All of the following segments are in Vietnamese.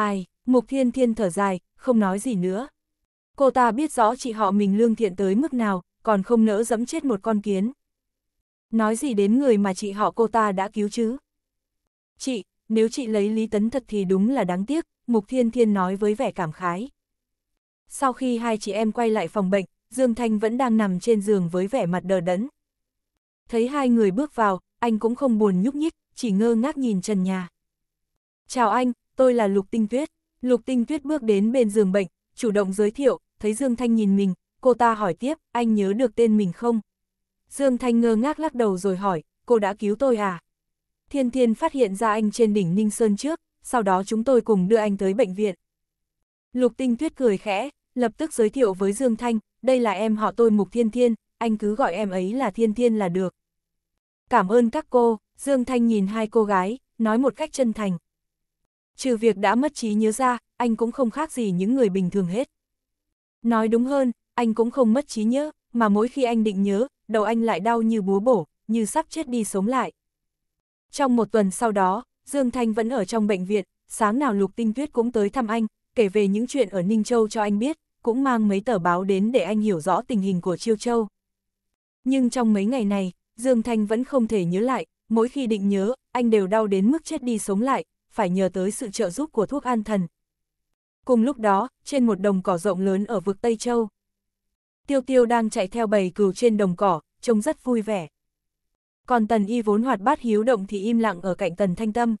Ai, Mục Thiên Thiên thở dài, không nói gì nữa. Cô ta biết rõ chị họ mình lương thiện tới mức nào, còn không nỡ dẫm chết một con kiến. Nói gì đến người mà chị họ cô ta đã cứu chứ? Chị, nếu chị lấy Lý Tấn thật thì đúng là đáng tiếc, Mục Thiên Thiên nói với vẻ cảm khái. Sau khi hai chị em quay lại phòng bệnh, Dương Thanh vẫn đang nằm trên giường với vẻ mặt đờ đẫn. Thấy hai người bước vào, anh cũng không buồn nhúc nhích, chỉ ngơ ngác nhìn trần nhà. Chào anh, tôi là Lục Tinh Tuyết. Lục Tinh Tuyết bước đến bên giường bệnh, chủ động giới thiệu, thấy Dương Thanh nhìn mình, cô ta hỏi tiếp, anh nhớ được tên mình không? Dương Thanh ngơ ngác lắc đầu rồi hỏi, cô đã cứu tôi à? Thiên Thiên phát hiện ra anh trên đỉnh Ninh Sơn trước, sau đó chúng tôi cùng đưa anh tới bệnh viện. Lục Tinh Tuyết cười khẽ, lập tức giới thiệu với Dương Thanh, đây là em họ tôi Mục Thiên Thiên, anh cứ gọi em ấy là Thiên Thiên là được. Cảm ơn các cô, Dương Thanh nhìn hai cô gái, nói một cách chân thành trừ việc đã mất trí nhớ ra, anh cũng không khác gì những người bình thường hết. Nói đúng hơn, anh cũng không mất trí nhớ, mà mỗi khi anh định nhớ, đầu anh lại đau như búa bổ, như sắp chết đi sống lại. Trong một tuần sau đó, Dương Thanh vẫn ở trong bệnh viện, sáng nào Lục Tinh Tuyết cũng tới thăm anh, kể về những chuyện ở Ninh Châu cho anh biết, cũng mang mấy tờ báo đến để anh hiểu rõ tình hình của Chiêu Châu. Nhưng trong mấy ngày này, Dương Thanh vẫn không thể nhớ lại, mỗi khi định nhớ, anh đều đau đến mức chết đi sống lại, phải nhờ tới sự trợ giúp của thuốc an thần. Cùng lúc đó, trên một đồng cỏ rộng lớn ở vực Tây Châu, Tiêu Tiêu đang chạy theo bầy cừu trên đồng cỏ, trông rất vui vẻ. Còn Tần Y vốn hoạt bát hiếu động thì im lặng ở cạnh Tần Thanh Tâm.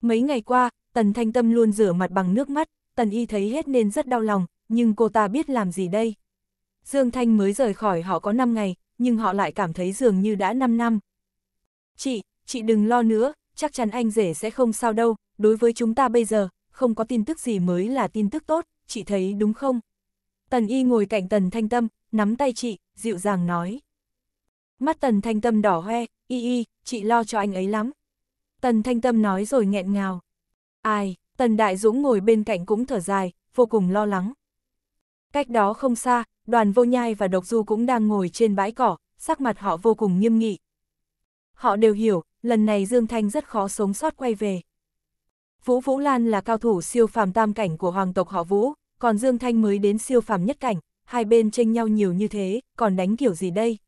Mấy ngày qua, Tần Thanh Tâm luôn rửa mặt bằng nước mắt, Tần Y thấy hết nên rất đau lòng, nhưng cô ta biết làm gì đây. Dương Thanh mới rời khỏi họ có 5 ngày, nhưng họ lại cảm thấy dường như đã 5 năm. Chị, chị đừng lo nữa, chắc chắn anh rể sẽ không sao đâu, đối với chúng ta bây giờ, không có tin tức gì mới là tin tức tốt, chị thấy đúng không? Tần y ngồi cạnh tần thanh tâm, nắm tay chị, dịu dàng nói. Mắt tần thanh tâm đỏ hoe, y y, chị lo cho anh ấy lắm. Tần thanh tâm nói rồi nghẹn ngào. Ai, tần đại dũng ngồi bên cạnh cũng thở dài, vô cùng lo lắng. Cách đó không xa, đoàn vô nhai và độc du cũng đang ngồi trên bãi cỏ, sắc mặt họ vô cùng nghiêm nghị. Họ đều hiểu, lần này Dương Thanh rất khó sống sót quay về. Vũ Vũ Lan là cao thủ siêu phàm tam cảnh của hoàng tộc họ Vũ, còn Dương Thanh mới đến siêu phàm nhất cảnh, hai bên tranh nhau nhiều như thế, còn đánh kiểu gì đây?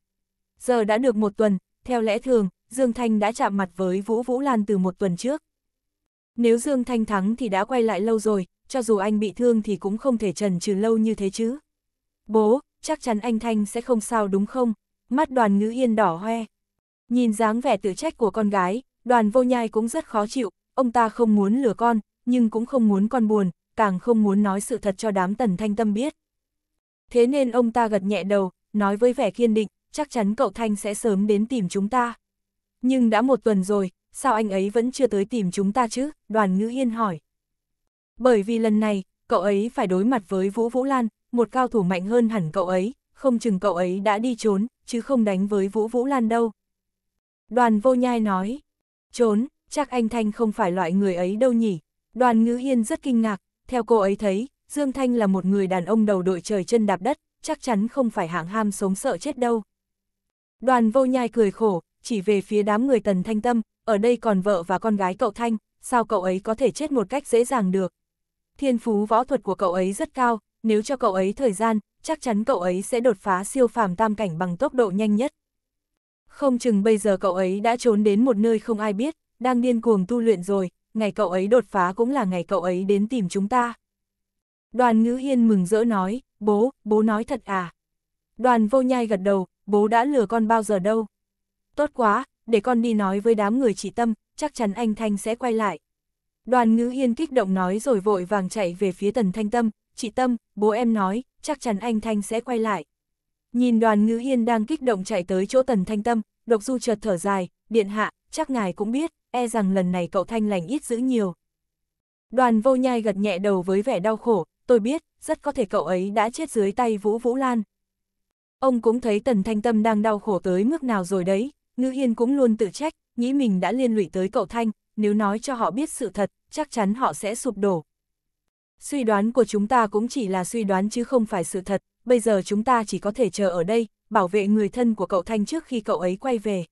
Giờ đã được một tuần, theo lẽ thường, Dương Thanh đã chạm mặt với Vũ Vũ Lan từ một tuần trước. Nếu Dương Thanh thắng thì đã quay lại lâu rồi, cho dù anh bị thương thì cũng không thể trần trừ lâu như thế chứ. Bố, chắc chắn anh Thanh sẽ không sao đúng không? Mắt đoàn ngữ yên đỏ hoe, Nhìn dáng vẻ tự trách của con gái, đoàn vô nhai cũng rất khó chịu, ông ta không muốn lừa con, nhưng cũng không muốn con buồn, càng không muốn nói sự thật cho đám tần thanh tâm biết. Thế nên ông ta gật nhẹ đầu, nói với vẻ kiên định, chắc chắn cậu Thanh sẽ sớm đến tìm chúng ta. Nhưng đã một tuần rồi, sao anh ấy vẫn chưa tới tìm chúng ta chứ, đoàn ngữ yên hỏi. Bởi vì lần này, cậu ấy phải đối mặt với Vũ Vũ Lan, một cao thủ mạnh hơn hẳn cậu ấy, không chừng cậu ấy đã đi trốn, chứ không đánh với Vũ Vũ Lan đâu. Đoàn vô nhai nói, trốn, chắc anh Thanh không phải loại người ấy đâu nhỉ. Đoàn ngữ yên rất kinh ngạc, theo cô ấy thấy, Dương Thanh là một người đàn ông đầu đội trời chân đạp đất, chắc chắn không phải hạng ham sống sợ chết đâu. Đoàn vô nhai cười khổ, chỉ về phía đám người tần thanh tâm, ở đây còn vợ và con gái cậu Thanh, sao cậu ấy có thể chết một cách dễ dàng được. Thiên phú võ thuật của cậu ấy rất cao, nếu cho cậu ấy thời gian, chắc chắn cậu ấy sẽ đột phá siêu phàm tam cảnh bằng tốc độ nhanh nhất. Không chừng bây giờ cậu ấy đã trốn đến một nơi không ai biết, đang điên cuồng tu luyện rồi, ngày cậu ấy đột phá cũng là ngày cậu ấy đến tìm chúng ta. Đoàn ngữ hiên mừng rỡ nói, bố, bố nói thật à. Đoàn vô nhai gật đầu, bố đã lừa con bao giờ đâu. Tốt quá, để con đi nói với đám người chỉ tâm, chắc chắn anh Thanh sẽ quay lại. Đoàn ngữ hiên kích động nói rồi vội vàng chạy về phía tần thanh tâm, chị Tâm, bố em nói, chắc chắn anh Thanh sẽ quay lại. Nhìn đoàn ngữ yên đang kích động chạy tới chỗ tần thanh tâm, độc du chợt thở dài, điện hạ, chắc ngài cũng biết, e rằng lần này cậu thanh lành ít giữ nhiều. Đoàn vô nhai gật nhẹ đầu với vẻ đau khổ, tôi biết, rất có thể cậu ấy đã chết dưới tay Vũ Vũ Lan. Ông cũng thấy tần thanh tâm đang đau khổ tới mức nào rồi đấy, ngữ yên cũng luôn tự trách, nghĩ mình đã liên lụy tới cậu thanh, nếu nói cho họ biết sự thật, chắc chắn họ sẽ sụp đổ. Suy đoán của chúng ta cũng chỉ là suy đoán chứ không phải sự thật, bây giờ chúng ta chỉ có thể chờ ở đây, bảo vệ người thân của cậu Thanh trước khi cậu ấy quay về.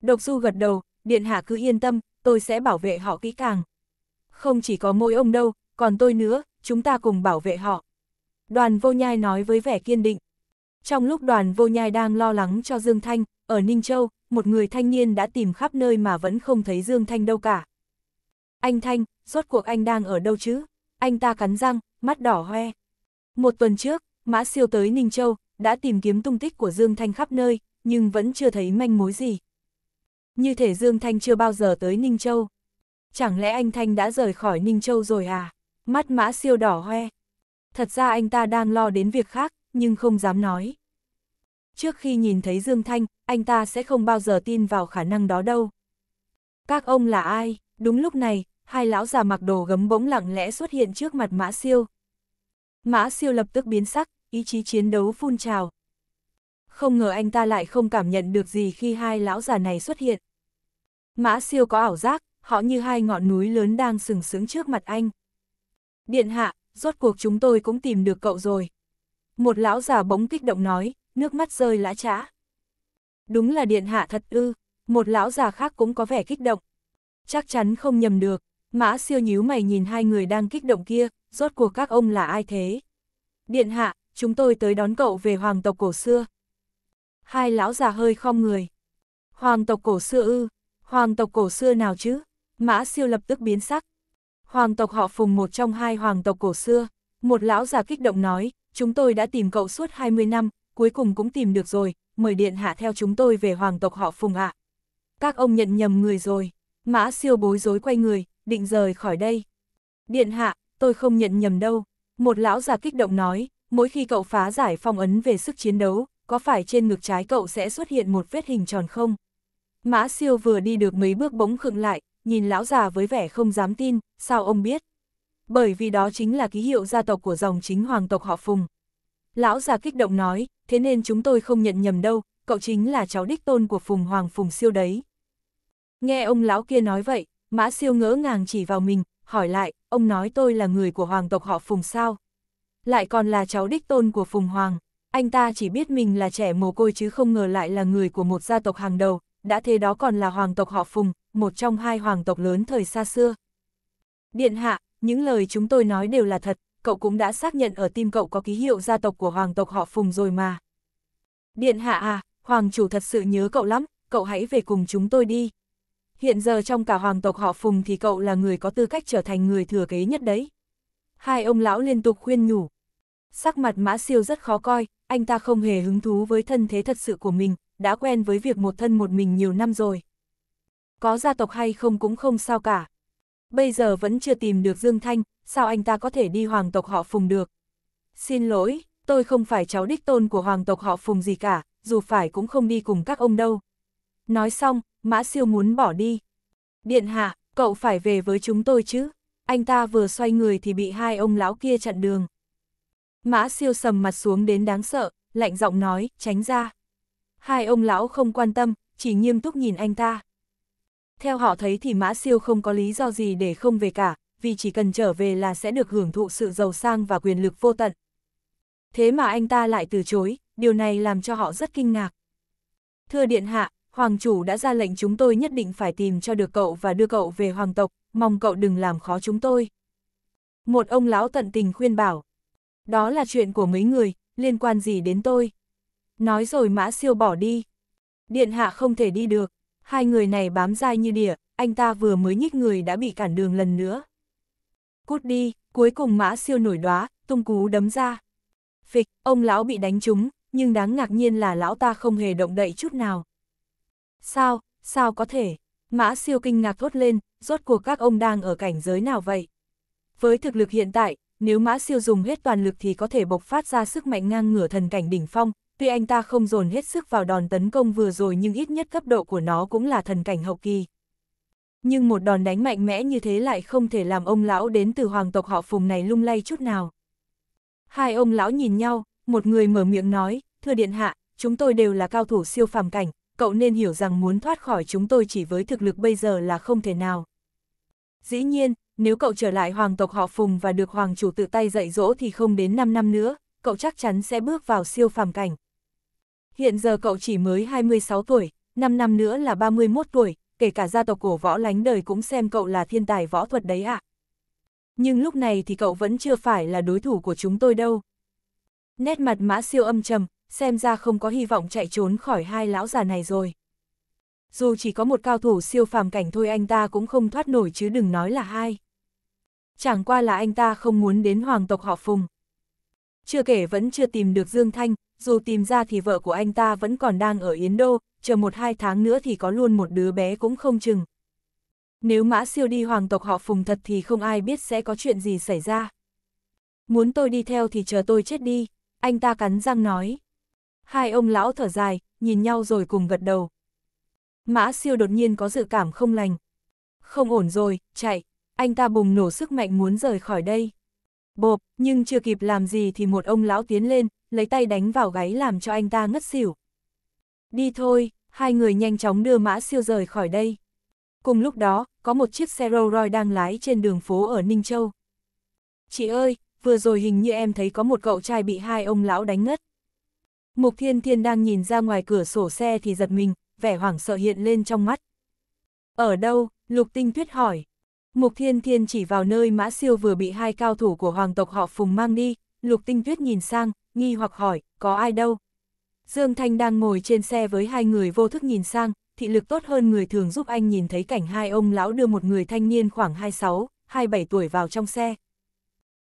Độc Du gật đầu, Điện Hạ cứ yên tâm, tôi sẽ bảo vệ họ kỹ càng. Không chỉ có mỗi ông đâu, còn tôi nữa, chúng ta cùng bảo vệ họ. Đoàn vô nhai nói với vẻ kiên định. Trong lúc đoàn vô nhai đang lo lắng cho Dương Thanh, ở Ninh Châu, một người thanh niên đã tìm khắp nơi mà vẫn không thấy Dương Thanh đâu cả. Anh Thanh, rốt cuộc anh đang ở đâu chứ? Anh ta cắn răng, mắt đỏ hoe. Một tuần trước, Mã siêu tới Ninh Châu, đã tìm kiếm tung tích của Dương Thanh khắp nơi, nhưng vẫn chưa thấy manh mối gì. Như thể Dương Thanh chưa bao giờ tới Ninh Châu. Chẳng lẽ anh Thanh đã rời khỏi Ninh Châu rồi à? Mắt mã siêu đỏ hoe. Thật ra anh ta đang lo đến việc khác, nhưng không dám nói. Trước khi nhìn thấy Dương Thanh, anh ta sẽ không bao giờ tin vào khả năng đó đâu. Các ông là ai? Đúng lúc này, hai lão già mặc đồ gấm bỗng lặng lẽ xuất hiện trước mặt Mã Siêu. Mã Siêu lập tức biến sắc, ý chí chiến đấu phun trào. Không ngờ anh ta lại không cảm nhận được gì khi hai lão già này xuất hiện. Mã siêu có ảo giác, họ như hai ngọn núi lớn đang sừng sững trước mặt anh. Điện hạ, rốt cuộc chúng tôi cũng tìm được cậu rồi. Một lão già bỗng kích động nói, nước mắt rơi lã trã. Đúng là điện hạ thật ư, một lão già khác cũng có vẻ kích động. Chắc chắn không nhầm được, mã siêu nhíu mày nhìn hai người đang kích động kia, rốt cuộc các ông là ai thế? Điện hạ, chúng tôi tới đón cậu về hoàng tộc cổ xưa. Hai lão già hơi khom người. Hoàng tộc cổ xưa ư, hoàng tộc cổ xưa nào chứ? Mã siêu lập tức biến sắc. Hoàng tộc họ phùng một trong hai hoàng tộc cổ xưa. Một lão già kích động nói, chúng tôi đã tìm cậu suốt 20 năm, cuối cùng cũng tìm được rồi, mời điện hạ theo chúng tôi về hoàng tộc họ phùng ạ. À. Các ông nhận nhầm người rồi. Mã siêu bối rối quay người, định rời khỏi đây. Điện hạ, tôi không nhận nhầm đâu. Một lão già kích động nói, mỗi khi cậu phá giải phong ấn về sức chiến đấu, có phải trên ngực trái cậu sẽ xuất hiện một vết hình tròn không? Mã siêu vừa đi được mấy bước bỗng khựng lại, nhìn lão già với vẻ không dám tin, sao ông biết? Bởi vì đó chính là ký hiệu gia tộc của dòng chính hoàng tộc họ Phùng. Lão già kích động nói, thế nên chúng tôi không nhận nhầm đâu, cậu chính là cháu đích tôn của Phùng Hoàng Phùng siêu đấy. Nghe ông lão kia nói vậy, mã siêu ngỡ ngàng chỉ vào mình, hỏi lại, ông nói tôi là người của hoàng tộc họ Phùng sao? lại còn là cháu đích tôn của Phùng Hoàng. Anh ta chỉ biết mình là trẻ mồ côi chứ không ngờ lại là người của một gia tộc hàng đầu, đã thế đó còn là hoàng tộc họ Phùng, một trong hai hoàng tộc lớn thời xa xưa. Điện hạ, những lời chúng tôi nói đều là thật, cậu cũng đã xác nhận ở tim cậu có ký hiệu gia tộc của hoàng tộc họ Phùng rồi mà. Điện hạ à, hoàng chủ thật sự nhớ cậu lắm, cậu hãy về cùng chúng tôi đi. Hiện giờ trong cả hoàng tộc họ Phùng thì cậu là người có tư cách trở thành người thừa kế nhất đấy. Hai ông lão liên tục khuyên nhủ, Sắc mặt mã siêu rất khó coi, anh ta không hề hứng thú với thân thế thật sự của mình, đã quen với việc một thân một mình nhiều năm rồi. Có gia tộc hay không cũng không sao cả. Bây giờ vẫn chưa tìm được Dương Thanh, sao anh ta có thể đi hoàng tộc họ phùng được. Xin lỗi, tôi không phải cháu đích tôn của hoàng tộc họ phùng gì cả, dù phải cũng không đi cùng các ông đâu. Nói xong, mã siêu muốn bỏ đi. Điện hạ, cậu phải về với chúng tôi chứ. Anh ta vừa xoay người thì bị hai ông lão kia chặn đường. Mã siêu sầm mặt xuống đến đáng sợ, lạnh giọng nói, tránh ra. Hai ông lão không quan tâm, chỉ nghiêm túc nhìn anh ta. Theo họ thấy thì mã siêu không có lý do gì để không về cả, vì chỉ cần trở về là sẽ được hưởng thụ sự giàu sang và quyền lực vô tận. Thế mà anh ta lại từ chối, điều này làm cho họ rất kinh ngạc. Thưa Điện Hạ, Hoàng chủ đã ra lệnh chúng tôi nhất định phải tìm cho được cậu và đưa cậu về Hoàng tộc, mong cậu đừng làm khó chúng tôi. Một ông lão tận tình khuyên bảo đó là chuyện của mấy người, liên quan gì đến tôi. Nói rồi mã siêu bỏ đi. Điện hạ không thể đi được, hai người này bám dai như đỉa, anh ta vừa mới nhích người đã bị cản đường lần nữa. Cút đi, cuối cùng mã siêu nổi đóa, tung cú đấm ra. Phịch, ông lão bị đánh trúng, nhưng đáng ngạc nhiên là lão ta không hề động đậy chút nào. Sao, sao có thể? Mã siêu kinh ngạc thốt lên, rốt cuộc các ông đang ở cảnh giới nào vậy? Với thực lực hiện tại, nếu Mã Siêu dùng hết toàn lực thì có thể bộc phát ra sức mạnh ngang ngửa thần cảnh đỉnh phong, tuy anh ta không dồn hết sức vào đòn tấn công vừa rồi nhưng ít nhất cấp độ của nó cũng là thần cảnh hậu kỳ. Nhưng một đòn đánh mạnh mẽ như thế lại không thể làm ông lão đến từ hoàng tộc họ Phùng này lung lay chút nào. Hai ông lão nhìn nhau, một người mở miệng nói, thưa điện hạ, chúng tôi đều là cao thủ siêu phàm cảnh, cậu nên hiểu rằng muốn thoát khỏi chúng tôi chỉ với thực lực bây giờ là không thể nào. Dĩ nhiên, nếu cậu trở lại hoàng tộc họ Phùng và được hoàng chủ tự tay dạy dỗ thì không đến 5 năm nữa, cậu chắc chắn sẽ bước vào siêu phàm cảnh. Hiện giờ cậu chỉ mới 26 tuổi, 5 năm nữa là 31 tuổi, kể cả gia tộc cổ võ lánh đời cũng xem cậu là thiên tài võ thuật đấy ạ. À. Nhưng lúc này thì cậu vẫn chưa phải là đối thủ của chúng tôi đâu. Nét mặt mã siêu âm trầm, xem ra không có hy vọng chạy trốn khỏi hai lão già này rồi. Dù chỉ có một cao thủ siêu phàm cảnh thôi anh ta cũng không thoát nổi chứ đừng nói là hai chẳng qua là anh ta không muốn đến hoàng tộc họ Phùng. Chưa kể vẫn chưa tìm được Dương Thanh, dù tìm ra thì vợ của anh ta vẫn còn đang ở Yến Đô, chờ một hai tháng nữa thì có luôn một đứa bé cũng không chừng. Nếu mã siêu đi hoàng tộc họ Phùng thật thì không ai biết sẽ có chuyện gì xảy ra. Muốn tôi đi theo thì chờ tôi chết đi, anh ta cắn răng nói. Hai ông lão thở dài, nhìn nhau rồi cùng gật đầu. Mã siêu đột nhiên có dự cảm không lành. Không ổn rồi, chạy anh ta bùng nổ sức mạnh muốn rời khỏi đây. Bộp, nhưng chưa kịp làm gì thì một ông lão tiến lên, lấy tay đánh vào gáy làm cho anh ta ngất xỉu. Đi thôi, hai người nhanh chóng đưa mã siêu rời khỏi đây. Cùng lúc đó, có một chiếc xe Rolls Royce đang lái trên đường phố ở Ninh Châu. Chị ơi, vừa rồi hình như em thấy có một cậu trai bị hai ông lão đánh ngất. Mục Thiên Thiên đang nhìn ra ngoài cửa sổ xe thì giật mình, vẻ hoảng sợ hiện lên trong mắt. Ở đâu? Lục Tinh Tuyết hỏi. Mục Thiên Thiên chỉ vào nơi Mã Siêu vừa bị hai cao thủ của hoàng tộc họ Phùng mang đi, Lục Tinh Tuyết nhìn sang, nghi hoặc hỏi, có ai đâu? Dương Thanh đang ngồi trên xe với hai người vô thức nhìn sang, thị lực tốt hơn người thường giúp anh nhìn thấy cảnh hai ông lão đưa một người thanh niên khoảng 26, 27 tuổi vào trong xe.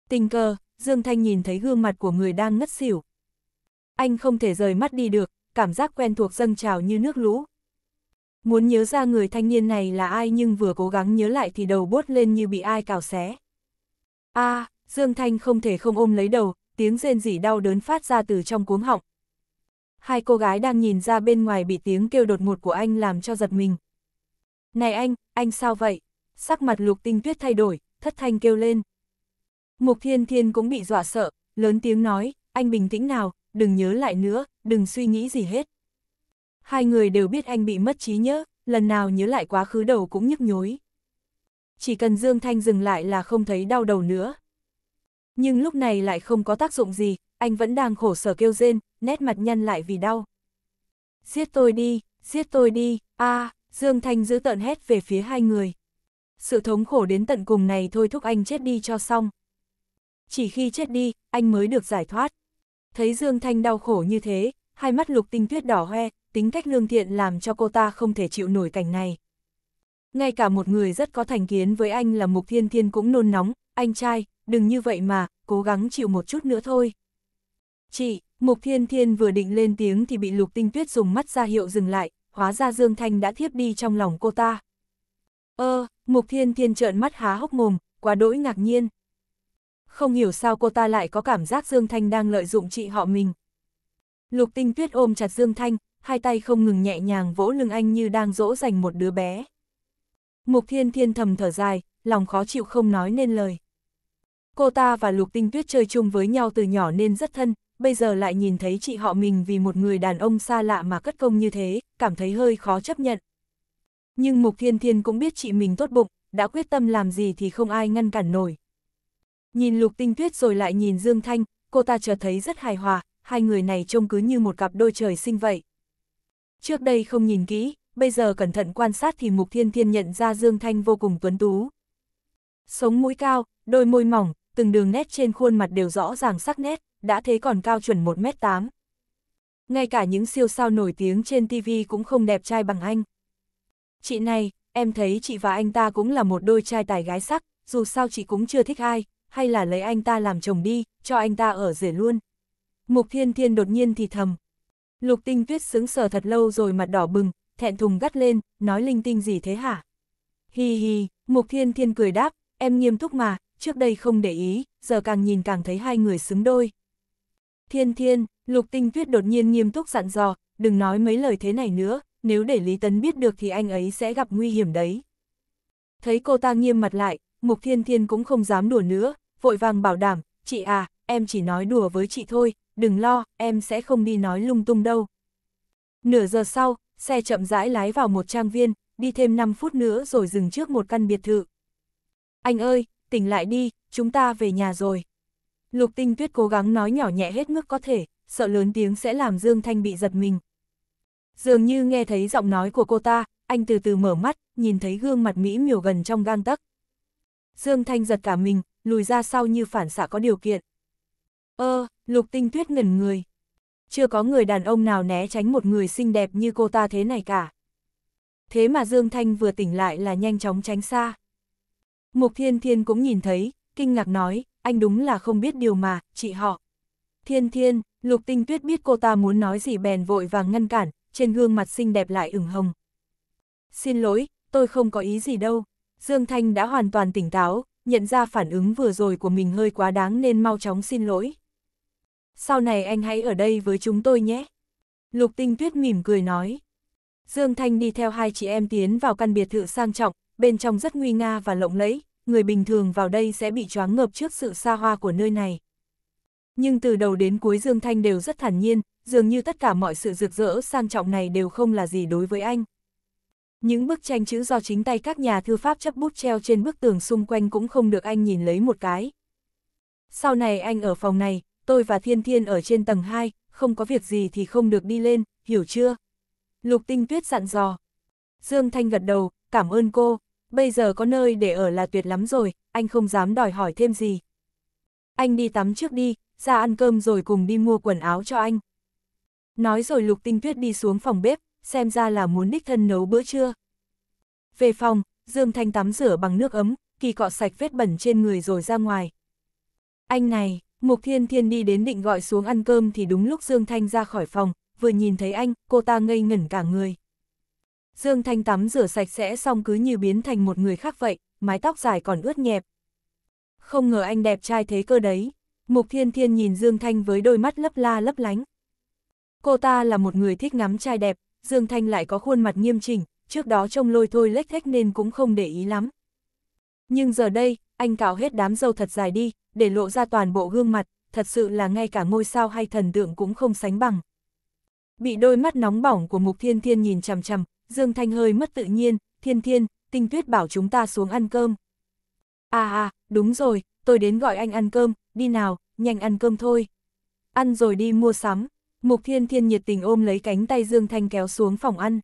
Tình cờ, Dương Thanh nhìn thấy gương mặt của người đang ngất xỉu. Anh không thể rời mắt đi được, cảm giác quen thuộc dâng trào như nước lũ, Muốn nhớ ra người thanh niên này là ai nhưng vừa cố gắng nhớ lại thì đầu bốt lên như bị ai cào xé. a à, Dương Thanh không thể không ôm lấy đầu, tiếng rên rỉ đau đớn phát ra từ trong cuống họng. Hai cô gái đang nhìn ra bên ngoài bị tiếng kêu đột ngột của anh làm cho giật mình. Này anh, anh sao vậy? Sắc mặt lục tinh tuyết thay đổi, thất thanh kêu lên. Mục thiên thiên cũng bị dọa sợ, lớn tiếng nói, anh bình tĩnh nào, đừng nhớ lại nữa, đừng suy nghĩ gì hết. Hai người đều biết anh bị mất trí nhớ, lần nào nhớ lại quá khứ đầu cũng nhức nhối. Chỉ cần Dương Thanh dừng lại là không thấy đau đầu nữa. Nhưng lúc này lại không có tác dụng gì, anh vẫn đang khổ sở kêu rên, nét mặt nhăn lại vì đau. Giết tôi đi, giết tôi đi, a à, Dương Thanh giữ tợn hét về phía hai người. Sự thống khổ đến tận cùng này thôi thúc anh chết đi cho xong. Chỉ khi chết đi, anh mới được giải thoát. Thấy Dương Thanh đau khổ như thế, hai mắt lục tinh tuyết đỏ hoe, tính cách lương thiện làm cho cô ta không thể chịu nổi cảnh này. Ngay cả một người rất có thành kiến với anh là Mục Thiên Thiên cũng nôn nóng, anh trai, đừng như vậy mà, cố gắng chịu một chút nữa thôi. Chị, Mục Thiên Thiên vừa định lên tiếng thì bị Lục Tinh Tuyết dùng mắt ra hiệu dừng lại, hóa ra Dương Thanh đã thiếp đi trong lòng cô ta. Ơ, ờ, Mục Thiên Thiên trợn mắt há hốc mồm, quá đỗi ngạc nhiên. Không hiểu sao cô ta lại có cảm giác Dương Thanh đang lợi dụng chị họ mình. Lục Tinh Tuyết ôm chặt Dương Thanh, hai tay không ngừng nhẹ nhàng vỗ lưng anh như đang dỗ dành một đứa bé. Mục thiên thiên thầm thở dài, lòng khó chịu không nói nên lời. Cô ta và Lục Tinh Tuyết chơi chung với nhau từ nhỏ nên rất thân, bây giờ lại nhìn thấy chị họ mình vì một người đàn ông xa lạ mà cất công như thế, cảm thấy hơi khó chấp nhận. Nhưng Mục Thiên Thiên cũng biết chị mình tốt bụng, đã quyết tâm làm gì thì không ai ngăn cản nổi. Nhìn Lục Tinh Tuyết rồi lại nhìn Dương Thanh, cô ta chợt thấy rất hài hòa, hai người này trông cứ như một cặp đôi trời sinh vậy. Trước đây không nhìn kỹ, bây giờ cẩn thận quan sát thì Mục Thiên Thiên nhận ra Dương Thanh vô cùng tuấn tú. Sống mũi cao, đôi môi mỏng, từng đường nét trên khuôn mặt đều rõ ràng sắc nét, đã thế còn cao chuẩn 1m8. Ngay cả những siêu sao nổi tiếng trên TV cũng không đẹp trai bằng anh. Chị này, em thấy chị và anh ta cũng là một đôi trai tài gái sắc, dù sao chị cũng chưa thích ai, hay là lấy anh ta làm chồng đi, cho anh ta ở rể luôn. Mục Thiên Thiên đột nhiên thì thầm. Lục tinh tuyết sững sở thật lâu rồi mặt đỏ bừng, thẹn thùng gắt lên, nói linh tinh gì thế hả? Hi hi, Mục Thiên Thiên cười đáp, em nghiêm túc mà, trước đây không để ý, giờ càng nhìn càng thấy hai người xứng đôi. Thiên Thiên, Lục Tinh Tuyết đột nhiên nghiêm túc dặn dò, đừng nói mấy lời thế này nữa, nếu để Lý Tấn biết được thì anh ấy sẽ gặp nguy hiểm đấy. Thấy cô ta nghiêm mặt lại, Mục Thiên Thiên cũng không dám đùa nữa, vội vàng bảo đảm, chị à, em chỉ nói đùa với chị thôi, đừng lo, em sẽ không đi nói lung tung đâu. Nửa giờ sau, xe chậm rãi lái vào một trang viên, đi thêm 5 phút nữa rồi dừng trước một căn biệt thự. Anh ơi, tỉnh lại đi, chúng ta về nhà rồi. Lục tinh tuyết cố gắng nói nhỏ nhẹ hết mức có thể, sợ lớn tiếng sẽ làm Dương Thanh bị giật mình. Dường như nghe thấy giọng nói của cô ta, anh từ từ mở mắt, nhìn thấy gương mặt Mỹ miều gần trong gang tấc. Dương Thanh giật cả mình, lùi ra sau như phản xạ có điều kiện. Ơ, ờ, lục tinh tuyết ngẩn người. Chưa có người đàn ông nào né tránh một người xinh đẹp như cô ta thế này cả. Thế mà Dương Thanh vừa tỉnh lại là nhanh chóng tránh xa. Mục Thiên Thiên cũng nhìn thấy, kinh ngạc nói, anh đúng là không biết điều mà, chị họ. Thiên Thiên, Lục Tinh Tuyết biết cô ta muốn nói gì bèn vội vàng ngăn cản, trên gương mặt xinh đẹp lại ửng hồng. Xin lỗi, tôi không có ý gì đâu. Dương Thanh đã hoàn toàn tỉnh táo, nhận ra phản ứng vừa rồi của mình hơi quá đáng nên mau chóng xin lỗi sau này anh hãy ở đây với chúng tôi nhé. Lục Tinh Tuyết mỉm cười nói. Dương Thanh đi theo hai chị em tiến vào căn biệt thự sang trọng, bên trong rất nguy nga và lộng lẫy, người bình thường vào đây sẽ bị choáng ngợp trước sự xa hoa của nơi này. Nhưng từ đầu đến cuối Dương Thanh đều rất thản nhiên, dường như tất cả mọi sự rực rỡ sang trọng này đều không là gì đối với anh. Những bức tranh chữ do chính tay các nhà thư pháp chấp bút treo trên bức tường xung quanh cũng không được anh nhìn lấy một cái. Sau này anh ở phòng này, tôi và Thiên Thiên ở trên tầng 2, không có việc gì thì không được đi lên, hiểu chưa? Lục Tinh Tuyết dặn dò. Dương Thanh gật đầu, cảm ơn cô, bây giờ có nơi để ở là tuyệt lắm rồi, anh không dám đòi hỏi thêm gì. Anh đi tắm trước đi, ra ăn cơm rồi cùng đi mua quần áo cho anh. Nói rồi Lục Tinh Tuyết đi xuống phòng bếp, xem ra là muốn đích thân nấu bữa trưa. Về phòng, Dương Thanh tắm rửa bằng nước ấm, kỳ cọ sạch vết bẩn trên người rồi ra ngoài. Anh này, Mục Thiên Thiên đi đến định gọi xuống ăn cơm thì đúng lúc Dương Thanh ra khỏi phòng, vừa nhìn thấy anh, cô ta ngây ngẩn cả người. Dương Thanh tắm rửa sạch sẽ xong cứ như biến thành một người khác vậy, mái tóc dài còn ướt nhẹp. Không ngờ anh đẹp trai thế cơ đấy. Mục Thiên Thiên nhìn Dương Thanh với đôi mắt lấp la lấp lánh. Cô ta là một người thích ngắm trai đẹp, Dương Thanh lại có khuôn mặt nghiêm chỉnh, trước đó trông lôi thôi lếch thách nên cũng không để ý lắm. Nhưng giờ đây, anh cạo hết đám dâu thật dài đi, để lộ ra toàn bộ gương mặt, thật sự là ngay cả ngôi sao hay thần tượng cũng không sánh bằng. Bị đôi mắt nóng bỏng của Mục Thiên Thiên nhìn chằm chằm, Dương Thanh hơi mất tự nhiên, Thiên Thiên, Tinh Tuyết bảo chúng ta xuống ăn cơm. À à, đúng rồi, tôi đến gọi anh ăn cơm, đi nào, nhanh ăn cơm thôi. Ăn rồi đi mua sắm, Mục Thiên Thiên nhiệt tình ôm lấy cánh tay Dương Thanh kéo xuống phòng ăn.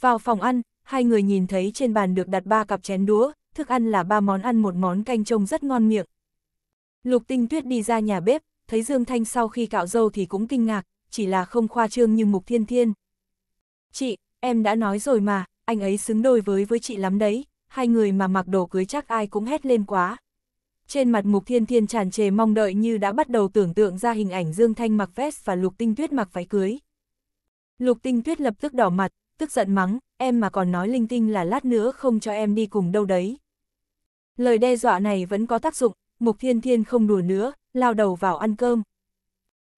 Vào phòng ăn, hai người nhìn thấy trên bàn được đặt ba cặp chén đũa, thức ăn là ba món ăn một món canh trông rất ngon miệng. Lục Tinh Tuyết đi ra nhà bếp, thấy Dương Thanh sau khi cạo râu thì cũng kinh ngạc, chỉ là không khoa trương như Mục Thiên Thiên. Chị, em đã nói rồi mà, anh ấy xứng đôi với với chị lắm đấy, hai người mà mặc đồ cưới chắc ai cũng hét lên quá. Trên mặt Mục Thiên Thiên tràn trề mong đợi như đã bắt đầu tưởng tượng ra hình ảnh Dương Thanh mặc vest và Lục Tinh Tuyết mặc váy cưới. Lục Tinh Tuyết lập tức đỏ mặt, tức giận mắng, em mà còn nói linh tinh là lát nữa không cho em đi cùng đâu đấy. Lời đe dọa này vẫn có tác dụng, Mục Thiên Thiên không đùa nữa, lao đầu vào ăn cơm.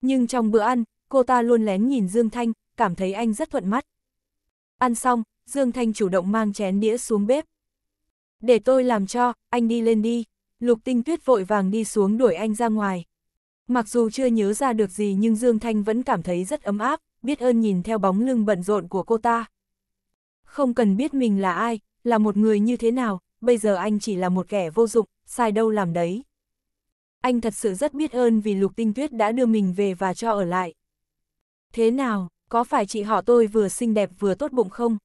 Nhưng trong bữa ăn, cô ta luôn lén nhìn Dương Thanh, cảm thấy anh rất thuận mắt. Ăn xong, Dương Thanh chủ động mang chén đĩa xuống bếp. Để tôi làm cho, anh đi lên đi. Lục tinh tuyết vội vàng đi xuống đuổi anh ra ngoài. Mặc dù chưa nhớ ra được gì nhưng Dương Thanh vẫn cảm thấy rất ấm áp, biết ơn nhìn theo bóng lưng bận rộn của cô ta không cần biết mình là ai, là một người như thế nào, bây giờ anh chỉ là một kẻ vô dụng, sai đâu làm đấy. Anh thật sự rất biết ơn vì Lục Tinh Tuyết đã đưa mình về và cho ở lại. Thế nào, có phải chị họ tôi vừa xinh đẹp vừa tốt bụng không?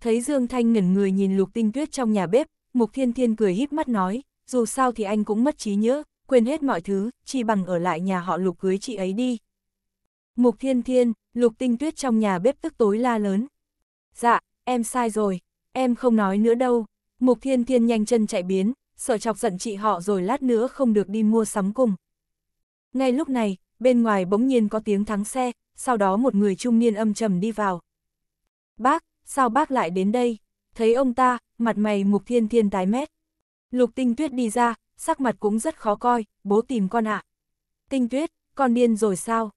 Thấy Dương Thanh ngẩn người nhìn Lục Tinh Tuyết trong nhà bếp, Mục Thiên Thiên cười híp mắt nói, dù sao thì anh cũng mất trí nhớ, quên hết mọi thứ, chỉ bằng ở lại nhà họ Lục cưới chị ấy đi. Mục Thiên Thiên, Lục Tinh Tuyết trong nhà bếp tức tối la lớn. Dạ, em sai rồi, em không nói nữa đâu. Mục Thiên Thiên nhanh chân chạy biến, sợ chọc giận chị họ rồi lát nữa không được đi mua sắm cùng. Ngay lúc này, bên ngoài bỗng nhiên có tiếng thắng xe, sau đó một người trung niên âm trầm đi vào. Bác, sao bác lại đến đây? Thấy ông ta, mặt mày Mục Thiên Thiên tái mét. Lục Tinh Tuyết đi ra, sắc mặt cũng rất khó coi, bố tìm con ạ. À. Tinh Tuyết, con điên rồi sao?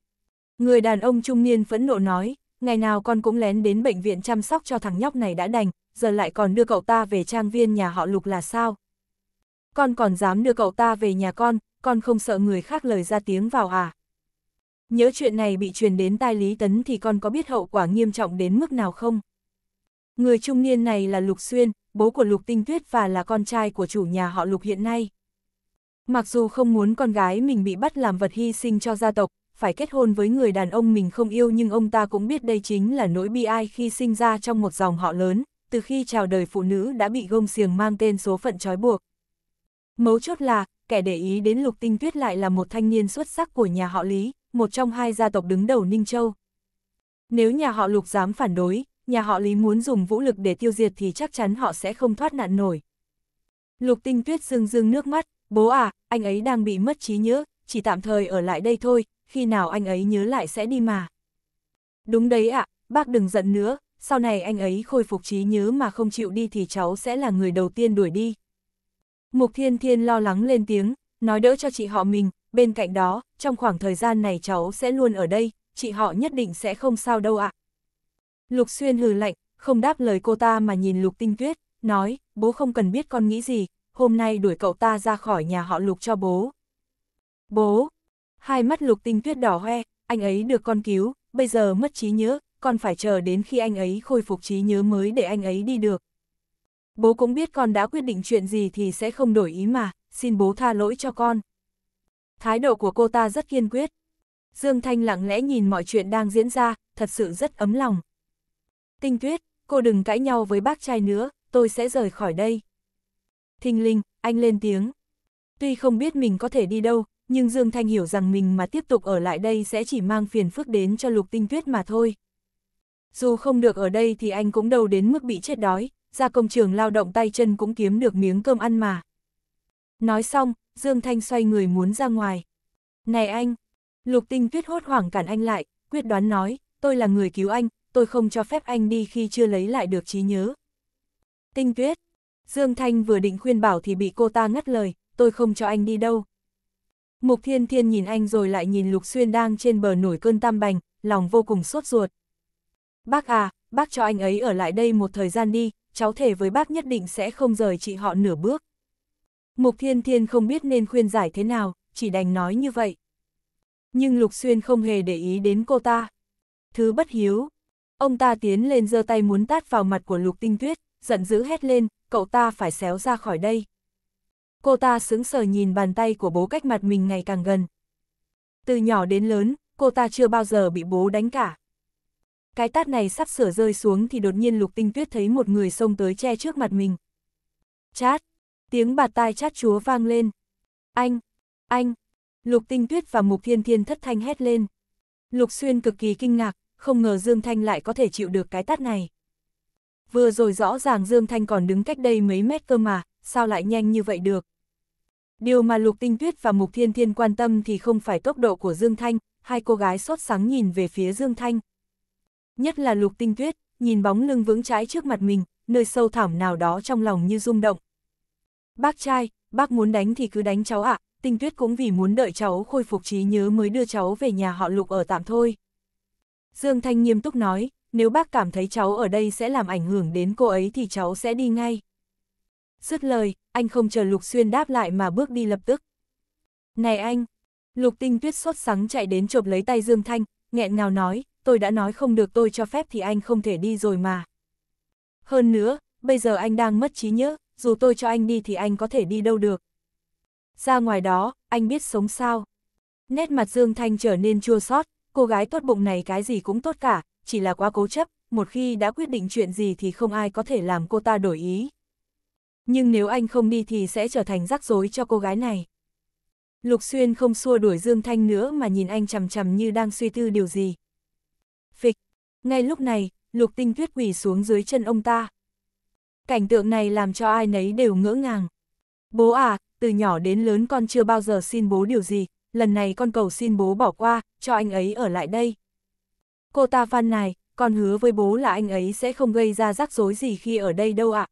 Người đàn ông trung niên phẫn nộ nói, ngày nào con cũng lén đến bệnh viện chăm sóc cho thằng nhóc này đã đành, giờ lại còn đưa cậu ta về trang viên nhà họ Lục là sao? Con còn dám đưa cậu ta về nhà con, con không sợ người khác lời ra tiếng vào à? Nhớ chuyện này bị truyền đến tai Lý Tấn thì con có biết hậu quả nghiêm trọng đến mức nào không? Người trung niên này là Lục Xuyên, bố của Lục Tinh Tuyết và là con trai của chủ nhà họ Lục hiện nay. Mặc dù không muốn con gái mình bị bắt làm vật hy sinh cho gia tộc, phải kết hôn với người đàn ông mình không yêu nhưng ông ta cũng biết đây chính là nỗi bi ai khi sinh ra trong một dòng họ lớn, từ khi chào đời phụ nữ đã bị gông xiềng mang tên số phận trói buộc. Mấu chốt là, kẻ để ý đến Lục Tinh Tuyết lại là một thanh niên xuất sắc của nhà họ Lý, một trong hai gia tộc đứng đầu Ninh Châu. Nếu nhà họ Lục dám phản đối, nhà họ Lý muốn dùng vũ lực để tiêu diệt thì chắc chắn họ sẽ không thoát nạn nổi. Lục Tinh Tuyết rưng rưng nước mắt, bố à, anh ấy đang bị mất trí nhớ, chỉ tạm thời ở lại đây thôi, khi nào anh ấy nhớ lại sẽ đi mà. Đúng đấy ạ, bác đừng giận nữa, sau này anh ấy khôi phục trí nhớ mà không chịu đi thì cháu sẽ là người đầu tiên đuổi đi. Mục Thiên Thiên lo lắng lên tiếng, nói đỡ cho chị họ mình, bên cạnh đó, trong khoảng thời gian này cháu sẽ luôn ở đây, chị họ nhất định sẽ không sao đâu ạ. Lục Xuyên hừ lạnh, không đáp lời cô ta mà nhìn Lục Tinh Tuyết, nói, bố không cần biết con nghĩ gì, hôm nay đuổi cậu ta ra khỏi nhà họ Lục cho bố. Bố, hai mắt lục tinh tuyết đỏ hoe, anh ấy được con cứu, bây giờ mất trí nhớ, còn phải chờ đến khi anh ấy khôi phục trí nhớ mới để anh ấy đi được. Bố cũng biết con đã quyết định chuyện gì thì sẽ không đổi ý mà, xin bố tha lỗi cho con. Thái độ của cô ta rất kiên quyết. Dương Thanh lặng lẽ nhìn mọi chuyện đang diễn ra, thật sự rất ấm lòng. Tinh tuyết, cô đừng cãi nhau với bác trai nữa, tôi sẽ rời khỏi đây. Thình linh, anh lên tiếng. Tuy không biết mình có thể đi đâu, nhưng Dương Thanh hiểu rằng mình mà tiếp tục ở lại đây sẽ chỉ mang phiền phức đến cho Lục Tinh Tuyết mà thôi. Dù không được ở đây thì anh cũng đâu đến mức bị chết đói, ra công trường lao động tay chân cũng kiếm được miếng cơm ăn mà. Nói xong, Dương Thanh xoay người muốn ra ngoài. Này anh! Lục Tinh Tuyết hốt hoảng cản anh lại, quyết đoán nói, tôi là người cứu anh, tôi không cho phép anh đi khi chưa lấy lại được trí nhớ. Tinh Tuyết! Dương Thanh vừa định khuyên bảo thì bị cô ta ngắt lời, tôi không cho anh đi đâu, Mục Thiên Thiên nhìn anh rồi lại nhìn Lục Xuyên đang trên bờ nổi cơn tam bành, lòng vô cùng sốt ruột. Bác à, bác cho anh ấy ở lại đây một thời gian đi, cháu thể với bác nhất định sẽ không rời chị họ nửa bước. Mục Thiên Thiên không biết nên khuyên giải thế nào, chỉ đành nói như vậy. Nhưng Lục Xuyên không hề để ý đến cô ta. Thứ bất hiếu. Ông ta tiến lên giơ tay muốn tát vào mặt của Lục Tinh Tuyết, giận dữ hét lên, cậu ta phải xéo ra khỏi đây cô ta sững sờ nhìn bàn tay của bố cách mặt mình ngày càng gần. Từ nhỏ đến lớn, cô ta chưa bao giờ bị bố đánh cả. Cái tát này sắp sửa rơi xuống thì đột nhiên lục tinh tuyết thấy một người xông tới che trước mặt mình. Chát! Tiếng bạt tai chát chúa vang lên. Anh! Anh! Lục tinh tuyết và mục thiên thiên thất thanh hét lên. Lục xuyên cực kỳ kinh ngạc, không ngờ Dương Thanh lại có thể chịu được cái tát này. Vừa rồi rõ ràng Dương Thanh còn đứng cách đây mấy mét cơ mà, sao lại nhanh như vậy được? Điều mà Lục Tinh Tuyết và Mục Thiên Thiên quan tâm thì không phải tốc độ của Dương Thanh, hai cô gái sốt sáng nhìn về phía Dương Thanh. Nhất là Lục Tinh Tuyết, nhìn bóng lưng vững trái trước mặt mình, nơi sâu thẳm nào đó trong lòng như rung động. Bác trai, bác muốn đánh thì cứ đánh cháu ạ, à. Tinh Tuyết cũng vì muốn đợi cháu khôi phục trí nhớ mới đưa cháu về nhà họ Lục ở tạm thôi. Dương Thanh nghiêm túc nói, nếu bác cảm thấy cháu ở đây sẽ làm ảnh hưởng đến cô ấy thì cháu sẽ đi ngay. Dứt lời, anh không chờ Lục Xuyên đáp lại mà bước đi lập tức. Này anh! Lục tinh tuyết sốt sắng chạy đến chộp lấy tay Dương Thanh, nghẹn ngào nói, tôi đã nói không được tôi cho phép thì anh không thể đi rồi mà. Hơn nữa, bây giờ anh đang mất trí nhớ, dù tôi cho anh đi thì anh có thể đi đâu được. Ra ngoài đó, anh biết sống sao. Nét mặt Dương Thanh trở nên chua xót, cô gái tốt bụng này cái gì cũng tốt cả, chỉ là quá cố chấp, một khi đã quyết định chuyện gì thì không ai có thể làm cô ta đổi ý. Nhưng nếu anh không đi thì sẽ trở thành rắc rối cho cô gái này. Lục Xuyên không xua đuổi Dương Thanh nữa mà nhìn anh chầm chầm như đang suy tư điều gì. Phịch! Ngay lúc này, Lục Tinh Tuyết quỳ xuống dưới chân ông ta. Cảnh tượng này làm cho ai nấy đều ngỡ ngàng. Bố à, từ nhỏ đến lớn con chưa bao giờ xin bố điều gì, lần này con cầu xin bố bỏ qua, cho anh ấy ở lại đây. Cô ta van này, con hứa với bố là anh ấy sẽ không gây ra rắc rối gì khi ở đây đâu ạ. À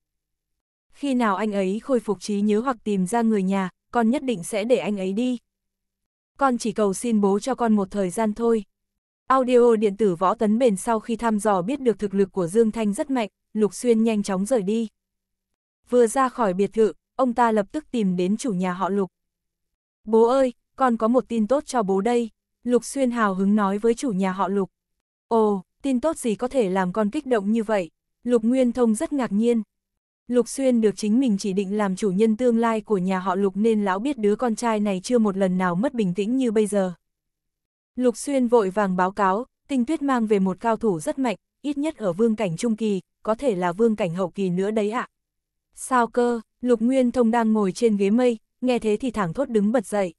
khi nào anh ấy khôi phục trí nhớ hoặc tìm ra người nhà, con nhất định sẽ để anh ấy đi. Con chỉ cầu xin bố cho con một thời gian thôi. Audio điện tử võ tấn bền sau khi thăm dò biết được thực lực của Dương Thanh rất mạnh, Lục Xuyên nhanh chóng rời đi. Vừa ra khỏi biệt thự, ông ta lập tức tìm đến chủ nhà họ Lục. Bố ơi, con có một tin tốt cho bố đây. Lục Xuyên hào hứng nói với chủ nhà họ Lục. Ồ, tin tốt gì có thể làm con kích động như vậy? Lục Nguyên Thông rất ngạc nhiên. Lục Xuyên được chính mình chỉ định làm chủ nhân tương lai của nhà họ Lục nên lão biết đứa con trai này chưa một lần nào mất bình tĩnh như bây giờ. Lục Xuyên vội vàng báo cáo, tinh tuyết mang về một cao thủ rất mạnh, ít nhất ở vương cảnh trung kỳ, có thể là vương cảnh hậu kỳ nữa đấy ạ. Sao cơ, Lục Nguyên Thông đang ngồi trên ghế mây, nghe thế thì thẳng thốt đứng bật dậy.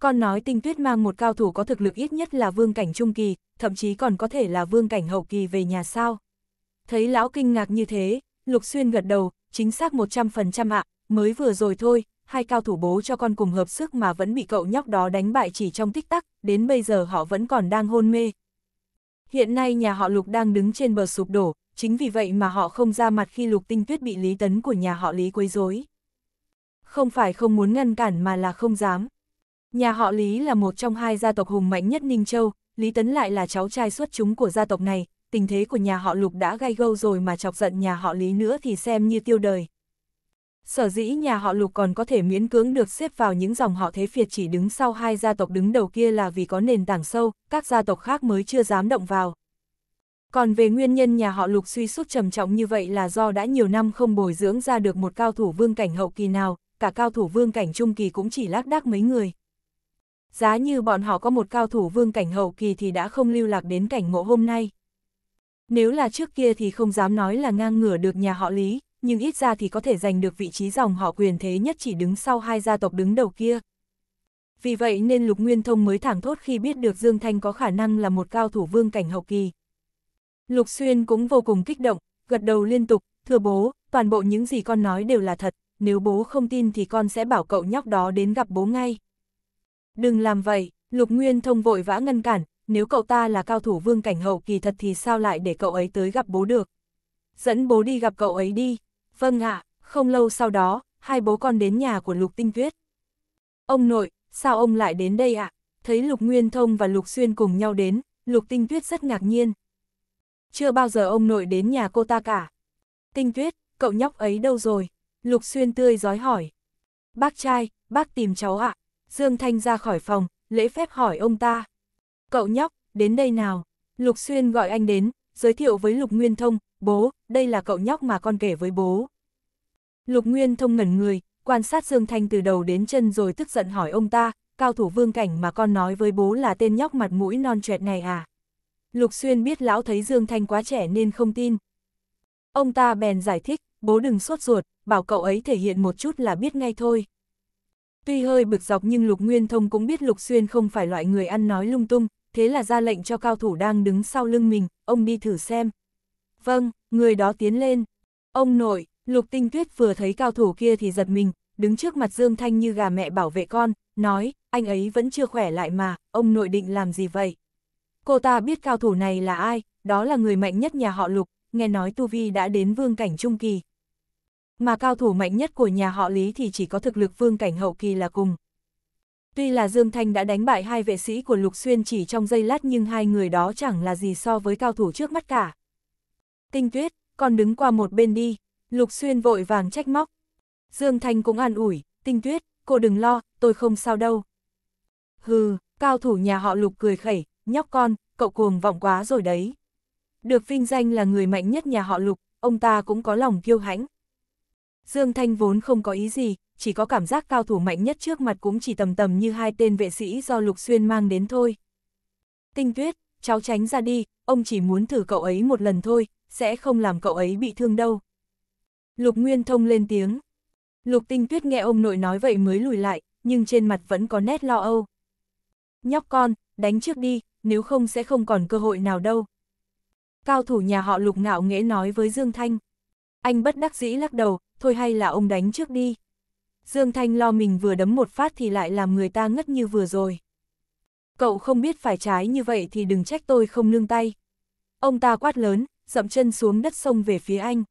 Con nói tinh tuyết mang một cao thủ có thực lực ít nhất là vương cảnh trung kỳ, thậm chí còn có thể là vương cảnh hậu kỳ về nhà sao. Thấy lão kinh ngạc như thế, Lục Xuyên gật đầu, chính xác 100% ạ, à, mới vừa rồi thôi, hai cao thủ bố cho con cùng hợp sức mà vẫn bị cậu nhóc đó đánh bại chỉ trong tích tắc, đến bây giờ họ vẫn còn đang hôn mê. Hiện nay nhà họ Lục đang đứng trên bờ sụp đổ, chính vì vậy mà họ không ra mặt khi Lục Tinh Tuyết bị Lý Tấn của nhà họ Lý quấy rối. Không phải không muốn ngăn cản mà là không dám. Nhà họ Lý là một trong hai gia tộc hùng mạnh nhất Ninh Châu, Lý Tấn lại là cháu trai xuất chúng của gia tộc này, tình thế của nhà họ Lục đã gai gâu rồi mà chọc giận nhà họ Lý nữa thì xem như tiêu đời. Sở dĩ nhà họ Lục còn có thể miễn cưỡng được xếp vào những dòng họ thế phiệt chỉ đứng sau hai gia tộc đứng đầu kia là vì có nền tảng sâu, các gia tộc khác mới chưa dám động vào. Còn về nguyên nhân nhà họ Lục suy sút trầm trọng như vậy là do đã nhiều năm không bồi dưỡng ra được một cao thủ vương cảnh hậu kỳ nào, cả cao thủ vương cảnh trung kỳ cũng chỉ lác đác mấy người. Giá như bọn họ có một cao thủ vương cảnh hậu kỳ thì đã không lưu lạc đến cảnh ngộ hôm nay. Nếu là trước kia thì không dám nói là ngang ngửa được nhà họ Lý, nhưng ít ra thì có thể giành được vị trí dòng họ quyền thế nhất chỉ đứng sau hai gia tộc đứng đầu kia. Vì vậy nên Lục Nguyên Thông mới thẳng thốt khi biết được Dương Thanh có khả năng là một cao thủ vương cảnh hậu kỳ. Lục Xuyên cũng vô cùng kích động, gật đầu liên tục, thưa bố, toàn bộ những gì con nói đều là thật, nếu bố không tin thì con sẽ bảo cậu nhóc đó đến gặp bố ngay. Đừng làm vậy, Lục Nguyên Thông vội vã ngăn cản, nếu cậu ta là cao thủ vương cảnh hậu kỳ thật thì sao lại để cậu ấy tới gặp bố được. Dẫn bố đi gặp cậu ấy đi. Vâng ạ, không lâu sau đó, hai bố con đến nhà của Lục Tinh Tuyết. Ông nội, sao ông lại đến đây ạ? Thấy Lục Nguyên Thông và Lục Xuyên cùng nhau đến, Lục Tinh Tuyết rất ngạc nhiên. Chưa bao giờ ông nội đến nhà cô ta cả. Tinh Tuyết, cậu nhóc ấy đâu rồi? Lục Xuyên tươi giói hỏi. Bác trai, bác tìm cháu ạ. Dương Thanh ra khỏi phòng, lễ phép hỏi ông ta. Cậu nhóc, đến đây nào. Lục Xuyên gọi anh đến, giới thiệu với Lục Nguyên Thông, bố, đây là cậu nhóc mà con kể với bố. Lục Nguyên Thông ngẩn người, quan sát Dương Thanh từ đầu đến chân rồi tức giận hỏi ông ta, cao thủ vương cảnh mà con nói với bố là tên nhóc mặt mũi non chuẹt này à. Lục Xuyên biết lão thấy Dương Thanh quá trẻ nên không tin. Ông ta bèn giải thích, bố đừng sốt ruột, bảo cậu ấy thể hiện một chút là biết ngay thôi. Tuy hơi bực dọc nhưng Lục Nguyên Thông cũng biết Lục Xuyên không phải loại người ăn nói lung tung, thế là ra lệnh cho cao thủ đang đứng sau lưng mình, ông đi thử xem. Vâng, người đó tiến lên. Ông nội, lục tinh tuyết vừa thấy cao thủ kia thì giật mình, đứng trước mặt Dương Thanh như gà mẹ bảo vệ con, nói, anh ấy vẫn chưa khỏe lại mà, ông nội định làm gì vậy? Cô ta biết cao thủ này là ai, đó là người mạnh nhất nhà họ lục, nghe nói Tu Vi đã đến vương cảnh trung kỳ. Mà cao thủ mạnh nhất của nhà họ Lý thì chỉ có thực lực vương cảnh hậu kỳ là cùng. Tuy là Dương Thanh đã đánh bại hai vệ sĩ của Lục Xuyên chỉ trong giây lát nhưng hai người đó chẳng là gì so với cao thủ trước mắt cả. Tinh Tuyết, con đứng qua một bên đi, Lục Xuyên vội vàng trách móc. Dương Thanh cũng an ủi, Tinh Tuyết, cô đừng lo, tôi không sao đâu. Hừ, cao thủ nhà họ Lục cười khẩy, nhóc con, cậu cuồng vọng quá rồi đấy. Được vinh danh là người mạnh nhất nhà họ Lục, ông ta cũng có lòng kiêu hãnh. Dương Thanh vốn không có ý gì, chỉ có cảm giác cao thủ mạnh nhất trước mặt cũng chỉ tầm tầm như hai tên vệ sĩ do Lục Xuyên mang đến thôi. Tinh Tuyết, cháu tránh ra đi, ông chỉ muốn thử cậu ấy một lần thôi, sẽ không làm cậu ấy bị thương đâu. Lục Nguyên Thông lên tiếng. Lục Tinh Tuyết nghe ông nội nói vậy mới lùi lại, nhưng trên mặt vẫn có nét lo âu. Nhóc con, đánh trước đi, nếu không sẽ không còn cơ hội nào đâu. Cao thủ nhà họ Lục ngạo nghễ nói với Dương Thanh anh bất đắc dĩ lắc đầu, thôi hay là ông đánh trước đi. Dương Thanh lo mình vừa đấm một phát thì lại làm người ta ngất như vừa rồi. Cậu không biết phải trái như vậy thì đừng trách tôi không nương tay. Ông ta quát lớn, dậm chân xuống đất sông về phía anh.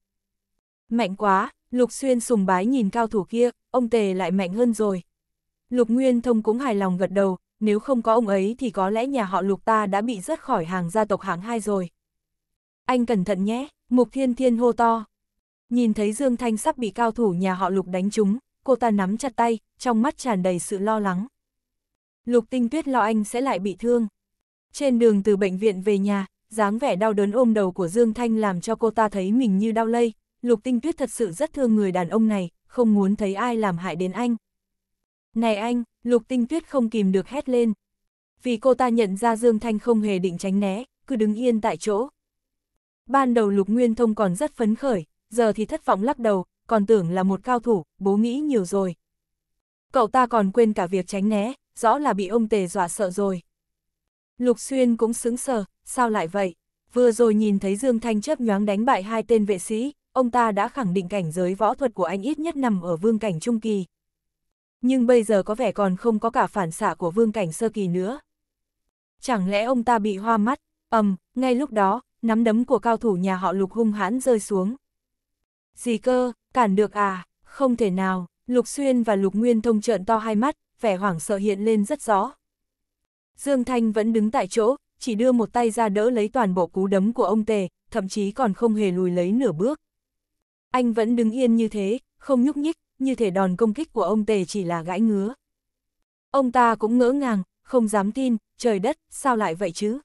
Mạnh quá, Lục Xuyên sùng bái nhìn cao thủ kia, ông Tề lại mạnh hơn rồi. Lục Nguyên Thông cũng hài lòng gật đầu, nếu không có ông ấy thì có lẽ nhà họ Lục ta đã bị rớt khỏi hàng gia tộc hạng hai rồi. Anh cẩn thận nhé, Mục Thiên Thiên hô to. Nhìn thấy Dương Thanh sắp bị cao thủ nhà họ Lục đánh trúng, cô ta nắm chặt tay, trong mắt tràn đầy sự lo lắng. Lục tinh tuyết lo anh sẽ lại bị thương. Trên đường từ bệnh viện về nhà, dáng vẻ đau đớn ôm đầu của Dương Thanh làm cho cô ta thấy mình như đau lây. Lục tinh tuyết thật sự rất thương người đàn ông này, không muốn thấy ai làm hại đến anh. Này anh, lục tinh tuyết không kìm được hét lên. Vì cô ta nhận ra Dương Thanh không hề định tránh né, cứ đứng yên tại chỗ. Ban đầu lục nguyên thông còn rất phấn khởi, giờ thì thất vọng lắc đầu, còn tưởng là một cao thủ, bố nghĩ nhiều rồi. Cậu ta còn quên cả việc tránh né, rõ là bị ông tề dọa sợ rồi. Lục Xuyên cũng sững sờ, sao lại vậy? Vừa rồi nhìn thấy Dương Thanh chớp nhoáng đánh bại hai tên vệ sĩ, ông ta đã khẳng định cảnh giới võ thuật của anh ít nhất nằm ở vương cảnh trung kỳ. Nhưng bây giờ có vẻ còn không có cả phản xạ của vương cảnh sơ kỳ nữa. Chẳng lẽ ông ta bị hoa mắt, ầm, ngay lúc đó, nắm đấm của cao thủ nhà họ lục hung hãn rơi xuống. Gì cơ, cản được à, không thể nào, Lục Xuyên và Lục Nguyên thông trợn to hai mắt, vẻ hoảng sợ hiện lên rất rõ. Dương Thanh vẫn đứng tại chỗ, chỉ đưa một tay ra đỡ lấy toàn bộ cú đấm của ông Tề, thậm chí còn không hề lùi lấy nửa bước. Anh vẫn đứng yên như thế, không nhúc nhích, như thể đòn công kích của ông Tề chỉ là gãi ngứa. Ông ta cũng ngỡ ngàng, không dám tin, trời đất, sao lại vậy chứ?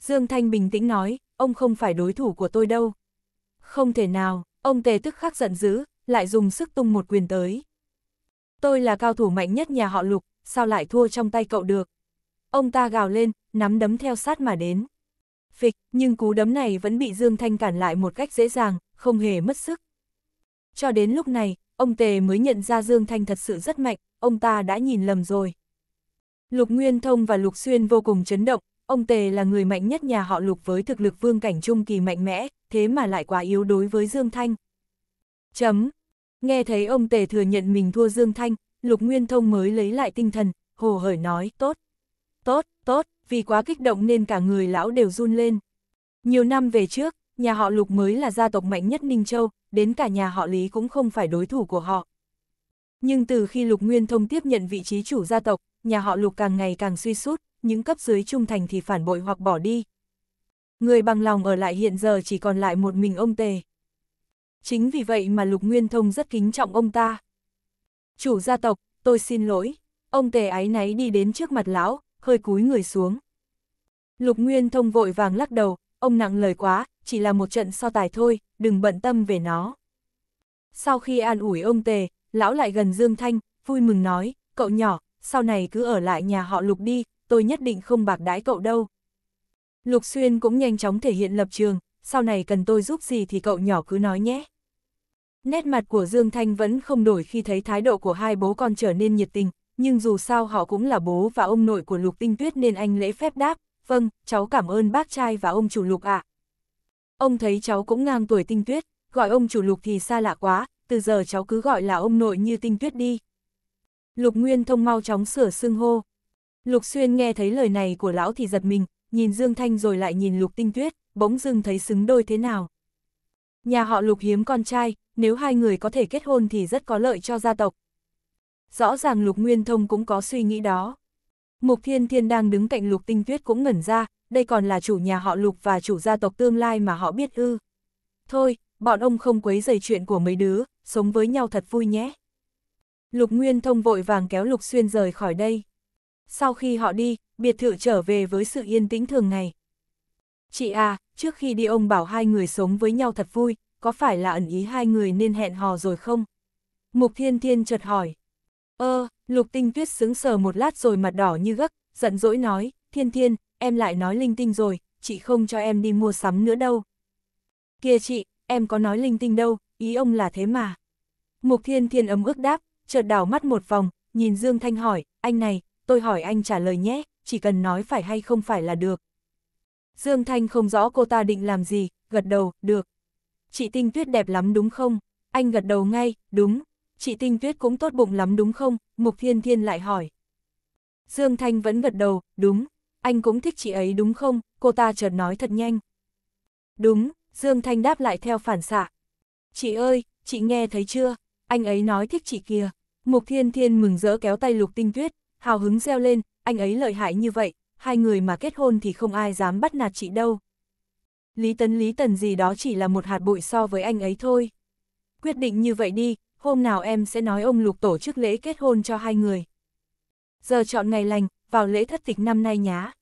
Dương Thanh bình tĩnh nói, ông không phải đối thủ của tôi đâu. Không thể nào, Ông Tề tức khắc giận dữ, lại dùng sức tung một quyền tới. Tôi là cao thủ mạnh nhất nhà họ Lục, sao lại thua trong tay cậu được? Ông ta gào lên, nắm đấm theo sát mà đến. Phịch, nhưng cú đấm này vẫn bị Dương Thanh cản lại một cách dễ dàng, không hề mất sức. Cho đến lúc này, ông Tề mới nhận ra Dương Thanh thật sự rất mạnh, ông ta đã nhìn lầm rồi. Lục Nguyên Thông và Lục Xuyên vô cùng chấn động, Ông Tề là người mạnh nhất nhà họ Lục với thực lực vương cảnh trung kỳ mạnh mẽ, thế mà lại quá yếu đối với Dương Thanh. Chấm. Nghe thấy ông Tề thừa nhận mình thua Dương Thanh, Lục Nguyên Thông mới lấy lại tinh thần, hồ hởi nói, tốt. Tốt, tốt, vì quá kích động nên cả người lão đều run lên. Nhiều năm về trước, nhà họ Lục mới là gia tộc mạnh nhất Ninh Châu, đến cả nhà họ Lý cũng không phải đối thủ của họ. Nhưng từ khi Lục Nguyên Thông tiếp nhận vị trí chủ gia tộc, nhà họ Lục càng ngày càng suy sút, những cấp dưới trung thành thì phản bội hoặc bỏ đi. Người bằng lòng ở lại hiện giờ chỉ còn lại một mình ông Tề. Chính vì vậy mà Lục Nguyên Thông rất kính trọng ông ta. Chủ gia tộc, tôi xin lỗi. Ông Tề ái náy đi đến trước mặt lão, hơi cúi người xuống. Lục Nguyên Thông vội vàng lắc đầu, ông nặng lời quá, chỉ là một trận so tài thôi, đừng bận tâm về nó. Sau khi an ủi ông Tề, lão lại gần Dương Thanh, vui mừng nói, cậu nhỏ, sau này cứ ở lại nhà họ Lục đi, tôi nhất định không bạc đái cậu đâu. Lục Xuyên cũng nhanh chóng thể hiện lập trường, sau này cần tôi giúp gì thì cậu nhỏ cứ nói nhé. Nét mặt của Dương Thanh vẫn không đổi khi thấy thái độ của hai bố con trở nên nhiệt tình, nhưng dù sao họ cũng là bố và ông nội của Lục Tinh Tuyết nên anh lễ phép đáp, vâng, cháu cảm ơn bác trai và ông chủ Lục ạ. À. Ông thấy cháu cũng ngang tuổi Tinh Tuyết, gọi ông chủ Lục thì xa lạ quá, từ giờ cháu cứ gọi là ông nội như Tinh Tuyết đi. Lục Nguyên Thông mau chóng sửa xưng hô, Lục Xuyên nghe thấy lời này của lão thì giật mình, nhìn Dương Thanh rồi lại nhìn Lục Tinh Tuyết, bỗng dưng thấy xứng đôi thế nào. Nhà họ Lục hiếm con trai, nếu hai người có thể kết hôn thì rất có lợi cho gia tộc. Rõ ràng Lục Nguyên Thông cũng có suy nghĩ đó. Mục Thiên Thiên đang đứng cạnh Lục Tinh Tuyết cũng ngẩn ra, đây còn là chủ nhà họ Lục và chủ gia tộc tương lai mà họ biết ư. Thôi, bọn ông không quấy dày chuyện của mấy đứa, sống với nhau thật vui nhé. Lục Nguyên Thông vội vàng kéo Lục Xuyên rời khỏi đây. Sau khi họ đi, biệt thự trở về với sự yên tĩnh thường ngày. Chị à, trước khi đi ông bảo hai người sống với nhau thật vui, có phải là ẩn ý hai người nên hẹn hò rồi không? Mục Thiên Thiên chợt hỏi. Ơ, ờ, Lục Tinh Tuyết sững sờ một lát rồi mặt đỏ như gấc, giận dỗi nói, Thiên Thiên, em lại nói linh tinh rồi, chị không cho em đi mua sắm nữa đâu. Kia chị, em có nói linh tinh đâu, ý ông là thế mà. Mục Thiên Thiên ấm ức đáp, chợt đảo mắt một vòng, nhìn Dương Thanh hỏi, anh này, tôi hỏi anh trả lời nhé, chỉ cần nói phải hay không phải là được. Dương Thanh không rõ cô ta định làm gì, gật đầu, được. Chị Tinh Tuyết đẹp lắm đúng không? Anh gật đầu ngay, đúng. Chị Tinh Tuyết cũng tốt bụng lắm đúng không? Mục Thiên Thiên lại hỏi. Dương Thanh vẫn gật đầu, đúng. Anh cũng thích chị ấy đúng không? Cô ta chợt nói thật nhanh. Đúng, Dương Thanh đáp lại theo phản xạ. Chị ơi, chị nghe thấy chưa? Anh ấy nói thích chị kia. Mục Thiên Thiên mừng rỡ kéo tay Lục Tinh Tuyết, hào hứng reo lên, anh ấy lợi hại như vậy, hai người mà kết hôn thì không ai dám bắt nạt chị đâu. Lý Tấn Lý Tần gì đó chỉ là một hạt bụi so với anh ấy thôi. Quyết định như vậy đi, hôm nào em sẽ nói ông Lục tổ chức lễ kết hôn cho hai người. Giờ chọn ngày lành, vào lễ thất tịch năm nay nhá.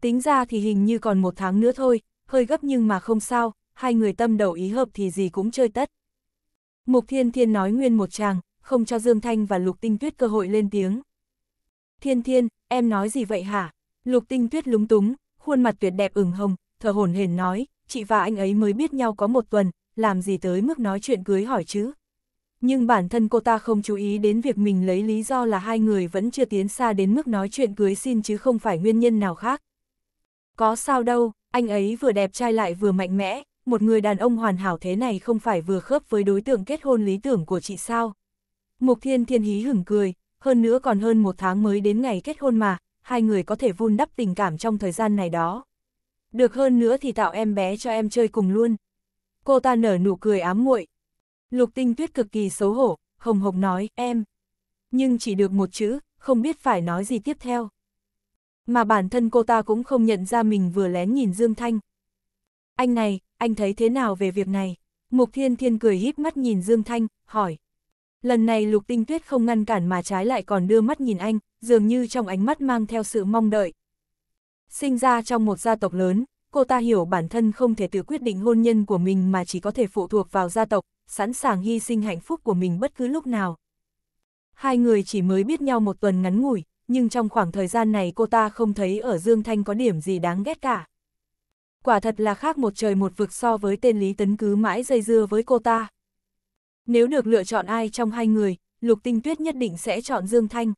Tính ra thì hình như còn một tháng nữa thôi, hơi gấp nhưng mà không sao, hai người tâm đầu ý hợp thì gì cũng chơi tất. Mục Thiên Thiên nói nguyên một chàng, không cho Dương Thanh và Lục Tinh Tuyết cơ hội lên tiếng. Thiên thiên, em nói gì vậy hả? Lục tinh tuyết lúng túng, khuôn mặt tuyệt đẹp ửng hồng, thở hổn hển nói, chị và anh ấy mới biết nhau có một tuần, làm gì tới mức nói chuyện cưới hỏi chứ? Nhưng bản thân cô ta không chú ý đến việc mình lấy lý do là hai người vẫn chưa tiến xa đến mức nói chuyện cưới xin chứ không phải nguyên nhân nào khác. Có sao đâu, anh ấy vừa đẹp trai lại vừa mạnh mẽ, một người đàn ông hoàn hảo thế này không phải vừa khớp với đối tượng kết hôn lý tưởng của chị sao? Mục Thiên Thiên hí hửng cười, hơn nữa còn hơn một tháng mới đến ngày kết hôn mà, hai người có thể vun đắp tình cảm trong thời gian này đó. Được hơn nữa thì tạo em bé cho em chơi cùng luôn. Cô ta nở nụ cười ám muội. Lục tinh tuyết cực kỳ xấu hổ, hồng hộc nói, em. Nhưng chỉ được một chữ, không biết phải nói gì tiếp theo. Mà bản thân cô ta cũng không nhận ra mình vừa lén nhìn Dương Thanh. Anh này, anh thấy thế nào về việc này? Mục Thiên Thiên cười híp mắt nhìn Dương Thanh, hỏi lần này lục tinh tuyết không ngăn cản mà trái lại còn đưa mắt nhìn anh, dường như trong ánh mắt mang theo sự mong đợi. Sinh ra trong một gia tộc lớn, cô ta hiểu bản thân không thể tự quyết định hôn nhân của mình mà chỉ có thể phụ thuộc vào gia tộc, sẵn sàng hy sinh hạnh phúc của mình bất cứ lúc nào. Hai người chỉ mới biết nhau một tuần ngắn ngủi, nhưng trong khoảng thời gian này cô ta không thấy ở Dương Thanh có điểm gì đáng ghét cả. Quả thật là khác một trời một vực so với tên Lý Tấn cứ mãi dây dưa với cô ta. Nếu được lựa chọn ai trong hai người, Lục Tinh Tuyết nhất định sẽ chọn Dương Thanh.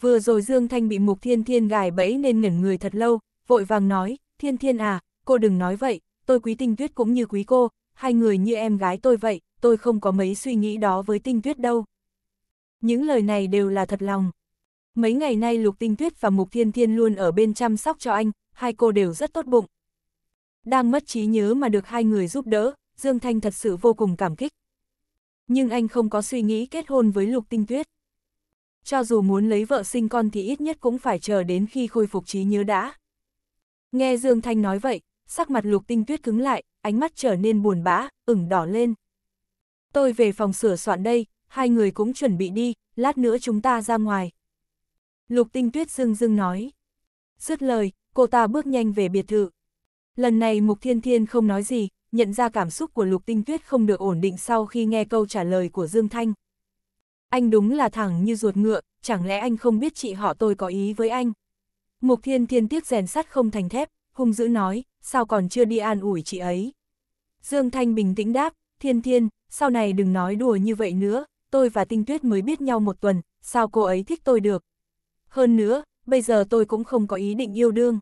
Vừa rồi Dương Thanh bị Mục Thiên Thiên gài bẫy nên ngẩn người thật lâu, vội vàng nói, Thiên Thiên à, cô đừng nói vậy, tôi quý Tinh Tuyết cũng như quý cô, hai người như em gái tôi vậy, tôi không có mấy suy nghĩ đó với Tinh Tuyết đâu. Những lời này đều là thật lòng. Mấy ngày nay Lục Tinh Tuyết và Mục Thiên Thiên luôn ở bên chăm sóc cho anh, hai cô đều rất tốt bụng. Đang mất trí nhớ mà được hai người giúp đỡ, Dương Thanh thật sự vô cùng cảm kích nhưng anh không có suy nghĩ kết hôn với Lục Tinh Tuyết. Cho dù muốn lấy vợ sinh con thì ít nhất cũng phải chờ đến khi khôi phục trí nhớ đã. Nghe Dương Thanh nói vậy, sắc mặt Lục Tinh Tuyết cứng lại, ánh mắt trở nên buồn bã, ửng đỏ lên. Tôi về phòng sửa soạn đây, hai người cũng chuẩn bị đi, lát nữa chúng ta ra ngoài. Lục Tinh Tuyết dưng dưng nói. Dứt lời, cô ta bước nhanh về biệt thự. Lần này Mục Thiên Thiên không nói gì, nhận ra cảm xúc của Lục Tinh Tuyết không được ổn định sau khi nghe câu trả lời của Dương Thanh. Anh đúng là thẳng như ruột ngựa, chẳng lẽ anh không biết chị họ tôi có ý với anh? Mục Thiên Thiên tiếc rèn sắt không thành thép, hung dữ nói, sao còn chưa đi an ủi chị ấy? Dương Thanh bình tĩnh đáp, Thiên Thiên, sau này đừng nói đùa như vậy nữa, tôi và Tinh Tuyết mới biết nhau một tuần, sao cô ấy thích tôi được? Hơn nữa, bây giờ tôi cũng không có ý định yêu đương.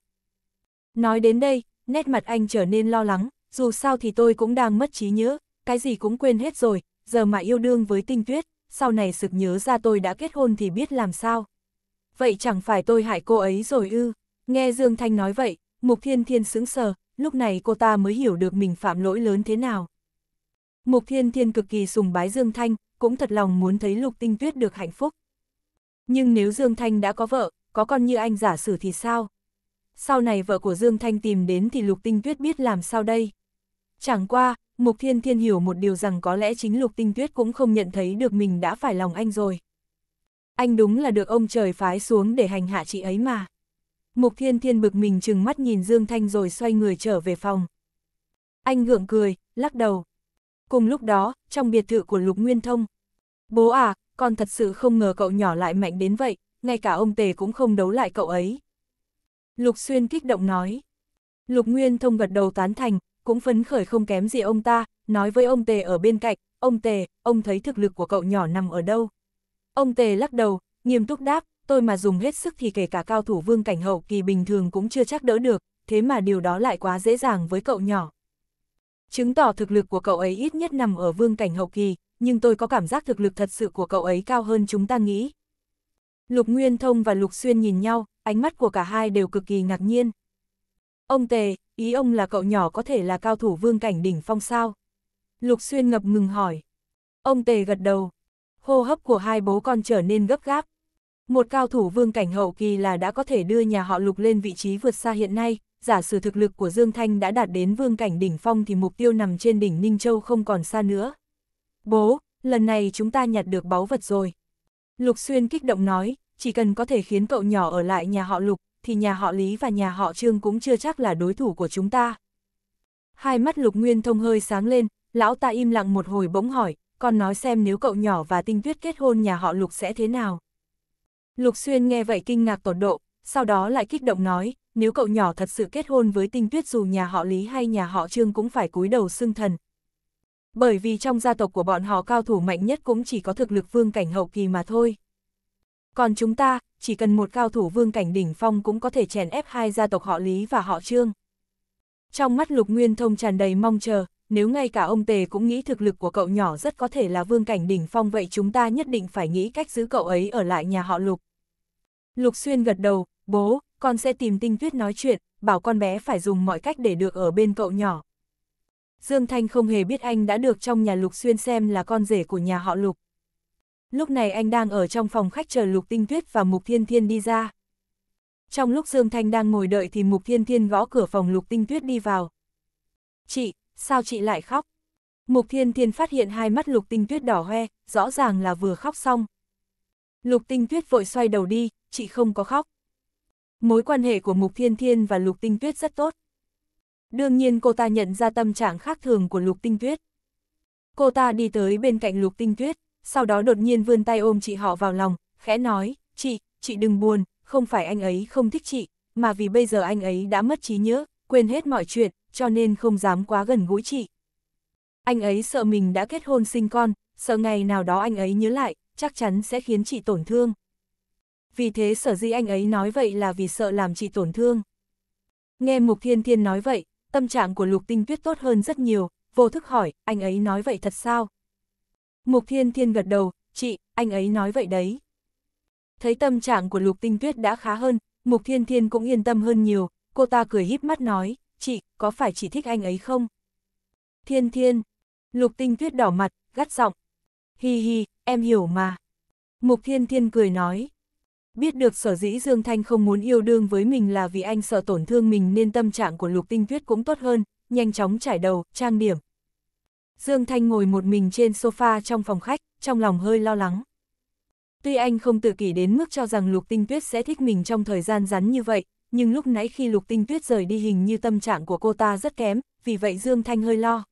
Nói đến đây, nét mặt anh trở nên lo lắng, dù sao thì tôi cũng đang mất trí nhớ, cái gì cũng quên hết rồi, giờ mà yêu đương với tinh tuyết, sau này sực nhớ ra tôi đã kết hôn thì biết làm sao. Vậy chẳng phải tôi hại cô ấy rồi ư, nghe Dương Thanh nói vậy, Mục Thiên Thiên sững sờ, lúc này cô ta mới hiểu được mình phạm lỗi lớn thế nào. Mục Thiên Thiên cực kỳ sùng bái Dương Thanh, cũng thật lòng muốn thấy Lục Tinh Tuyết được hạnh phúc. Nhưng nếu Dương Thanh đã có vợ, có con như anh giả sử thì sao? Sau này vợ của Dương Thanh tìm đến thì Lục Tinh Tuyết biết làm sao đây? Chẳng qua, Mục Thiên Thiên hiểu một điều rằng có lẽ chính Lục Tinh Tuyết cũng không nhận thấy được mình đã phải lòng anh rồi. Anh đúng là được ông trời phái xuống để hành hạ chị ấy mà. Mục Thiên Thiên bực mình chừng mắt nhìn Dương Thanh rồi xoay người trở về phòng. Anh gượng cười, lắc đầu. Cùng lúc đó, trong biệt thự của Lục Nguyên Thông. Bố à, con thật sự không ngờ cậu nhỏ lại mạnh đến vậy, ngay cả ông Tề cũng không đấu lại cậu ấy. Lục Xuyên kích động nói. Lục Nguyên Thông gật đầu tán thành, cũng phấn khởi không kém gì ông ta, nói với ông Tề ở bên cạnh, ông Tề, ông thấy thực lực của cậu nhỏ nằm ở đâu. Ông Tề lắc đầu, nghiêm túc đáp, tôi mà dùng hết sức thì kể cả cao thủ vương cảnh hậu kỳ bình thường cũng chưa chắc đỡ được, thế mà điều đó lại quá dễ dàng với cậu nhỏ. Chứng tỏ thực lực của cậu ấy ít nhất nằm ở vương cảnh hậu kỳ, nhưng tôi có cảm giác thực lực thật sự của cậu ấy cao hơn chúng ta nghĩ. Lục Nguyên Thông và Lục Xuyên nhìn nhau, ánh mắt của cả hai đều cực kỳ ngạc nhiên. Ông Tề, ý ông là cậu nhỏ có thể là cao thủ vương cảnh đỉnh phong sao? Lục Xuyên ngập ngừng hỏi. Ông Tề gật đầu. Hô hấp của hai bố con trở nên gấp gáp. Một cao thủ vương cảnh hậu kỳ là đã có thể đưa nhà họ Lục lên vị trí vượt xa hiện nay, giả sử thực lực của Dương Thanh đã đạt đến vương cảnh đỉnh phong thì mục tiêu nằm trên đỉnh Ninh Châu không còn xa nữa. Bố, lần này chúng ta nhặt được báu vật rồi. Lục Xuyên kích động nói, chỉ cần có thể khiến cậu nhỏ ở lại nhà họ Lục, thì nhà họ Lý và nhà họ Trương cũng chưa chắc là đối thủ của chúng ta. Hai mắt Lục Nguyên Thông hơi sáng lên, lão ta im lặng một hồi bỗng hỏi, con nói xem nếu cậu nhỏ và tinh tuyết kết hôn nhà họ Lục sẽ thế nào. Lục Xuyên nghe vậy kinh ngạc tột độ, sau đó lại kích động nói, nếu cậu nhỏ thật sự kết hôn với tinh tuyết dù nhà họ Lý hay nhà họ Trương cũng phải cúi đầu xưng thần. Bởi vì trong gia tộc của bọn họ cao thủ mạnh nhất cũng chỉ có thực lực vương cảnh hậu kỳ mà thôi. Còn chúng ta, chỉ cần một cao thủ vương cảnh đỉnh phong cũng có thể chèn ép hai gia tộc họ Lý và họ Trương. Trong mắt Lục Nguyên Thông tràn đầy mong chờ, nếu ngay cả ông Tề cũng nghĩ thực lực của cậu nhỏ rất có thể là vương cảnh đỉnh phong vậy chúng ta nhất định phải nghĩ cách giữ cậu ấy ở lại nhà họ Lục. Lục Xuyên gật đầu, bố, con sẽ tìm Tinh Tuyết nói chuyện, bảo con bé phải dùng mọi cách để được ở bên cậu nhỏ. Dương Thanh không hề biết anh đã được trong nhà Lục Xuyên xem là con rể của nhà họ Lục lúc này anh đang ở trong phòng khách chờ Lục Tinh Tuyết và Mục Thiên Thiên đi ra. Trong lúc Dương Thanh đang ngồi đợi thì Mục Thiên Thiên gõ cửa phòng Lục Tinh Tuyết đi vào. Chị, sao chị lại khóc? Mục Thiên Thiên phát hiện hai mắt Lục Tinh Tuyết đỏ hoe, rõ ràng là vừa khóc xong. Lục Tinh Tuyết vội xoay đầu đi, chị không có khóc. Mối quan hệ của Mục Thiên Thiên và Lục Tinh Tuyết rất tốt. Đương nhiên cô ta nhận ra tâm trạng khác thường của Lục Tinh Tuyết. Cô ta đi tới bên cạnh Lục Tinh Tuyết, sau đó đột nhiên vươn tay ôm chị họ vào lòng, khẽ nói, chị, chị đừng buồn, không phải anh ấy không thích chị, mà vì bây giờ anh ấy đã mất trí nhớ, quên hết mọi chuyện, cho nên không dám quá gần gũi chị. Anh ấy sợ mình đã kết hôn sinh con, sợ ngày nào đó anh ấy nhớ lại, chắc chắn sẽ khiến chị tổn thương. Vì thế sở dĩ anh ấy nói vậy là vì sợ làm chị tổn thương. Nghe Mục Thiên Thiên nói vậy, tâm trạng của Lục Tinh Tuyết tốt hơn rất nhiều, vô thức hỏi, anh ấy nói vậy thật sao? Mục Thiên Thiên gật đầu, chị, anh ấy nói vậy đấy. Thấy tâm trạng của Lục Tinh Tuyết đã khá hơn, Mục Thiên Thiên cũng yên tâm hơn nhiều, cô ta cười híp mắt nói, chị, có phải chị thích anh ấy không? Thiên Thiên, Lục Tinh Tuyết đỏ mặt, gắt giọng. Hi hi, em hiểu mà. Mục Thiên Thiên cười nói. Biết được sở dĩ Dương Thanh không muốn yêu đương với mình là vì anh sợ tổn thương mình nên tâm trạng của Lục Tinh Tuyết cũng tốt hơn, nhanh chóng trải đầu, trang điểm, Dương Thanh ngồi một mình trên sofa trong phòng khách, trong lòng hơi lo lắng. Tuy anh không tự kỷ đến mức cho rằng Lục Tinh Tuyết sẽ thích mình trong thời gian rắn như vậy, nhưng lúc nãy khi Lục Tinh Tuyết rời đi hình như tâm trạng của cô ta rất kém, vì vậy Dương Thanh hơi lo.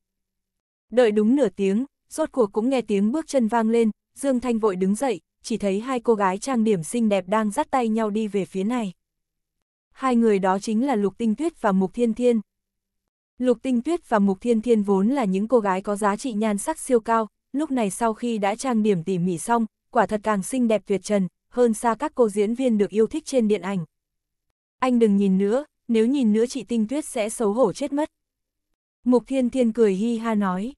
Đợi đúng nửa tiếng, rốt cuộc cũng nghe tiếng bước chân vang lên, Dương Thanh vội đứng dậy, chỉ thấy hai cô gái trang điểm xinh đẹp đang dắt tay nhau đi về phía này. Hai người đó chính là Lục Tinh Tuyết và Mục Thiên Thiên. Lục Tinh Tuyết và Mục Thiên Thiên vốn là những cô gái có giá trị nhan sắc siêu cao, lúc này sau khi đã trang điểm tỉ mỉ xong, quả thật càng xinh đẹp tuyệt trần, hơn xa các cô diễn viên được yêu thích trên điện ảnh. Anh đừng nhìn nữa, nếu nhìn nữa chị Tinh Tuyết sẽ xấu hổ chết mất. Mục Thiên Thiên cười hi ha nói.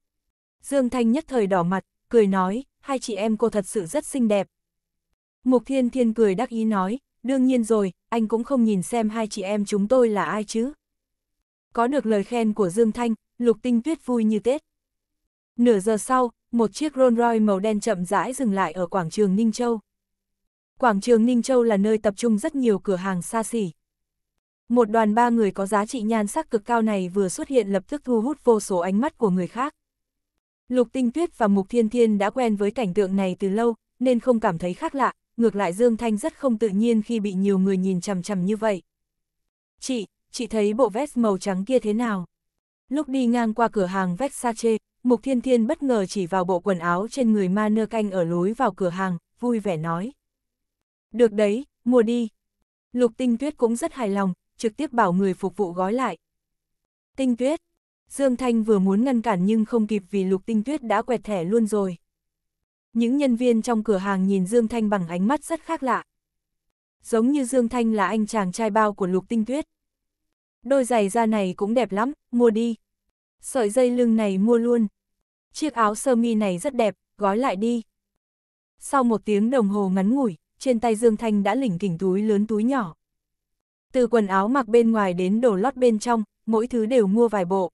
Dương Thanh nhất thời đỏ mặt, cười nói, hai chị em cô thật sự rất xinh đẹp. Mục Thiên Thiên cười đắc ý nói, đương nhiên rồi, anh cũng không nhìn xem hai chị em chúng tôi là ai chứ có được lời khen của Dương Thanh, Lục Tinh Tuyết vui như Tết. Nửa giờ sau, một chiếc Rolls Royce màu đen chậm rãi dừng lại ở quảng trường Ninh Châu. Quảng trường Ninh Châu là nơi tập trung rất nhiều cửa hàng xa xỉ. Một đoàn ba người có giá trị nhan sắc cực cao này vừa xuất hiện lập tức thu hút vô số ánh mắt của người khác. Lục Tinh Tuyết và Mục Thiên Thiên đã quen với cảnh tượng này từ lâu, nên không cảm thấy khác lạ, ngược lại Dương Thanh rất không tự nhiên khi bị nhiều người nhìn chằm chằm như vậy. Chị, chị thấy bộ vest màu trắng kia thế nào? Lúc đi ngang qua cửa hàng Versace, Mục Thiên Thiên bất ngờ chỉ vào bộ quần áo trên người ma nơ canh ở lối vào cửa hàng, vui vẻ nói. Được đấy, mua đi. Lục Tinh Tuyết cũng rất hài lòng, trực tiếp bảo người phục vụ gói lại. Tinh Tuyết. Dương Thanh vừa muốn ngăn cản nhưng không kịp vì Lục Tinh Tuyết đã quẹt thẻ luôn rồi. Những nhân viên trong cửa hàng nhìn Dương Thanh bằng ánh mắt rất khác lạ. Giống như Dương Thanh là anh chàng trai bao của Lục Tinh Tuyết đôi giày da này cũng đẹp lắm, mua đi. Sợi dây lưng này mua luôn. Chiếc áo sơ mi này rất đẹp, gói lại đi. Sau một tiếng đồng hồ ngắn ngủi, trên tay Dương Thanh đã lỉnh kỉnh túi lớn túi nhỏ. Từ quần áo mặc bên ngoài đến đồ lót bên trong, mỗi thứ đều mua vài bộ.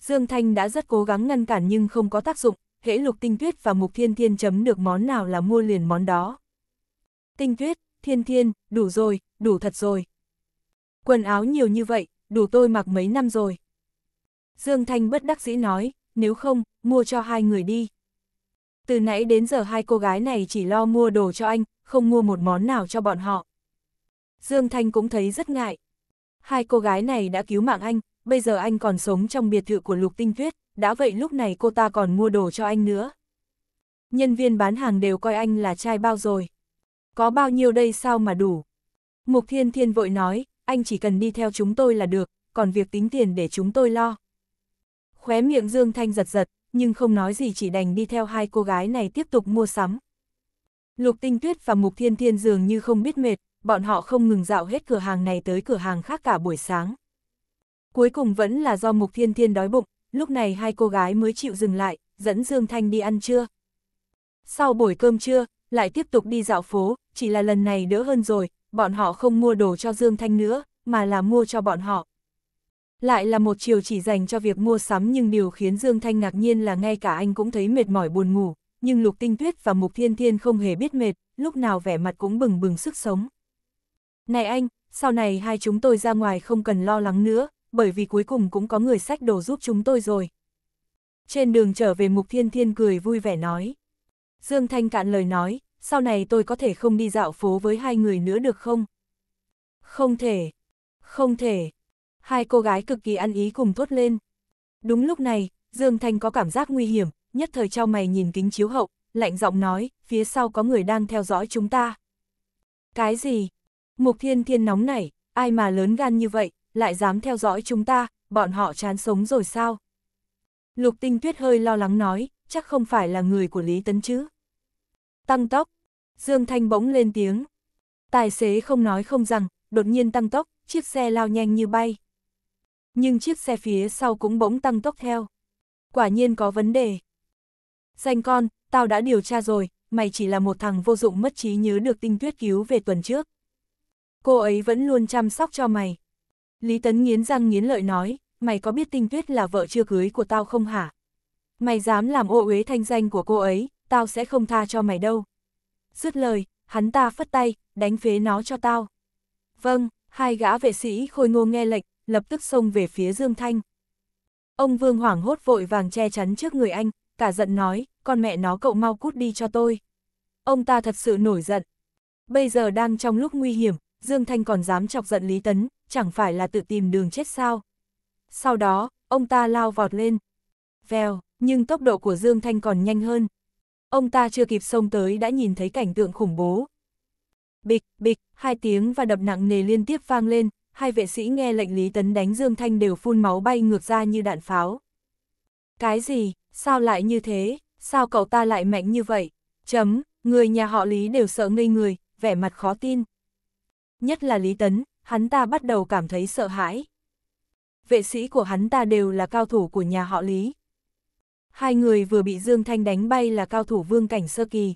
Dương Thanh đã rất cố gắng ngăn cản nhưng không có tác dụng, hễ Lục Tinh Tuyết và Mục Thiên Thiên chấm được món nào là mua liền món đó. Tinh Tuyết, Thiên Thiên, đủ rồi, đủ thật rồi, quần áo nhiều như vậy, đủ tôi mặc mấy năm rồi. Dương Thanh bất đắc dĩ nói, nếu không, mua cho hai người đi. Từ nãy đến giờ hai cô gái này chỉ lo mua đồ cho anh, không mua một món nào cho bọn họ. Dương Thanh cũng thấy rất ngại. Hai cô gái này đã cứu mạng anh, bây giờ anh còn sống trong biệt thự của Lục Tinh Tuyết, đã vậy lúc này cô ta còn mua đồ cho anh nữa. Nhân viên bán hàng đều coi anh là trai bao rồi. Có bao nhiêu đây sao mà đủ? Mục Thiên Thiên vội nói, anh chỉ cần đi theo chúng tôi là được, còn việc tính tiền để chúng tôi lo. Khóe miệng Dương Thanh giật giật, nhưng không nói gì chỉ đành đi theo hai cô gái này tiếp tục mua sắm. Lục Tinh Tuyết và Mục Thiên Thiên dường như không biết mệt, bọn họ không ngừng dạo hết cửa hàng này tới cửa hàng khác cả buổi sáng. Cuối cùng vẫn là do Mục Thiên Thiên đói bụng, lúc này hai cô gái mới chịu dừng lại, dẫn Dương Thanh đi ăn trưa. Sau buổi cơm trưa, lại tiếp tục đi dạo phố, chỉ là lần này đỡ hơn rồi, bọn họ không mua đồ cho Dương Thanh nữa, mà là mua cho bọn họ. Lại là một chiều chỉ dành cho việc mua sắm nhưng điều khiến Dương Thanh ngạc nhiên là ngay cả anh cũng thấy mệt mỏi buồn ngủ, nhưng Lục Tinh Tuyết và Mục Thiên Thiên không hề biết mệt, lúc nào vẻ mặt cũng bừng bừng sức sống. Này anh, sau này hai chúng tôi ra ngoài không cần lo lắng nữa, bởi vì cuối cùng cũng có người sách đồ giúp chúng tôi rồi. Trên đường trở về Mục Thiên Thiên cười vui vẻ nói. Dương Thanh cạn lời nói, sau này tôi có thể không đi dạo phố với hai người nữa được không? Không thể, không thể. Hai cô gái cực kỳ ăn ý cùng thốt lên. Đúng lúc này, Dương Thanh có cảm giác nguy hiểm, nhất thời trao mày nhìn kính chiếu hậu, lạnh giọng nói, phía sau có người đang theo dõi chúng ta. Cái gì? Mục thiên thiên nóng nảy, ai mà lớn gan như vậy, lại dám theo dõi chúng ta, bọn họ chán sống rồi sao? Lục tinh tuyết hơi lo lắng nói, chắc không phải là người của Lý Tấn chứ. Tăng tốc. Dương Thanh bỗng lên tiếng. Tài xế không nói không rằng, đột nhiên tăng tốc, chiếc xe lao nhanh như bay. Nhưng chiếc xe phía sau cũng bỗng tăng tốc theo. Quả nhiên có vấn đề. Danh con, tao đã điều tra rồi, mày chỉ là một thằng vô dụng mất trí nhớ được tinh tuyết cứu về tuần trước. Cô ấy vẫn luôn chăm sóc cho mày. Lý Tấn nghiến răng nghiến lợi nói, mày có biết tinh tuyết là vợ chưa cưới của tao không hả? Mày dám làm ô uế thanh danh của cô ấy, tao sẽ không tha cho mày đâu. Dứt lời, hắn ta phất tay, đánh phế nó cho tao. Vâng, hai gã vệ sĩ khôi ngô nghe lệnh, lập tức xông về phía Dương Thanh. Ông Vương hoảng hốt vội vàng che chắn trước người anh, cả giận nói, con mẹ nó cậu mau cút đi cho tôi. Ông ta thật sự nổi giận. Bây giờ đang trong lúc nguy hiểm, Dương Thanh còn dám chọc giận Lý Tấn, chẳng phải là tự tìm đường chết sao. Sau đó, ông ta lao vọt lên. Vèo, nhưng tốc độ của Dương Thanh còn nhanh hơn, Ông ta chưa kịp xông tới đã nhìn thấy cảnh tượng khủng bố. Bịch, bịch, hai tiếng và đập nặng nề liên tiếp vang lên, hai vệ sĩ nghe lệnh Lý Tấn đánh Dương Thanh đều phun máu bay ngược ra như đạn pháo. Cái gì, sao lại như thế, sao cậu ta lại mạnh như vậy? Chấm, người nhà họ Lý đều sợ ngây người, vẻ mặt khó tin. Nhất là Lý Tấn, hắn ta bắt đầu cảm thấy sợ hãi. Vệ sĩ của hắn ta đều là cao thủ của nhà họ Lý, hai người vừa bị Dương Thanh đánh bay là cao thủ vương cảnh sơ kỳ.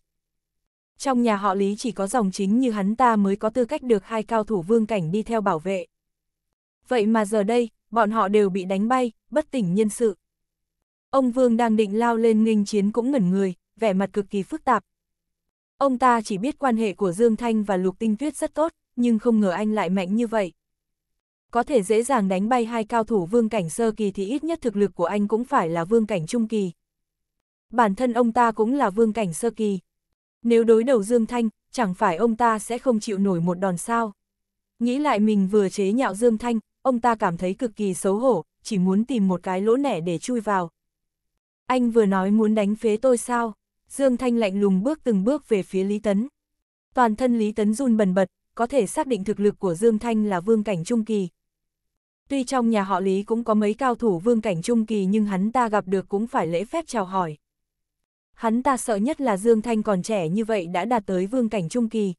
Trong nhà họ Lý chỉ có dòng chính như hắn ta mới có tư cách được hai cao thủ vương cảnh đi theo bảo vệ. Vậy mà giờ đây, bọn họ đều bị đánh bay, bất tỉnh nhân sự. Ông Vương đang định lao lên nghênh chiến cũng ngẩn người, vẻ mặt cực kỳ phức tạp. Ông ta chỉ biết quan hệ của Dương Thanh và Lục Tinh Tuyết rất tốt, nhưng không ngờ anh lại mạnh như vậy có thể dễ dàng đánh bay hai cao thủ vương cảnh sơ kỳ thì ít nhất thực lực của anh cũng phải là vương cảnh trung kỳ. Bản thân ông ta cũng là vương cảnh sơ kỳ. Nếu đối đầu Dương Thanh, chẳng phải ông ta sẽ không chịu nổi một đòn sao. Nghĩ lại mình vừa chế nhạo Dương Thanh, ông ta cảm thấy cực kỳ xấu hổ, chỉ muốn tìm một cái lỗ nẻ để chui vào. Anh vừa nói muốn đánh phế tôi sao? Dương Thanh lạnh lùng bước từng bước về phía Lý Tấn. Toàn thân Lý Tấn run bần bật, có thể xác định thực lực của Dương Thanh là vương cảnh trung kỳ, Tuy trong nhà họ Lý cũng có mấy cao thủ vương cảnh trung kỳ nhưng hắn ta gặp được cũng phải lễ phép chào hỏi. Hắn ta sợ nhất là Dương Thanh còn trẻ như vậy đã đạt tới vương cảnh trung kỳ.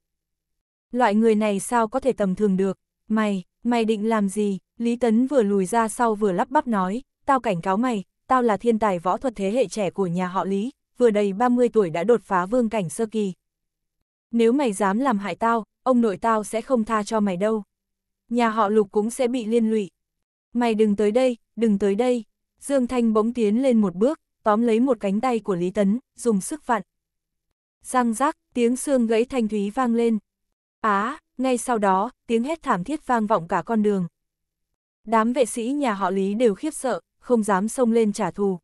Loại người này sao có thể tầm thường được, mày, mày định làm gì, Lý Tấn vừa lùi ra sau vừa lắp bắp nói, tao cảnh cáo mày, tao là thiên tài võ thuật thế hệ trẻ của nhà họ Lý, vừa đầy 30 tuổi đã đột phá vương cảnh sơ kỳ. Nếu mày dám làm hại tao, ông nội tao sẽ không tha cho mày đâu. Nhà họ Lục cũng sẽ bị liên lụy, Mày đừng tới đây, đừng tới đây. Dương Thanh bỗng tiến lên một bước, tóm lấy một cánh tay của Lý Tấn, dùng sức vặn. Răng rác, tiếng xương gãy thanh thúy vang lên. Á, ngay sau đó, tiếng hét thảm thiết vang vọng cả con đường. Đám vệ sĩ nhà họ Lý đều khiếp sợ, không dám xông lên trả thù.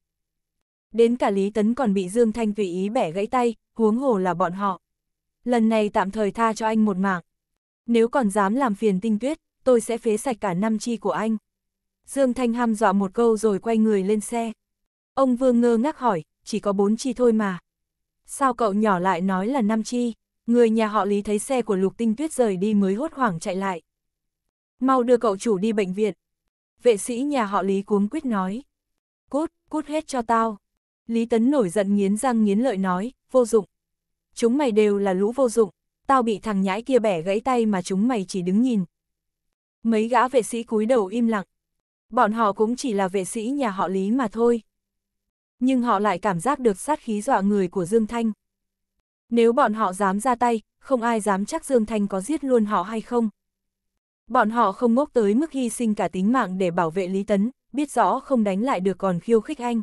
Đến cả Lý Tấn còn bị Dương Thanh tùy ý bẻ gãy tay, huống hồ là bọn họ. Lần này tạm thời tha cho anh một mạng. Nếu còn dám làm phiền tinh tuyết, tôi sẽ phế sạch cả năm chi của anh. Dương Thanh Ham dọa một câu rồi quay người lên xe. Ông Vương ngơ ngác hỏi, chỉ có bốn chi thôi mà. Sao cậu nhỏ lại nói là năm chi? Người nhà họ Lý thấy xe của Lục Tinh Tuyết rời đi mới hốt hoảng chạy lại. Mau đưa cậu chủ đi bệnh viện. Vệ sĩ nhà họ Lý cuống quyết nói. Cút, cút hết cho tao. Lý Tấn nổi giận nghiến răng nghiến lợi nói, vô dụng. Chúng mày đều là lũ vô dụng, tao bị thằng nhãi kia bẻ gãy tay mà chúng mày chỉ đứng nhìn. Mấy gã vệ sĩ cúi đầu im lặng. Bọn họ cũng chỉ là vệ sĩ nhà họ Lý mà thôi. Nhưng họ lại cảm giác được sát khí dọa người của Dương Thanh. Nếu bọn họ dám ra tay, không ai dám chắc Dương Thanh có giết luôn họ hay không. Bọn họ không ngốc tới mức hy sinh cả tính mạng để bảo vệ Lý Tấn, biết rõ không đánh lại được còn khiêu khích anh.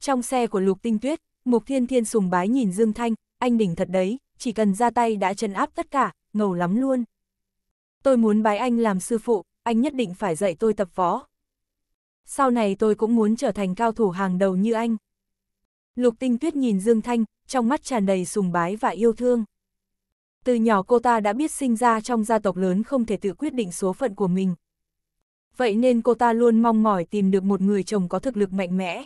Trong xe của Lục Tinh Tuyết, Mục Thiên Thiên sùng bái nhìn Dương Thanh, anh đỉnh thật đấy, chỉ cần ra tay đã chân áp tất cả, ngầu lắm luôn. Tôi muốn bái anh làm sư phụ, anh nhất định phải dạy tôi tập võ. Sau này tôi cũng muốn trở thành cao thủ hàng đầu như anh. Lục Tinh Tuyết nhìn Dương Thanh, trong mắt tràn đầy sùng bái và yêu thương. Từ nhỏ cô ta đã biết sinh ra trong gia tộc lớn không thể tự quyết định số phận của mình. Vậy nên cô ta luôn mong mỏi tìm được một người chồng có thực lực mạnh mẽ.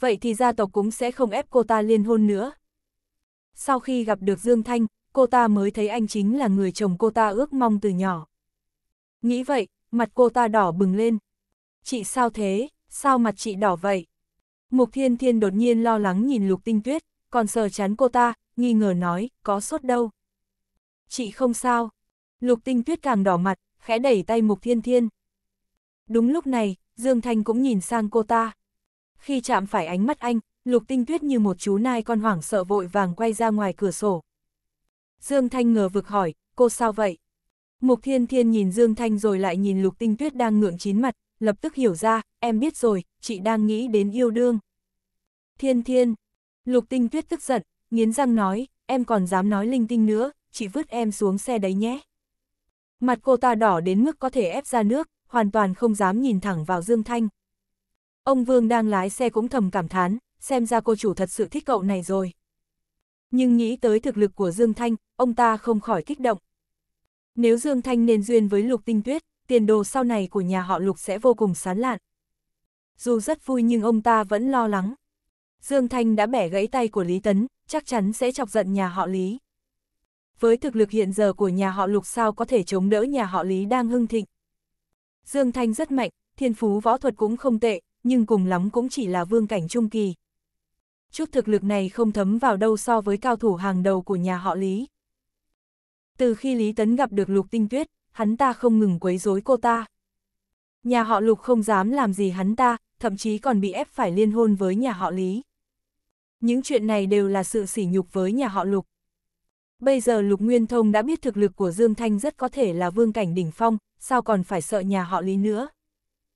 Vậy thì gia tộc cũng sẽ không ép cô ta liên hôn nữa. Sau khi gặp được Dương Thanh, cô ta mới thấy anh chính là người chồng cô ta ước mong từ nhỏ. Nghĩ vậy, mặt cô ta đỏ bừng lên. Chị sao thế, sao mặt chị đỏ vậy? Mục Thiên Thiên đột nhiên lo lắng nhìn Lục Tinh Tuyết, còn sờ chán cô ta, nghi ngờ nói, có sốt đâu. Chị không sao. Lục Tinh Tuyết càng đỏ mặt, khẽ đẩy tay Mục Thiên Thiên. Đúng lúc này, Dương Thanh cũng nhìn sang cô ta. Khi chạm phải ánh mắt anh, Lục Tinh Tuyết như một chú nai con hoảng sợ vội vàng quay ra ngoài cửa sổ. Dương Thanh ngờ vực hỏi, cô sao vậy? Mục Thiên Thiên nhìn Dương Thanh rồi lại nhìn Lục Tinh Tuyết đang ngượng chín mặt, lập tức hiểu ra, em biết rồi, chị đang nghĩ đến yêu đương. Thiên Thiên, Lục Tinh Tuyết tức giận, nghiến răng nói, em còn dám nói linh tinh nữa, chị vứt em xuống xe đấy nhé. Mặt cô ta đỏ đến mức có thể ép ra nước, hoàn toàn không dám nhìn thẳng vào Dương Thanh. Ông Vương đang lái xe cũng thầm cảm thán, xem ra cô chủ thật sự thích cậu này rồi. Nhưng nghĩ tới thực lực của Dương Thanh, ông ta không khỏi kích động. Nếu Dương Thanh nên duyên với Lục Tinh Tuyết, tiền đồ sau này của nhà họ Lục sẽ vô cùng sán lạn. Dù rất vui nhưng ông ta vẫn lo lắng. Dương Thanh đã bẻ gãy tay của Lý Tấn, chắc chắn sẽ chọc giận nhà họ Lý. Với thực lực hiện giờ của nhà họ Lục sao có thể chống đỡ nhà họ Lý đang hưng thịnh. Dương Thanh rất mạnh, thiên phú võ thuật cũng không tệ, nhưng cùng lắm cũng chỉ là vương cảnh trung kỳ. Chút thực lực này không thấm vào đâu so với cao thủ hàng đầu của nhà họ Lý. Từ khi Lý Tấn gặp được Lục Tinh Tuyết, hắn ta không ngừng quấy rối cô ta. Nhà họ Lục không dám làm gì hắn ta, thậm chí còn bị ép phải liên hôn với nhà họ Lý. Những chuyện này đều là sự sỉ nhục với nhà họ Lục. Bây giờ Lục Nguyên Thông đã biết thực lực của Dương Thanh rất có thể là vương cảnh đỉnh phong, sao còn phải sợ nhà họ Lý nữa.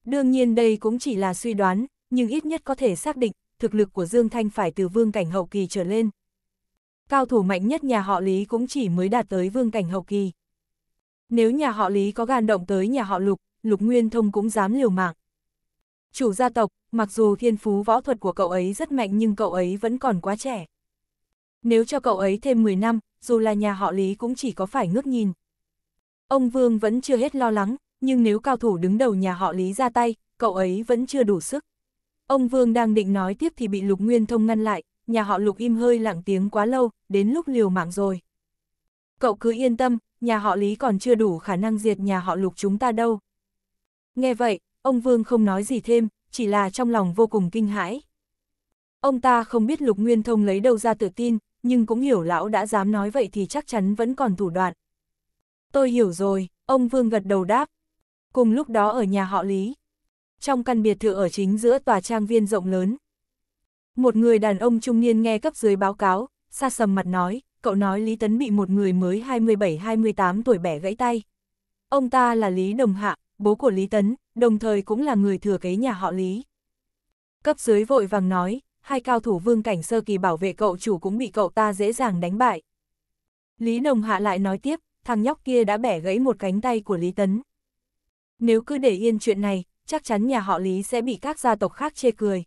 Đương nhiên đây cũng chỉ là suy đoán, nhưng ít nhất có thể xác định, thực lực của Dương Thanh phải từ vương cảnh hậu kỳ trở lên, cao thủ mạnh nhất nhà họ Lý cũng chỉ mới đạt tới vương cảnh hậu kỳ. Nếu nhà họ Lý có gan động tới nhà họ Lục, Lục Nguyên Thông cũng dám liều mạng. Chủ gia tộc, mặc dù thiên phú võ thuật của cậu ấy rất mạnh nhưng cậu ấy vẫn còn quá trẻ. Nếu cho cậu ấy thêm 10 năm, dù là nhà họ Lý cũng chỉ có phải ngước nhìn. Ông Vương vẫn chưa hết lo lắng, nhưng nếu cao thủ đứng đầu nhà họ Lý ra tay, cậu ấy vẫn chưa đủ sức. Ông Vương đang định nói tiếp thì bị Lục Nguyên Thông ngăn lại, nhà họ lục im hơi lặng tiếng quá lâu, đến lúc liều mạng rồi. Cậu cứ yên tâm, nhà họ Lý còn chưa đủ khả năng diệt nhà họ lục chúng ta đâu. Nghe vậy, ông Vương không nói gì thêm, chỉ là trong lòng vô cùng kinh hãi. Ông ta không biết Lục Nguyên Thông lấy đâu ra tự tin, nhưng cũng hiểu lão đã dám nói vậy thì chắc chắn vẫn còn thủ đoạn. Tôi hiểu rồi, ông Vương gật đầu đáp. Cùng lúc đó ở nhà họ Lý. Trong căn biệt thự ở chính giữa tòa trang viên rộng lớn, một người đàn ông trung niên nghe cấp dưới báo cáo, xa sầm mặt nói, cậu nói Lý Tấn bị một người mới 27-28 tuổi bẻ gãy tay. Ông ta là Lý Đồng Hạ, bố của Lý Tấn, đồng thời cũng là người thừa kế nhà họ Lý. Cấp dưới vội vàng nói, hai cao thủ vương cảnh sơ kỳ bảo vệ cậu chủ cũng bị cậu ta dễ dàng đánh bại. Lý Đồng Hạ lại nói tiếp, thằng nhóc kia đã bẻ gãy một cánh tay của Lý Tấn. Nếu cứ để yên chuyện này, chắc chắn nhà họ Lý sẽ bị các gia tộc khác chê cười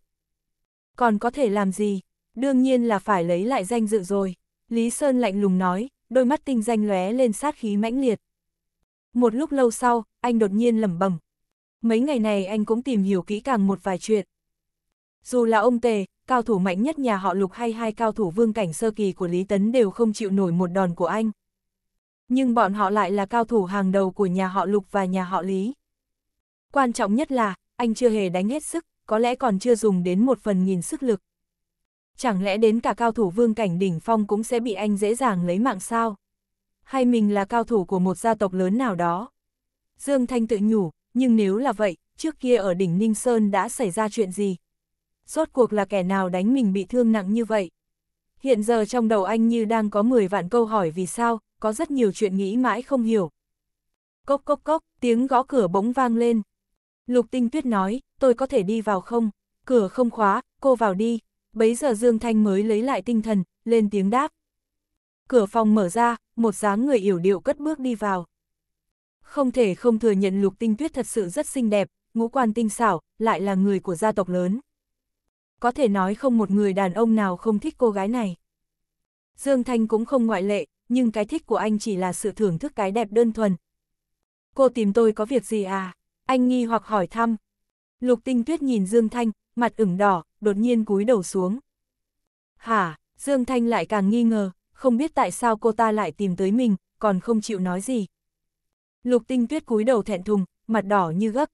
còn có thể làm gì? Đương nhiên là phải lấy lại danh dự rồi. Lý Sơn lạnh lùng nói, đôi mắt tinh danh lóe lên sát khí mãnh liệt. Một lúc lâu sau, anh đột nhiên lẩm bẩm. Mấy ngày này anh cũng tìm hiểu kỹ càng một vài chuyện. Dù là ông Tề, cao thủ mạnh nhất nhà họ Lục hay hai cao thủ vương cảnh sơ kỳ của Lý Tấn đều không chịu nổi một đòn của anh. Nhưng bọn họ lại là cao thủ hàng đầu của nhà họ Lục và nhà họ Lý. Quan trọng nhất là, anh chưa hề đánh hết sức, có lẽ còn chưa dùng đến một phần nghìn sức lực. Chẳng lẽ đến cả cao thủ vương cảnh đỉnh phong cũng sẽ bị anh dễ dàng lấy mạng sao? Hay mình là cao thủ của một gia tộc lớn nào đó? Dương Thanh tự nhủ, nhưng nếu là vậy, trước kia ở đỉnh Ninh Sơn đã xảy ra chuyện gì? Rốt cuộc là kẻ nào đánh mình bị thương nặng như vậy? Hiện giờ trong đầu anh như đang có 10 vạn câu hỏi vì sao, có rất nhiều chuyện nghĩ mãi không hiểu. Cốc cốc cốc, tiếng gõ cửa bỗng vang lên, Lục Tinh Tuyết nói, tôi có thể đi vào không? Cửa không khóa, cô vào đi. Bấy giờ Dương Thanh mới lấy lại tinh thần, lên tiếng đáp. Cửa phòng mở ra, một dáng người yểu điệu cất bước đi vào. Không thể không thừa nhận Lục Tinh Tuyết thật sự rất xinh đẹp, ngũ quan tinh xảo, lại là người của gia tộc lớn. Có thể nói không một người đàn ông nào không thích cô gái này. Dương Thanh cũng không ngoại lệ, nhưng cái thích của anh chỉ là sự thưởng thức cái đẹp đơn thuần. Cô tìm tôi có việc gì à? Anh nghi hoặc hỏi thăm. Lục tinh tuyết nhìn Dương Thanh, mặt ửng đỏ, đột nhiên cúi đầu xuống. Hả, Dương Thanh lại càng nghi ngờ, không biết tại sao cô ta lại tìm tới mình, còn không chịu nói gì. Lục tinh tuyết cúi đầu thẹn thùng, mặt đỏ như gấp.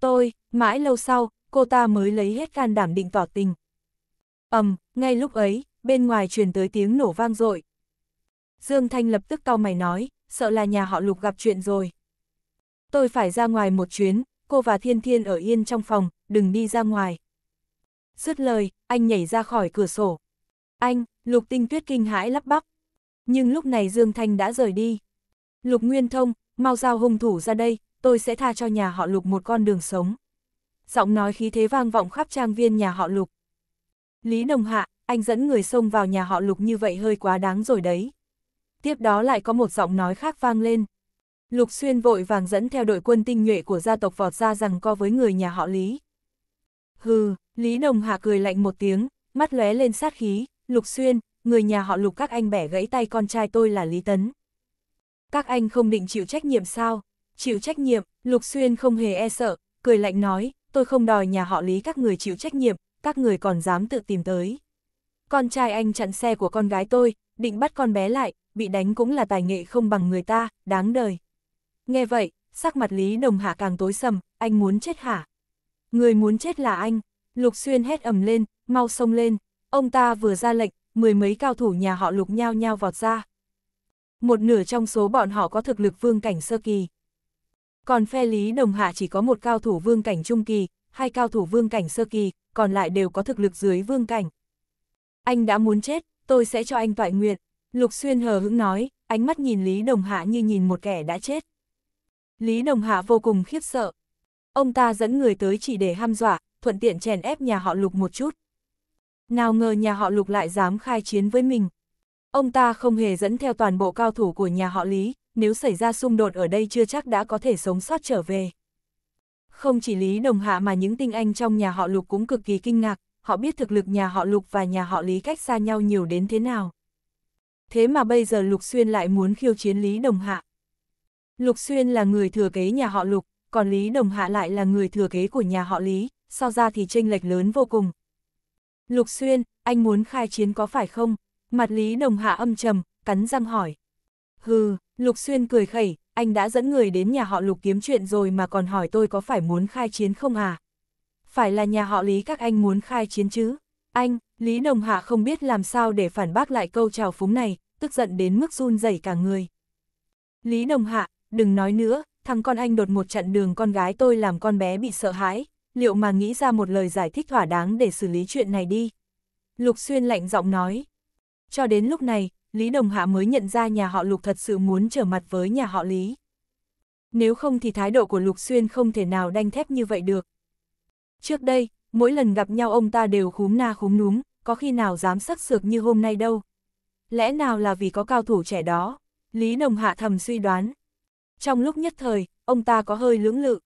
Tôi, mãi lâu sau, cô ta mới lấy hết can đảm định tỏ tình. ầm, ngay lúc ấy, bên ngoài truyền tới tiếng nổ vang dội. Dương Thanh lập tức cau mày nói, sợ là nhà họ Lục gặp chuyện rồi tôi phải ra ngoài một chuyến, cô và Thiên Thiên ở yên trong phòng, đừng đi ra ngoài. Dứt lời, anh nhảy ra khỏi cửa sổ. Anh, Lục Tinh Tuyết kinh hãi lắp bắp. Nhưng lúc này Dương Thanh đã rời đi. Lục Nguyên Thông, mau giao hung thủ ra đây, tôi sẽ tha cho nhà họ Lục một con đường sống. Giọng nói khí thế vang vọng khắp trang viên nhà họ Lục. Lý Đồng Hạ, anh dẫn người xông vào nhà họ Lục như vậy hơi quá đáng rồi đấy. Tiếp đó lại có một giọng nói khác vang lên. Lục Xuyên vội vàng dẫn theo đội quân tinh nhuệ của gia tộc vọt ra rằng co với người nhà họ Lý. Hừ, Lý Đồng Hạ cười lạnh một tiếng, mắt lóe lên sát khí, Lục Xuyên, người nhà họ Lục các anh bẻ gãy tay con trai tôi là Lý Tấn. Các anh không định chịu trách nhiệm sao? Chịu trách nhiệm, Lục Xuyên không hề e sợ, cười lạnh nói, tôi không đòi nhà họ Lý các người chịu trách nhiệm, các người còn dám tự tìm tới. Con trai anh chặn xe của con gái tôi, định bắt con bé lại, bị đánh cũng là tài nghệ không bằng người ta, đáng đời. Nghe vậy, sắc mặt Lý Đồng Hạ càng tối sầm, anh muốn chết hả? Người muốn chết là anh. Lục Xuyên hét ầm lên, mau xông lên. Ông ta vừa ra lệnh, mười mấy cao thủ nhà họ Lục nhao nhao vọt ra. Một nửa trong số bọn họ có thực lực vương cảnh sơ kỳ. Còn phe Lý Đồng Hạ chỉ có một cao thủ vương cảnh trung kỳ, hai cao thủ vương cảnh sơ kỳ, còn lại đều có thực lực dưới vương cảnh. Anh đã muốn chết, tôi sẽ cho anh toại nguyện. Lục Xuyên hờ hững nói, ánh mắt nhìn Lý Đồng Hạ như nhìn một kẻ đã chết. Lý Đồng Hạ vô cùng khiếp sợ. Ông ta dẫn người tới chỉ để ham dọa, thuận tiện chèn ép nhà họ Lục một chút. Nào ngờ nhà họ Lục lại dám khai chiến với mình. Ông ta không hề dẫn theo toàn bộ cao thủ của nhà họ Lý, nếu xảy ra xung đột ở đây chưa chắc đã có thể sống sót trở về. Không chỉ Lý Đồng Hạ mà những tinh anh trong nhà họ Lục cũng cực kỳ kinh ngạc, họ biết thực lực nhà họ Lục và nhà họ Lý cách xa nhau nhiều đến thế nào. Thế mà bây giờ Lục Xuyên lại muốn khiêu chiến Lý Đồng Hạ. Lục Xuyên là người thừa kế nhà họ Lục, còn Lý Đồng Hạ lại là người thừa kế của nhà họ Lý, so ra thì tranh lệch lớn vô cùng. Lục Xuyên, anh muốn khai chiến có phải không? Mặt Lý Đồng Hạ âm trầm, cắn răng hỏi. Hừ, Lục Xuyên cười khẩy, anh đã dẫn người đến nhà họ Lục kiếm chuyện rồi mà còn hỏi tôi có phải muốn khai chiến không à? Phải là nhà họ Lý các anh muốn khai chiến chứ? Anh, Lý Đồng Hạ không biết làm sao để phản bác lại câu trào phúng này, tức giận đến mức run rẩy cả người. Lý Đồng Hạ, đừng nói nữa, thằng con anh đột một chặn đường con gái tôi làm con bé bị sợ hãi, liệu mà nghĩ ra một lời giải thích thỏa đáng để xử lý chuyện này đi. Lục Xuyên lạnh giọng nói. Cho đến lúc này, Lý Đồng Hạ mới nhận ra nhà họ Lục thật sự muốn trở mặt với nhà họ Lý. Nếu không thì thái độ của Lục Xuyên không thể nào đanh thép như vậy được. Trước đây, mỗi lần gặp nhau ông ta đều khúm na khúm núm, có khi nào dám sắc sược như hôm nay đâu. Lẽ nào là vì có cao thủ trẻ đó? Lý Đồng Hạ thầm suy đoán. Trong lúc nhất thời, ông ta có hơi lưỡng lự.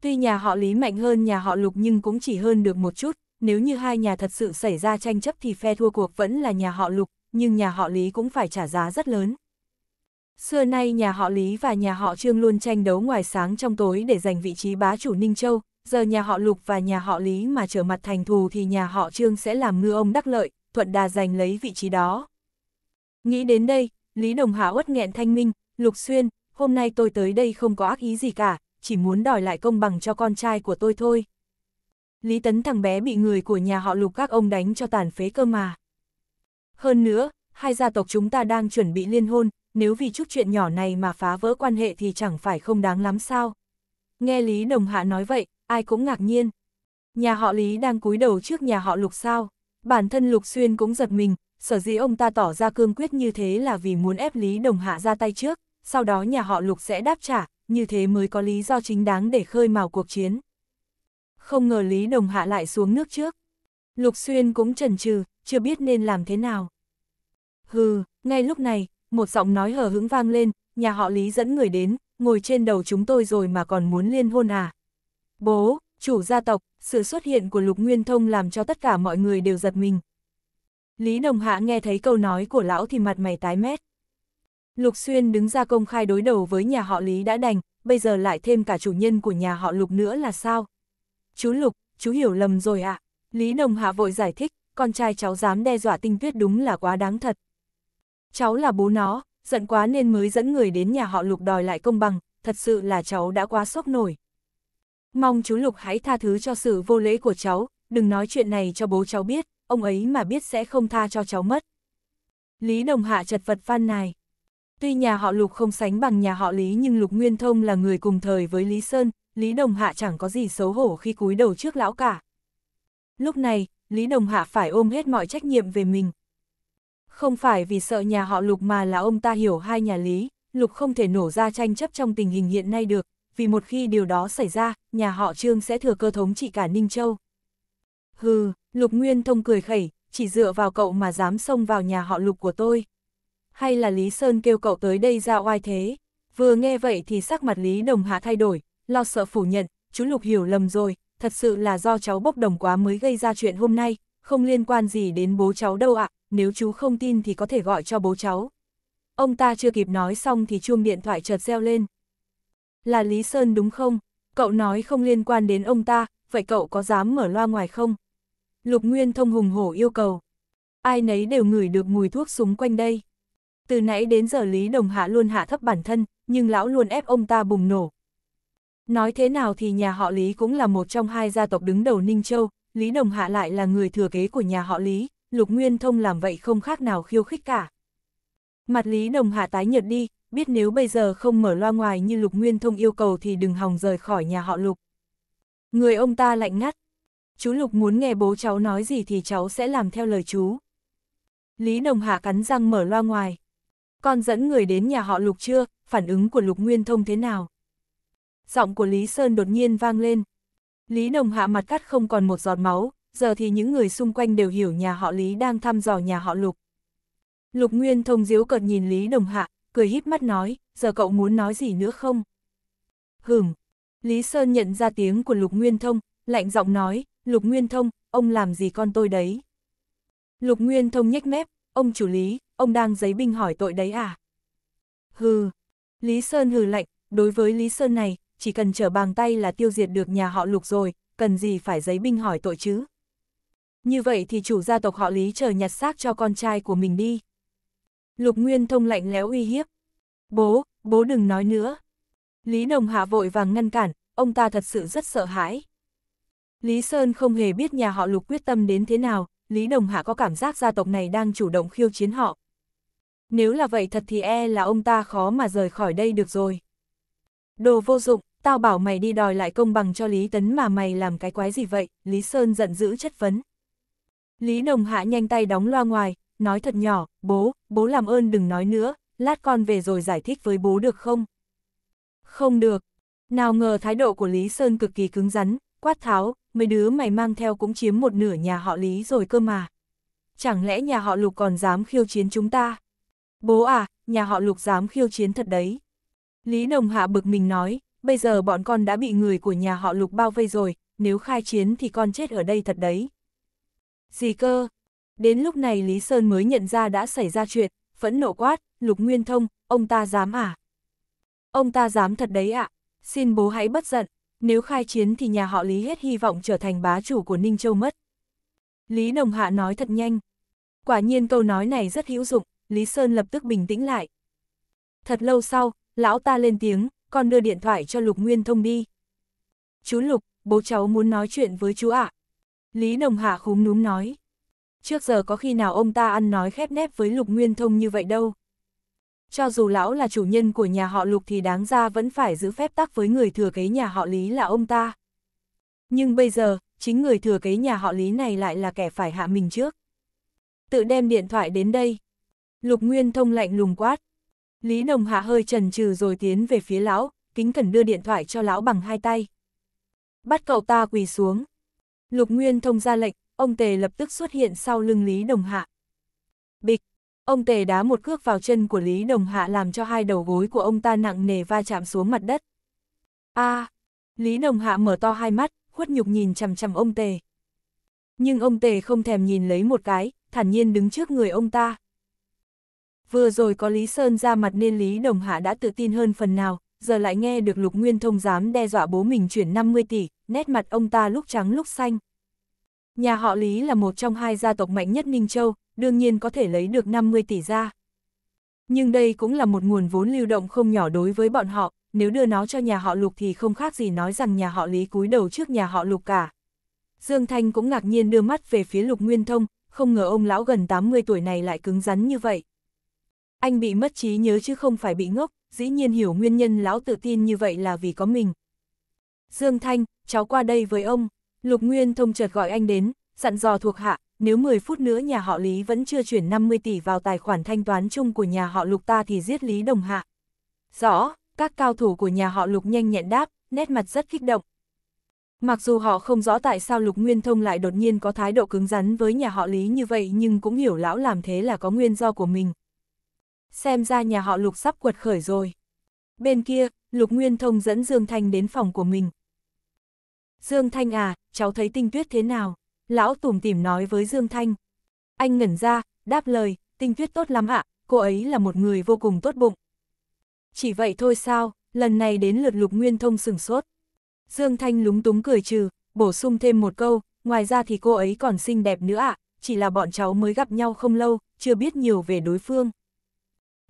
Tuy nhà họ Lý mạnh hơn nhà họ Lục nhưng cũng chỉ hơn được một chút, nếu như hai nhà thật sự xảy ra tranh chấp thì phe thua cuộc vẫn là nhà họ Lục, nhưng nhà họ Lý cũng phải trả giá rất lớn. Xưa nay nhà họ Lý và nhà họ Trương luôn tranh đấu ngoài sáng trong tối để giành vị trí bá chủ Ninh Châu, giờ nhà họ Lục và nhà họ Lý mà trở mặt thành thù thì nhà họ Trương sẽ làm ngư ông đắc lợi, thuận đà giành lấy vị trí đó. Nghĩ đến đây, Lý Đồng Hạ uất nghẹn thanh minh, Lục Xuyên, hôm nay tôi tới đây không có ác ý gì cả, chỉ muốn đòi lại công bằng cho con trai của tôi thôi. Lý Tấn thằng bé bị người của nhà họ lục các ông đánh cho tàn phế cơ mà. Hơn nữa, hai gia tộc chúng ta đang chuẩn bị liên hôn, nếu vì chút chuyện nhỏ này mà phá vỡ quan hệ thì chẳng phải không đáng lắm sao. Nghe Lý Đồng Hạ nói vậy, ai cũng ngạc nhiên. Nhà họ Lý đang cúi đầu trước nhà họ Lục sao? Bản thân Lục Xuyên cũng giật mình, sở dĩ ông ta tỏ ra cương quyết như thế là vì muốn ép Lý Đồng Hạ ra tay trước sau đó nhà họ Lục sẽ đáp trả, như thế mới có lý do chính đáng để khơi mào cuộc chiến. Không ngờ Lý Đồng Hạ lại xuống nước trước. Lục Xuyên cũng chần chừ, chưa biết nên làm thế nào. Hừ, ngay lúc này, một giọng nói hờ hững vang lên, nhà họ Lý dẫn người đến, ngồi trên đầu chúng tôi rồi mà còn muốn liên hôn à. Bố, chủ gia tộc, sự xuất hiện của Lục Nguyên Thông làm cho tất cả mọi người đều giật mình. Lý Đồng Hạ nghe thấy câu nói của lão thì mặt mày tái mét. Lục Xuyên đứng ra công khai đối đầu với nhà họ Lý đã đành, bây giờ lại thêm cả chủ nhân của nhà họ Lục nữa là sao? Chú Lục, chú hiểu lầm rồi ạ. À? Lý Đồng Hạ vội giải thích, con trai cháu dám đe dọa tinh tuyết đúng là quá đáng thật. Cháu là bố nó, giận quá nên mới dẫn người đến nhà họ Lục đòi lại công bằng, thật sự là cháu đã quá sốc nổi. Mong chú Lục hãy tha thứ cho sự vô lễ của cháu, đừng nói chuyện này cho bố cháu biết, ông ấy mà biết sẽ không tha cho cháu mất. Lý Đồng Hạ chật vật phan nài. Tuy nhà họ Lục không sánh bằng nhà họ Lý nhưng Lục Nguyên Thông là người cùng thời với Lý Sơn, Lý Đồng Hạ chẳng có gì xấu hổ khi cúi đầu trước lão cả. Lúc này, Lý Đồng Hạ phải ôm hết mọi trách nhiệm về mình. Không phải vì sợ nhà họ Lục mà là ông ta hiểu hai nhà Lý, Lục không thể nổ ra tranh chấp trong tình hình hiện nay được, vì một khi điều đó xảy ra, nhà họ Trương sẽ thừa cơ thống trị cả Ninh Châu. Hừ, Lục Nguyên Thông cười khẩy, chỉ dựa vào cậu mà dám xông vào nhà họ Lục của tôi hay là Lý Sơn kêu cậu tới đây ra oai thế? Vừa nghe vậy thì sắc mặt Lý Đồng Hạ thay đổi, lo sợ phủ nhận, chú Lục hiểu lầm rồi, thật sự là do cháu bốc đồng quá mới gây ra chuyện hôm nay, không liên quan gì đến bố cháu đâu ạ, nếu chú không tin thì có thể gọi cho bố cháu. Ông ta chưa kịp nói xong thì chuông điện thoại chợt reo lên. Là Lý Sơn đúng không? Cậu nói không liên quan đến ông ta, vậy cậu có dám mở loa ngoài không? Lục Nguyên Thông hùng hổ yêu cầu. Ai nấy đều ngửi được mùi thuốc súng quanh đây từ nãy đến giờ Lý Đồng Hạ luôn hạ thấp bản thân, nhưng lão luôn ép ông ta bùng nổ. Nói thế nào thì nhà họ Lý cũng là một trong hai gia tộc đứng đầu Ninh Châu, Lý Đồng Hạ lại là người thừa kế của nhà họ Lý, Lục Nguyên Thông làm vậy không khác nào khiêu khích cả. Mặt Lý Đồng Hạ tái nhợt đi, biết nếu bây giờ không mở loa ngoài như Lục Nguyên Thông yêu cầu thì đừng hòng rời khỏi nhà họ Lục. Người ông ta lạnh ngắt. Chú Lục muốn nghe bố cháu nói gì thì cháu sẽ làm theo lời chú. Lý Đồng Hạ cắn răng mở loa ngoài. Con dẫn người đến nhà họ Lục chưa, phản ứng của Lục Nguyên Thông thế nào? Giọng của Lý Sơn đột nhiên vang lên. Lý Đồng hạ mặt cắt không còn một giọt máu, giờ thì những người xung quanh đều hiểu nhà họ Lý đang thăm dò nhà họ Lục. Lục Nguyên Thông diếu cợt nhìn Lý Đồng hạ, cười híp mắt nói, giờ cậu muốn nói gì nữa không? Hửm, Lý Sơn nhận ra tiếng của Lục Nguyên Thông, lạnh giọng nói, Lục Nguyên Thông, ông làm gì con tôi đấy? Lục Nguyên Thông nhếch mép, ông chủ Lý, ông đang giấy binh hỏi tội đấy à? Hừ, Lý Sơn hừ lạnh, đối với Lý Sơn này, chỉ cần trở bàn tay là tiêu diệt được nhà họ lục rồi, cần gì phải giấy binh hỏi tội chứ? Như vậy thì chủ gia tộc họ Lý chờ nhặt xác cho con trai của mình đi. Lục Nguyên Thông lạnh lẽo uy hiếp. Bố, bố đừng nói nữa. Lý Đồng Hạ vội vàng ngăn cản, ông ta thật sự rất sợ hãi. Lý Sơn không hề biết nhà họ Lục quyết tâm đến thế nào, Lý Đồng Hạ có cảm giác gia tộc này đang chủ động khiêu chiến họ. Nếu là vậy thật thì e là ông ta khó mà rời khỏi đây được rồi. Đồ vô dụng, tao bảo mày đi đòi lại công bằng cho Lý Tấn mà mày làm cái quái gì vậy, Lý Sơn giận dữ chất vấn. Lý Đồng Hạ nhanh tay đóng loa ngoài, nói thật nhỏ, bố, bố làm ơn đừng nói nữa, lát con về rồi giải thích với bố được không? Không được. Nào ngờ thái độ của Lý Sơn cực kỳ cứng rắn, quát tháo, mấy đứa mày mang theo cũng chiếm một nửa nhà họ Lý rồi cơ mà. Chẳng lẽ nhà họ Lục còn dám khiêu chiến chúng ta? Bố à, nhà họ Lục dám khiêu chiến thật đấy. Lý Đồng Hạ bực mình nói, bây giờ bọn con đã bị người của nhà họ Lục bao vây rồi, nếu khai chiến thì con chết ở đây thật đấy. Gì cơ? Đến lúc này Lý Sơn mới nhận ra đã xảy ra chuyện, phẫn nộ quát, Lục Nguyên Thông, ông ta dám à? Ông ta dám thật đấy ạ, xin bố hãy bất giận. Nếu khai chiến thì nhà họ Lý hết hy vọng trở thành bá chủ của Ninh Châu mất. Lý Nồng Hạ nói thật nhanh. Quả nhiên câu nói này rất hữu dụng, Lý Sơn lập tức bình tĩnh lại. Thật lâu sau, lão ta lên tiếng, con đưa điện thoại cho Lục Nguyên Thông đi. Chú Lục, bố cháu muốn nói chuyện với chú ạ. À. Lý Nồng Hạ khúm núm nói. Trước giờ có khi nào ông ta ăn nói khép nép với Lục Nguyên Thông như vậy đâu cho dù lão là chủ nhân của nhà họ Lục thì đáng ra vẫn phải giữ phép tắc với người thừa kế nhà họ Lý là ông ta. Nhưng bây giờ, chính người thừa kế nhà họ Lý này lại là kẻ phải hạ mình trước. Tự đem điện thoại đến đây. Lục Nguyên thông lạnh lùng quát. Lý Đồng Hạ hơi trần trừ rồi tiến về phía lão, kính cẩn đưa điện thoại cho lão bằng hai tay. Bắt cậu ta quỳ xuống. Lục Nguyên thông ra lệnh, ông Tề lập tức xuất hiện sau lưng Lý Đồng Hạ. Bịch, Ông Tề đá một cước vào chân của Lý Đồng Hạ làm cho hai đầu gối của ông ta nặng nề va chạm xuống mặt đất. a à, Lý Đồng Hạ mở to hai mắt, khuất nhục nhìn chằm chằm ông Tề. Nhưng ông Tề không thèm nhìn lấy một cái, thản nhiên đứng trước người ông ta. Vừa rồi có Lý Sơn ra mặt nên Lý Đồng Hạ đã tự tin hơn phần nào, giờ lại nghe được Lục Nguyên Thông dám đe dọa bố mình chuyển 50 tỷ, nét mặt ông ta lúc trắng lúc xanh. Nhà họ Lý là một trong hai gia tộc mạnh nhất Ninh Châu, đương nhiên có thể lấy được 50 tỷ ra. Nhưng đây cũng là một nguồn vốn lưu động không nhỏ đối với bọn họ, nếu đưa nó cho nhà họ Lục thì không khác gì nói rằng nhà họ Lý cúi đầu trước nhà họ Lục cả. Dương Thanh cũng ngạc nhiên đưa mắt về phía Lục Nguyên Thông, không ngờ ông lão gần 80 tuổi này lại cứng rắn như vậy. Anh bị mất trí nhớ chứ không phải bị ngốc, dĩ nhiên hiểu nguyên nhân lão tự tin như vậy là vì có mình. Dương Thanh, cháu qua đây với ông. Lục Nguyên Thông chợt gọi anh đến, dặn dò thuộc hạ, nếu 10 phút nữa nhà họ Lý vẫn chưa chuyển 50 tỷ vào tài khoản thanh toán chung của nhà họ Lục ta thì giết Lý Đồng Hạ. Rõ, các cao thủ của nhà họ Lục nhanh nhẹn đáp, nét mặt rất kích động. Mặc dù họ không rõ tại sao Lục Nguyên Thông lại đột nhiên có thái độ cứng rắn với nhà họ Lý như vậy nhưng cũng hiểu lão làm thế là có nguyên do của mình. Xem ra nhà họ Lục sắp quật khởi rồi. Bên kia, Lục Nguyên Thông dẫn Dương Thanh đến phòng của mình. Dương Thanh à, cháu thấy tinh tuyết thế nào? lão tùm tìm nói với Dương Thanh. Anh ngẩn ra, đáp lời, tinh tuyết tốt lắm ạ, cô ấy là một người vô cùng tốt bụng. Chỉ vậy thôi sao, lần này đến lượt lục nguyên thông sừng sốt. Dương Thanh lúng túng cười trừ, bổ sung thêm một câu, ngoài ra thì cô ấy còn xinh đẹp nữa ạ, chỉ là bọn cháu mới gặp nhau không lâu, chưa biết nhiều về đối phương.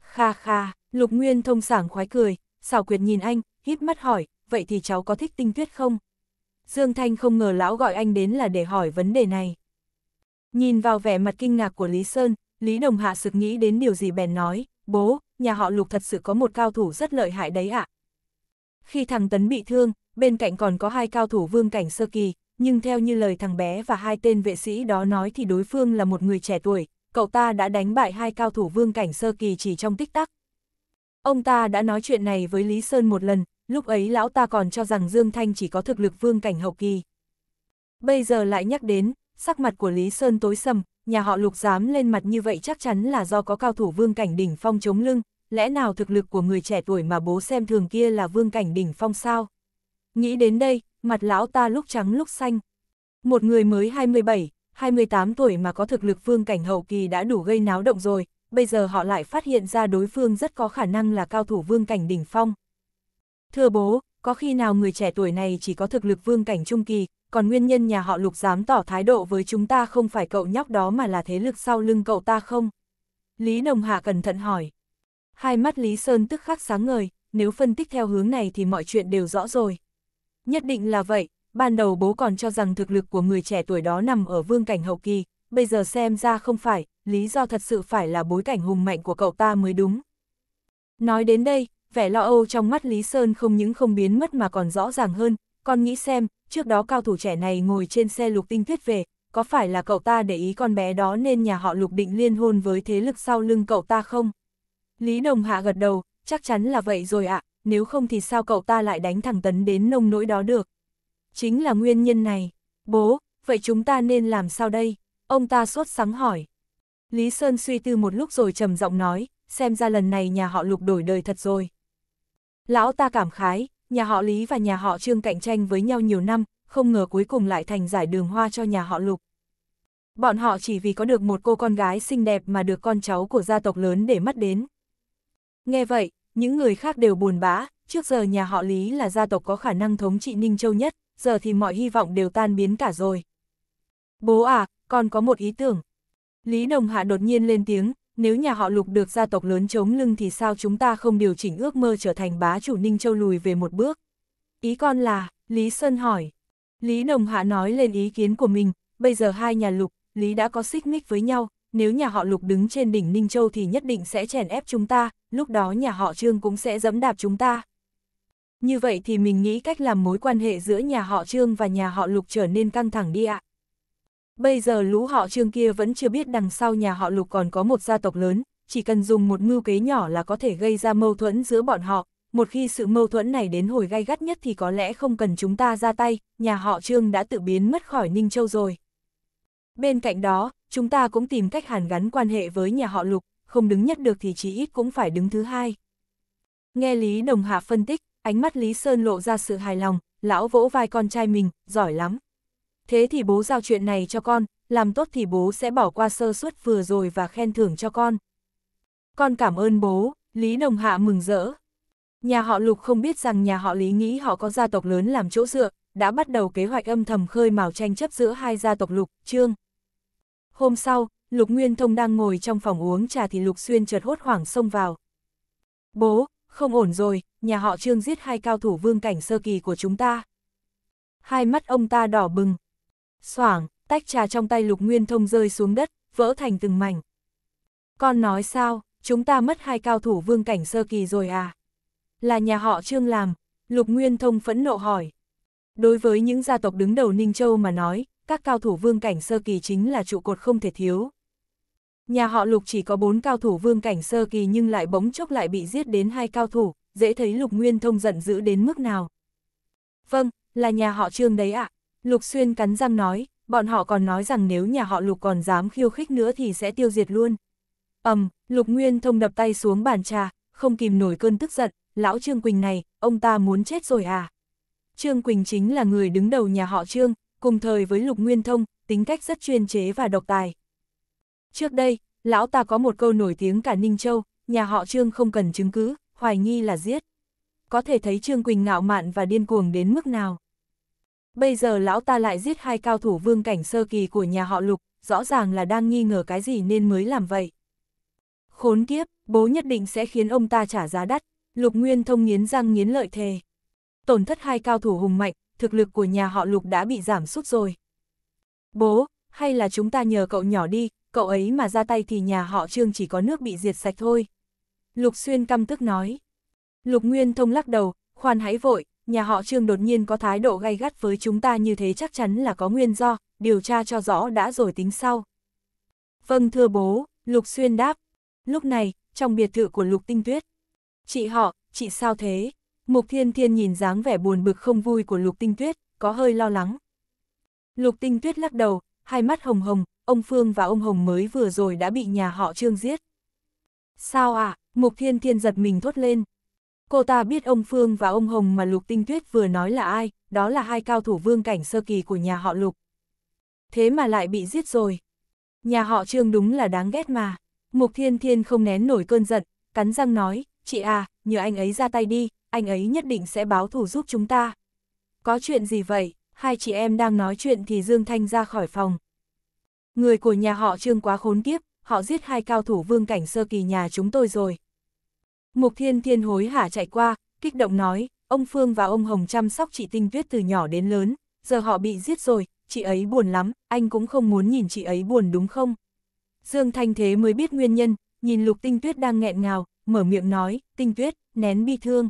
Kha kha, lục nguyên thông sảng khoái cười, xảo quyệt nhìn anh, híp mắt hỏi, vậy thì cháu có thích tinh tuyết không? Dương Thanh không ngờ lão gọi anh đến là để hỏi vấn đề này. Nhìn vào vẻ mặt kinh ngạc của Lý Sơn, Lý Đồng Hạ sực nghĩ đến điều gì bèn nói, bố, nhà họ Lục thật sự có một cao thủ rất lợi hại đấy ạ. À. Khi thằng Tấn bị thương, bên cạnh còn có hai cao thủ vương cảnh sơ kỳ, nhưng theo như lời thằng bé và hai tên vệ sĩ đó nói thì đối phương là một người trẻ tuổi, cậu ta đã đánh bại hai cao thủ vương cảnh sơ kỳ chỉ trong tích tắc. Ông ta đã nói chuyện này với Lý Sơn một lần, lúc ấy lão ta còn cho rằng Dương Thanh chỉ có thực lực vương cảnh hậu kỳ. Bây giờ lại nhắc đến, sắc mặt của Lý Sơn tối sầm, nhà họ lục dám lên mặt như vậy chắc chắn là do có cao thủ vương cảnh đỉnh phong chống lưng, lẽ nào thực lực của người trẻ tuổi mà bố xem thường kia là vương cảnh đỉnh phong sao? Nghĩ đến đây, mặt lão ta lúc trắng lúc xanh. Một người mới 27, 28 tuổi mà có thực lực vương cảnh hậu kỳ đã đủ gây náo động rồi, bây giờ họ lại phát hiện ra đối phương rất có khả năng là cao thủ vương cảnh đỉnh phong. Thưa bố, có khi nào người trẻ tuổi này chỉ có thực lực vương cảnh trung kỳ, còn nguyên nhân nhà họ lục dám tỏ thái độ với chúng ta không phải cậu nhóc đó mà là thế lực sau lưng cậu ta không? Lý Nồng Hạ cẩn thận hỏi. Hai mắt Lý Sơn tức khắc sáng ngời, nếu phân tích theo hướng này thì mọi chuyện đều rõ rồi. Nhất định là vậy, ban đầu bố còn cho rằng thực lực của người trẻ tuổi đó nằm ở vương cảnh hậu kỳ, bây giờ xem ra không phải, lý do thật sự phải là bối cảnh hùng mạnh của cậu ta mới đúng. Nói đến đây, vẻ lo âu trong mắt Lý Sơn không những không biến mất mà còn rõ ràng hơn, con nghĩ xem, trước đó cao thủ trẻ này ngồi trên xe lục tinh thuyết về, có phải là cậu ta để ý con bé đó nên nhà họ lục định liên hôn với thế lực sau lưng cậu ta không? Lý Đồng Hạ gật đầu, chắc chắn là vậy rồi ạ, nếu không thì sao cậu ta lại đánh thẳng tấn đến nông nỗi đó được? Chính là nguyên nhân này. Bố, vậy chúng ta nên làm sao đây? Ông ta sốt sắng hỏi. Lý Sơn suy tư một lúc rồi trầm giọng nói, xem ra lần này nhà họ lục đổi đời thật rồi. Lão ta cảm khái, nhà họ Lý và nhà họ Trương cạnh tranh với nhau nhiều năm, không ngờ cuối cùng lại thành giải đường hoa cho nhà họ Lục. Bọn họ chỉ vì có được một cô con gái xinh đẹp mà được con cháu của gia tộc lớn để mắt đến. Nghe vậy, những người khác đều buồn bã, trước giờ nhà họ Lý là gia tộc có khả năng thống trị Ninh Châu nhất, giờ thì mọi hy vọng đều tan biến cả rồi. Bố à, con có một ý tưởng. Lý Đồng Hạ đột nhiên lên tiếng, nếu nhà họ lục được gia tộc lớn chống lưng thì sao chúng ta không điều chỉnh ước mơ trở thành bá chủ Ninh Châu lùi về một bước? Ý con là, Lý Sơn hỏi. Lý Đồng Hạ nói lên ý kiến của mình, bây giờ hai nhà lục, Lý đã có xích mích với nhau, nếu nhà họ lục đứng trên đỉnh Ninh Châu thì nhất định sẽ chèn ép chúng ta, lúc đó nhà họ Trương cũng sẽ dẫm đạp chúng ta. Như vậy thì mình nghĩ cách làm mối quan hệ giữa nhà họ Trương và nhà họ lục trở nên căng thẳng đi ạ. Bây giờ lũ họ trương kia vẫn chưa biết đằng sau nhà họ lục còn có một gia tộc lớn, chỉ cần dùng một mưu kế nhỏ là có thể gây ra mâu thuẫn giữa bọn họ. Một khi sự mâu thuẫn này đến hồi gai gắt nhất thì có lẽ không cần chúng ta ra tay, nhà họ trương đã tự biến mất khỏi Ninh Châu rồi. Bên cạnh đó, chúng ta cũng tìm cách hàn gắn quan hệ với nhà họ lục, không đứng nhất được thì chí ít cũng phải đứng thứ hai. Nghe Lý Đồng Hạ phân tích, ánh mắt Lý Sơn lộ ra sự hài lòng, lão vỗ vai con trai mình, giỏi lắm thế thì bố giao chuyện này cho con, làm tốt thì bố sẽ bỏ qua sơ suất vừa rồi và khen thưởng cho con. Con cảm ơn bố, Lý Đồng Hạ mừng rỡ. Nhà họ Lục không biết rằng nhà họ Lý nghĩ họ có gia tộc lớn làm chỗ dựa, đã bắt đầu kế hoạch âm thầm khơi mào tranh chấp giữa hai gia tộc Lục, Trương. Hôm sau, Lục Nguyên Thông đang ngồi trong phòng uống trà thì Lục Xuyên chợt hốt hoảng xông vào. Bố, không ổn rồi, nhà họ Trương giết hai cao thủ vương cảnh sơ kỳ của chúng ta. Hai mắt ông ta đỏ bừng, Soảng, tách trà trong tay Lục Nguyên Thông rơi xuống đất, vỡ thành từng mảnh. Con nói sao, chúng ta mất hai cao thủ vương cảnh sơ kỳ rồi à? Là nhà họ Trương làm, Lục Nguyên Thông phẫn nộ hỏi. Đối với những gia tộc đứng đầu Ninh Châu mà nói, các cao thủ vương cảnh sơ kỳ chính là trụ cột không thể thiếu. Nhà họ Lục chỉ có bốn cao thủ vương cảnh sơ kỳ nhưng lại bỗng chốc lại bị giết đến hai cao thủ, dễ thấy Lục Nguyên Thông giận dữ đến mức nào. Vâng, là nhà họ Trương đấy ạ, à, Lục Xuyên cắn răng nói, bọn họ còn nói rằng nếu nhà họ Lục còn dám khiêu khích nữa thì sẽ tiêu diệt luôn. ầm, um, Lục Nguyên thông đập tay xuống bàn trà, không kìm nổi cơn tức giận, lão Trương Quỳnh này, ông ta muốn chết rồi à? Trương Quỳnh chính là người đứng đầu nhà họ Trương, cùng thời với Lục Nguyên thông, tính cách rất chuyên chế và độc tài. Trước đây, lão ta có một câu nổi tiếng cả Ninh Châu, nhà họ Trương không cần chứng cứ, hoài nghi là giết. Có thể thấy Trương Quỳnh ngạo mạn và điên cuồng đến mức nào bây giờ lão ta lại giết hai cao thủ vương cảnh sơ kỳ của nhà họ Lục, rõ ràng là đang nghi ngờ cái gì nên mới làm vậy. Khốn kiếp, bố nhất định sẽ khiến ông ta trả giá đắt, Lục Nguyên thông nghiến răng nghiến lợi thề. Tổn thất hai cao thủ hùng mạnh, thực lực của nhà họ Lục đã bị giảm sút rồi. Bố, hay là chúng ta nhờ cậu nhỏ đi, cậu ấy mà ra tay thì nhà họ Trương chỉ có nước bị diệt sạch thôi. Lục Xuyên căm tức nói. Lục Nguyên thông lắc đầu, khoan hãy vội, nhà họ Trương đột nhiên có thái độ gay gắt với chúng ta như thế chắc chắn là có nguyên do, điều tra cho rõ đã rồi tính sau. Vâng thưa bố, Lục Xuyên đáp. Lúc này, trong biệt thự của Lục Tinh Tuyết. Chị họ, chị sao thế? Mục Thiên Thiên nhìn dáng vẻ buồn bực không vui của Lục Tinh Tuyết, có hơi lo lắng. Lục Tinh Tuyết lắc đầu, hai mắt hồng hồng, ông Phương và ông Hồng mới vừa rồi đã bị nhà họ Trương giết. Sao ạ? À? Mục Thiên Thiên giật mình thốt lên. Cô ta biết ông Phương và ông Hồng mà Lục Tinh Tuyết vừa nói là ai, đó là hai cao thủ vương cảnh sơ kỳ của nhà họ Lục. Thế mà lại bị giết rồi. Nhà họ Trương đúng là đáng ghét mà. Mục Thiên Thiên không nén nổi cơn giận, cắn răng nói, chị à, nhờ anh ấy ra tay đi, anh ấy nhất định sẽ báo thủ giúp chúng ta. Có chuyện gì vậy? Hai chị em đang nói chuyện thì Dương Thanh ra khỏi phòng. Người của nhà họ Trương quá khốn kiếp, họ giết hai cao thủ vương cảnh sơ kỳ nhà chúng tôi rồi. Mục Thiên Thiên hối hả chạy qua, kích động nói, ông Phương và ông Hồng chăm sóc chị Tinh Tuyết từ nhỏ đến lớn, giờ họ bị giết rồi, chị ấy buồn lắm, anh cũng không muốn nhìn chị ấy buồn đúng không? Dương Thanh Thế mới biết nguyên nhân, nhìn Lục Tinh Tuyết đang nghẹn ngào, mở miệng nói, Tinh Tuyết, nén bi thương.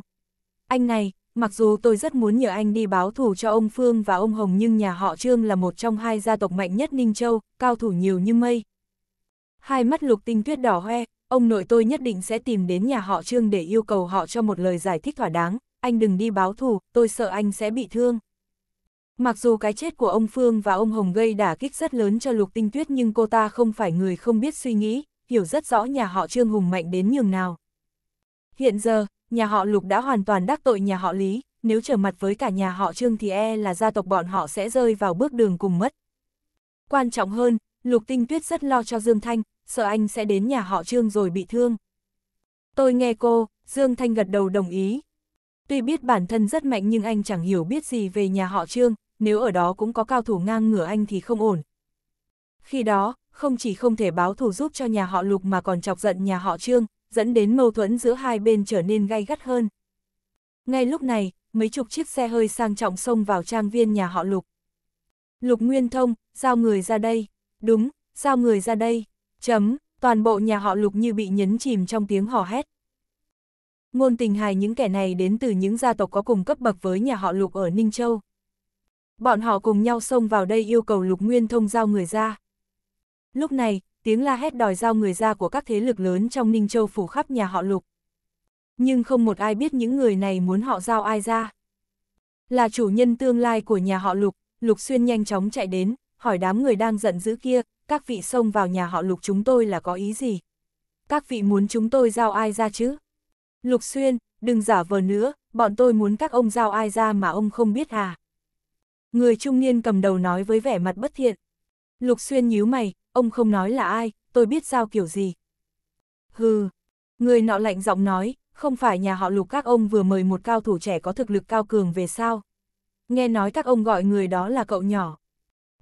Anh này, mặc dù tôi rất muốn nhờ anh đi báo thù cho ông Phương và ông Hồng nhưng nhà họ Trương là một trong hai gia tộc mạnh nhất Ninh Châu, cao thủ nhiều như mây. Hai mắt Lục Tinh Tuyết đỏ hoe, ông nội tôi nhất định sẽ tìm đến nhà họ Trương để yêu cầu họ cho một lời giải thích thỏa đáng, anh đừng đi báo thù, tôi sợ anh sẽ bị thương. Mặc dù cái chết của ông Phương và ông Hồng gây đả kích rất lớn cho Lục Tinh Tuyết nhưng cô ta không phải người không biết suy nghĩ, hiểu rất rõ nhà họ Trương hùng mạnh đến nhường nào. Hiện giờ, nhà họ Lục đã hoàn toàn đắc tội nhà họ Lý, nếu trở mặt với cả nhà họ Trương thì e là gia tộc bọn họ sẽ rơi vào bước đường cùng mất. Quan trọng hơn, Lục Tinh Tuyết rất lo cho Dương Thanh, sợ anh sẽ đến nhà họ Trương rồi bị thương. Tôi nghe cô, Dương Thanh gật đầu đồng ý. Tuy biết bản thân rất mạnh nhưng anh chẳng hiểu biết gì về nhà họ Trương, nếu ở đó cũng có cao thủ ngang ngửa anh thì không ổn. Khi đó, không chỉ không thể báo thù giúp cho nhà họ Lục mà còn chọc giận nhà họ Trương, dẫn đến mâu thuẫn giữa hai bên trở nên gay gắt hơn. Ngay lúc này, mấy chục chiếc xe hơi sang trọng xông vào trang viên nhà họ Lục. Lục Nguyên Thông, giao người ra đây. Đúng, giao người ra đây. Chấm, toàn bộ nhà họ lục như bị nhấn chìm trong tiếng hò hét. Ngôn tình hài những kẻ này đến từ những gia tộc có cùng cấp bậc với nhà họ lục ở Ninh Châu. Bọn họ cùng nhau xông vào đây yêu cầu lục nguyên thông giao người ra. Lúc này, tiếng la hét đòi giao người ra của các thế lực lớn trong Ninh Châu phủ khắp nhà họ lục. Nhưng không một ai biết những người này muốn họ giao ai ra. Là chủ nhân tương lai của nhà họ lục, lục xuyên nhanh chóng chạy đến, hỏi đám người đang giận dữ kia, các vị xông vào nhà họ lục chúng tôi là có ý gì? Các vị muốn chúng tôi giao ai ra chứ? Lục Xuyên, đừng giả vờ nữa, bọn tôi muốn các ông giao ai ra mà ông không biết à? Người trung niên cầm đầu nói với vẻ mặt bất thiện. Lục Xuyên nhíu mày, ông không nói là ai, tôi biết giao kiểu gì. Hừ, người nọ lạnh giọng nói, không phải nhà họ lục các ông vừa mời một cao thủ trẻ có thực lực cao cường về sao? Nghe nói các ông gọi người đó là cậu nhỏ.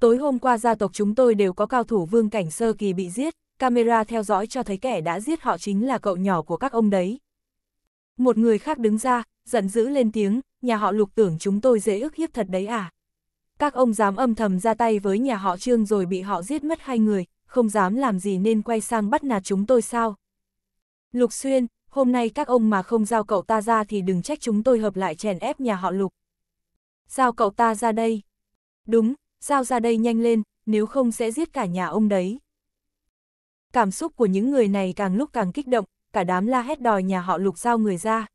Tối hôm qua gia tộc chúng tôi đều có cao thủ vương cảnh sơ kỳ bị giết, camera theo dõi cho thấy kẻ đã giết họ chính là cậu nhỏ của các ông đấy. Một người khác đứng ra, giận dữ lên tiếng, nhà họ lục tưởng chúng tôi dễ ức hiếp thật đấy à. Các ông dám âm thầm ra tay với nhà họ trương rồi bị họ giết mất hai người, không dám làm gì nên quay sang bắt nạt chúng tôi sao. Lục xuyên, hôm nay các ông mà không giao cậu ta ra thì đừng trách chúng tôi hợp lại chèn ép nhà họ lục. Giao cậu ta ra đây. Đúng, giao ra đây nhanh lên, nếu không sẽ giết cả nhà ông đấy. Cảm xúc của những người này càng lúc càng kích động, cả đám la hét đòi nhà họ lục giao người ra.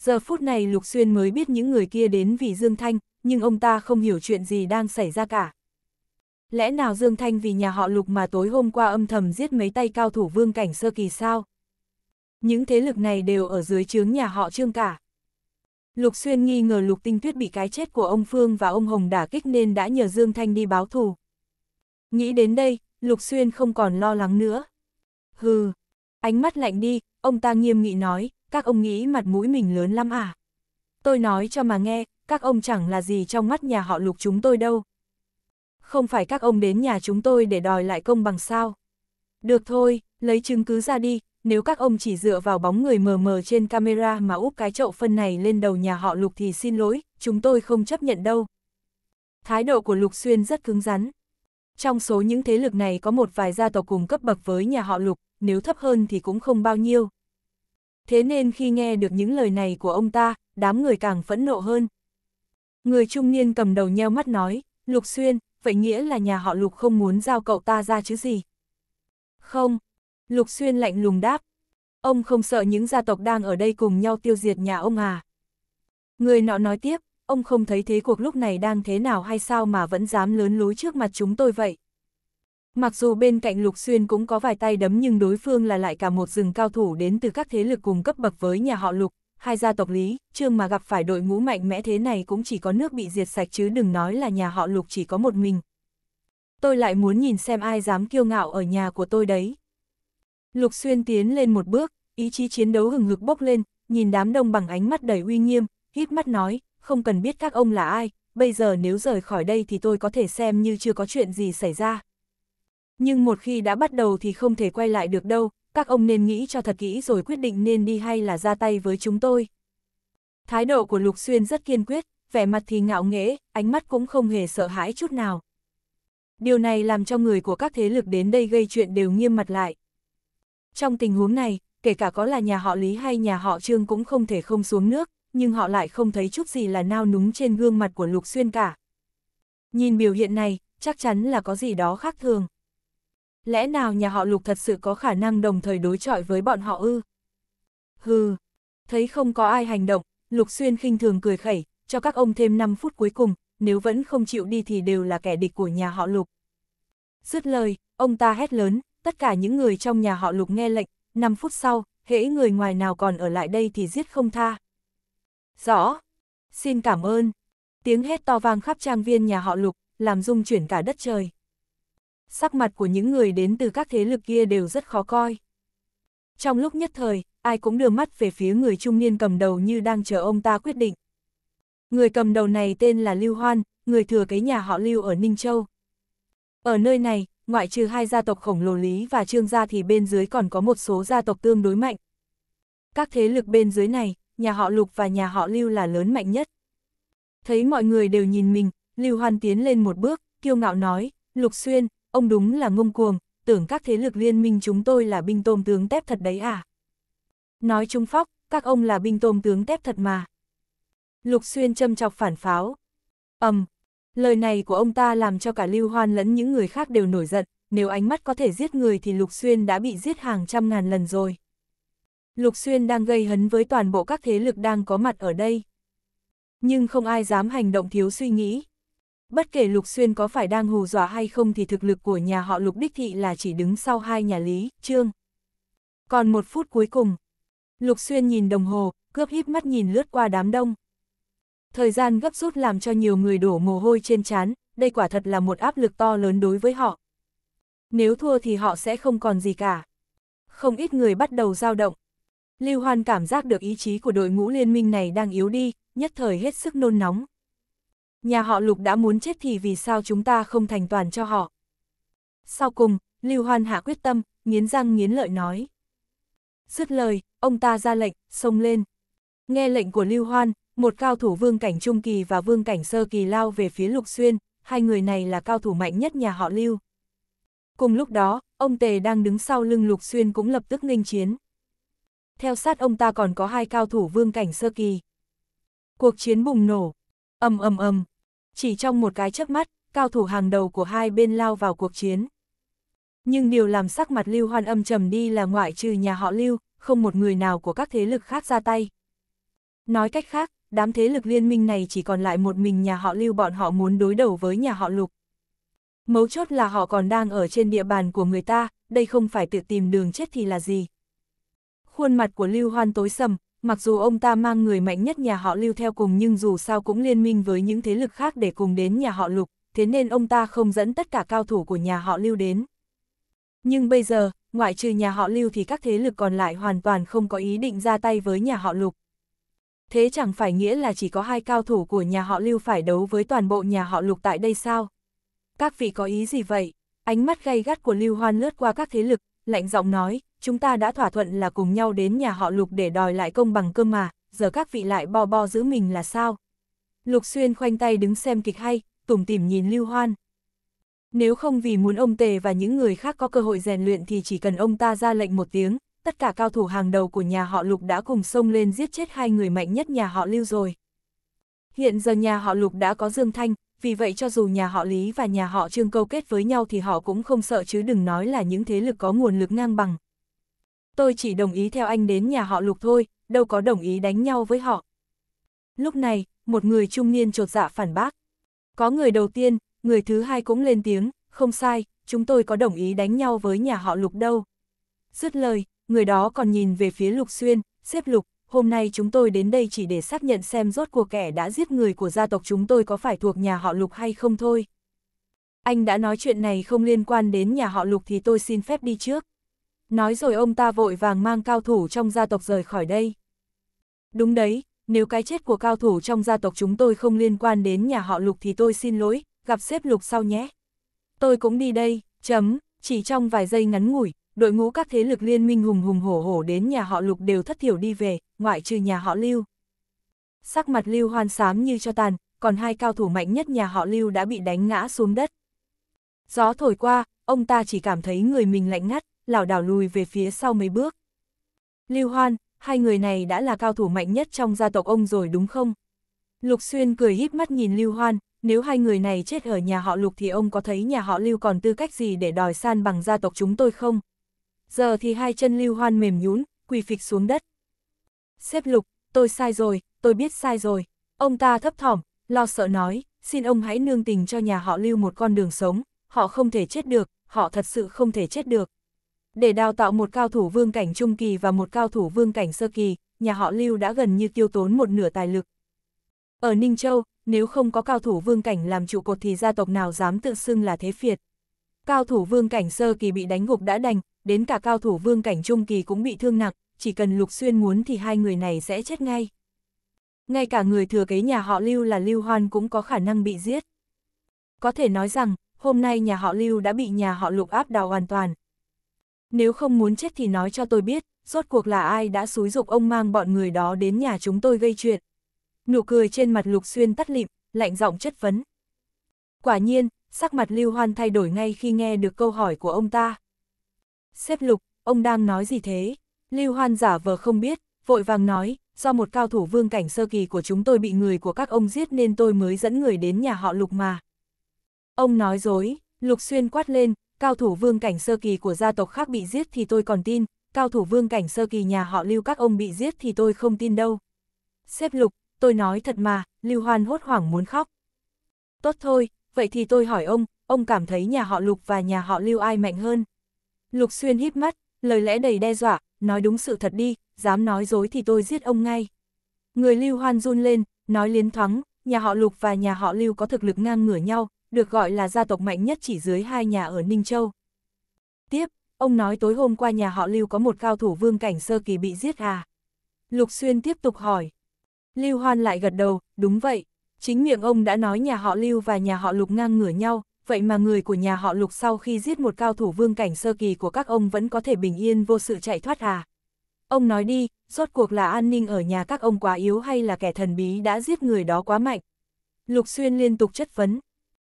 Giờ phút này Lục Xuyên mới biết những người kia đến vì Dương Thanh, nhưng ông ta không hiểu chuyện gì đang xảy ra cả. Lẽ nào Dương Thanh vì nhà họ Lục mà tối hôm qua âm thầm giết mấy tay cao thủ vương cảnh sơ kỳ sao? Những thế lực này đều ở dưới chướng nhà họ Trương cả. Lục Xuyên nghi ngờ Lục Tinh Tuyết bị cái chết của ông Phương và ông Hồng đả kích nên đã nhờ Dương Thanh đi báo thù. Nghĩ đến đây, Lục Xuyên không còn lo lắng nữa. Hừ, ánh mắt lạnh đi, ông ta nghiêm nghị nói, các ông nghĩ mặt mũi mình lớn lắm à? Tôi nói cho mà nghe, các ông chẳng là gì trong mắt nhà họ Lục chúng tôi đâu. Không phải các ông đến nhà chúng tôi để đòi lại công bằng sao? Được thôi, lấy chứng cứ ra đi, nếu các ông chỉ dựa vào bóng người mờ mờ trên camera mà úp cái chậu phân này lên đầu nhà họ Lục thì xin lỗi, chúng tôi không chấp nhận đâu. Thái độ của Lục Xuyên rất cứng rắn. Trong số những thế lực này có một vài gia tộc cùng cấp bậc với nhà họ Lục, nếu thấp hơn thì cũng không bao nhiêu. Thế nên khi nghe được những lời này của ông ta, đám người càng phẫn nộ hơn. Người trung niên cầm đầu nheo mắt nói, Lục Xuyên, vậy nghĩa là nhà họ Lục không muốn giao cậu ta ra chứ gì? Không, Lục Xuyên lạnh lùng đáp. Ông không sợ những gia tộc đang ở đây cùng nhau tiêu diệt nhà ông à? Người nọ nói tiếp, ông không thấy thế cuộc lúc này đang thế nào hay sao mà vẫn dám lớn lối trước mặt chúng tôi vậy? Mặc dù bên cạnh Lục Xuyên cũng có vài tay đấm nhưng đối phương là lại cả một rừng cao thủ đến từ các thế lực cùng cấp bậc với nhà họ Lục, hai gia tộc Lý, Trương mà gặp phải đội ngũ mạnh mẽ thế này cũng chỉ có nước bị diệt sạch chứ đừng nói là nhà họ Lục chỉ có một mình. Tôi lại muốn nhìn xem ai dám kiêu ngạo ở nhà của tôi đấy. Lục Xuyên tiến lên một bước, ý chí chiến đấu hừng hực bốc lên, nhìn đám đông bằng ánh mắt đầy uy nghiêm, hít mắt nói, không cần biết các ông là ai, bây giờ nếu rời khỏi đây thì tôi có thể xem như chưa có chuyện gì xảy ra. Nhưng một khi đã bắt đầu thì không thể quay lại được đâu, các ông nên nghĩ cho thật kỹ rồi quyết định nên đi hay là ra tay với chúng tôi. Thái độ của Lục Xuyên rất kiên quyết, vẻ mặt thì ngạo nghễ, ánh mắt cũng không hề sợ hãi chút nào. Điều này làm cho người của các thế lực đến đây gây chuyện đều nghiêm mặt lại. Trong tình huống này, kể cả có là nhà họ Lý hay nhà họ Trương cũng không thể không xuống nước, nhưng họ lại không thấy chút gì là nao núng trên gương mặt của Lục Xuyên cả. Nhìn biểu hiện này, chắc chắn là có gì đó khác thường. Lẽ nào nhà họ Lục thật sự có khả năng đồng thời đối chọi với bọn họ ư? Hừ, thấy không có ai hành động, Lục Xuyên khinh thường cười khẩy, cho các ông thêm 5 phút cuối cùng, nếu vẫn không chịu đi thì đều là kẻ địch của nhà họ Lục. Dứt lời, ông ta hét lớn, tất cả những người trong nhà họ lục nghe lệnh, 5 phút sau, hễ người ngoài nào còn ở lại đây thì giết không tha. Rõ, xin cảm ơn. Tiếng hét to vang khắp trang viên nhà họ lục, làm rung chuyển cả đất trời. Sắc mặt của những người đến từ các thế lực kia đều rất khó coi. Trong lúc nhất thời, ai cũng đưa mắt về phía người trung niên cầm đầu như đang chờ ông ta quyết định. Người cầm đầu này tên là Lưu Hoan, người thừa kế nhà họ Lưu ở Ninh Châu. Ở nơi này, ngoại trừ hai gia tộc khổng lồ Lý và Trương gia thì bên dưới còn có một số gia tộc tương đối mạnh. Các thế lực bên dưới này, nhà họ Lục và nhà họ Lưu là lớn mạnh nhất. Thấy mọi người đều nhìn mình, Lưu Hoan tiến lên một bước, kiêu ngạo nói, Lục Xuyên, ông đúng là ngông cuồng, tưởng các thế lực liên minh chúng tôi là binh tôm tướng tép thật đấy à. Nói chung phóc, các ông là binh tôm tướng tép thật mà. Lục Xuyên châm chọc phản pháo. ầm, Lời này của ông ta làm cho cả Lưu Hoan lẫn những người khác đều nổi giận, nếu ánh mắt có thể giết người thì Lục Xuyên đã bị giết hàng trăm ngàn lần rồi. Lục Xuyên đang gây hấn với toàn bộ các thế lực đang có mặt ở đây. Nhưng không ai dám hành động thiếu suy nghĩ. Bất kể Lục Xuyên có phải đang hù dọa hay không thì thực lực của nhà họ Lục Đích Thị là chỉ đứng sau hai nhà Lý, Trương. Còn một phút cuối cùng, Lục Xuyên nhìn đồng hồ, cướp híp mắt nhìn lướt qua đám đông. Thời gian gấp rút làm cho nhiều người đổ mồ hôi trên trán, đây quả thật là một áp lực to lớn đối với họ. Nếu thua thì họ sẽ không còn gì cả. Không ít người bắt đầu dao động. Lưu Hoan cảm giác được ý chí của đội ngũ liên minh này đang yếu đi, nhất thời hết sức nôn nóng. Nhà họ Lục đã muốn chết thì vì sao chúng ta không thành toàn cho họ? Sau cùng, Lưu Hoan hạ quyết tâm, nghiến răng nghiến lợi nói. Dứt lời, ông ta ra lệnh, xông lên. Nghe lệnh của Lưu Hoan, một cao thủ vương cảnh trung kỳ và vương cảnh sơ kỳ lao về phía Lục Xuyên, hai người này là cao thủ mạnh nhất nhà họ Lưu. Cùng lúc đó, ông Tề đang đứng sau lưng Lục Xuyên cũng lập tức nghênh chiến. Theo sát ông ta còn có hai cao thủ vương cảnh sơ kỳ. Cuộc chiến bùng nổ, ầm ầm ầm, chỉ trong một cái chớp mắt, cao thủ hàng đầu của hai bên lao vào cuộc chiến. Nhưng điều làm sắc mặt Lưu Hoan âm trầm đi là ngoại trừ nhà họ Lưu, không một người nào của các thế lực khác ra tay. Nói cách khác, đám thế lực liên minh này chỉ còn lại một mình nhà họ lưu bọn họ muốn đối đầu với nhà họ lục. Mấu chốt là họ còn đang ở trên địa bàn của người ta, đây không phải tự tìm đường chết thì là gì. Khuôn mặt của Lưu Hoan tối sầm, mặc dù ông ta mang người mạnh nhất nhà họ Lưu theo cùng nhưng dù sao cũng liên minh với những thế lực khác để cùng đến nhà họ Lục, thế nên ông ta không dẫn tất cả cao thủ của nhà họ Lưu đến. Nhưng bây giờ, ngoại trừ nhà họ Lưu thì các thế lực còn lại hoàn toàn không có ý định ra tay với nhà họ Lục thế chẳng phải nghĩa là chỉ có hai cao thủ của nhà họ Lưu phải đấu với toàn bộ nhà họ Lục tại đây sao? Các vị có ý gì vậy? Ánh mắt gay gắt của Lưu Hoan lướt qua các thế lực, lạnh giọng nói, chúng ta đã thỏa thuận là cùng nhau đến nhà họ Lục để đòi lại công bằng cơ mà, giờ các vị lại bo bo giữ mình là sao? Lục Xuyên khoanh tay đứng xem kịch hay, tủm tỉm nhìn Lưu Hoan. Nếu không vì muốn ông Tề và những người khác có cơ hội rèn luyện thì chỉ cần ông ta ra lệnh một tiếng, tất cả cao thủ hàng đầu của nhà họ Lục đã cùng xông lên giết chết hai người mạnh nhất nhà họ Lưu rồi. Hiện giờ nhà họ Lục đã có Dương Thanh, vì vậy cho dù nhà họ Lý và nhà họ Trương câu kết với nhau thì họ cũng không sợ chứ đừng nói là những thế lực có nguồn lực ngang bằng. Tôi chỉ đồng ý theo anh đến nhà họ Lục thôi, đâu có đồng ý đánh nhau với họ. Lúc này, một người trung niên trột dạ phản bác. Có người đầu tiên, người thứ hai cũng lên tiếng, không sai, chúng tôi có đồng ý đánh nhau với nhà họ Lục đâu. Dứt lời, người đó còn nhìn về phía Lục Xuyên, xếp Lục, hôm nay chúng tôi đến đây chỉ để xác nhận xem rốt cuộc kẻ đã giết người của gia tộc chúng tôi có phải thuộc nhà họ Lục hay không thôi. Anh đã nói chuyện này không liên quan đến nhà họ Lục thì tôi xin phép đi trước. Nói rồi ông ta vội vàng mang cao thủ trong gia tộc rời khỏi đây. Đúng đấy, nếu cái chết của cao thủ trong gia tộc chúng tôi không liên quan đến nhà họ Lục thì tôi xin lỗi, gặp xếp Lục sau nhé. Tôi cũng đi đây, chấm, chỉ trong vài giây ngắn ngủi, đội ngũ các thế lực liên minh hùng hùng hổ hổ đến nhà họ lục đều thất thiểu đi về, ngoại trừ nhà họ lưu. Sắc mặt lưu hoan xám như cho tàn, còn hai cao thủ mạnh nhất nhà họ lưu đã bị đánh ngã xuống đất. Gió thổi qua, ông ta chỉ cảm thấy người mình lạnh ngắt, lảo đảo lùi về phía sau mấy bước. Lưu hoan, hai người này đã là cao thủ mạnh nhất trong gia tộc ông rồi đúng không? Lục Xuyên cười híp mắt nhìn Lưu Hoan, nếu hai người này chết ở nhà họ Lục thì ông có thấy nhà họ Lưu còn tư cách gì để đòi san bằng gia tộc chúng tôi không? giờ thì hai chân lưu hoan mềm nhún, quỳ phịch xuống đất. Xếp lục, tôi sai rồi, tôi biết sai rồi. Ông ta thấp thỏm, lo sợ nói, xin ông hãy nương tình cho nhà họ lưu một con đường sống, họ không thể chết được, họ thật sự không thể chết được. Để đào tạo một cao thủ vương cảnh trung kỳ và một cao thủ vương cảnh sơ kỳ, nhà họ lưu đã gần như tiêu tốn một nửa tài lực. Ở Ninh Châu, nếu không có cao thủ vương cảnh làm trụ cột thì gia tộc nào dám tự xưng là thế phiệt. Cao thủ vương cảnh sơ kỳ bị đánh gục đã đành, đến cả cao thủ vương cảnh trung kỳ cũng bị thương nặng, chỉ cần Lục Xuyên muốn thì hai người này sẽ chết ngay. Ngay cả người thừa kế nhà họ Lưu là Lưu Hoan cũng có khả năng bị giết. Có thể nói rằng, hôm nay nhà họ Lưu đã bị nhà họ Lục áp đảo hoàn toàn. Nếu không muốn chết thì nói cho tôi biết, rốt cuộc là ai đã xúi dục ông mang bọn người đó đến nhà chúng tôi gây chuyện. Nụ cười trên mặt Lục Xuyên tắt lịm, lạnh giọng chất vấn. Quả nhiên, sắc mặt Lưu Hoan thay đổi ngay khi nghe được câu hỏi của ông ta xếp lục, ông đang nói gì thế? Lưu Hoan giả vờ không biết, vội vàng nói, do một cao thủ vương cảnh sơ kỳ của chúng tôi bị người của các ông giết nên tôi mới dẫn người đến nhà họ Lục mà. Ông nói dối, Lục Xuyên quát lên, cao thủ vương cảnh sơ kỳ của gia tộc khác bị giết thì tôi còn tin, cao thủ vương cảnh sơ kỳ nhà họ Lưu các ông bị giết thì tôi không tin đâu. Xếp Lục, tôi nói thật mà, Lưu Hoan hốt hoảng muốn khóc. Tốt thôi, vậy thì tôi hỏi ông, ông cảm thấy nhà họ Lục và nhà họ Lưu ai mạnh hơn? Lục Xuyên hít mắt, lời lẽ đầy đe dọa, nói đúng sự thật đi, dám nói dối thì tôi giết ông ngay. Người Lưu Hoan run lên, nói liến thoáng, nhà họ Lục và nhà họ Lưu có thực lực ngang ngửa nhau, được gọi là gia tộc mạnh nhất chỉ dưới hai nhà ở Ninh Châu. Tiếp, ông nói tối hôm qua nhà họ Lưu có một cao thủ vương cảnh sơ kỳ bị giết à? Lục Xuyên tiếp tục hỏi. Lưu Hoan lại gật đầu, đúng vậy, chính miệng ông đã nói nhà họ Lưu và nhà họ Lục ngang ngửa nhau, vậy mà người của nhà họ lục sau khi giết một cao thủ vương cảnh sơ kỳ của các ông vẫn có thể bình yên vô sự chạy thoát à? Ông nói đi, rốt cuộc là an ninh ở nhà các ông quá yếu hay là kẻ thần bí đã giết người đó quá mạnh? Lục Xuyên liên tục chất vấn.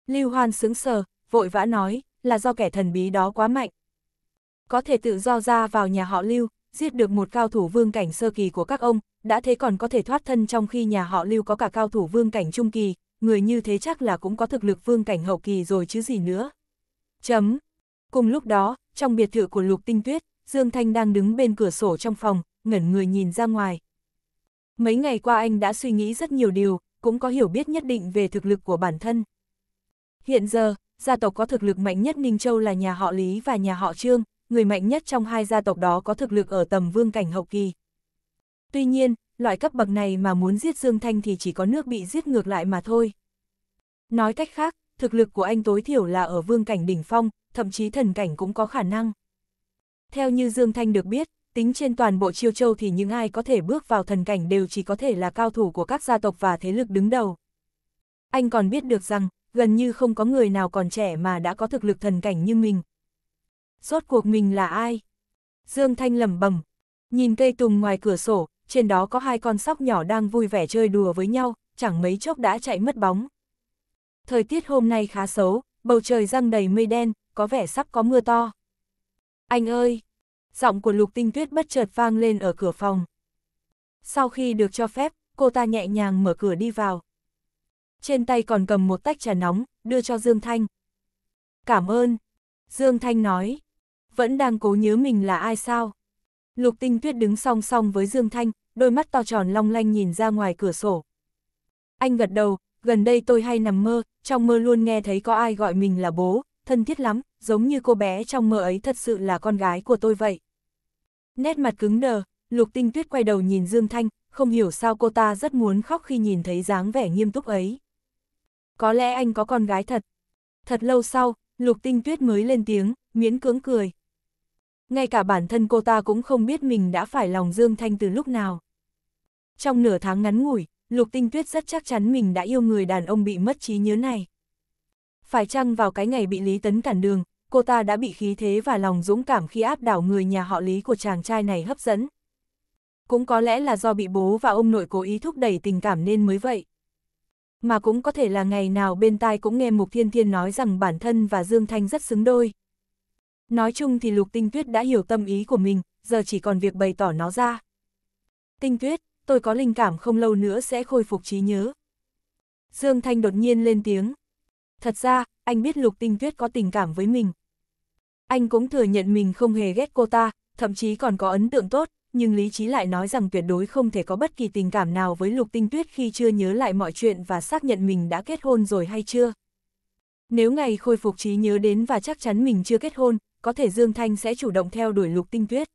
Lưu Hoan sững sờ, vội vã nói, là do kẻ thần bí đó quá mạnh. Có thể tự do ra vào nhà họ Lưu, giết được một cao thủ vương cảnh sơ kỳ của các ông, đã thế còn có thể thoát thân trong khi nhà họ Lưu có cả cao thủ vương cảnh trung kỳ, người như thế chắc là cũng có thực lực vương cảnh hậu kỳ rồi chứ gì nữa. Chấm. Cùng lúc đó, trong biệt thự của Lục Tinh Tuyết, Dương Thanh đang đứng bên cửa sổ trong phòng, ngẩn người nhìn ra ngoài. Mấy ngày qua anh đã suy nghĩ rất nhiều điều, cũng có hiểu biết nhất định về thực lực của bản thân. Hiện giờ, gia tộc có thực lực mạnh nhất Ninh Châu là nhà họ Lý và nhà họ Trương, người mạnh nhất trong hai gia tộc đó có thực lực ở tầm vương cảnh hậu kỳ. Tuy nhiên, loại cấp bậc này mà muốn giết Dương Thanh thì chỉ có nước bị giết ngược lại mà thôi. Nói cách khác, thực lực của anh tối thiểu là ở vương cảnh đỉnh phong, thậm chí thần cảnh cũng có khả năng. Theo như Dương Thanh được biết, tính trên toàn bộ chiêu châu thì những ai có thể bước vào thần cảnh đều chỉ có thể là cao thủ của các gia tộc và thế lực đứng đầu. Anh còn biết được rằng, gần như không có người nào còn trẻ mà đã có thực lực thần cảnh như mình. Rốt cuộc mình là ai? Dương Thanh lẩm bẩm nhìn cây tùng ngoài cửa sổ, trên đó có hai con sóc nhỏ đang vui vẻ chơi đùa với nhau, chẳng mấy chốc đã chạy mất bóng. Thời tiết hôm nay khá xấu, bầu trời răng đầy mây đen, có vẻ sắp có mưa to. Anh ơi! Giọng của lục tinh tuyết bất chợt vang lên ở cửa phòng. Sau khi được cho phép, cô ta nhẹ nhàng mở cửa đi vào. Trên tay còn cầm một tách trà nóng, đưa cho Dương Thanh. Cảm ơn! Dương Thanh nói. Vẫn đang cố nhớ mình là ai sao? Lục tinh tuyết đứng song song với Dương Thanh, đôi mắt to tròn long lanh nhìn ra ngoài cửa sổ. Anh gật đầu, gần đây tôi hay nằm mơ, trong mơ luôn nghe thấy có ai gọi mình là bố, thân thiết lắm, giống như cô bé trong mơ ấy thật sự là con gái của tôi vậy. Nét mặt cứng đờ, Lục Tinh Tuyết quay đầu nhìn Dương Thanh, không hiểu sao cô ta rất muốn khóc khi nhìn thấy dáng vẻ nghiêm túc ấy. Có lẽ anh có con gái thật. Thật lâu sau, Lục Tinh Tuyết mới lên tiếng, miễn cưỡng cười ngay cả bản thân cô ta cũng không biết mình đã phải lòng Dương Thanh từ lúc nào. Trong nửa tháng ngắn ngủi, Lục Tinh Tuyết rất chắc chắn mình đã yêu người đàn ông bị mất trí nhớ này. Phải chăng vào cái ngày bị Lý Tấn cản đường, cô ta đã bị khí thế và lòng dũng cảm khi áp đảo người nhà họ Lý của chàng trai này hấp dẫn. Cũng có lẽ là do bị bố và ông nội cố ý thúc đẩy tình cảm nên mới vậy. Mà cũng có thể là ngày nào bên tai cũng nghe Mục Thiên Thiên nói rằng bản thân và Dương Thanh rất xứng đôi, Nói chung thì Lục Tinh Tuyết đã hiểu tâm ý của mình, giờ chỉ còn việc bày tỏ nó ra. Tinh Tuyết, tôi có linh cảm không lâu nữa sẽ khôi phục trí nhớ. Dương Thanh đột nhiên lên tiếng. Thật ra, anh biết Lục Tinh Tuyết có tình cảm với mình. Anh cũng thừa nhận mình không hề ghét cô ta, thậm chí còn có ấn tượng tốt, nhưng lý trí lại nói rằng tuyệt đối không thể có bất kỳ tình cảm nào với Lục Tinh Tuyết khi chưa nhớ lại mọi chuyện và xác nhận mình đã kết hôn rồi hay chưa. Nếu ngày khôi phục trí nhớ đến và chắc chắn mình chưa kết hôn, có thể Dương Thanh sẽ chủ động theo đuổi Lục Tinh Tuyết.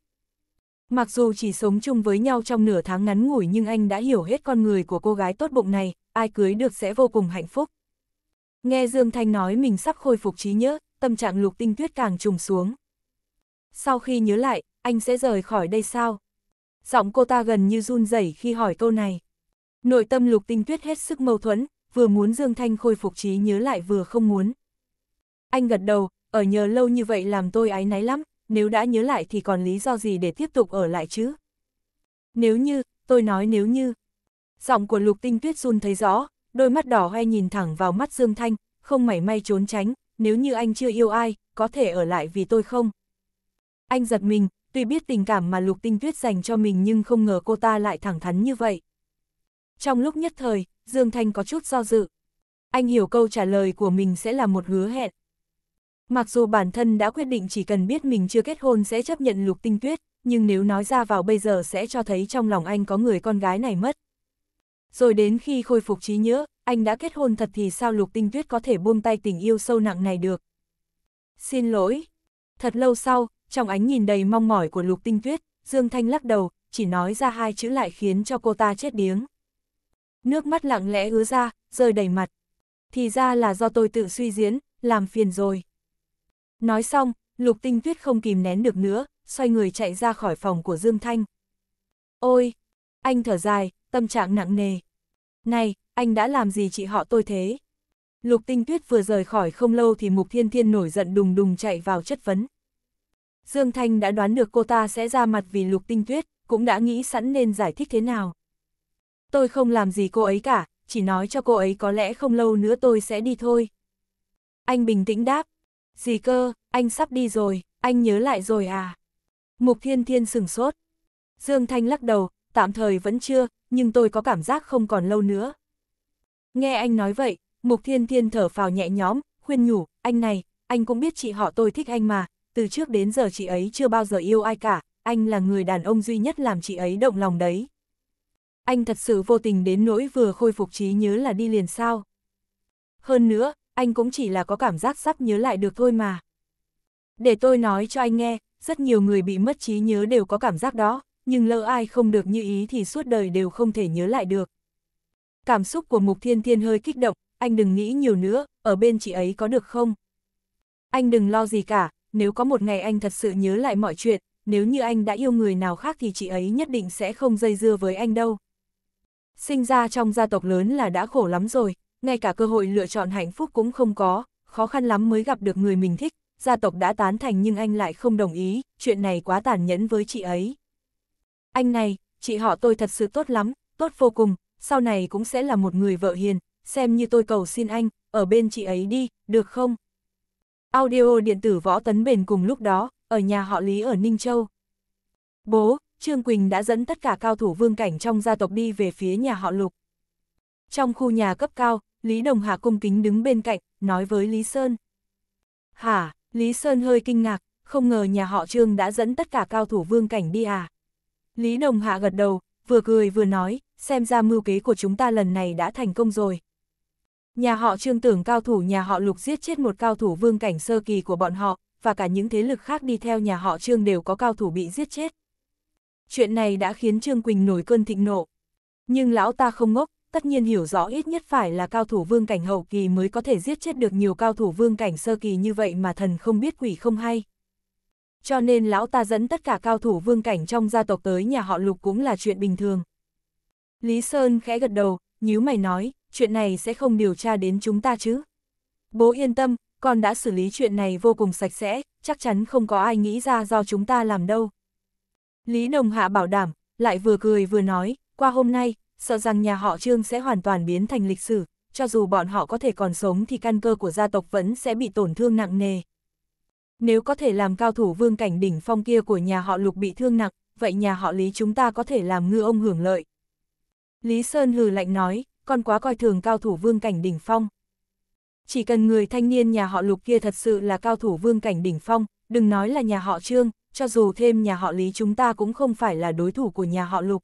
Mặc dù chỉ sống chung với nhau trong nửa tháng ngắn ngủi nhưng anh đã hiểu hết con người của cô gái tốt bụng này, ai cưới được sẽ vô cùng hạnh phúc. Nghe Dương Thanh nói mình sắp khôi phục trí nhớ, tâm trạng Lục Tinh Tuyết càng trùng xuống. Sau khi nhớ lại, anh sẽ rời khỏi đây sao? Giọng cô ta gần như run rẩy khi hỏi câu này. Nội tâm Lục Tinh Tuyết hết sức mâu thuẫn, vừa muốn Dương Thanh khôi phục trí nhớ lại vừa không muốn. Anh gật đầu, ở nhờ lâu như vậy làm tôi áy náy lắm, nếu đã nhớ lại thì còn lý do gì để tiếp tục ở lại chứ? Nếu như, tôi nói nếu như. Giọng của Lục Tinh Tuyết run thấy rõ, đôi mắt đỏ hoe nhìn thẳng vào mắt Dương Thanh, không mảy may trốn tránh, nếu như anh chưa yêu ai, có thể ở lại vì tôi không? Anh giật mình, tuy biết tình cảm mà Lục Tinh Tuyết dành cho mình nhưng không ngờ cô ta lại thẳng thắn như vậy. Trong lúc nhất thời, Dương Thanh có chút do dự. Anh hiểu câu trả lời của mình sẽ là một hứa hẹn, Mặc dù bản thân đã quyết định chỉ cần biết mình chưa kết hôn sẽ chấp nhận lục tinh tuyết, nhưng nếu nói ra vào bây giờ sẽ cho thấy trong lòng anh có người con gái này mất. Rồi đến khi khôi phục trí nhớ, anh đã kết hôn thật thì sao lục tinh tuyết có thể buông tay tình yêu sâu nặng này được. Xin lỗi. Thật lâu sau, trong ánh nhìn đầy mong mỏi của lục tinh tuyết, Dương Thanh lắc đầu, chỉ nói ra hai chữ lại khiến cho cô ta chết điếng. Nước mắt lặng lẽ ứa ra, rơi đầy mặt. Thì ra là do tôi tự suy diễn, làm phiền rồi. Nói xong, Lục Tinh Tuyết không kìm nén được nữa, xoay người chạy ra khỏi phòng của Dương Thanh. Ôi! Anh thở dài, tâm trạng nặng nề. Này, anh đã làm gì chị họ tôi thế? Lục Tinh Tuyết vừa rời khỏi không lâu thì Mục Thiên Thiên nổi giận đùng đùng chạy vào chất vấn. Dương Thanh đã đoán được cô ta sẽ ra mặt vì Lục Tinh Tuyết, cũng đã nghĩ sẵn nên giải thích thế nào. Tôi không làm gì cô ấy cả, chỉ nói cho cô ấy có lẽ không lâu nữa tôi sẽ đi thôi. Anh bình tĩnh đáp, gì cơ, anh sắp đi rồi, anh nhớ lại rồi à? Mục Thiên Thiên sừng sốt. Dương Thanh lắc đầu, tạm thời vẫn chưa, nhưng tôi có cảm giác không còn lâu nữa. Nghe anh nói vậy, Mục Thiên Thiên thở phào nhẹ nhõm, khuyên nhủ, anh này, anh cũng biết chị họ tôi thích anh mà, từ trước đến giờ chị ấy chưa bao giờ yêu ai cả, anh là người đàn ông duy nhất làm chị ấy động lòng đấy. Anh thật sự vô tình đến nỗi vừa khôi phục trí nhớ là đi liền sao. Hơn nữa, anh cũng chỉ là có cảm giác sắp nhớ lại được thôi mà. Để tôi nói cho anh nghe, rất nhiều người bị mất trí nhớ đều có cảm giác đó, nhưng lỡ ai không được như ý thì suốt đời đều không thể nhớ lại được. Cảm xúc của Mục Thiên Thiên hơi kích động, anh đừng nghĩ nhiều nữa, ở bên chị ấy có được không? Anh đừng lo gì cả, nếu có một ngày anh thật sự nhớ lại mọi chuyện, nếu như anh đã yêu người nào khác thì chị ấy nhất định sẽ không dây dưa với anh đâu. Sinh ra trong gia tộc lớn là đã khổ lắm rồi, ngay cả cơ hội lựa chọn hạnh phúc cũng không có, khó khăn lắm mới gặp được người mình thích, gia tộc đã tán thành nhưng anh lại không đồng ý, chuyện này quá tàn nhẫn với chị ấy. Anh này, chị họ tôi thật sự tốt lắm, tốt vô cùng, sau này cũng sẽ là một người vợ hiền, xem như tôi cầu xin anh, ở bên chị ấy đi, được không? Audio điện tử võ tấn bền cùng lúc đó, ở nhà họ Lý ở Ninh Châu. Bố, Trương Quỳnh đã dẫn tất cả cao thủ vương cảnh trong gia tộc đi về phía nhà họ Lục. Trong khu nhà cấp cao, Lý Đồng Hà cung kính đứng bên cạnh, nói với Lý Sơn. Hả, Lý Sơn hơi kinh ngạc, không ngờ nhà họ Trương đã dẫn tất cả cao thủ vương cảnh đi à. Lý Đồng Hạ gật đầu, vừa cười vừa nói, xem ra mưu kế của chúng ta lần này đã thành công rồi. Nhà họ Trương tưởng cao thủ nhà họ Lục giết chết một cao thủ vương cảnh sơ kỳ của bọn họ, và cả những thế lực khác đi theo nhà họ Trương đều có cao thủ bị giết chết. Chuyện này đã khiến Trương Quỳnh nổi cơn thịnh nộ. Nhưng lão ta không ngốc, tất nhiên hiểu rõ ít nhất phải là cao thủ vương cảnh hậu kỳ mới có thể giết chết được nhiều cao thủ vương cảnh sơ kỳ như vậy mà thần không biết quỷ không hay. Cho nên lão ta dẫn tất cả cao thủ vương cảnh trong gia tộc tới nhà họ Lục cũng là chuyện bình thường. Lý Sơn khẽ gật đầu, nhíu mày nói, chuyện này sẽ không điều tra đến chúng ta chứ. Bố yên tâm, con đã xử lý chuyện này vô cùng sạch sẽ, chắc chắn không có ai nghĩ ra do chúng ta làm đâu. Lý Đồng Hạ bảo đảm, lại vừa cười vừa nói, qua hôm nay, sợ rằng nhà họ Trương sẽ hoàn toàn biến thành lịch sử, cho dù bọn họ có thể còn sống thì căn cơ của gia tộc vẫn sẽ bị tổn thương nặng nề. Nếu có thể làm cao thủ vương cảnh đỉnh phong kia của nhà họ Lục bị thương nặng, vậy nhà họ Lý chúng ta có thể làm ngư ông hưởng lợi. Lý Sơn hừ lạnh nói, con quá coi thường cao thủ vương cảnh đỉnh phong. Chỉ cần người thanh niên nhà họ Lục kia thật sự là cao thủ vương cảnh đỉnh phong, đừng nói là nhà họ Trương, cho dù thêm nhà họ Lý chúng ta cũng không phải là đối thủ của nhà họ Lục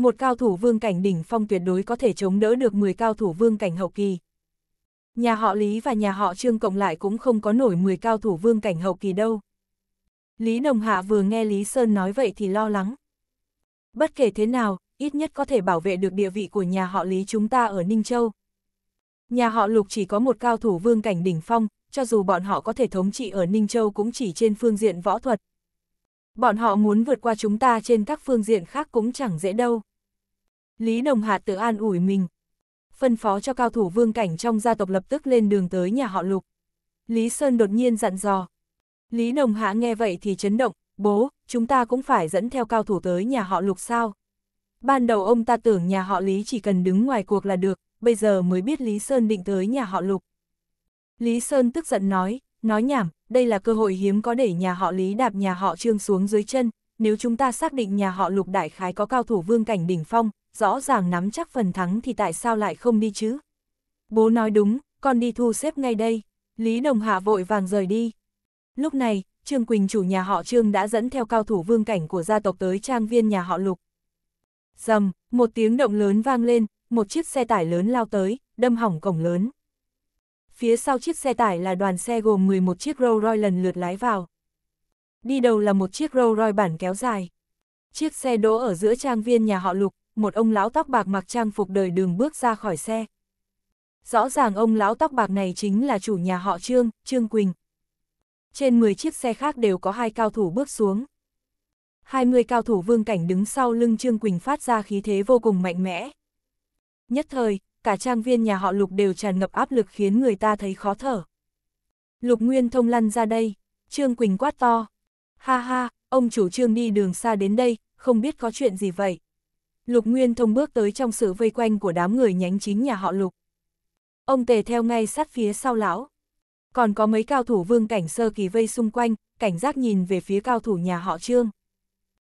một cao thủ vương cảnh đỉnh phong tuyệt đối có thể chống đỡ được 10 cao thủ vương cảnh hậu kỳ. Nhà họ Lý và nhà họ Trương cộng lại cũng không có nổi 10 cao thủ vương cảnh hậu kỳ đâu. Lý Nồng Hạ vừa nghe Lý Sơn nói vậy thì lo lắng. Bất kể thế nào, ít nhất có thể bảo vệ được địa vị của nhà họ Lý chúng ta ở Ninh Châu. Nhà họ Lục chỉ có một cao thủ vương cảnh đỉnh phong, cho dù bọn họ có thể thống trị ở Ninh Châu cũng chỉ trên phương diện võ thuật, Bọn họ muốn vượt qua chúng ta trên các phương diện khác cũng chẳng dễ đâu. Lý Đồng Hạt tự an ủi mình. Phân phó cho cao thủ vương cảnh trong gia tộc lập tức lên đường tới nhà họ Lục. Lý Sơn đột nhiên dặn dò. Lý Đồng Hạ nghe vậy thì chấn động, bố, chúng ta cũng phải dẫn theo cao thủ tới nhà họ Lục sao? Ban đầu ông ta tưởng nhà họ Lý chỉ cần đứng ngoài cuộc là được, bây giờ mới biết Lý Sơn định tới nhà họ Lục. Lý Sơn tức giận nói, Nói nhảm, đây là cơ hội hiếm có để nhà họ Lý đạp nhà họ Trương xuống dưới chân, nếu chúng ta xác định nhà họ Lục đại khái có cao thủ vương cảnh đỉnh phong, rõ ràng nắm chắc phần thắng thì tại sao lại không đi chứ? Bố nói đúng, con đi thu xếp ngay đây. Lý Đồng Hạ vội vàng rời đi. Lúc này, Trương Quỳnh chủ nhà họ Trương đã dẫn theo cao thủ vương cảnh của gia tộc tới trang viên nhà họ Lục. Dầm, một tiếng động lớn vang lên, một chiếc xe tải lớn lao tới, đâm hỏng cổng lớn phía sau chiếc xe tải là đoàn xe gồm 11 chiếc Rolls Royce lần lượt lái vào. Đi đầu là một chiếc Rolls Royce bản kéo dài. Chiếc xe đỗ ở giữa trang viên nhà họ Lục, một ông lão tóc bạc mặc trang phục đời đường bước ra khỏi xe. Rõ ràng ông lão tóc bạc này chính là chủ nhà họ Trương, Trương Quỳnh. Trên 10 chiếc xe khác đều có hai cao thủ bước xuống. 20 cao thủ vương cảnh đứng sau lưng Trương Quỳnh phát ra khí thế vô cùng mạnh mẽ. Nhất thời, cả trang viên nhà họ Lục đều tràn ngập áp lực khiến người ta thấy khó thở. Lục Nguyên Thông lăn ra đây, Trương Quỳnh quát to. Ha ha, ông chủ Trương đi đường xa đến đây, không biết có chuyện gì vậy. Lục Nguyên Thông bước tới trong sự vây quanh của đám người nhánh chính nhà họ Lục. Ông tề theo ngay sát phía sau lão. Còn có mấy cao thủ vương cảnh sơ kỳ vây xung quanh, cảnh giác nhìn về phía cao thủ nhà họ Trương.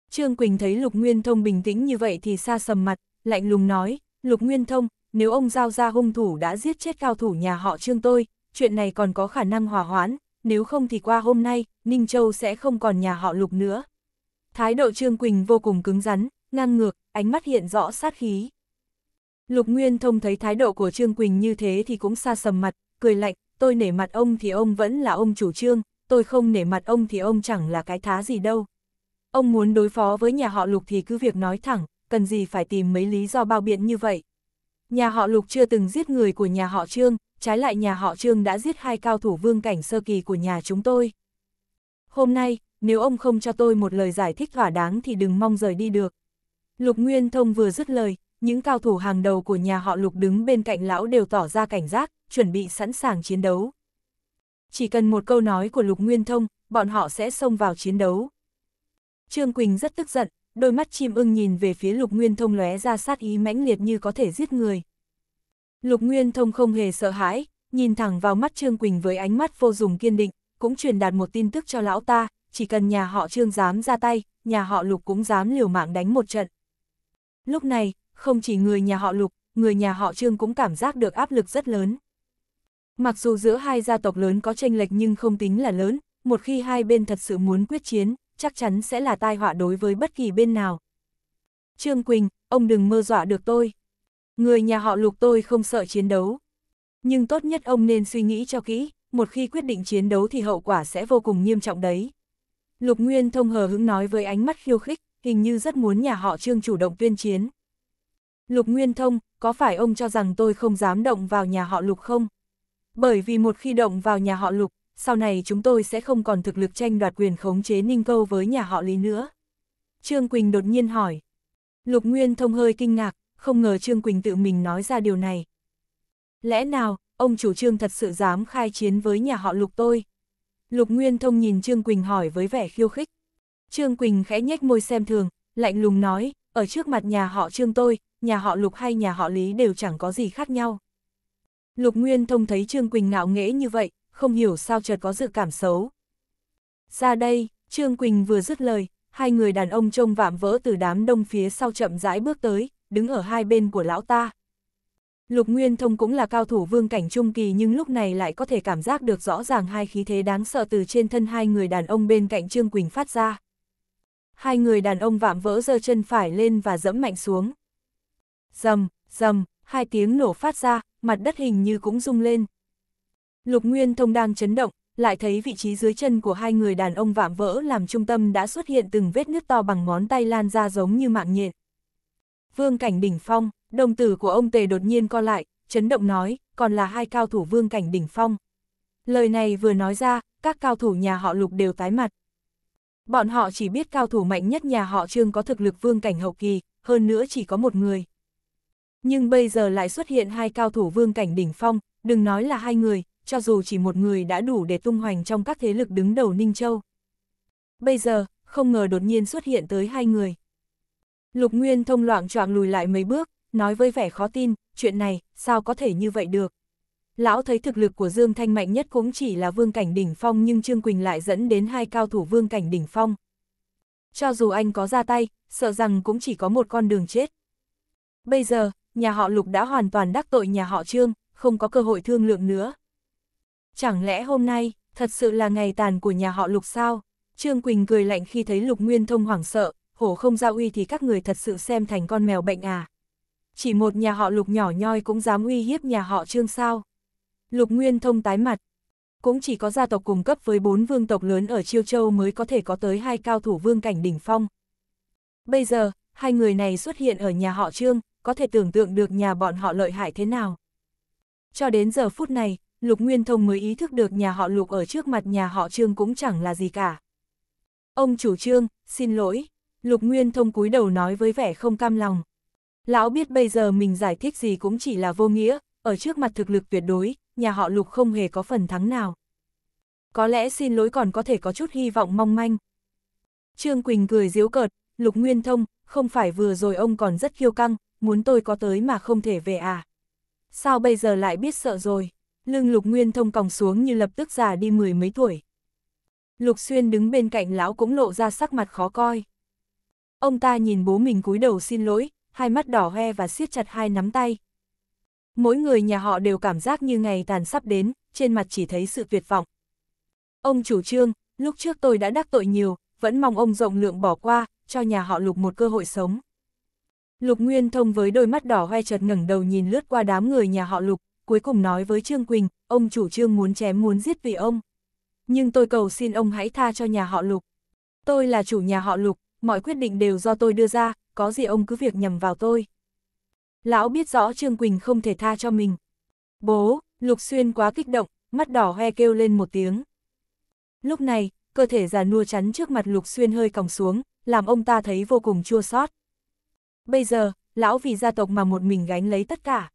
Trương Quỳnh thấy Lục Nguyên Thông bình tĩnh như vậy thì xa sầm mặt, lạnh lùng nói, Lục Nguyên Thông, nếu ông giao ra hung thủ đã giết chết cao thủ nhà họ trương tôi, chuyện này còn có khả năng hòa hoãn, nếu không thì qua hôm nay, Ninh Châu sẽ không còn nhà họ lục nữa. Thái độ Trương Quỳnh vô cùng cứng rắn, ngang ngược, ánh mắt hiện rõ sát khí. Lục Nguyên Thông thấy thái độ của Trương Quỳnh như thế thì cũng xa sầm mặt, cười lạnh, tôi nể mặt ông thì ông vẫn là ông chủ trương, tôi không nể mặt ông thì ông chẳng là cái thá gì đâu. Ông muốn đối phó với nhà họ Lục thì cứ việc nói thẳng, cần gì phải tìm mấy lý do bao biện như vậy. Nhà họ Lục chưa từng giết người của nhà họ Trương, trái lại nhà họ Trương đã giết hai cao thủ vương cảnh sơ kỳ của nhà chúng tôi. Hôm nay, nếu ông không cho tôi một lời giải thích thỏa đáng thì đừng mong rời đi được. Lục Nguyên Thông vừa dứt lời, những cao thủ hàng đầu của nhà họ Lục đứng bên cạnh lão đều tỏ ra cảnh giác, chuẩn bị sẵn sàng chiến đấu. Chỉ cần một câu nói của Lục Nguyên Thông, bọn họ sẽ xông vào chiến đấu. Trương Quỳnh rất tức giận, đôi mắt chim ưng nhìn về phía Lục Nguyên Thông lóe ra sát ý mãnh liệt như có thể giết người. Lục Nguyên Thông không hề sợ hãi, nhìn thẳng vào mắt Trương Quỳnh với ánh mắt vô dùng kiên định, cũng truyền đạt một tin tức cho lão ta, chỉ cần nhà họ Trương dám ra tay, nhà họ Lục cũng dám liều mạng đánh một trận. Lúc này, không chỉ người nhà họ Lục, người nhà họ Trương cũng cảm giác được áp lực rất lớn. Mặc dù giữa hai gia tộc lớn có tranh lệch nhưng không tính là lớn, một khi hai bên thật sự muốn quyết chiến, chắc chắn sẽ là tai họa đối với bất kỳ bên nào. Trương Quỳnh, ông đừng mơ dọa được tôi. Người nhà họ lục tôi không sợ chiến đấu. Nhưng tốt nhất ông nên suy nghĩ cho kỹ, một khi quyết định chiến đấu thì hậu quả sẽ vô cùng nghiêm trọng đấy. Lục Nguyên thông hờ hứng nói với ánh mắt khiêu khích, hình như rất muốn nhà họ Trương chủ động tuyên chiến. Lục Nguyên thông, có phải ông cho rằng tôi không dám động vào nhà họ Lục không? Bởi vì một khi động vào nhà họ Lục, sau này chúng tôi sẽ không còn thực lực tranh đoạt quyền khống chế Ninh Câu với nhà họ Lý nữa. Trương Quỳnh đột nhiên hỏi. Lục Nguyên thông hơi kinh ngạc, không ngờ Trương Quỳnh tự mình nói ra điều này. Lẽ nào, ông chủ Trương thật sự dám khai chiến với nhà họ Lục tôi? Lục Nguyên thông nhìn Trương Quỳnh hỏi với vẻ khiêu khích. Trương Quỳnh khẽ nhếch môi xem thường, lạnh lùng nói, ở trước mặt nhà họ Trương tôi, nhà họ Lục hay nhà họ Lý đều chẳng có gì khác nhau. Lục Nguyên thông thấy Trương Quỳnh ngạo nghễ như vậy, không hiểu sao chợt có dự cảm xấu. Ra đây, Trương Quỳnh vừa dứt lời, hai người đàn ông trông vạm vỡ từ đám đông phía sau chậm rãi bước tới, đứng ở hai bên của lão ta. Lục Nguyên Thông cũng là cao thủ vương cảnh trung kỳ nhưng lúc này lại có thể cảm giác được rõ ràng hai khí thế đáng sợ từ trên thân hai người đàn ông bên cạnh Trương Quỳnh phát ra. Hai người đàn ông vạm vỡ giơ chân phải lên và dẫm mạnh xuống. Dầm, dầm, hai tiếng nổ phát ra, mặt đất hình như cũng rung lên, Lục Nguyên Thông đang chấn động, lại thấy vị trí dưới chân của hai người đàn ông vạm vỡ làm trung tâm đã xuất hiện từng vết nước to bằng ngón tay lan ra giống như mạng nhện. Vương Cảnh Đỉnh Phong, đồng tử của ông Tề đột nhiên co lại, chấn động nói, còn là hai cao thủ Vương Cảnh Đỉnh Phong. Lời này vừa nói ra, các cao thủ nhà họ Lục đều tái mặt. Bọn họ chỉ biết cao thủ mạnh nhất nhà họ Trương có thực lực Vương Cảnh Hậu Kỳ, hơn nữa chỉ có một người. Nhưng bây giờ lại xuất hiện hai cao thủ Vương Cảnh Đỉnh Phong, đừng nói là hai người, cho dù chỉ một người đã đủ để tung hoành trong các thế lực đứng đầu Ninh Châu. Bây giờ, không ngờ đột nhiên xuất hiện tới hai người. Lục Nguyên thông loạn choạng lùi lại mấy bước, nói với vẻ khó tin, chuyện này, sao có thể như vậy được. Lão thấy thực lực của Dương Thanh mạnh nhất cũng chỉ là vương cảnh đỉnh phong nhưng Trương Quỳnh lại dẫn đến hai cao thủ vương cảnh đỉnh phong. Cho dù anh có ra tay, sợ rằng cũng chỉ có một con đường chết. Bây giờ, nhà họ Lục đã hoàn toàn đắc tội nhà họ Trương, không có cơ hội thương lượng nữa. Chẳng lẽ hôm nay, thật sự là ngày tàn của nhà họ Lục sao? Trương Quỳnh cười lạnh khi thấy Lục Nguyên Thông hoảng sợ, hổ không ra uy thì các người thật sự xem thành con mèo bệnh à. Chỉ một nhà họ Lục nhỏ nhoi cũng dám uy hiếp nhà họ Trương sao? Lục Nguyên Thông tái mặt. Cũng chỉ có gia tộc cùng cấp với bốn vương tộc lớn ở Chiêu Châu mới có thể có tới hai cao thủ vương cảnh đỉnh phong. Bây giờ, hai người này xuất hiện ở nhà họ Trương, có thể tưởng tượng được nhà bọn họ lợi hại thế nào. Cho đến giờ phút này, Lục Nguyên Thông mới ý thức được nhà họ Lục ở trước mặt nhà họ Trương cũng chẳng là gì cả. Ông chủ Trương, xin lỗi, Lục Nguyên Thông cúi đầu nói với vẻ không cam lòng. Lão biết bây giờ mình giải thích gì cũng chỉ là vô nghĩa, ở trước mặt thực lực tuyệt đối, nhà họ Lục không hề có phần thắng nào. Có lẽ xin lỗi còn có thể có chút hy vọng mong manh. Trương Quỳnh cười diếu cợt, Lục Nguyên Thông, không phải vừa rồi ông còn rất kiêu căng, muốn tôi có tới mà không thể về à. Sao bây giờ lại biết sợ rồi? Lưng Lục Nguyên Thông còng xuống như lập tức già đi mười mấy tuổi. Lục Xuyên đứng bên cạnh lão cũng lộ ra sắc mặt khó coi. Ông ta nhìn bố mình cúi đầu xin lỗi, hai mắt đỏ hoe và siết chặt hai nắm tay. Mỗi người nhà họ đều cảm giác như ngày tàn sắp đến, trên mặt chỉ thấy sự tuyệt vọng. Ông chủ trương, lúc trước tôi đã đắc tội nhiều, vẫn mong ông rộng lượng bỏ qua, cho nhà họ Lục một cơ hội sống. Lục Nguyên Thông với đôi mắt đỏ hoe chợt ngẩng đầu nhìn lướt qua đám người nhà họ Lục, cuối cùng nói với Trương Quỳnh, ông chủ trương muốn chém muốn giết vì ông. Nhưng tôi cầu xin ông hãy tha cho nhà họ Lục. Tôi là chủ nhà họ Lục, mọi quyết định đều do tôi đưa ra, có gì ông cứ việc nhầm vào tôi. Lão biết rõ Trương Quỳnh không thể tha cho mình. Bố, Lục Xuyên quá kích động, mắt đỏ hoe kêu lên một tiếng. Lúc này, cơ thể già nua chắn trước mặt Lục Xuyên hơi còng xuống, làm ông ta thấy vô cùng chua xót. Bây giờ, lão vì gia tộc mà một mình gánh lấy tất cả.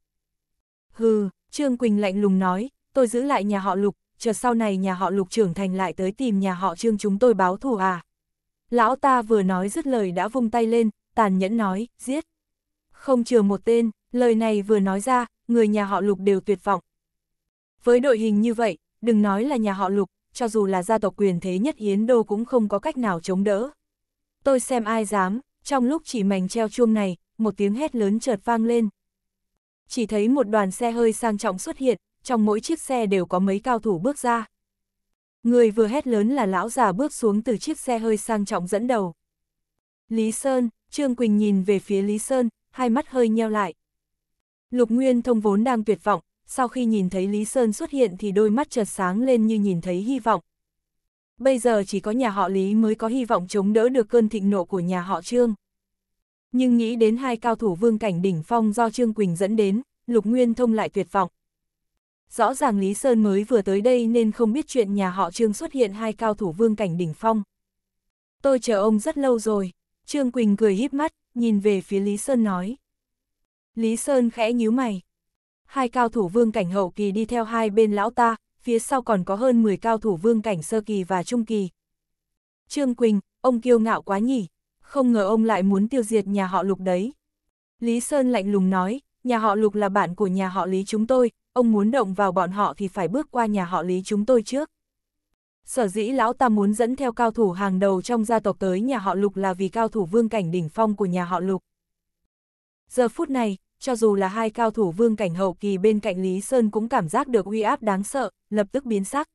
Hừ, Trương Quỳnh lạnh lùng nói, tôi giữ lại nhà họ Lục, chờ sau này nhà họ Lục trưởng thành lại tới tìm nhà họ Trương chúng tôi báo thù à. Lão ta vừa nói dứt lời đã vung tay lên, tàn nhẫn nói, giết. Không chừa một tên, lời này vừa nói ra, người nhà họ Lục đều tuyệt vọng. Với đội hình như vậy, đừng nói là nhà họ Lục, cho dù là gia tộc quyền thế nhất Yến Đô cũng không có cách nào chống đỡ. Tôi xem ai dám, trong lúc chỉ mảnh treo chuông này, một tiếng hét lớn chợt vang lên, chỉ thấy một đoàn xe hơi sang trọng xuất hiện, trong mỗi chiếc xe đều có mấy cao thủ bước ra. Người vừa hét lớn là lão già bước xuống từ chiếc xe hơi sang trọng dẫn đầu. Lý Sơn, Trương Quỳnh nhìn về phía Lý Sơn, hai mắt hơi nheo lại. Lục Nguyên thông vốn đang tuyệt vọng, sau khi nhìn thấy Lý Sơn xuất hiện thì đôi mắt chợt sáng lên như nhìn thấy hy vọng. Bây giờ chỉ có nhà họ Lý mới có hy vọng chống đỡ được cơn thịnh nộ của nhà họ Trương. Nhưng nghĩ đến hai cao thủ vương cảnh đỉnh phong do Trương Quỳnh dẫn đến, Lục Nguyên Thông lại tuyệt vọng. Rõ ràng Lý Sơn mới vừa tới đây nên không biết chuyện nhà họ Trương xuất hiện hai cao thủ vương cảnh đỉnh phong. Tôi chờ ông rất lâu rồi, Trương Quỳnh cười híp mắt, nhìn về phía Lý Sơn nói. Lý Sơn khẽ nhíu mày. Hai cao thủ vương cảnh hậu kỳ đi theo hai bên lão ta, phía sau còn có hơn 10 cao thủ vương cảnh sơ kỳ và trung kỳ. Trương Quỳnh, ông kiêu ngạo quá nhỉ, không ngờ ông lại muốn tiêu diệt nhà họ Lục đấy. Lý Sơn lạnh lùng nói, nhà họ Lục là bạn của nhà họ Lý chúng tôi, ông muốn động vào bọn họ thì phải bước qua nhà họ Lý chúng tôi trước. Sở dĩ lão ta muốn dẫn theo cao thủ hàng đầu trong gia tộc tới nhà họ Lục là vì cao thủ vương cảnh đỉnh phong của nhà họ Lục. Giờ phút này, cho dù là hai cao thủ vương cảnh hậu kỳ bên cạnh Lý Sơn cũng cảm giác được uy áp đáng sợ, lập tức biến sắc.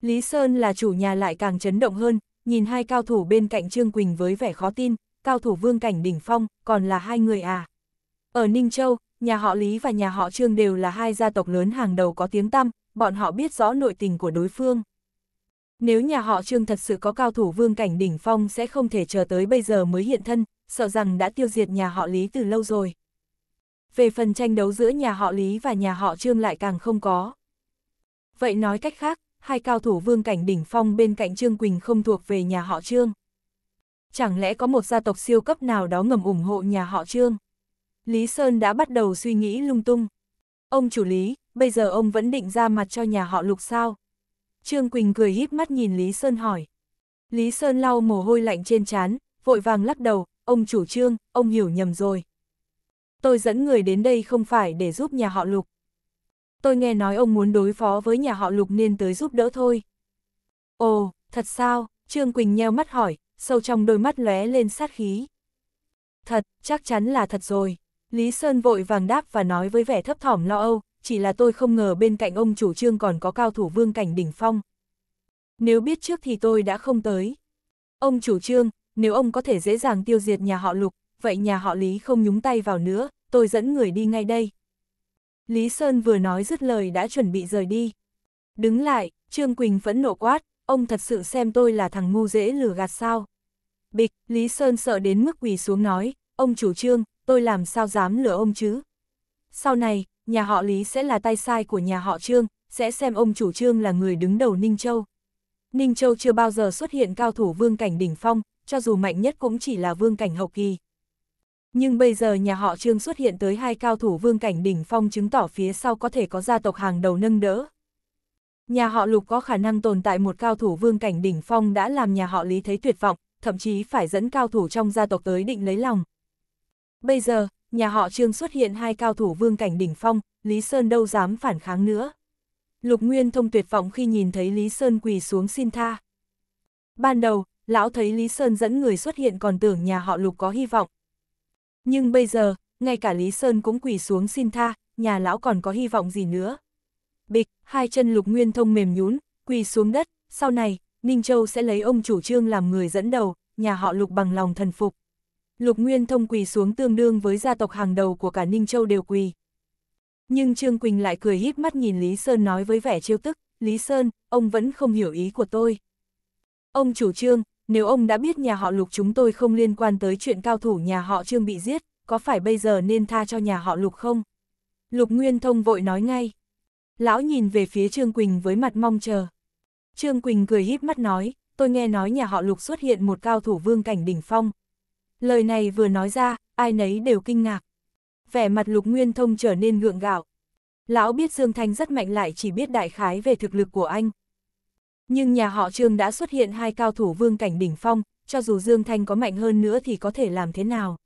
Lý Sơn là chủ nhà lại càng chấn động hơn, nhìn hai cao thủ bên cạnh Trương Quỳnh với vẻ khó tin, cao thủ vương cảnh đỉnh phong, còn là hai người à. Ở Ninh Châu, nhà họ Lý và nhà họ Trương đều là hai gia tộc lớn hàng đầu có tiếng tăm, bọn họ biết rõ nội tình của đối phương. Nếu nhà họ Trương thật sự có cao thủ vương cảnh đỉnh phong sẽ không thể chờ tới bây giờ mới hiện thân, sợ rằng đã tiêu diệt nhà họ Lý từ lâu rồi. Về phần tranh đấu giữa nhà họ Lý và nhà họ Trương lại càng không có. Vậy nói cách khác, hai cao thủ vương cảnh đỉnh phong bên cạnh Trương Quỳnh không thuộc về nhà họ Trương. Chẳng lẽ có một gia tộc siêu cấp nào đó ngầm ủng hộ nhà họ Trương? Lý Sơn đã bắt đầu suy nghĩ lung tung. Ông chủ Lý, bây giờ ông vẫn định ra mặt cho nhà họ Lục sao? Trương Quỳnh cười híp mắt nhìn Lý Sơn hỏi. Lý Sơn lau mồ hôi lạnh trên trán, vội vàng lắc đầu, ông chủ Trương, ông hiểu nhầm rồi. Tôi dẫn người đến đây không phải để giúp nhà họ Lục tôi nghe nói ông muốn đối phó với nhà họ Lục nên tới giúp đỡ thôi. Ồ, thật sao? Trương Quỳnh nheo mắt hỏi, sâu trong đôi mắt lóe lên sát khí. Thật, chắc chắn là thật rồi. Lý Sơn vội vàng đáp và nói với vẻ thấp thỏm lo âu, chỉ là tôi không ngờ bên cạnh ông chủ trương còn có cao thủ vương cảnh đỉnh phong. Nếu biết trước thì tôi đã không tới. Ông chủ trương, nếu ông có thể dễ dàng tiêu diệt nhà họ lục, vậy nhà họ lý không nhúng tay vào nữa, tôi dẫn người đi ngay đây. Lý Sơn vừa nói dứt lời đã chuẩn bị rời đi. Đứng lại, Trương Quỳnh phẫn nộ quát, ông thật sự xem tôi là thằng ngu dễ lừa gạt sao. Bịch, Lý Sơn sợ đến mức quỳ xuống nói, ông chủ trương, tôi làm sao dám lừa ông chứ. Sau này, nhà họ Lý sẽ là tay sai của nhà họ trương, sẽ xem ông chủ trương là người đứng đầu Ninh Châu. Ninh Châu chưa bao giờ xuất hiện cao thủ vương cảnh đỉnh phong, cho dù mạnh nhất cũng chỉ là vương cảnh hậu kỳ. Nhưng bây giờ nhà họ Trương xuất hiện tới hai cao thủ vương cảnh đỉnh phong chứng tỏ phía sau có thể có gia tộc hàng đầu nâng đỡ. Nhà họ Lục có khả năng tồn tại một cao thủ vương cảnh đỉnh phong đã làm nhà họ Lý thấy tuyệt vọng, thậm chí phải dẫn cao thủ trong gia tộc tới định lấy lòng. Bây giờ, nhà họ Trương xuất hiện hai cao thủ vương cảnh đỉnh phong, Lý Sơn đâu dám phản kháng nữa. Lục Nguyên thông tuyệt vọng khi nhìn thấy Lý Sơn quỳ xuống xin tha. Ban đầu, lão thấy Lý Sơn dẫn người xuất hiện còn tưởng nhà họ Lục có hy vọng, nhưng bây giờ, ngay cả Lý Sơn cũng quỳ xuống xin tha, nhà lão còn có hy vọng gì nữa. Bịch, hai chân lục nguyên thông mềm nhún, quỳ xuống đất, sau này, Ninh Châu sẽ lấy ông chủ trương làm người dẫn đầu, nhà họ lục bằng lòng thần phục. Lục Nguyên Thông quỳ xuống tương đương với gia tộc hàng đầu của cả Ninh Châu đều quỳ. Nhưng Trương Quỳnh lại cười híp mắt nhìn Lý Sơn nói với vẻ trêu tức, Lý Sơn, ông vẫn không hiểu ý của tôi. Ông chủ trương, nếu ông đã biết nhà họ lục chúng tôi không liên quan tới chuyện cao thủ nhà họ trương bị giết, có phải bây giờ nên tha cho nhà họ lục không? Lục Nguyên Thông vội nói ngay. Lão nhìn về phía Trương Quỳnh với mặt mong chờ. Trương Quỳnh cười híp mắt nói, tôi nghe nói nhà họ lục xuất hiện một cao thủ vương cảnh đỉnh phong. Lời này vừa nói ra, ai nấy đều kinh ngạc. Vẻ mặt lục Nguyên Thông trở nên gượng gạo. Lão biết Dương Thanh rất mạnh lại chỉ biết đại khái về thực lực của anh. Nhưng nhà họ Trương đã xuất hiện hai cao thủ vương cảnh đỉnh phong, cho dù Dương Thanh có mạnh hơn nữa thì có thể làm thế nào.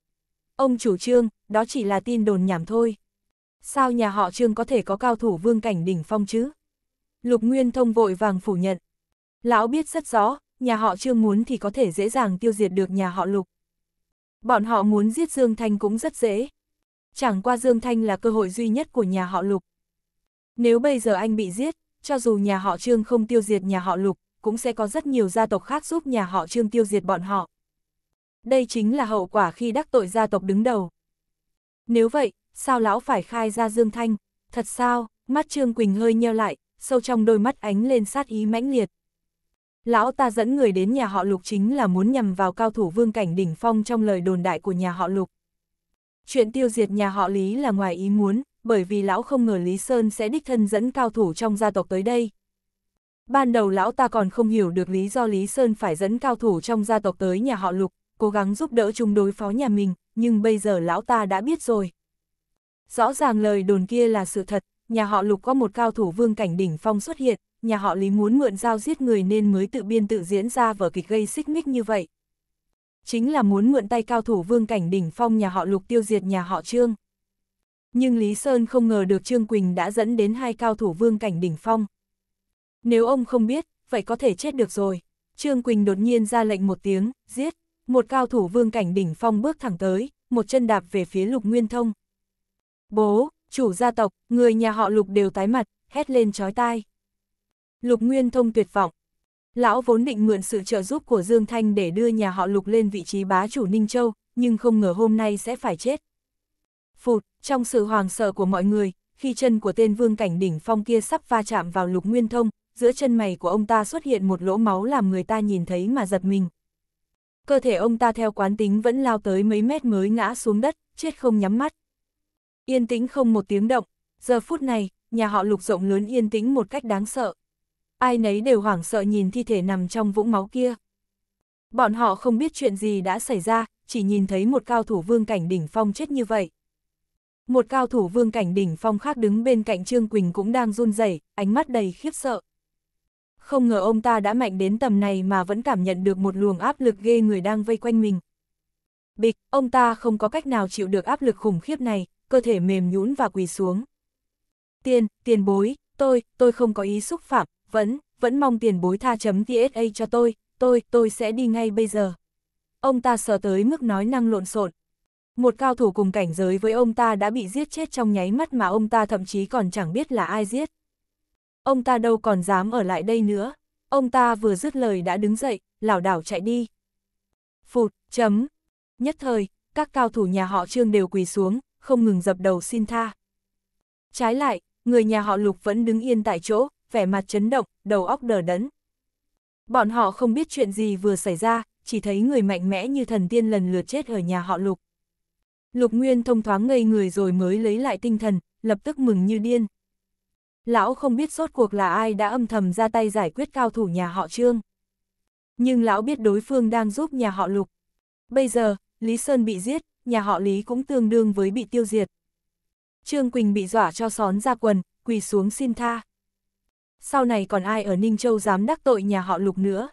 Ông chủ Trương, đó chỉ là tin đồn nhảm thôi. Sao nhà họ Trương có thể có cao thủ vương cảnh đỉnh phong chứ? Lục Nguyên Thông vội vàng phủ nhận. Lão biết rất rõ, nhà họ Trương muốn thì có thể dễ dàng tiêu diệt được nhà họ Lục. Bọn họ muốn giết Dương Thanh cũng rất dễ. Chẳng qua Dương Thanh là cơ hội duy nhất của nhà họ Lục. Nếu bây giờ anh bị giết, cho dù nhà họ Trương không tiêu diệt nhà họ Lục, cũng sẽ có rất nhiều gia tộc khác giúp nhà họ Trương tiêu diệt bọn họ. Đây chính là hậu quả khi đắc tội gia tộc đứng đầu. Nếu vậy, sao lão phải khai ra Dương Thanh? Thật sao, mắt Trương Quỳnh hơi nheo lại, sâu trong đôi mắt ánh lên sát ý mãnh liệt. Lão ta dẫn người đến nhà họ Lục chính là muốn nhằm vào cao thủ vương cảnh đỉnh phong trong lời đồn đại của nhà họ Lục. Chuyện tiêu diệt nhà họ Lý là ngoài ý muốn, bởi vì lão không ngờ Lý Sơn sẽ đích thân dẫn cao thủ trong gia tộc tới đây. Ban đầu lão ta còn không hiểu được lý do Lý Sơn phải dẫn cao thủ trong gia tộc tới nhà họ Lục, cố gắng giúp đỡ chúng đối phó nhà mình, nhưng bây giờ lão ta đã biết rồi. Rõ ràng lời đồn kia là sự thật, nhà họ Lục có một cao thủ vương cảnh đỉnh phong xuất hiện, nhà họ Lý muốn mượn dao giết người nên mới tự biên tự diễn ra vở kịch gây xích mích như vậy. Chính là muốn mượn tay cao thủ vương cảnh đỉnh phong nhà họ Lục tiêu diệt nhà họ Trương nhưng Lý Sơn không ngờ được Trương Quỳnh đã dẫn đến hai cao thủ vương cảnh đỉnh phong. Nếu ông không biết, vậy có thể chết được rồi. Trương Quỳnh đột nhiên ra lệnh một tiếng, giết. Một cao thủ vương cảnh đỉnh phong bước thẳng tới, một chân đạp về phía lục nguyên thông. Bố, chủ gia tộc, người nhà họ lục đều tái mặt, hét lên chói tai. Lục nguyên thông tuyệt vọng. Lão vốn định mượn sự trợ giúp của Dương Thanh để đưa nhà họ lục lên vị trí bá chủ Ninh Châu, nhưng không ngờ hôm nay sẽ phải chết. Phụt, trong sự hoàng sợ của mọi người, khi chân của tên vương cảnh đỉnh phong kia sắp va chạm vào lục nguyên thông, giữa chân mày của ông ta xuất hiện một lỗ máu làm người ta nhìn thấy mà giật mình. Cơ thể ông ta theo quán tính vẫn lao tới mấy mét mới ngã xuống đất, chết không nhắm mắt. Yên tĩnh không một tiếng động, giờ phút này, nhà họ lục rộng lớn yên tĩnh một cách đáng sợ. Ai nấy đều hoảng sợ nhìn thi thể nằm trong vũng máu kia. Bọn họ không biết chuyện gì đã xảy ra, chỉ nhìn thấy một cao thủ vương cảnh đỉnh phong chết như vậy. Một cao thủ vương cảnh đỉnh phong khác đứng bên cạnh Trương Quỳnh cũng đang run rẩy, ánh mắt đầy khiếp sợ. Không ngờ ông ta đã mạnh đến tầm này mà vẫn cảm nhận được một luồng áp lực ghê người đang vây quanh mình. Bịch, ông ta không có cách nào chịu được áp lực khủng khiếp này, cơ thể mềm nhũn và quỳ xuống. Tiền, tiền bối, tôi, tôi không có ý xúc phạm, vẫn, vẫn mong tiền bối tha chấm TSA cho tôi, tôi, tôi sẽ đi ngay bây giờ. Ông ta sợ tới mức nói năng lộn xộn, một cao thủ cùng cảnh giới với ông ta đã bị giết chết trong nháy mắt mà ông ta thậm chí còn chẳng biết là ai giết. Ông ta đâu còn dám ở lại đây nữa. Ông ta vừa dứt lời đã đứng dậy, lảo đảo chạy đi. Phụt, chấm. Nhất thời, các cao thủ nhà họ Trương đều quỳ xuống, không ngừng dập đầu xin tha. Trái lại, người nhà họ Lục vẫn đứng yên tại chỗ, vẻ mặt chấn động, đầu óc đờ đẫn. Bọn họ không biết chuyện gì vừa xảy ra, chỉ thấy người mạnh mẽ như thần tiên lần lượt chết ở nhà họ Lục. Lục Nguyên thông thoáng ngây người rồi mới lấy lại tinh thần, lập tức mừng như điên. Lão không biết sốt cuộc là ai đã âm thầm ra tay giải quyết cao thủ nhà họ Trương. Nhưng lão biết đối phương đang giúp nhà họ Lục. Bây giờ, Lý Sơn bị giết, nhà họ Lý cũng tương đương với bị tiêu diệt. Trương Quỳnh bị dọa cho xón ra quần, quỳ xuống xin tha. Sau này còn ai ở Ninh Châu dám đắc tội nhà họ Lục nữa.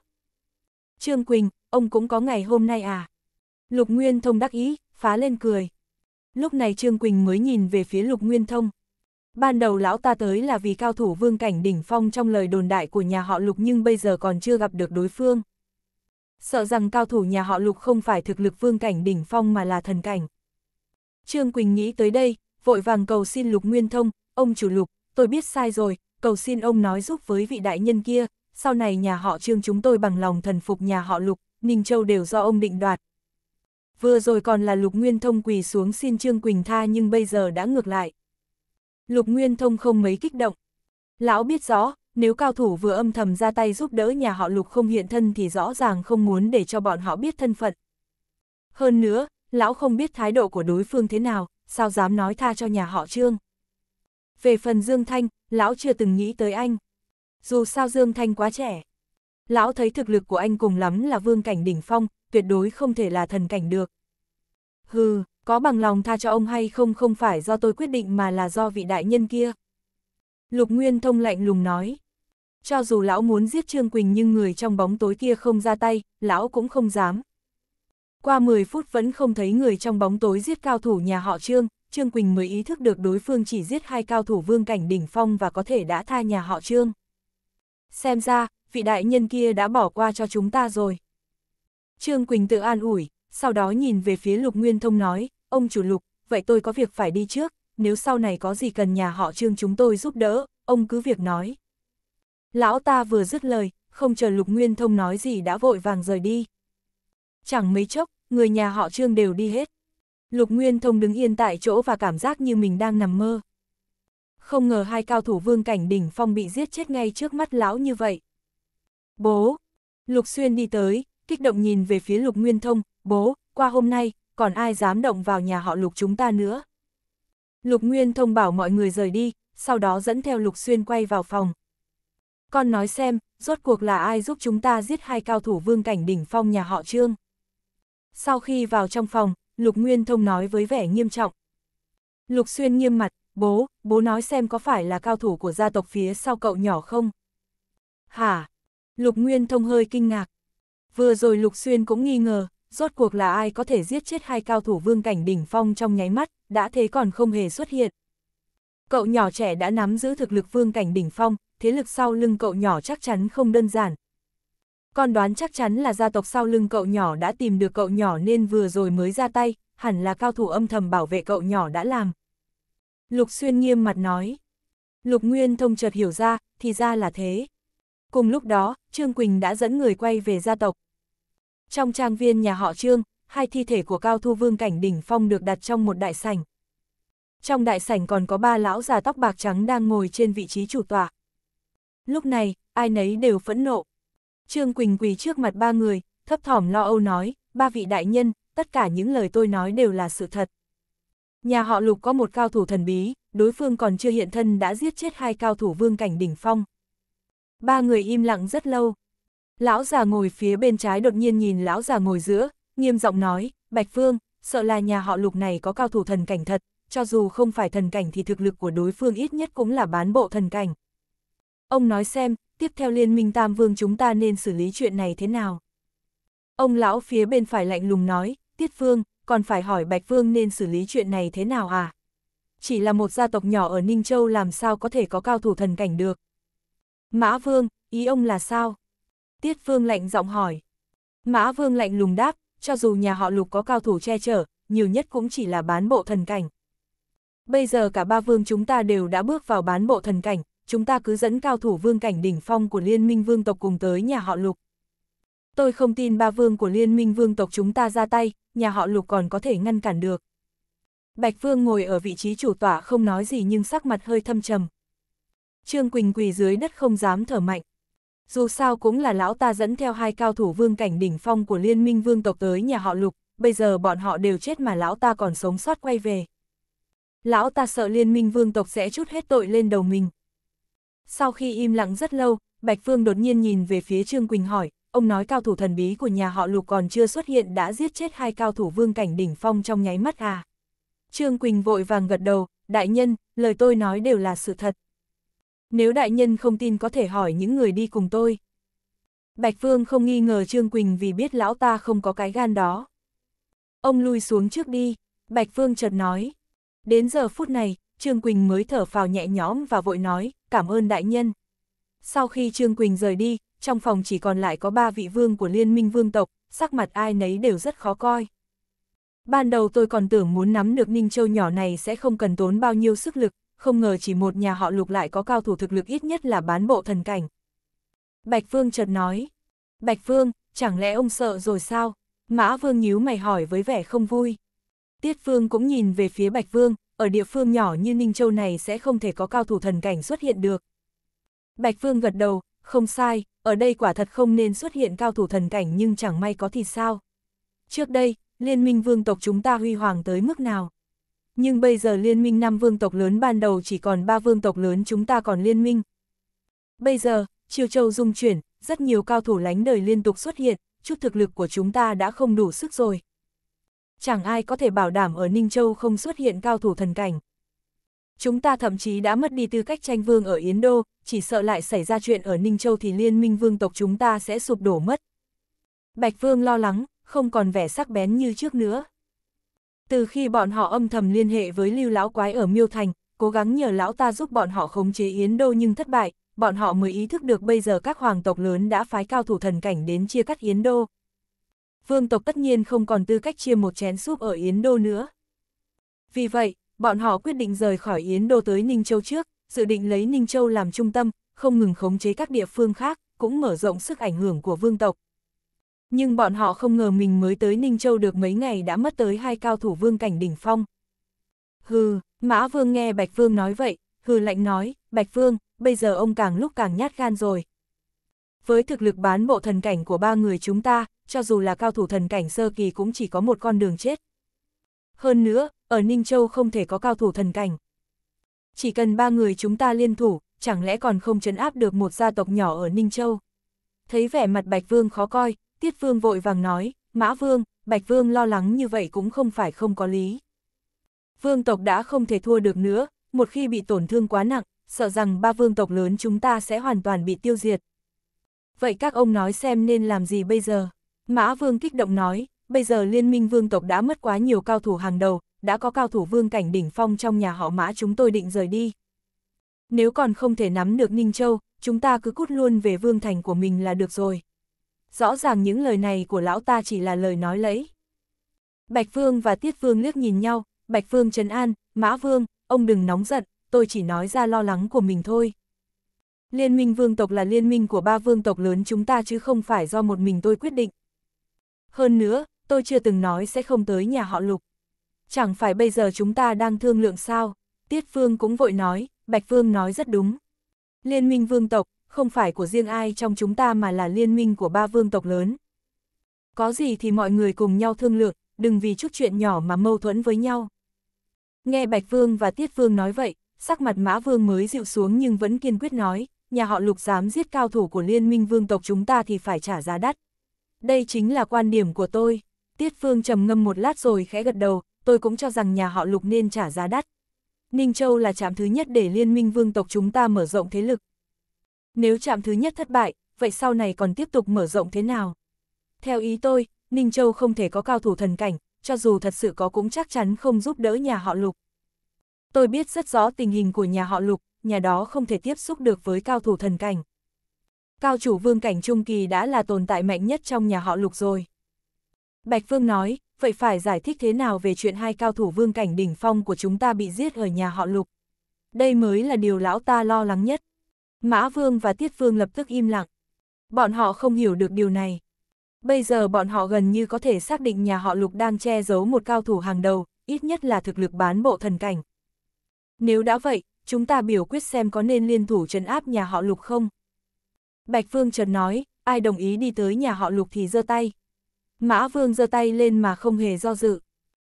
Trương Quỳnh, ông cũng có ngày hôm nay à? Lục Nguyên thông đắc ý, phá lên cười. Lúc này Trương Quỳnh mới nhìn về phía Lục Nguyên Thông. Ban đầu lão ta tới là vì cao thủ vương cảnh đỉnh phong trong lời đồn đại của nhà họ Lục nhưng bây giờ còn chưa gặp được đối phương. Sợ rằng cao thủ nhà họ Lục không phải thực lực vương cảnh đỉnh phong mà là thần cảnh. Trương Quỳnh nghĩ tới đây, vội vàng cầu xin Lục Nguyên Thông, ông chủ Lục, tôi biết sai rồi, cầu xin ông nói giúp với vị đại nhân kia, sau này nhà họ Trương chúng tôi bằng lòng thần phục nhà họ Lục, Ninh Châu đều do ông định đoạt, vừa rồi còn là Lục Nguyên Thông quỳ xuống xin Trương Quỳnh tha nhưng bây giờ đã ngược lại. Lục Nguyên Thông không mấy kích động. Lão biết rõ, nếu cao thủ vừa âm thầm ra tay giúp đỡ nhà họ Lục không hiện thân thì rõ ràng không muốn để cho bọn họ biết thân phận. Hơn nữa, lão không biết thái độ của đối phương thế nào, sao dám nói tha cho nhà họ Trương. Về phần Dương Thanh, lão chưa từng nghĩ tới anh. Dù sao Dương Thanh quá trẻ. Lão thấy thực lực của anh cùng lắm là vương cảnh đỉnh phong, tuyệt đối không thể là thần cảnh được. Hừ, có bằng lòng tha cho ông hay không không phải do tôi quyết định mà là do vị đại nhân kia. Lục Nguyên Thông lạnh lùng nói. Cho dù lão muốn giết Trương Quỳnh nhưng người trong bóng tối kia không ra tay, lão cũng không dám. Qua 10 phút vẫn không thấy người trong bóng tối giết cao thủ nhà họ Trương, Trương Quỳnh mới ý thức được đối phương chỉ giết hai cao thủ vương cảnh đỉnh phong và có thể đã tha nhà họ Trương. Xem ra, vị đại nhân kia đã bỏ qua cho chúng ta rồi. Trương Quỳnh tự an ủi, sau đó nhìn về phía Lục Nguyên Thông nói, ông chủ Lục, vậy tôi có việc phải đi trước, nếu sau này có gì cần nhà họ Trương chúng tôi giúp đỡ, ông cứ việc nói. Lão ta vừa dứt lời, không chờ Lục Nguyên Thông nói gì đã vội vàng rời đi. Chẳng mấy chốc, người nhà họ Trương đều đi hết. Lục Nguyên Thông đứng yên tại chỗ và cảm giác như mình đang nằm mơ. Không ngờ hai cao thủ vương cảnh đỉnh phong bị giết chết ngay trước mắt lão như vậy. Bố! Lục Xuyên đi tới, kích động nhìn về phía lục nguyên thông, bố, qua hôm nay, còn ai dám động vào nhà họ lục chúng ta nữa. Lục nguyên thông bảo mọi người rời đi, sau đó dẫn theo lục xuyên quay vào phòng. Con nói xem, rốt cuộc là ai giúp chúng ta giết hai cao thủ vương cảnh đỉnh phong nhà họ trương. Sau khi vào trong phòng, lục nguyên thông nói với vẻ nghiêm trọng. Lục xuyên nghiêm mặt, bố, bố nói xem có phải là cao thủ của gia tộc phía sau cậu nhỏ không? Hả? Lục Nguyên Thông hơi kinh ngạc, Vừa rồi Lục Xuyên cũng nghi ngờ, rốt cuộc là ai có thể giết chết hai cao thủ vương cảnh đỉnh phong trong nháy mắt, đã thế còn không hề xuất hiện. Cậu nhỏ trẻ đã nắm giữ thực lực vương cảnh đỉnh phong, thế lực sau lưng cậu nhỏ chắc chắn không đơn giản. Con đoán chắc chắn là gia tộc sau lưng cậu nhỏ đã tìm được cậu nhỏ nên vừa rồi mới ra tay, hẳn là cao thủ âm thầm bảo vệ cậu nhỏ đã làm. Lục Xuyên nghiêm mặt nói. Lục Nguyên Thông chợt hiểu ra, thì ra là thế, Cùng lúc đó, Trương Quỳnh đã dẫn người quay về gia tộc. Trong trang viên nhà họ Trương, hai thi thể của Cao Thu Vương Cảnh Đỉnh Phong được đặt trong một đại sảnh. Trong đại sảnh còn có ba lão già tóc bạc trắng đang ngồi trên vị trí chủ tọa. Lúc này, ai nấy đều phẫn nộ. Trương Quỳnh quỳ trước mặt ba người, thấp thỏm lo âu nói, ba vị đại nhân, tất cả những lời tôi nói đều là sự thật. Nhà họ Lục có một cao thủ thần bí, đối phương còn chưa hiện thân đã giết chết hai cao thủ vương cảnh đỉnh phong ba người im lặng rất lâu. Lão già ngồi phía bên trái đột nhiên nhìn lão già ngồi giữa, nghiêm giọng nói, Bạch Phương, sợ là nhà họ lục này có cao thủ thần cảnh thật, cho dù không phải thần cảnh thì thực lực của đối phương ít nhất cũng là bán bộ thần cảnh. Ông nói xem, tiếp theo liên minh Tam Vương chúng ta nên xử lý chuyện này thế nào? Ông lão phía bên phải lạnh lùng nói, Tiết Vương, còn phải hỏi Bạch Vương nên xử lý chuyện này thế nào à? Chỉ là một gia tộc nhỏ ở Ninh Châu làm sao có thể có cao thủ thần cảnh được? Mã Vương, ý ông là sao? Tiết Vương lạnh giọng hỏi. Mã Vương lạnh lùng đáp, cho dù nhà họ lục có cao thủ che chở, nhiều nhất cũng chỉ là bán bộ thần cảnh. Bây giờ cả ba vương chúng ta đều đã bước vào bán bộ thần cảnh, chúng ta cứ dẫn cao thủ vương cảnh đỉnh phong của liên minh vương tộc cùng tới nhà họ lục. Tôi không tin ba vương của liên minh vương tộc chúng ta ra tay, nhà họ lục còn có thể ngăn cản được. Bạch vương ngồi ở vị trí chủ tọa không nói gì nhưng sắc mặt hơi thâm trầm. Trương Quỳnh quỳ dưới đất không dám thở mạnh. Dù sao cũng là lão ta dẫn theo hai cao thủ vương cảnh đỉnh phong của liên minh vương tộc tới nhà họ Lục, bây giờ bọn họ đều chết mà lão ta còn sống sót quay về. Lão ta sợ liên minh vương tộc sẽ chút hết tội lên đầu mình. Sau khi im lặng rất lâu, Bạch Phương đột nhiên nhìn về phía Trương Quỳnh hỏi, ông nói cao thủ thần bí của nhà họ Lục còn chưa xuất hiện đã giết chết hai cao thủ vương cảnh đỉnh phong trong nháy mắt à. Trương Quỳnh vội vàng gật đầu, đại nhân, lời tôi nói đều là sự thật. Nếu đại nhân không tin có thể hỏi những người đi cùng tôi. Bạch Phương không nghi ngờ Trương Quỳnh vì biết lão ta không có cái gan đó. Ông lui xuống trước đi, Bạch Phương chợt nói. Đến giờ phút này, Trương Quỳnh mới thở phào nhẹ nhõm và vội nói, cảm ơn đại nhân. Sau khi Trương Quỳnh rời đi, trong phòng chỉ còn lại có ba vị vương của liên minh vương tộc, sắc mặt ai nấy đều rất khó coi. Ban đầu tôi còn tưởng muốn nắm được Ninh Châu nhỏ này sẽ không cần tốn bao nhiêu sức lực, không ngờ chỉ một nhà họ lục lại có cao thủ thực lực ít nhất là bán bộ thần cảnh. Bạch Phương chợt nói, Bạch Phương, chẳng lẽ ông sợ rồi sao? Mã Vương nhíu mày hỏi với vẻ không vui. Tiết Phương cũng nhìn về phía Bạch Vương, ở địa phương nhỏ như Ninh Châu này sẽ không thể có cao thủ thần cảnh xuất hiện được. Bạch Phương gật đầu, không sai, ở đây quả thật không nên xuất hiện cao thủ thần cảnh nhưng chẳng may có thì sao. Trước đây, liên minh vương tộc chúng ta huy hoàng tới mức nào? nhưng bây giờ liên minh năm vương tộc lớn ban đầu chỉ còn ba vương tộc lớn chúng ta còn liên minh. Bây giờ, Triều Châu dung chuyển, rất nhiều cao thủ lánh đời liên tục xuất hiện, chút thực lực của chúng ta đã không đủ sức rồi. Chẳng ai có thể bảo đảm ở Ninh Châu không xuất hiện cao thủ thần cảnh. Chúng ta thậm chí đã mất đi tư cách tranh vương ở Yến Đô, chỉ sợ lại xảy ra chuyện ở Ninh Châu thì liên minh vương tộc chúng ta sẽ sụp đổ mất. Bạch Vương lo lắng, không còn vẻ sắc bén như trước nữa. Từ khi bọn họ âm thầm liên hệ với lưu lão quái ở Miêu Thành, cố gắng nhờ lão ta giúp bọn họ khống chế Yến Đô nhưng thất bại, bọn họ mới ý thức được bây giờ các hoàng tộc lớn đã phái cao thủ thần cảnh đến chia cắt Yến Đô. Vương tộc tất nhiên không còn tư cách chia một chén súp ở Yến Đô nữa. Vì vậy, bọn họ quyết định rời khỏi Yến Đô tới Ninh Châu trước, dự định lấy Ninh Châu làm trung tâm, không ngừng khống chế các địa phương khác, cũng mở rộng sức ảnh hưởng của vương tộc, nhưng bọn họ không ngờ mình mới tới Ninh Châu được mấy ngày đã mất tới hai cao thủ vương cảnh đỉnh phong. Hừ, Mã Vương nghe Bạch Vương nói vậy, hừ lạnh nói, Bạch Vương, bây giờ ông càng lúc càng nhát gan rồi. Với thực lực bán bộ thần cảnh của ba người chúng ta, cho dù là cao thủ thần cảnh sơ kỳ cũng chỉ có một con đường chết. Hơn nữa, ở Ninh Châu không thể có cao thủ thần cảnh. Chỉ cần ba người chúng ta liên thủ, chẳng lẽ còn không chấn áp được một gia tộc nhỏ ở Ninh Châu. Thấy vẻ mặt Bạch Vương khó coi, Tiết Vương vội vàng nói, Mã Vương, Bạch Vương lo lắng như vậy cũng không phải không có lý. Vương tộc đã không thể thua được nữa, một khi bị tổn thương quá nặng, sợ rằng ba vương tộc lớn chúng ta sẽ hoàn toàn bị tiêu diệt. Vậy các ông nói xem nên làm gì bây giờ? Mã Vương kích động nói, bây giờ liên minh vương tộc đã mất quá nhiều cao thủ hàng đầu, đã có cao thủ vương cảnh đỉnh phong trong nhà họ Mã chúng tôi định rời đi. Nếu còn không thể nắm được Ninh Châu, chúng ta cứ cút luôn về vương thành của mình là được rồi rõ ràng những lời này của lão ta chỉ là lời nói lấy. Bạch Phương và Tiết Phương liếc nhìn nhau, Bạch Phương trấn an, Mã Vương, ông đừng nóng giận, tôi chỉ nói ra lo lắng của mình thôi. Liên minh vương tộc là liên minh của ba vương tộc lớn chúng ta chứ không phải do một mình tôi quyết định. Hơn nữa, tôi chưa từng nói sẽ không tới nhà họ lục. Chẳng phải bây giờ chúng ta đang thương lượng sao, Tiết Phương cũng vội nói, Bạch Phương nói rất đúng. Liên minh vương tộc, không phải của riêng ai trong chúng ta mà là liên minh của ba vương tộc lớn. Có gì thì mọi người cùng nhau thương lượng, đừng vì chút chuyện nhỏ mà mâu thuẫn với nhau. Nghe Bạch Vương và Tiết Vương nói vậy, sắc mặt Mã Vương mới dịu xuống nhưng vẫn kiên quyết nói, nhà họ lục dám giết cao thủ của liên minh vương tộc chúng ta thì phải trả giá đắt. Đây chính là quan điểm của tôi. Tiết Vương trầm ngâm một lát rồi khẽ gật đầu, tôi cũng cho rằng nhà họ lục nên trả giá đắt. Ninh Châu là trạm thứ nhất để liên minh vương tộc chúng ta mở rộng thế lực, nếu chạm thứ nhất thất bại, vậy sau này còn tiếp tục mở rộng thế nào? Theo ý tôi, Ninh Châu không thể có cao thủ thần cảnh, cho dù thật sự có cũng chắc chắn không giúp đỡ nhà họ Lục. Tôi biết rất rõ tình hình của nhà họ Lục, nhà đó không thể tiếp xúc được với cao thủ thần cảnh. Cao chủ vương cảnh trung kỳ đã là tồn tại mạnh nhất trong nhà họ Lục rồi. Bạch Vương nói, vậy phải giải thích thế nào về chuyện hai cao thủ vương cảnh đỉnh phong của chúng ta bị giết ở nhà họ Lục? Đây mới là điều lão ta lo lắng nhất. Mã Vương và Tiết Vương lập tức im lặng. Bọn họ không hiểu được điều này. Bây giờ bọn họ gần như có thể xác định nhà họ Lục đang che giấu một cao thủ hàng đầu, ít nhất là thực lực bán bộ thần cảnh. Nếu đã vậy, chúng ta biểu quyết xem có nên liên thủ trấn áp nhà họ Lục không? Bạch Phương Trần nói, ai đồng ý đi tới nhà họ Lục thì giơ tay. Mã Vương giơ tay lên mà không hề do dự.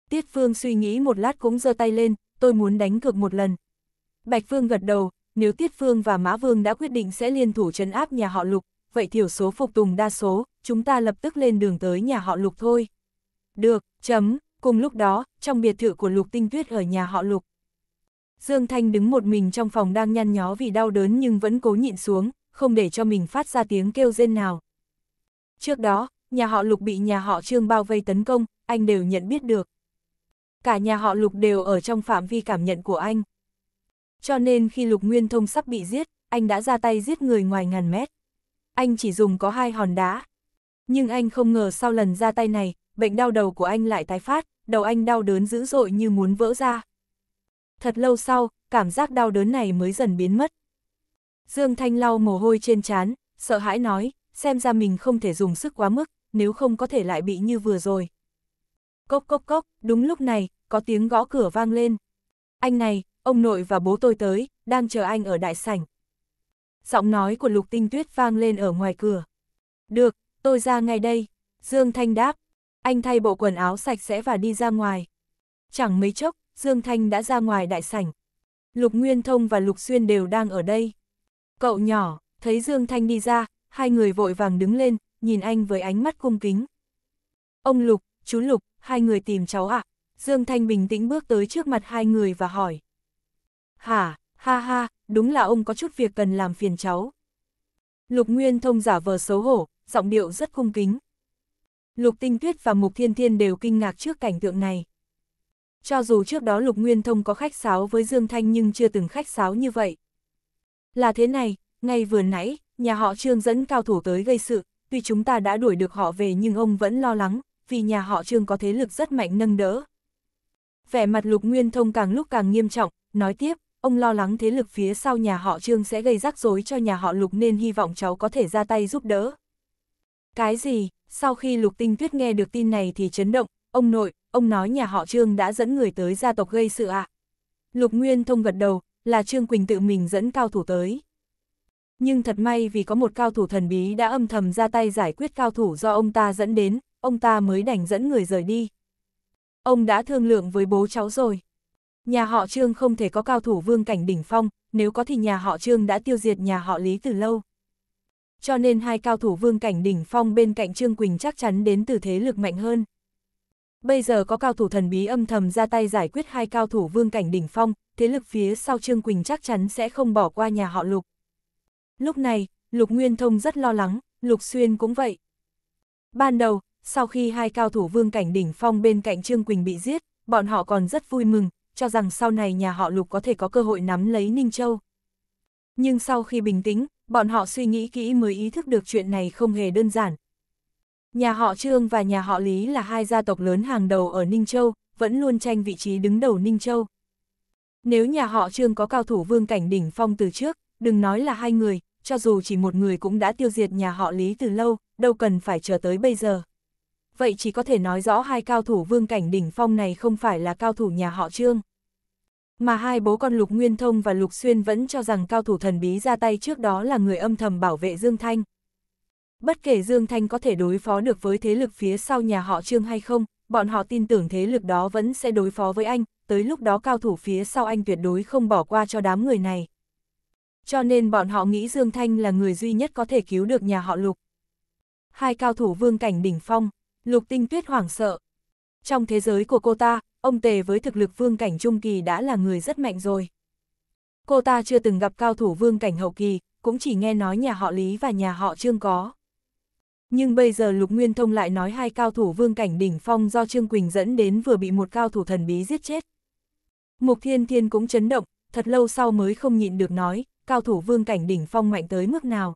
Tiết Vương suy nghĩ một lát cũng giơ tay lên, tôi muốn đánh cược một lần. Bạch Phương gật đầu, nếu Tiết Phương và Mã Vương đã quyết định sẽ liên thủ trấn áp nhà họ Lục, vậy thiểu số phục tùng đa số, chúng ta lập tức lên đường tới nhà họ Lục thôi. Được, chấm, cùng lúc đó, trong biệt thự của Lục Tinh Tuyết ở nhà họ Lục. Dương Thanh đứng một mình trong phòng đang nhăn nhó vì đau đớn nhưng vẫn cố nhịn xuống, không để cho mình phát ra tiếng kêu rên nào. Trước đó, nhà họ Lục bị nhà họ Trương bao vây tấn công, anh đều nhận biết được. Cả nhà họ Lục đều ở trong phạm vi cảm nhận của anh. Cho nên khi Lục Nguyên Thông sắp bị giết, anh đã ra tay giết người ngoài ngàn mét. Anh chỉ dùng có hai hòn đá. Nhưng anh không ngờ sau lần ra tay này, bệnh đau đầu của anh lại tái phát, đầu anh đau đớn dữ dội như muốn vỡ ra. Thật lâu sau, cảm giác đau đớn này mới dần biến mất. Dương Thanh lau mồ hôi trên trán, sợ hãi nói, xem ra mình không thể dùng sức quá mức, nếu không có thể lại bị như vừa rồi. Cốc cốc cốc, đúng lúc này, có tiếng gõ cửa vang lên. Anh này, ông nội và bố tôi tới, đang chờ anh ở đại sảnh. Giọng nói của Lục Tinh Tuyết vang lên ở ngoài cửa. Được, tôi ra ngay đây. Dương Thanh đáp. Anh thay bộ quần áo sạch sẽ và đi ra ngoài. Chẳng mấy chốc, Dương Thanh đã ra ngoài đại sảnh. Lục Nguyên Thông và Lục Xuyên đều đang ở đây. Cậu nhỏ, thấy Dương Thanh đi ra, hai người vội vàng đứng lên, nhìn anh với ánh mắt cung kính. Ông Lục, chú Lục, hai người tìm cháu ạ. À? Dương Thanh bình tĩnh bước tới trước mặt hai người và hỏi. Hả, ha ha, đúng là ông có chút việc cần làm phiền cháu. Lục Nguyên Thông giả vờ xấu hổ, giọng điệu rất cung kính. Lục Tinh Tuyết và Mục Thiên Thiên đều kinh ngạc trước cảnh tượng này. Cho dù trước đó Lục Nguyên Thông có khách sáo với Dương Thanh nhưng chưa từng khách sáo như vậy. Là thế này, ngay vừa nãy, nhà họ Trương dẫn cao thủ tới gây sự, tuy chúng ta đã đuổi được họ về nhưng ông vẫn lo lắng, vì nhà họ Trương có thế lực rất mạnh nâng đỡ. Vẻ mặt Lục Nguyên Thông càng lúc càng nghiêm trọng, nói tiếp, ông lo lắng thế lực phía sau nhà họ Trương sẽ gây rắc rối cho nhà họ Lục nên hy vọng cháu có thể ra tay giúp đỡ. Cái gì? Sau khi Lục Tinh Tuyết nghe được tin này thì chấn động, ông nội, ông nói nhà họ Trương đã dẫn người tới gia tộc gây sự ạ. À. Lục Nguyên thông gật đầu, là Trương Quỳnh tự mình dẫn cao thủ tới. Nhưng thật may vì có một cao thủ thần bí đã âm thầm ra tay giải quyết cao thủ do ông ta dẫn đến, ông ta mới đành dẫn người rời đi. Ông đã thương lượng với bố cháu rồi. Nhà họ Trương không thể có cao thủ vương cảnh đỉnh phong, nếu có thì nhà họ Trương đã tiêu diệt nhà họ Lý từ lâu. Cho nên hai cao thủ vương cảnh đỉnh phong bên cạnh Trương Quỳnh chắc chắn đến từ thế lực mạnh hơn. Bây giờ có cao thủ thần bí âm thầm ra tay giải quyết hai cao thủ vương cảnh đỉnh phong, thế lực phía sau Trương Quỳnh chắc chắn sẽ không bỏ qua nhà họ Lục. Lúc này, Lục Nguyên Thông rất lo lắng, Lục Xuyên cũng vậy. Ban đầu, sau khi hai cao thủ vương cảnh đỉnh phong bên cạnh Trương Quỳnh bị giết, bọn họ còn rất vui mừng, cho rằng sau này nhà họ Lục có thể có cơ hội nắm lấy Ninh Châu. Nhưng sau khi bình tĩnh, bọn họ suy nghĩ kỹ mới ý thức được chuyện này không hề đơn giản. Nhà họ Trương và nhà họ Lý là hai gia tộc lớn hàng đầu ở Ninh Châu, vẫn luôn tranh vị trí đứng đầu Ninh Châu. Nếu nhà họ Trương có cao thủ vương cảnh đỉnh phong từ trước, đừng nói là hai người, cho dù chỉ một người cũng đã tiêu diệt nhà họ Lý từ lâu, đâu cần phải chờ tới bây giờ vậy chỉ có thể nói rõ hai cao thủ vương cảnh đỉnh phong này không phải là cao thủ nhà họ Trương. Mà hai bố con Lục Nguyên Thông và Lục Xuyên vẫn cho rằng cao thủ thần bí ra tay trước đó là người âm thầm bảo vệ Dương Thanh. Bất kể Dương Thanh có thể đối phó được với thế lực phía sau nhà họ Trương hay không, bọn họ tin tưởng thế lực đó vẫn sẽ đối phó với anh, tới lúc đó cao thủ phía sau anh tuyệt đối không bỏ qua cho đám người này. Cho nên bọn họ nghĩ Dương Thanh là người duy nhất có thể cứu được nhà họ Lục. Hai cao thủ vương cảnh đỉnh phong, Lục Tinh Tuyết hoảng sợ. Trong thế giới của cô ta, ông Tề với thực lực vương cảnh trung kỳ đã là người rất mạnh rồi. Cô ta chưa từng gặp cao thủ vương cảnh hậu kỳ, cũng chỉ nghe nói nhà họ Lý và nhà họ Trương có. Nhưng bây giờ Lục Nguyên Thông lại nói hai cao thủ vương cảnh đỉnh phong do Trương Quỳnh dẫn đến vừa bị một cao thủ thần bí giết chết. Mục Thiên Thiên cũng chấn động, thật lâu sau mới không nhịn được nói, cao thủ vương cảnh đỉnh phong mạnh tới mức nào.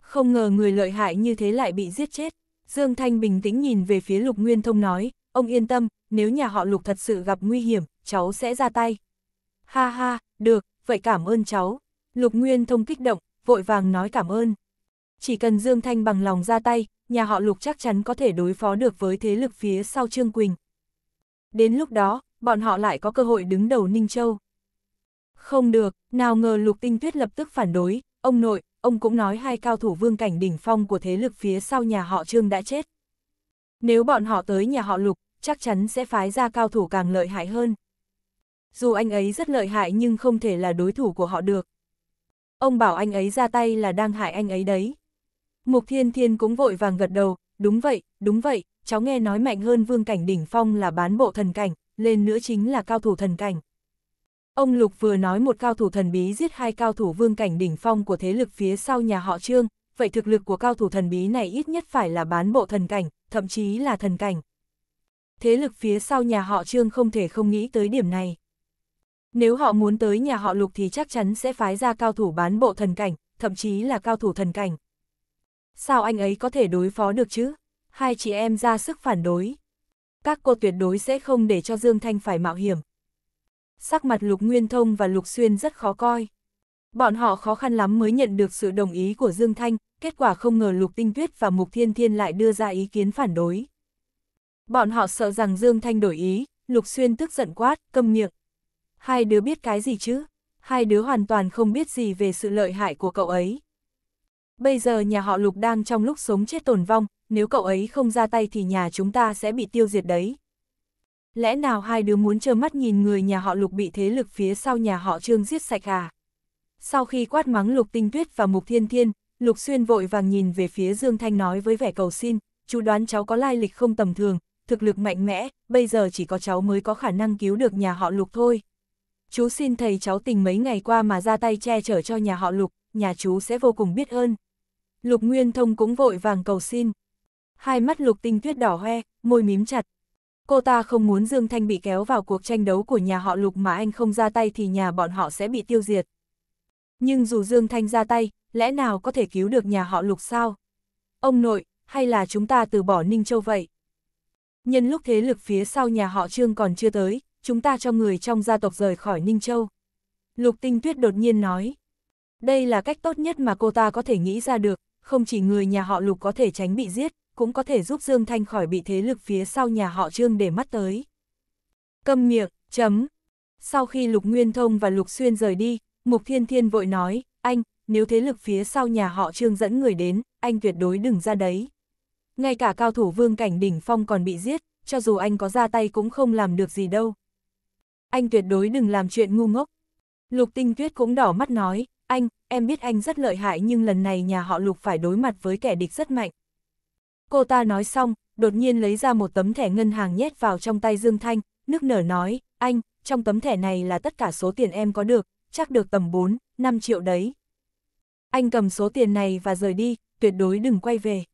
Không ngờ người lợi hại như thế lại bị giết chết. Dương Thanh bình tĩnh nhìn về phía Lục Nguyên Thông nói, ông yên tâm, nếu nhà họ Lục thật sự gặp nguy hiểm, cháu sẽ ra tay. Ha ha, được, vậy cảm ơn cháu. Lục Nguyên Thông kích động, vội vàng nói cảm ơn. Chỉ cần Dương Thanh bằng lòng ra tay, nhà họ Lục chắc chắn có thể đối phó được với thế lực phía sau Trương Quỳnh. Đến lúc đó, bọn họ lại có cơ hội đứng đầu Ninh Châu. Không được, nào ngờ Lục Tinh Tuyết lập tức phản đối, ông nội, ông cũng nói hai cao thủ vương cảnh đỉnh phong của thế lực phía sau nhà họ Trương đã chết. Nếu bọn họ tới nhà họ Lục, chắc chắn sẽ phái ra cao thủ càng lợi hại hơn. Dù anh ấy rất lợi hại nhưng không thể là đối thủ của họ được. Ông bảo anh ấy ra tay là đang hại anh ấy đấy. Mục Thiên Thiên cũng vội vàng gật đầu, đúng vậy, đúng vậy, cháu nghe nói mạnh hơn vương cảnh đỉnh phong là bán bộ thần cảnh, lên nữa chính là cao thủ thần cảnh. Ông Lục vừa nói một cao thủ thần bí giết hai cao thủ vương cảnh đỉnh phong của thế lực phía sau nhà họ Trương, vậy thực lực của cao thủ thần bí này ít nhất phải là bán bộ thần cảnh, thậm chí là thần cảnh. Thế lực phía sau nhà họ Trương không thể không nghĩ tới điểm này. Nếu họ muốn tới nhà họ Lục thì chắc chắn sẽ phái ra cao thủ bán bộ thần cảnh, thậm chí là cao thủ thần cảnh. Sao anh ấy có thể đối phó được chứ? Hai chị em ra sức phản đối. Các cô tuyệt đối sẽ không để cho Dương Thanh phải mạo hiểm, sắc mặt Lục Nguyên Thông và Lục Xuyên rất khó coi. Bọn họ khó khăn lắm mới nhận được sự đồng ý của Dương Thanh, kết quả không ngờ Lục Tinh Tuyết và Mục Thiên Thiên lại đưa ra ý kiến phản đối. Bọn họ sợ rằng Dương Thanh đổi ý, Lục Xuyên tức giận quát, câm miệng. Hai đứa biết cái gì chứ? Hai đứa hoàn toàn không biết gì về sự lợi hại của cậu ấy. Bây giờ nhà họ Lục đang trong lúc sống chết tồn vong, nếu cậu ấy không ra tay thì nhà chúng ta sẽ bị tiêu diệt đấy. Lẽ nào hai đứa muốn trơ mắt nhìn người nhà họ lục bị thế lực phía sau nhà họ trương giết sạch à? Sau khi quát mắng lục tinh tuyết và mục thiên thiên, lục xuyên vội vàng nhìn về phía Dương Thanh nói với vẻ cầu xin, chú đoán cháu có lai lịch không tầm thường, thực lực mạnh mẽ, bây giờ chỉ có cháu mới có khả năng cứu được nhà họ lục thôi. Chú xin thầy cháu tình mấy ngày qua mà ra tay che chở cho nhà họ lục, nhà chú sẽ vô cùng biết ơn. Lục Nguyên Thông cũng vội vàng cầu xin. Hai mắt lục tinh tuyết đỏ hoe, môi mím chặt, Cô ta không muốn Dương Thanh bị kéo vào cuộc tranh đấu của nhà họ Lục mà anh không ra tay thì nhà bọn họ sẽ bị tiêu diệt. Nhưng dù Dương Thanh ra tay, lẽ nào có thể cứu được nhà họ Lục sao? Ông nội, hay là chúng ta từ bỏ Ninh Châu vậy? Nhân lúc thế lực phía sau nhà họ Trương còn chưa tới, chúng ta cho người trong gia tộc rời khỏi Ninh Châu. Lục Tinh Tuyết đột nhiên nói. Đây là cách tốt nhất mà cô ta có thể nghĩ ra được, không chỉ người nhà họ Lục có thể tránh bị giết, cũng có thể giúp Dương Thanh khỏi bị thế lực phía sau nhà họ Trương để mắt tới. Câm miệng, chấm. Sau khi Lục Nguyên Thông và Lục Xuyên rời đi, Mục Thiên Thiên vội nói, anh, nếu thế lực phía sau nhà họ Trương dẫn người đến, anh tuyệt đối đừng ra đấy. Ngay cả cao thủ vương cảnh đỉnh phong còn bị giết, cho dù anh có ra tay cũng không làm được gì đâu. Anh tuyệt đối đừng làm chuyện ngu ngốc. Lục Tinh Tuyết cũng đỏ mắt nói, anh, em biết anh rất lợi hại nhưng lần này nhà họ Lục phải đối mặt với kẻ địch rất mạnh. Cô ta nói xong, đột nhiên lấy ra một tấm thẻ ngân hàng nhét vào trong tay Dương Thanh, nước nở nói, anh, trong tấm thẻ này là tất cả số tiền em có được, chắc được tầm 4, 5 triệu đấy. Anh cầm số tiền này và rời đi, tuyệt đối đừng quay về.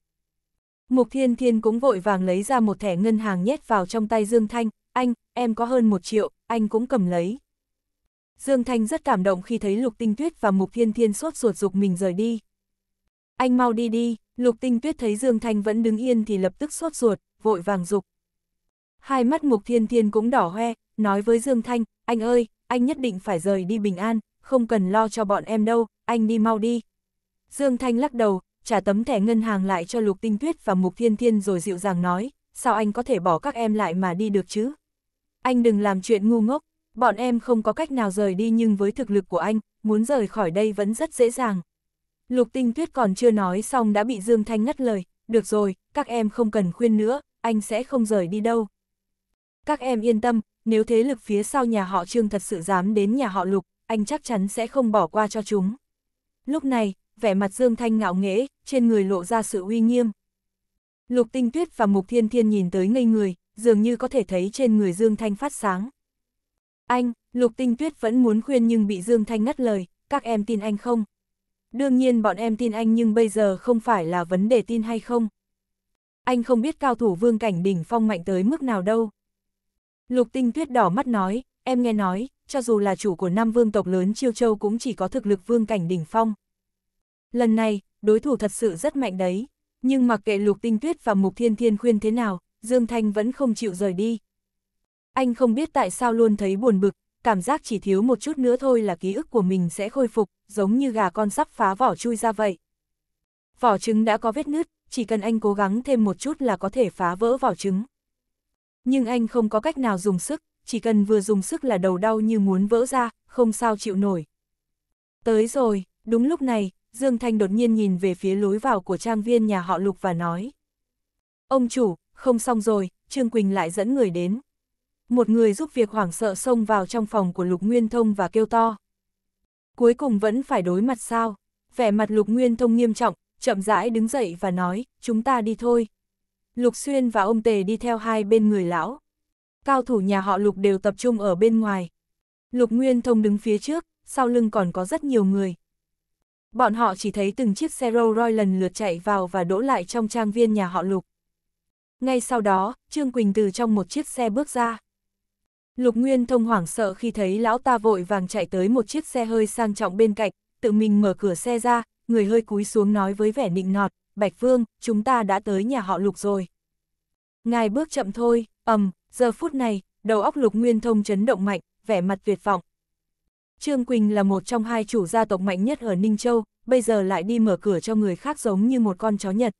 Mục Thiên Thiên cũng vội vàng lấy ra một thẻ ngân hàng nhét vào trong tay Dương Thanh, anh, em có hơn 1 triệu, anh cũng cầm lấy. Dương Thanh rất cảm động khi thấy Lục Tinh Tuyết và Mục Thiên Thiên sốt ruột dục mình rời đi. Anh mau đi đi, Lục tinh tuyết thấy Dương Thanh vẫn đứng yên thì lập tức sốt ruột, vội vàng dục Hai mắt mục thiên thiên cũng đỏ hoe, nói với Dương Thanh, anh ơi, anh nhất định phải rời đi bình an, không cần lo cho bọn em đâu, anh đi mau đi. Dương Thanh lắc đầu, trả tấm thẻ ngân hàng lại cho Lục Tinh Tuyết và Mục Thiên Thiên rồi dịu dàng nói, sao anh có thể bỏ các em lại mà đi được chứ? Anh đừng làm chuyện ngu ngốc, bọn em không có cách nào rời đi nhưng với thực lực của anh, muốn rời khỏi đây vẫn rất dễ dàng. Lục Tinh Tuyết còn chưa nói xong đã bị Dương Thanh ngắt lời, được rồi, các em không cần khuyên nữa, anh sẽ không rời đi đâu. Các em yên tâm, nếu thế lực phía sau nhà họ Trương thật sự dám đến nhà họ Lục, anh chắc chắn sẽ không bỏ qua cho chúng. Lúc này, vẻ mặt Dương Thanh ngạo nghễ, trên người lộ ra sự uy nghiêm. Lục Tinh Tuyết và Mục Thiên Thiên nhìn tới ngây người, dường như có thể thấy trên người Dương Thanh phát sáng. Anh, Lục Tinh Tuyết vẫn muốn khuyên nhưng bị Dương Thanh ngắt lời, các em tin anh không, Đương nhiên bọn em tin anh nhưng bây giờ không phải là vấn đề tin hay không. Anh không biết cao thủ vương cảnh đỉnh phong mạnh tới mức nào đâu. Lục tinh tuyết đỏ mắt nói, em nghe nói, cho dù là chủ của năm vương tộc lớn Chiêu Châu cũng chỉ có thực lực vương cảnh đỉnh phong. Lần này, đối thủ thật sự rất mạnh đấy, nhưng mặc kệ Lục Tinh Tuyết và Mục Thiên Thiên khuyên thế nào, Dương Thanh vẫn không chịu rời đi. Anh không biết tại sao luôn thấy buồn bực, cảm giác chỉ thiếu một chút nữa thôi là ký ức của mình sẽ khôi phục, giống như gà con sắp phá vỏ chui ra vậy. Vỏ trứng đã có vết nứt, chỉ cần anh cố gắng thêm một chút là có thể phá vỡ vỏ trứng. Nhưng anh không có cách nào dùng sức, chỉ cần vừa dùng sức là đầu đau như muốn vỡ ra, không sao chịu nổi. Tới rồi, đúng lúc này, Dương Thanh đột nhiên nhìn về phía lối vào của trang viên nhà họ Lục và nói. Ông chủ, không xong rồi, Trương Quỳnh lại dẫn người đến một người giúp việc hoảng sợ xông vào trong phòng của Lục Nguyên Thông và kêu to. Cuối cùng vẫn phải đối mặt sao? Vẻ mặt Lục Nguyên Thông nghiêm trọng, chậm rãi đứng dậy và nói, chúng ta đi thôi. Lục Xuyên và ông Tề đi theo hai bên người lão. Cao thủ nhà họ Lục đều tập trung ở bên ngoài. Lục Nguyên Thông đứng phía trước, sau lưng còn có rất nhiều người. Bọn họ chỉ thấy từng chiếc xe Rolls Royce lần lượt chạy vào và đỗ lại trong trang viên nhà họ Lục. Ngay sau đó, Trương Quỳnh từ trong một chiếc xe bước ra. Lục Nguyên Thông hoảng sợ khi thấy lão ta vội vàng chạy tới một chiếc xe hơi sang trọng bên cạnh, tự mình mở cửa xe ra, người hơi cúi xuống nói với vẻ nịnh nọt, Bạch Vương, chúng ta đã tới nhà họ Lục rồi. Ngài bước chậm thôi, ầm, giờ phút này, đầu óc Lục Nguyên Thông chấn động mạnh, vẻ mặt tuyệt vọng. Trương Quỳnh là một trong hai chủ gia tộc mạnh nhất ở Ninh Châu, bây giờ lại đi mở cửa cho người khác giống như một con chó nhật.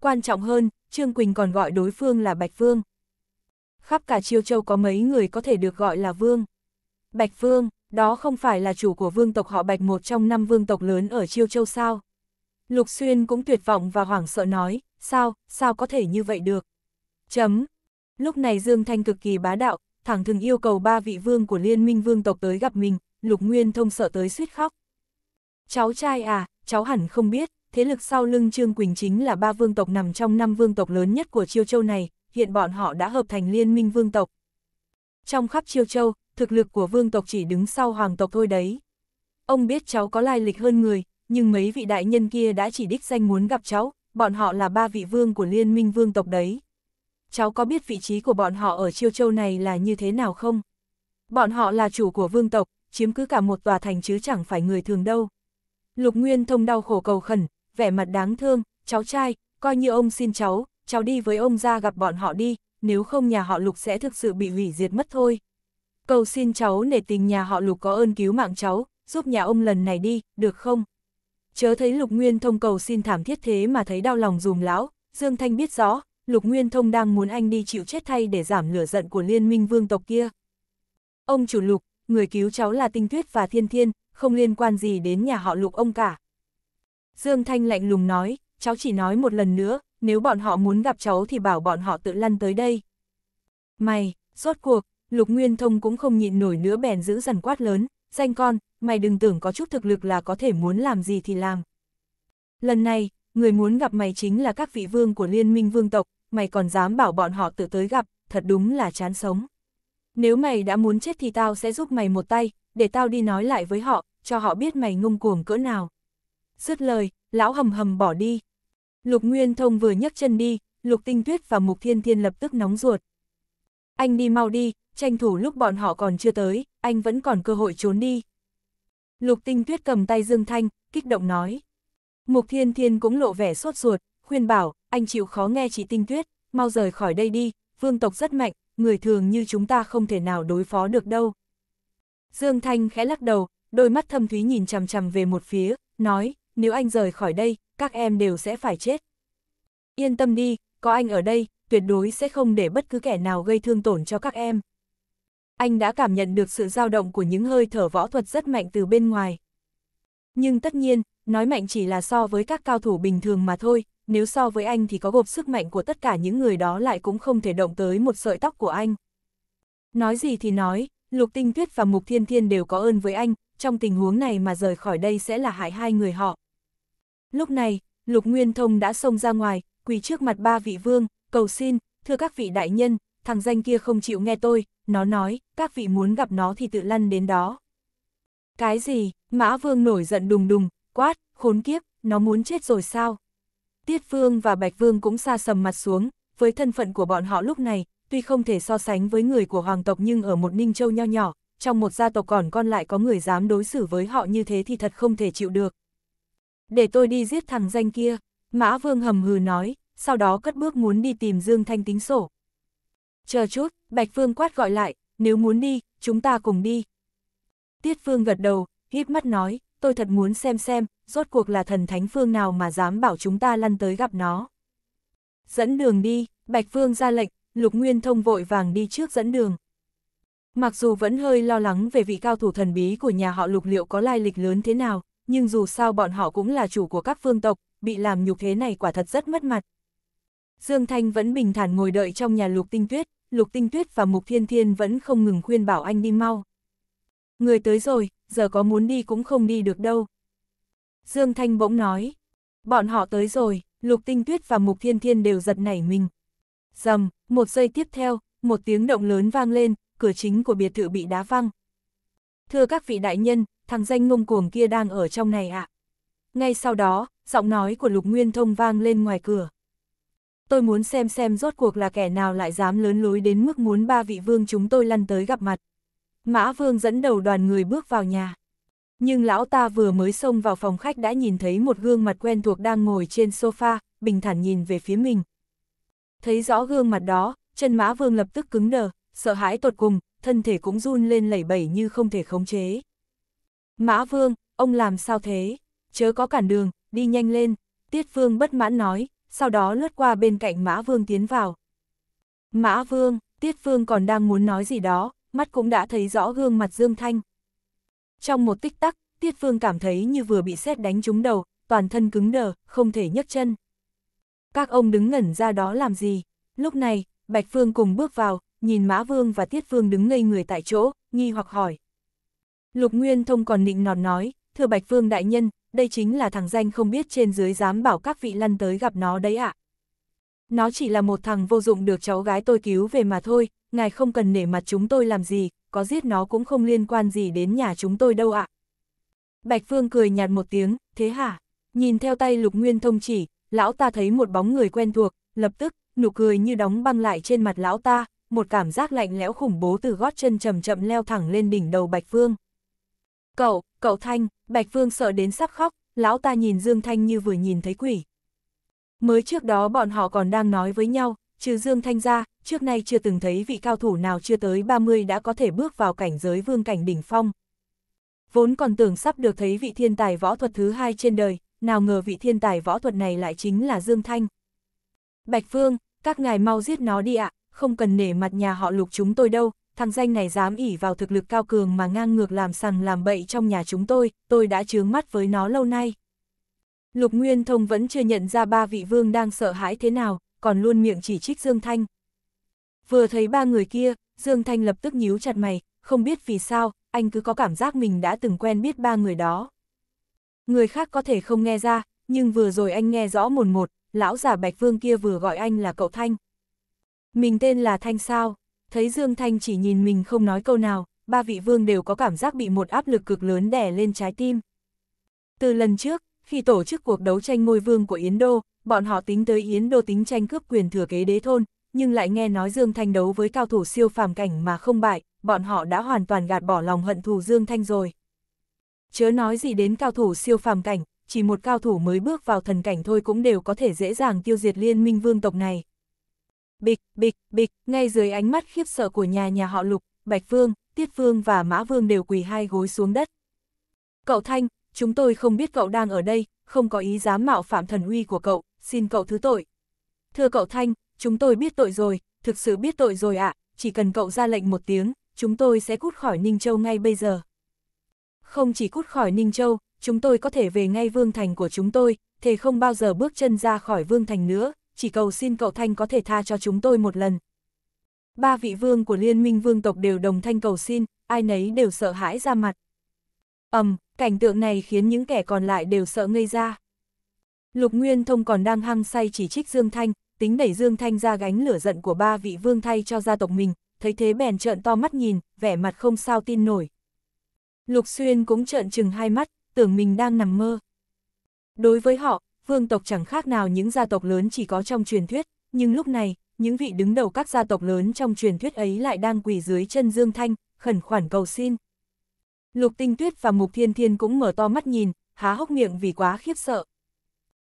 Quan trọng hơn, Trương Quỳnh còn gọi đối phương là Bạch Vương khắp cả chiêu châu có mấy người có thể được gọi là vương. Bạch Vương, đó không phải là chủ của vương tộc họ Bạch một trong năm vương tộc lớn ở chiêu châu sao. Lục Xuyên cũng tuyệt vọng và hoảng sợ nói, sao, sao có thể như vậy được. Chấm. Lúc này Dương Thanh cực kỳ bá đạo, thẳng thừng yêu cầu ba vị vương của liên minh vương tộc tới gặp mình, Lục Nguyên thông sợ tới suýt khóc. Cháu trai à, cháu hẳn không biết, thế lực sau lưng Trương Quỳnh chính là ba vương tộc nằm trong năm vương tộc lớn nhất của Chiêu Châu này, hiện bọn họ đã hợp thành liên minh vương tộc. Trong khắp Chiêu Châu, thực lực của vương tộc chỉ đứng sau hoàng tộc thôi đấy. Ông biết cháu có lai lịch hơn người, nhưng mấy vị đại nhân kia đã chỉ đích danh muốn gặp cháu, bọn họ là ba vị vương của liên minh vương tộc đấy. Cháu có biết vị trí của bọn họ ở Chiêu Châu này là như thế nào không? Bọn họ là chủ của vương tộc, chiếm cứ cả một tòa thành chứ chẳng phải người thường đâu. Lục Nguyên Thông đau khổ cầu khẩn, vẻ mặt đáng thương, cháu trai, coi như ông xin cháu, cháu đi với ông ra gặp bọn họ đi, nếu không nhà họ Lục sẽ thực sự bị hủy diệt mất thôi. Cầu xin cháu nể tình nhà họ Lục có ơn cứu mạng cháu, giúp nhà ông lần này đi, được không? Chớ thấy Lục Nguyên Thông cầu xin thảm thiết thế mà thấy đau lòng dùm lão, Dương Thanh biết rõ, Lục Nguyên Thông đang muốn anh đi chịu chết thay để giảm lửa giận của liên minh vương tộc kia. Ông chủ Lục, người cứu cháu là Tinh Tuyết và Thiên Thiên, không liên quan gì đến nhà họ Lục ông cả. Dương Thanh lạnh lùng nói, cháu chỉ nói một lần nữa, nếu bọn họ muốn gặp cháu thì bảo bọn họ tự lăn tới đây. Mày, rốt cuộc, Lục Nguyên Thông cũng không nhịn nổi nữa bèn giữ dần quát lớn, danh con, mày đừng tưởng có chút thực lực là có thể muốn làm gì thì làm. Lần này, người muốn gặp mày chính là các vị vương của liên minh vương tộc, mày còn dám bảo bọn họ tự tới gặp, thật đúng là chán sống. Nếu mày đã muốn chết thì tao sẽ giúp mày một tay, để tao đi nói lại với họ, cho họ biết mày ngông cuồng cỡ nào. Dứt lời, lão hầm hầm bỏ đi, Lục Nguyên Thông vừa nhấc chân đi, Lục Tinh Tuyết và Mục Thiên Thiên lập tức nóng ruột. Anh đi mau đi, tranh thủ lúc bọn họ còn chưa tới, anh vẫn còn cơ hội trốn đi. Lục Tinh Tuyết cầm tay Dương Thanh, kích động nói. Mục Thiên Thiên cũng lộ vẻ sốt ruột, khuyên bảo, anh chịu khó nghe chị Tinh Tuyết, mau rời khỏi đây đi, vương tộc rất mạnh, người thường như chúng ta không thể nào đối phó được đâu. Dương Thanh khẽ lắc đầu, đôi mắt thâm thúy nhìn chằm chằm về một phía, nói, nếu anh rời khỏi đây, các em đều sẽ phải chết. Yên tâm đi, có anh ở đây, tuyệt đối sẽ không để bất cứ kẻ nào gây thương tổn cho các em. Anh đã cảm nhận được sự dao động của những hơi thở võ thuật rất mạnh từ bên ngoài. Nhưng tất nhiên, nói mạnh chỉ là so với các cao thủ bình thường mà thôi, nếu so với anh thì có gộp sức mạnh của tất cả những người đó lại cũng không thể động tới một sợi tóc của anh. Nói gì thì nói, Lục Tinh Tuyết và Mục Thiên Thiên đều có ơn với anh, trong tình huống này mà rời khỏi đây sẽ là hại hai người họ. Lúc này, Lục Nguyên Thông đã xông ra ngoài, quỳ trước mặt ba vị vương, cầu xin, thưa các vị đại nhân, thằng danh kia không chịu nghe tôi, nó nói, các vị muốn gặp nó thì tự lăn đến đó. Cái gì, Mã Vương nổi giận đùng đùng, quát, khốn kiếp, nó muốn chết rồi sao? Tiết Vương và Bạch Vương cũng xa sầm mặt xuống, với thân phận của bọn họ lúc này, tuy không thể so sánh với người của hoàng tộc nhưng ở một ninh châu nho nhỏ, trong một gia tộc còn con lại có người dám đối xử với họ như thế thì thật không thể chịu được, để tôi đi giết thằng danh kia, Mã Vương hầm hừ nói, sau đó cất bước muốn đi tìm Dương Thanh tính sổ. Chờ chút, Bạch phương quát gọi lại, nếu muốn đi, chúng ta cùng đi. Tiết phương gật đầu, híp mắt nói, tôi thật muốn xem xem, rốt cuộc là thần thánh phương nào mà dám bảo chúng ta lăn tới gặp nó. Dẫn đường đi, Bạch phương ra lệnh, Lục Nguyên Thông vội vàng đi trước dẫn đường. Mặc dù vẫn hơi lo lắng về vị cao thủ thần bí của nhà họ Lục liệu có lai lịch lớn thế nào, nhưng dù sao bọn họ cũng là chủ của các phương tộc, bị làm nhục thế này quả thật rất mất mặt. Dương Thanh vẫn bình thản ngồi đợi trong nhà Lục Tinh Tuyết, Lục Tinh Tuyết và Mục Thiên Thiên vẫn không ngừng khuyên bảo anh đi mau. Người tới rồi, giờ có muốn đi cũng không đi được đâu. Dương Thanh bỗng nói, bọn họ tới rồi, Lục Tinh Tuyết và Mục Thiên Thiên đều giật nảy mình. Dầm, một giây tiếp theo, một tiếng động lớn vang lên, cửa chính của biệt thự bị đá văng. Thưa các vị đại nhân, thằng danh ngông cuồng kia đang ở trong này ạ. À? Ngay sau đó, giọng nói của Lục Nguyên Thông vang lên ngoài cửa. Tôi muốn xem xem rốt cuộc là kẻ nào lại dám lớn lối đến mức muốn ba vị vương chúng tôi lăn tới gặp mặt. Mã vương dẫn đầu đoàn người bước vào nhà. Nhưng lão ta vừa mới xông vào phòng khách đã nhìn thấy một gương mặt quen thuộc đang ngồi trên sofa, bình thản nhìn về phía mình. Thấy rõ gương mặt đó, chân mã vương lập tức cứng đờ, sợ hãi tột cùng, thân thể cũng run lên lẩy bẩy như không thể khống chế. Mã Vương, ông làm sao thế? Chớ có cản đường, đi nhanh lên. Tiết Vương bất mãn nói, sau đó lướt qua bên cạnh Mã Vương tiến vào. Mã Vương, Tiết Vương còn đang muốn nói gì đó, mắt cũng đã thấy rõ gương mặt Dương Thanh. Trong một tích tắc, Tiết Vương cảm thấy như vừa bị sét đánh trúng đầu, toàn thân cứng đờ, không thể nhấc chân. Các ông đứng ngẩn ra đó làm gì? Lúc này, Bạch Phương cùng bước vào, nhìn Mã Vương và Tiết Vương đứng ngây người tại chỗ, nghi hoặc hỏi, Lục Nguyên Thông còn nịnh nọt nói, thưa Bạch Phương Đại Nhân, đây chính là thằng danh không biết trên dưới dám bảo các vị lăn tới gặp nó đấy ạ. Nó chỉ là một thằng vô dụng được cháu gái tôi cứu về mà thôi, ngài không cần nể mặt chúng tôi làm gì, có giết nó cũng không liên quan gì đến nhà chúng tôi đâu ạ. Bạch Phương cười nhạt một tiếng, thế hả? Nhìn theo tay Lục Nguyên Thông chỉ, lão ta thấy một bóng người quen thuộc, lập tức, nụ cười như đóng băng lại trên mặt lão ta, một cảm giác lạnh lẽo khủng bố từ gót chân chậm chậm leo thẳng lên đỉnh đầu Bạch Phương. Cậu, cậu Thanh, Bạch Vương sợ đến sắp khóc, lão ta nhìn Dương Thanh như vừa nhìn thấy quỷ. Mới trước đó bọn họ còn đang nói với nhau, trừ Dương Thanh ra, trước nay chưa từng thấy vị cao thủ nào chưa tới 30 đã có thể bước vào cảnh giới vương cảnh đỉnh phong. Vốn còn tưởng sắp được thấy vị thiên tài võ thuật thứ hai trên đời, nào ngờ vị thiên tài võ thuật này lại chính là Dương Thanh. Bạch Vương, các ngài mau giết nó đi ạ, không cần nể mặt nhà họ lục chúng tôi đâu, thằng danh này dám ỉ vào thực lực cao cường mà ngang ngược làm sằng làm bậy trong nhà chúng tôi, tôi đã chướng mắt với nó lâu nay. Lục Nguyên Thông vẫn chưa nhận ra ba vị vương đang sợ hãi thế nào, còn luôn miệng chỉ trích Dương Thanh. Vừa thấy ba người kia, Dương Thanh lập tức nhíu chặt mày, không biết vì sao, anh cứ có cảm giác mình đã từng quen biết ba người đó. Người khác có thể không nghe ra, nhưng vừa rồi anh nghe rõ một một, lão giả Bạch Vương kia vừa gọi anh là cậu Thanh. Mình tên là Thanh sao? thấy Dương Thanh chỉ nhìn mình không nói câu nào, ba vị vương đều có cảm giác bị một áp lực cực lớn đè lên trái tim. Từ lần trước, khi tổ chức cuộc đấu tranh ngôi vương của Yến Đô, bọn họ tính tới Yến Đô tính tranh cướp quyền thừa kế đế thôn, nhưng lại nghe nói Dương Thanh đấu với cao thủ siêu phàm cảnh mà không bại, bọn họ đã hoàn toàn gạt bỏ lòng hận thù Dương Thanh rồi. Chớ nói gì đến cao thủ siêu phàm cảnh, chỉ một cao thủ mới bước vào thần cảnh thôi cũng đều có thể dễ dàng tiêu diệt liên minh vương tộc này bịch, bịch, bịch, ngay dưới ánh mắt khiếp sợ của nhà nhà họ Lục, Bạch Vương, Tiết Vương và Mã Vương đều quỳ hai gối xuống đất. Cậu Thanh, chúng tôi không biết cậu đang ở đây, không có ý dám mạo phạm thần uy của cậu, xin cậu thứ tội. Thưa cậu Thanh, chúng tôi biết tội rồi, thực sự biết tội rồi ạ, chỉ cần cậu ra lệnh một tiếng, chúng tôi sẽ cút khỏi Ninh Châu ngay bây giờ. Không chỉ cút khỏi Ninh Châu, chúng tôi có thể về ngay Vương Thành của chúng tôi, thề không bao giờ bước chân ra khỏi Vương Thành nữa, chỉ cầu xin cậu Thanh có thể tha cho chúng tôi một lần. Ba vị vương của liên minh vương tộc đều đồng thanh cầu xin, ai nấy đều sợ hãi ra mặt. ầm, cảnh tượng này khiến những kẻ còn lại đều sợ ngây ra. Lục Nguyên Thông còn đang hăng say chỉ trích Dương Thanh, tính đẩy Dương Thanh ra gánh lửa giận của ba vị vương thay cho gia tộc mình, thấy thế bèn trợn to mắt nhìn, vẻ mặt không sao tin nổi. Lục Xuyên cũng trợn chừng hai mắt, tưởng mình đang nằm mơ. Đối với họ, vương tộc chẳng khác nào những gia tộc lớn chỉ có trong truyền thuyết, nhưng lúc này, những vị đứng đầu các gia tộc lớn trong truyền thuyết ấy lại đang quỳ dưới chân Dương Thanh, khẩn khoản cầu xin. Lục Tinh Tuyết và Mục Thiên Thiên cũng mở to mắt nhìn, há hốc miệng vì quá khiếp sợ.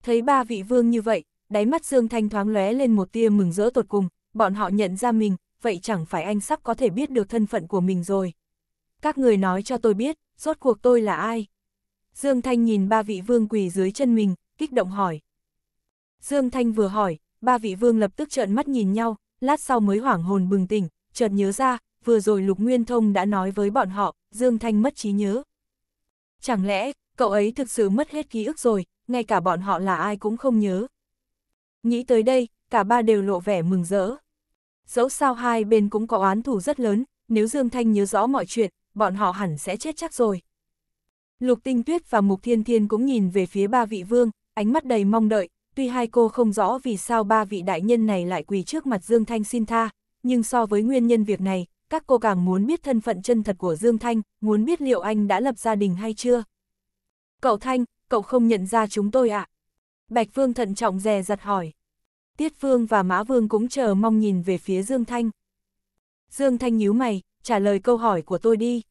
Thấy ba vị vương như vậy, đáy mắt Dương Thanh thoáng lóe lên một tia mừng rỡ tột cùng, bọn họ nhận ra mình, vậy chẳng phải anh sắp có thể biết được thân phận của mình rồi. Các người nói cho tôi biết, rốt cuộc tôi là ai? Dương Thanh nhìn ba vị vương quỳ dưới chân mình, kích động hỏi. Dương Thanh vừa hỏi, ba vị vương lập tức trợn mắt nhìn nhau, lát sau mới hoảng hồn bừng tỉnh, chợt nhớ ra, vừa rồi Lục Nguyên Thông đã nói với bọn họ, Dương Thanh mất trí nhớ. Chẳng lẽ, cậu ấy thực sự mất hết ký ức rồi, ngay cả bọn họ là ai cũng không nhớ. Nghĩ tới đây, cả ba đều lộ vẻ mừng rỡ. Dẫu sao hai bên cũng có oán thù rất lớn, nếu Dương Thanh nhớ rõ mọi chuyện, bọn họ hẳn sẽ chết chắc rồi. Lục Tinh Tuyết và Mục Thiên Thiên cũng nhìn về phía ba vị vương, ánh mắt đầy mong đợi, tuy hai cô không rõ vì sao ba vị đại nhân này lại quỳ trước mặt Dương Thanh xin tha, nhưng so với nguyên nhân việc này, các cô càng muốn biết thân phận chân thật của Dương Thanh, muốn biết liệu anh đã lập gia đình hay chưa. Cậu Thanh, cậu không nhận ra chúng tôi ạ? À? Bạch Phương thận trọng dè dặt hỏi. Tiết Phương và Mã Vương cũng chờ mong nhìn về phía Dương Thanh. Dương Thanh nhíu mày, trả lời câu hỏi của tôi đi.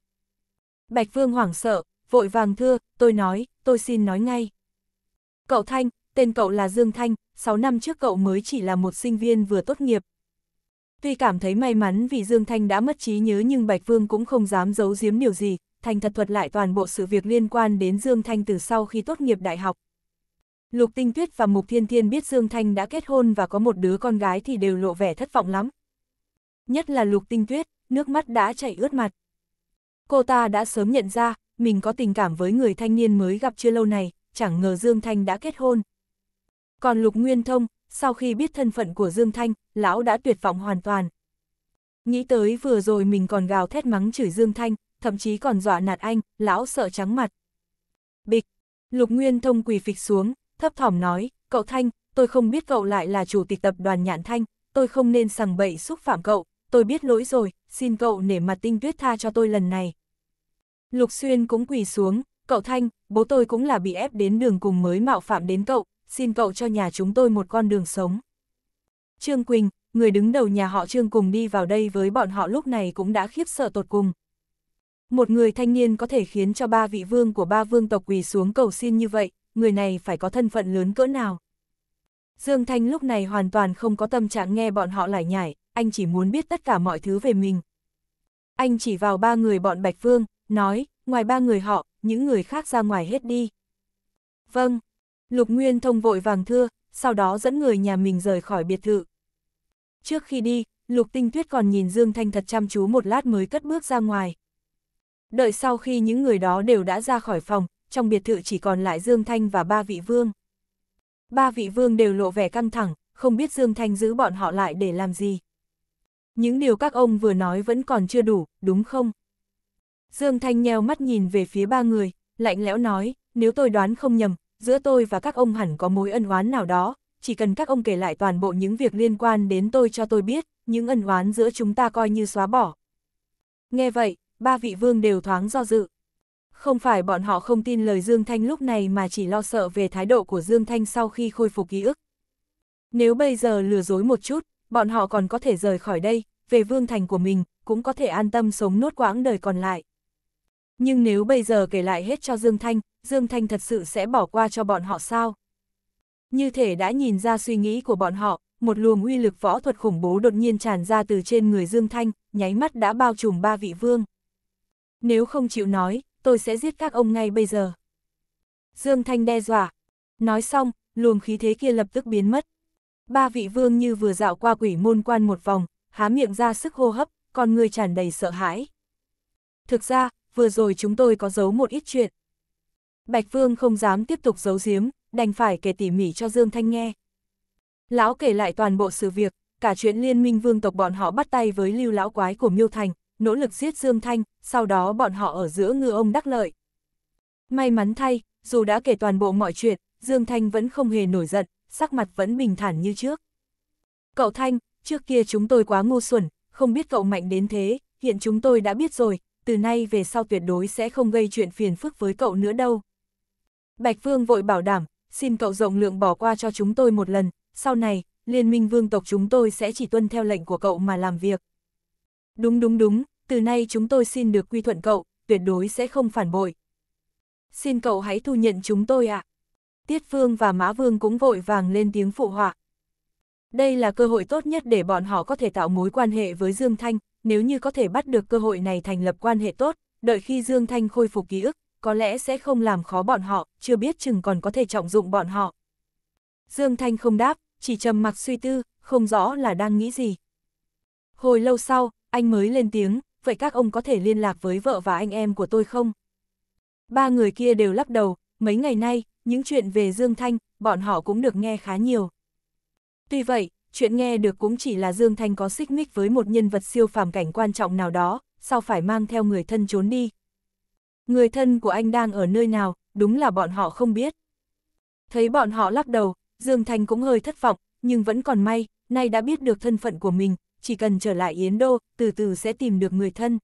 Bạch Phương hoảng sợ, vội vàng thưa, tôi nói, tôi xin nói ngay. Cậu Thanh, tên cậu là Dương Thanh, 6 năm trước cậu mới chỉ là một sinh viên vừa tốt nghiệp. Tuy cảm thấy may mắn vì Dương Thanh đã mất trí nhớ nhưng Bạch Vương cũng không dám giấu giếm điều gì, Thanh thật thuật lại toàn bộ sự việc liên quan đến Dương Thanh từ sau khi tốt nghiệp đại học. Lục Tinh Tuyết và Mục Thiên Thiên biết Dương Thanh đã kết hôn và có một đứa con gái thì đều lộ vẻ thất vọng lắm. Nhất là Lục Tinh Tuyết, nước mắt đã chảy ướt mặt. Cô ta đã sớm nhận ra, mình có tình cảm với người thanh niên mới gặp chưa lâu này chẳng ngờ Dương Thanh đã kết hôn. Còn Lục Nguyên Thông, sau khi biết thân phận của Dương Thanh, lão đã tuyệt vọng hoàn toàn. Nghĩ tới vừa rồi mình còn gào thét mắng chửi Dương Thanh, thậm chí còn dọa nạt anh, lão sợ trắng mặt. Bịch, Lục Nguyên Thông quỳ phịch xuống, thấp thỏm nói, cậu Thanh, tôi không biết cậu lại là chủ tịch tập đoàn Nhạn Thanh, tôi không nên sằng bậy xúc phạm cậu, tôi biết lỗi rồi, xin cậu nể mặt tinh tuyết tha cho tôi lần này. Lục Xuyên cũng quỳ xuống, Cậu Thanh, bố tôi cũng là bị ép đến đường cùng mới mạo phạm đến cậu, xin cậu cho nhà chúng tôi một con đường sống. Trương Quỳnh, người đứng đầu nhà họ Trương cùng đi vào đây với bọn họ lúc này cũng đã khiếp sợ tột cùng. Một người thanh niên có thể khiến cho ba vị vương của ba vương tộc quỳ xuống cầu xin như vậy, người này phải có thân phận lớn cỡ nào. Dương Thanh lúc này hoàn toàn không có tâm trạng nghe bọn họ lải nhải, anh chỉ muốn biết tất cả mọi thứ về mình. Anh chỉ vào ba người bọn Bạch Vương, nói, ngoài ba người họ, những người khác ra ngoài hết đi. Vâng, Lục Nguyên thông vội vàng thưa, sau đó dẫn người nhà mình rời khỏi biệt thự. Trước khi đi, Lục Tinh Tuyết còn nhìn Dương Thanh thật chăm chú một lát mới cất bước ra ngoài. Đợi sau khi những người đó đều đã ra khỏi phòng, trong biệt thự chỉ còn lại Dương Thanh và ba vị vương. Ba vị vương đều lộ vẻ căng thẳng, không biết Dương Thanh giữ bọn họ lại để làm gì. Những điều các ông vừa nói vẫn còn chưa đủ, đúng không? Dương Thanh nheo mắt nhìn về phía ba người, lạnh lẽo nói, nếu tôi đoán không nhầm, giữa tôi và các ông hẳn có mối ân oán nào đó, chỉ cần các ông kể lại toàn bộ những việc liên quan đến tôi cho tôi biết, những ân oán giữa chúng ta coi như xóa bỏ. Nghe vậy, ba vị vương đều thoáng do dự. Không phải bọn họ không tin lời Dương Thanh lúc này mà chỉ lo sợ về thái độ của Dương Thanh sau khi khôi phục ký ức. Nếu bây giờ lừa dối một chút, bọn họ còn có thể rời khỏi đây, về vương thành của mình, cũng có thể an tâm sống nốt quãng đời còn lại. Nhưng nếu bây giờ kể lại hết cho Dương Thanh, Dương Thanh thật sự sẽ bỏ qua cho bọn họ sao? Như thể đã nhìn ra suy nghĩ của bọn họ, một luồng uy lực võ thuật khủng bố đột nhiên tràn ra từ trên người Dương Thanh, nháy mắt đã bao trùm ba vị vương. Nếu không chịu nói, tôi sẽ giết các ông ngay bây giờ. Dương Thanh đe dọa. Nói xong, luồng khí thế kia lập tức biến mất. Ba vị vương như vừa dạo qua quỷ môn quan một vòng, há miệng ra sức hô hấp, còn người tràn đầy sợ hãi. Thực ra, vừa rồi chúng tôi có giấu một ít chuyện. Bạch Vương không dám tiếp tục giấu giếm, đành phải kể tỉ mỉ cho Dương Thanh nghe. Lão kể lại toàn bộ sự việc, cả chuyện liên minh vương tộc bọn họ bắt tay với lưu lão quái của Miêu Thành, nỗ lực giết Dương Thanh, sau đó bọn họ ở giữa ngư ông đắc lợi. May mắn thay, dù đã kể toàn bộ mọi chuyện, Dương Thanh vẫn không hề nổi giận, sắc mặt vẫn bình thản như trước. Cậu Thanh, trước kia chúng tôi quá ngu xuẩn, không biết cậu mạnh đến thế, hiện chúng tôi đã biết rồi, từ nay về sau tuyệt đối sẽ không gây chuyện phiền phức với cậu nữa đâu. Bạch Vương vội bảo đảm, xin cậu rộng lượng bỏ qua cho chúng tôi một lần, sau này, liên minh vương tộc chúng tôi sẽ chỉ tuân theo lệnh của cậu mà làm việc. Đúng đúng đúng, từ nay chúng tôi xin được quy thuận cậu, tuyệt đối sẽ không phản bội. Xin cậu hãy thu nhận chúng tôi ạ. À. Tiết Vương và Mã Vương cũng vội vàng lên tiếng phụ họa. Đây là cơ hội tốt nhất để bọn họ có thể tạo mối quan hệ với Dương Thanh, nếu như có thể bắt được cơ hội này thành lập quan hệ tốt, đợi khi Dương Thanh khôi phục ký ức, có lẽ sẽ không làm khó bọn họ, chưa biết chừng còn có thể trọng dụng bọn họ. Dương Thanh không đáp, chỉ trầm mặc suy tư, không rõ là đang nghĩ gì. Hồi lâu sau, anh mới lên tiếng, vậy các ông có thể liên lạc với vợ và anh em của tôi không? Ba người kia đều lắc đầu, mấy ngày nay, những chuyện về Dương Thanh, bọn họ cũng được nghe khá nhiều. Tuy vậy, chuyện nghe được cũng chỉ là Dương Thanh có xích mích với một nhân vật siêu phàm cảnh quan trọng nào đó, sao phải mang theo người thân trốn đi. Người thân của anh đang ở nơi nào, đúng là bọn họ không biết. Thấy bọn họ lắc đầu, Dương Thanh cũng hơi thất vọng, nhưng vẫn còn may, nay đã biết được thân phận của mình, chỉ cần trở lại Yến Đô, từ từ sẽ tìm được người thân.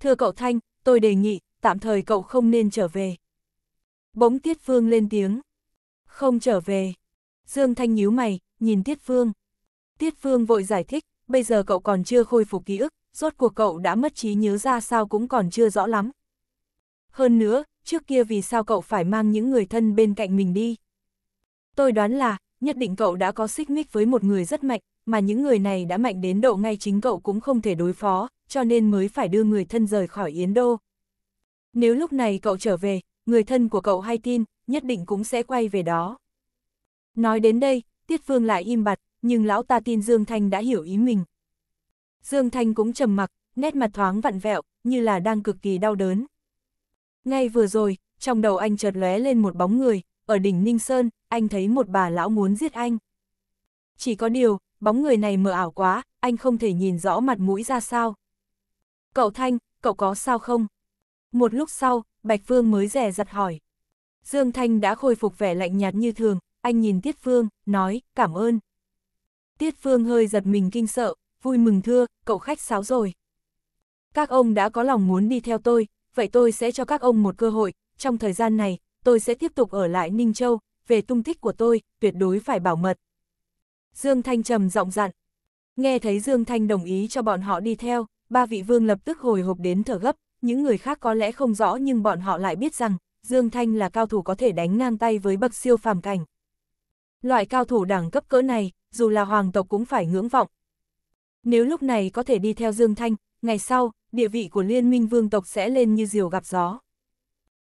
Thưa cậu Thanh, tôi đề nghị, tạm thời cậu không nên trở về. Bỗng Tiết Phương lên tiếng. Không trở về. Dương Thanh nhíu mày, nhìn Tiết Phương. Tiết Phương vội giải thích, bây giờ cậu còn chưa khôi phục ký ức, rốt cuộc cậu đã mất trí nhớ ra sao cũng còn chưa rõ lắm. Hơn nữa, trước kia vì sao cậu phải mang những người thân bên cạnh mình đi? Tôi đoán là, nhất định cậu đã có xích mích với một người rất mạnh, mà những người này đã mạnh đến độ ngay chính cậu cũng không thể đối phó, cho nên mới phải đưa người thân rời khỏi Yến Đô. Nếu lúc này cậu trở về, người thân của cậu hay tin, nhất định cũng sẽ quay về đó. Nói đến đây, Tiết Phương lại im bặt, nhưng lão ta tin Dương Thanh đã hiểu ý mình. Dương Thanh cũng trầm mặc, nét mặt thoáng vặn vẹo, như là đang cực kỳ đau đớn. Ngay vừa rồi, trong đầu anh chợt lóe lên một bóng người, ở đỉnh Ninh Sơn, anh thấy một bà lão muốn giết anh. Chỉ có điều, bóng người này mờ ảo quá, anh không thể nhìn rõ mặt mũi ra sao. Cậu Thanh, cậu có sao không? Một lúc sau, Bạch Phương mới rẻ rặt hỏi. Dương Thanh đã khôi phục vẻ lạnh nhạt như thường, anh nhìn Tiết Phương, nói, cảm ơn. Tiết Phương hơi giật mình kinh sợ, vui mừng thưa, cậu khách sáo rồi. Các ông đã có lòng muốn đi theo tôi, vậy tôi sẽ cho các ông một cơ hội, trong thời gian này, tôi sẽ tiếp tục ở lại Ninh Châu, về tung tích của tôi, tuyệt đối phải bảo mật. Dương Thanh trầm giọng dặn. Nghe thấy Dương Thanh đồng ý cho bọn họ đi theo, ba vị vương lập tức hồi hộp đến thở gấp, những người khác có lẽ không rõ nhưng bọn họ lại biết rằng, Dương Thanh là cao thủ có thể đánh ngang tay với bậc siêu phàm cảnh. Loại cao thủ đẳng cấp cỡ này, dù là hoàng tộc cũng phải ngưỡng vọng. Nếu lúc này có thể đi theo Dương Thanh, ngày sau, địa vị của liên minh vương tộc sẽ lên như diều gặp gió.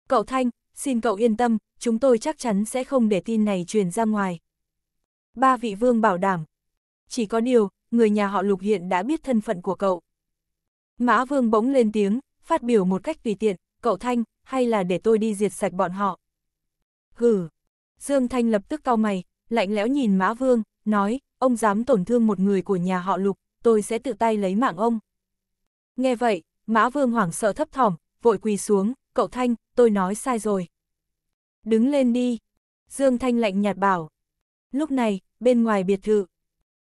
Cậu Thanh, xin cậu yên tâm, chúng tôi chắc chắn sẽ không để tin này truyền ra ngoài. Ba vị vương bảo đảm. Chỉ có điều, người nhà họ Lục hiện đã biết thân phận của cậu. Mã vương bỗng lên tiếng, phát biểu một cách tùy tiện, cậu Thanh, hay là để tôi đi diệt sạch bọn họ. Hừ. Dương Thanh lập tức cau mày, lạnh lẽo nhìn Mã Vương, nói, ông dám tổn thương một người của nhà họ Lục, tôi sẽ tự tay lấy mạng ông. Nghe vậy, Mã Vương hoảng sợ thấp thỏm, vội quỳ xuống, cậu Thanh, tôi nói sai rồi. Đứng lên đi. Dương Thanh lạnh nhạt bảo. Lúc này, bên ngoài biệt thự.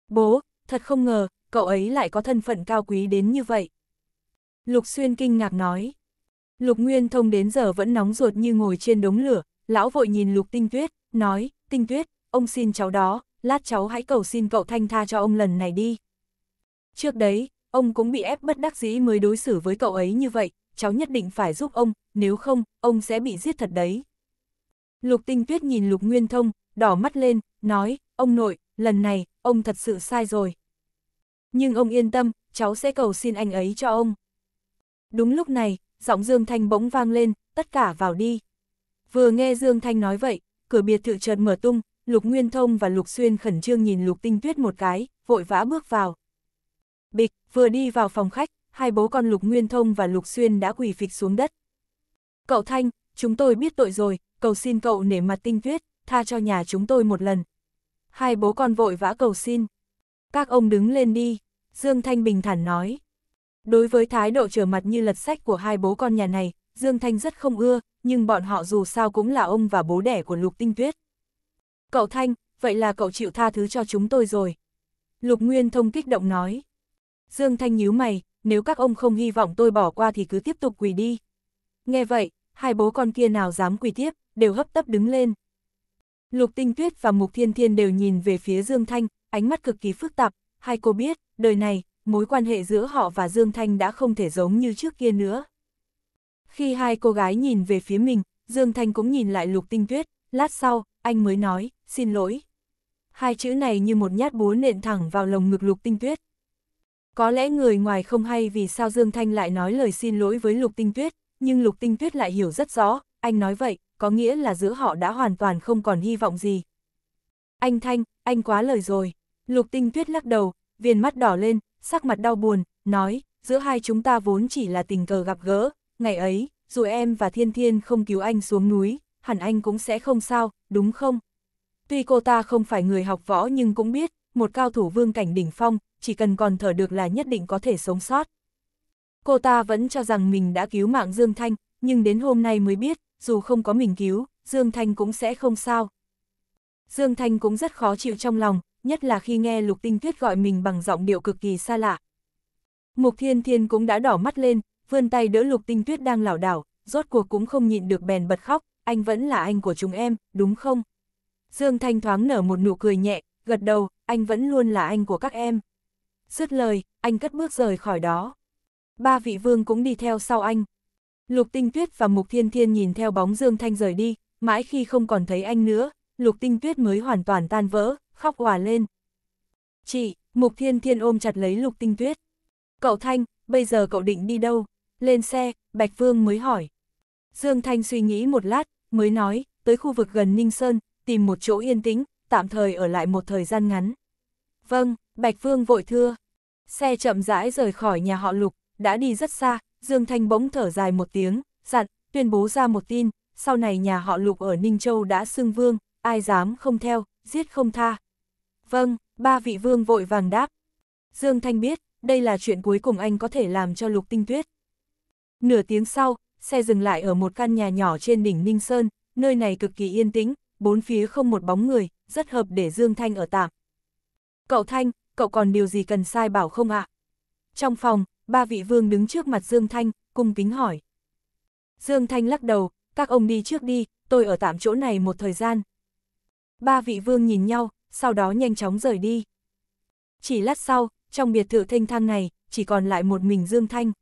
Bố, thật không ngờ, cậu ấy lại có thân phận cao quý đến như vậy. Lục Xuyên kinh ngạc nói. Lục Nguyên Thông đến giờ vẫn nóng ruột như ngồi trên đống lửa, lão vội nhìn Lục Tinh Tuyết, nói, Tinh Tuyết, ông xin cháu đó, lát cháu hãy cầu xin cậu Thanh tha cho ông lần này đi. Trước đấy, ông cũng bị ép bất đắc dĩ mới đối xử với cậu ấy như vậy, cháu nhất định phải giúp ông, nếu không, ông sẽ bị giết thật đấy. Lục Tinh Tuyết nhìn Lục Nguyên Thông, đỏ mắt lên, nói, ông nội, lần này, ông thật sự sai rồi. Nhưng ông yên tâm, cháu sẽ cầu xin anh ấy cho ông. Đúng lúc này, giọng Dương Thanh bỗng vang lên, tất cả vào đi. Vừa nghe Dương Thanh nói vậy, cửa biệt thự chợt mở tung, Lục Nguyên Thông và Lục Xuyên khẩn trương nhìn Lục Tinh Tuyết một cái, vội vã bước vào. Bịch, vừa đi vào phòng khách, hai bố con Lục Nguyên Thông và Lục Xuyên đã quỳ phịch xuống đất. Cậu Thanh, chúng tôi biết tội rồi, cầu xin cậu nể mặt Tinh Tuyết, tha cho nhà chúng tôi một lần. Hai bố con vội vã cầu xin. Các ông đứng lên đi, Dương Thanh bình thản nói. Đối với thái độ trở mặt như lật sách của hai bố con nhà này, Dương Thanh rất không ưa, nhưng bọn họ dù sao cũng là ông và bố đẻ của Lục Tinh Tuyết, Cậu Thanh, vậy là cậu chịu tha thứ cho chúng tôi rồi. Lục Nguyên Thông kích động nói. Dương Thanh nhíu mày, nếu các ông không hy vọng tôi bỏ qua thì cứ tiếp tục quỳ đi. Nghe vậy, hai bố con kia nào dám quỳ tiếp, đều hấp tấp đứng lên. Lục Tinh Tuyết và Mục Thiên Thiên đều nhìn về phía Dương Thanh, ánh mắt cực kỳ phức tạp, hai cô biết, đời này, mối quan hệ giữa họ và Dương Thanh đã không thể giống như trước kia nữa. Khi hai cô gái nhìn về phía mình, Dương Thanh cũng nhìn lại Lục Tinh Tuyết, lát sau, anh mới nói, xin lỗi. Hai chữ này như một nhát búa nện thẳng vào lồng ngực lục tinh tuyết. Có lẽ người ngoài không hay vì sao Dương Thanh lại nói lời xin lỗi với lục tinh tuyết, nhưng lục tinh tuyết lại hiểu rất rõ, anh nói vậy, có nghĩa là giữa họ đã hoàn toàn không còn hy vọng gì. Anh Thanh, anh quá lời rồi. Lục tinh tuyết lắc đầu, viền mắt đỏ lên, sắc mặt đau buồn, nói, giữa hai chúng ta vốn chỉ là tình cờ gặp gỡ, ngày ấy, dù em và Thiên Thiên không cứu anh xuống núi, hẳn anh cũng sẽ không sao, đúng không? Tuy cô ta không phải người học võ nhưng cũng biết, một cao thủ vương cảnh đỉnh phong, chỉ cần còn thở được là nhất định có thể sống sót. Cô ta vẫn cho rằng mình đã cứu mạng Dương Thanh, nhưng đến hôm nay mới biết, dù không có mình cứu, Dương Thanh cũng sẽ không sao. Dương Thanh cũng rất khó chịu trong lòng, nhất là khi nghe Lục Tinh Tuyết gọi mình bằng giọng điệu cực kỳ xa lạ. Mục Thiên Thiên cũng đã đỏ mắt lên, vươn tay đỡ Lục Tinh Tuyết đang lảo đảo, rốt cuộc cũng không nhịn được bèn bật khóc, anh vẫn là anh của chúng em, đúng không? Dương Thanh thoáng nở một nụ cười nhẹ, gật đầu, anh vẫn luôn là anh của các em. Dứt lời, anh cất bước rời khỏi đó. Ba vị vương cũng đi theo sau anh. Lục Tinh Tuyết và Mục Thiên Thiên nhìn theo bóng Dương Thanh rời đi, mãi khi không còn thấy anh nữa, Lục Tinh Tuyết mới hoàn toàn tan vỡ, khóc hòa lên. Chị, Mục Thiên Thiên ôm chặt lấy Lục Tinh Tuyết. Cậu Thanh, bây giờ cậu định đi đâu? Lên xe, Bạch Vương mới hỏi. Dương Thanh suy nghĩ một lát, mới nói, tới khu vực gần Ninh Sơn, tìm một chỗ yên tĩnh, tạm thời ở lại một thời gian ngắn. Vâng, Bạch Phương vội thưa. Xe chậm rãi rời khỏi nhà họ Lục, đã đi rất xa, Dương Thanh bỗng thở dài một tiếng, dặn, tuyên bố ra một tin, sau này nhà họ Lục ở Ninh Châu đã xưng vương, ai dám không theo, giết không tha. Vâng, ba vị vương vội vàng đáp. Dương Thanh biết, đây là chuyện cuối cùng anh có thể làm cho Lục Tinh Tuyết. Nửa tiếng sau, xe dừng lại ở một căn nhà nhỏ trên đỉnh Ninh Sơn, nơi này cực kỳ yên tĩnh, bốn phía không một bóng người, rất hợp để Dương Thanh ở tạm. Cậu Thanh, cậu còn điều gì cần sai bảo không ạ? Trong phòng, ba vị vương đứng trước mặt Dương Thanh, cung kính hỏi. Dương Thanh lắc đầu, các ông đi trước đi, tôi ở tạm chỗ này một thời gian. Ba vị vương nhìn nhau, sau đó nhanh chóng rời đi. Chỉ lát sau, trong biệt thự thanh thang này, chỉ còn lại một mình Dương Thanh.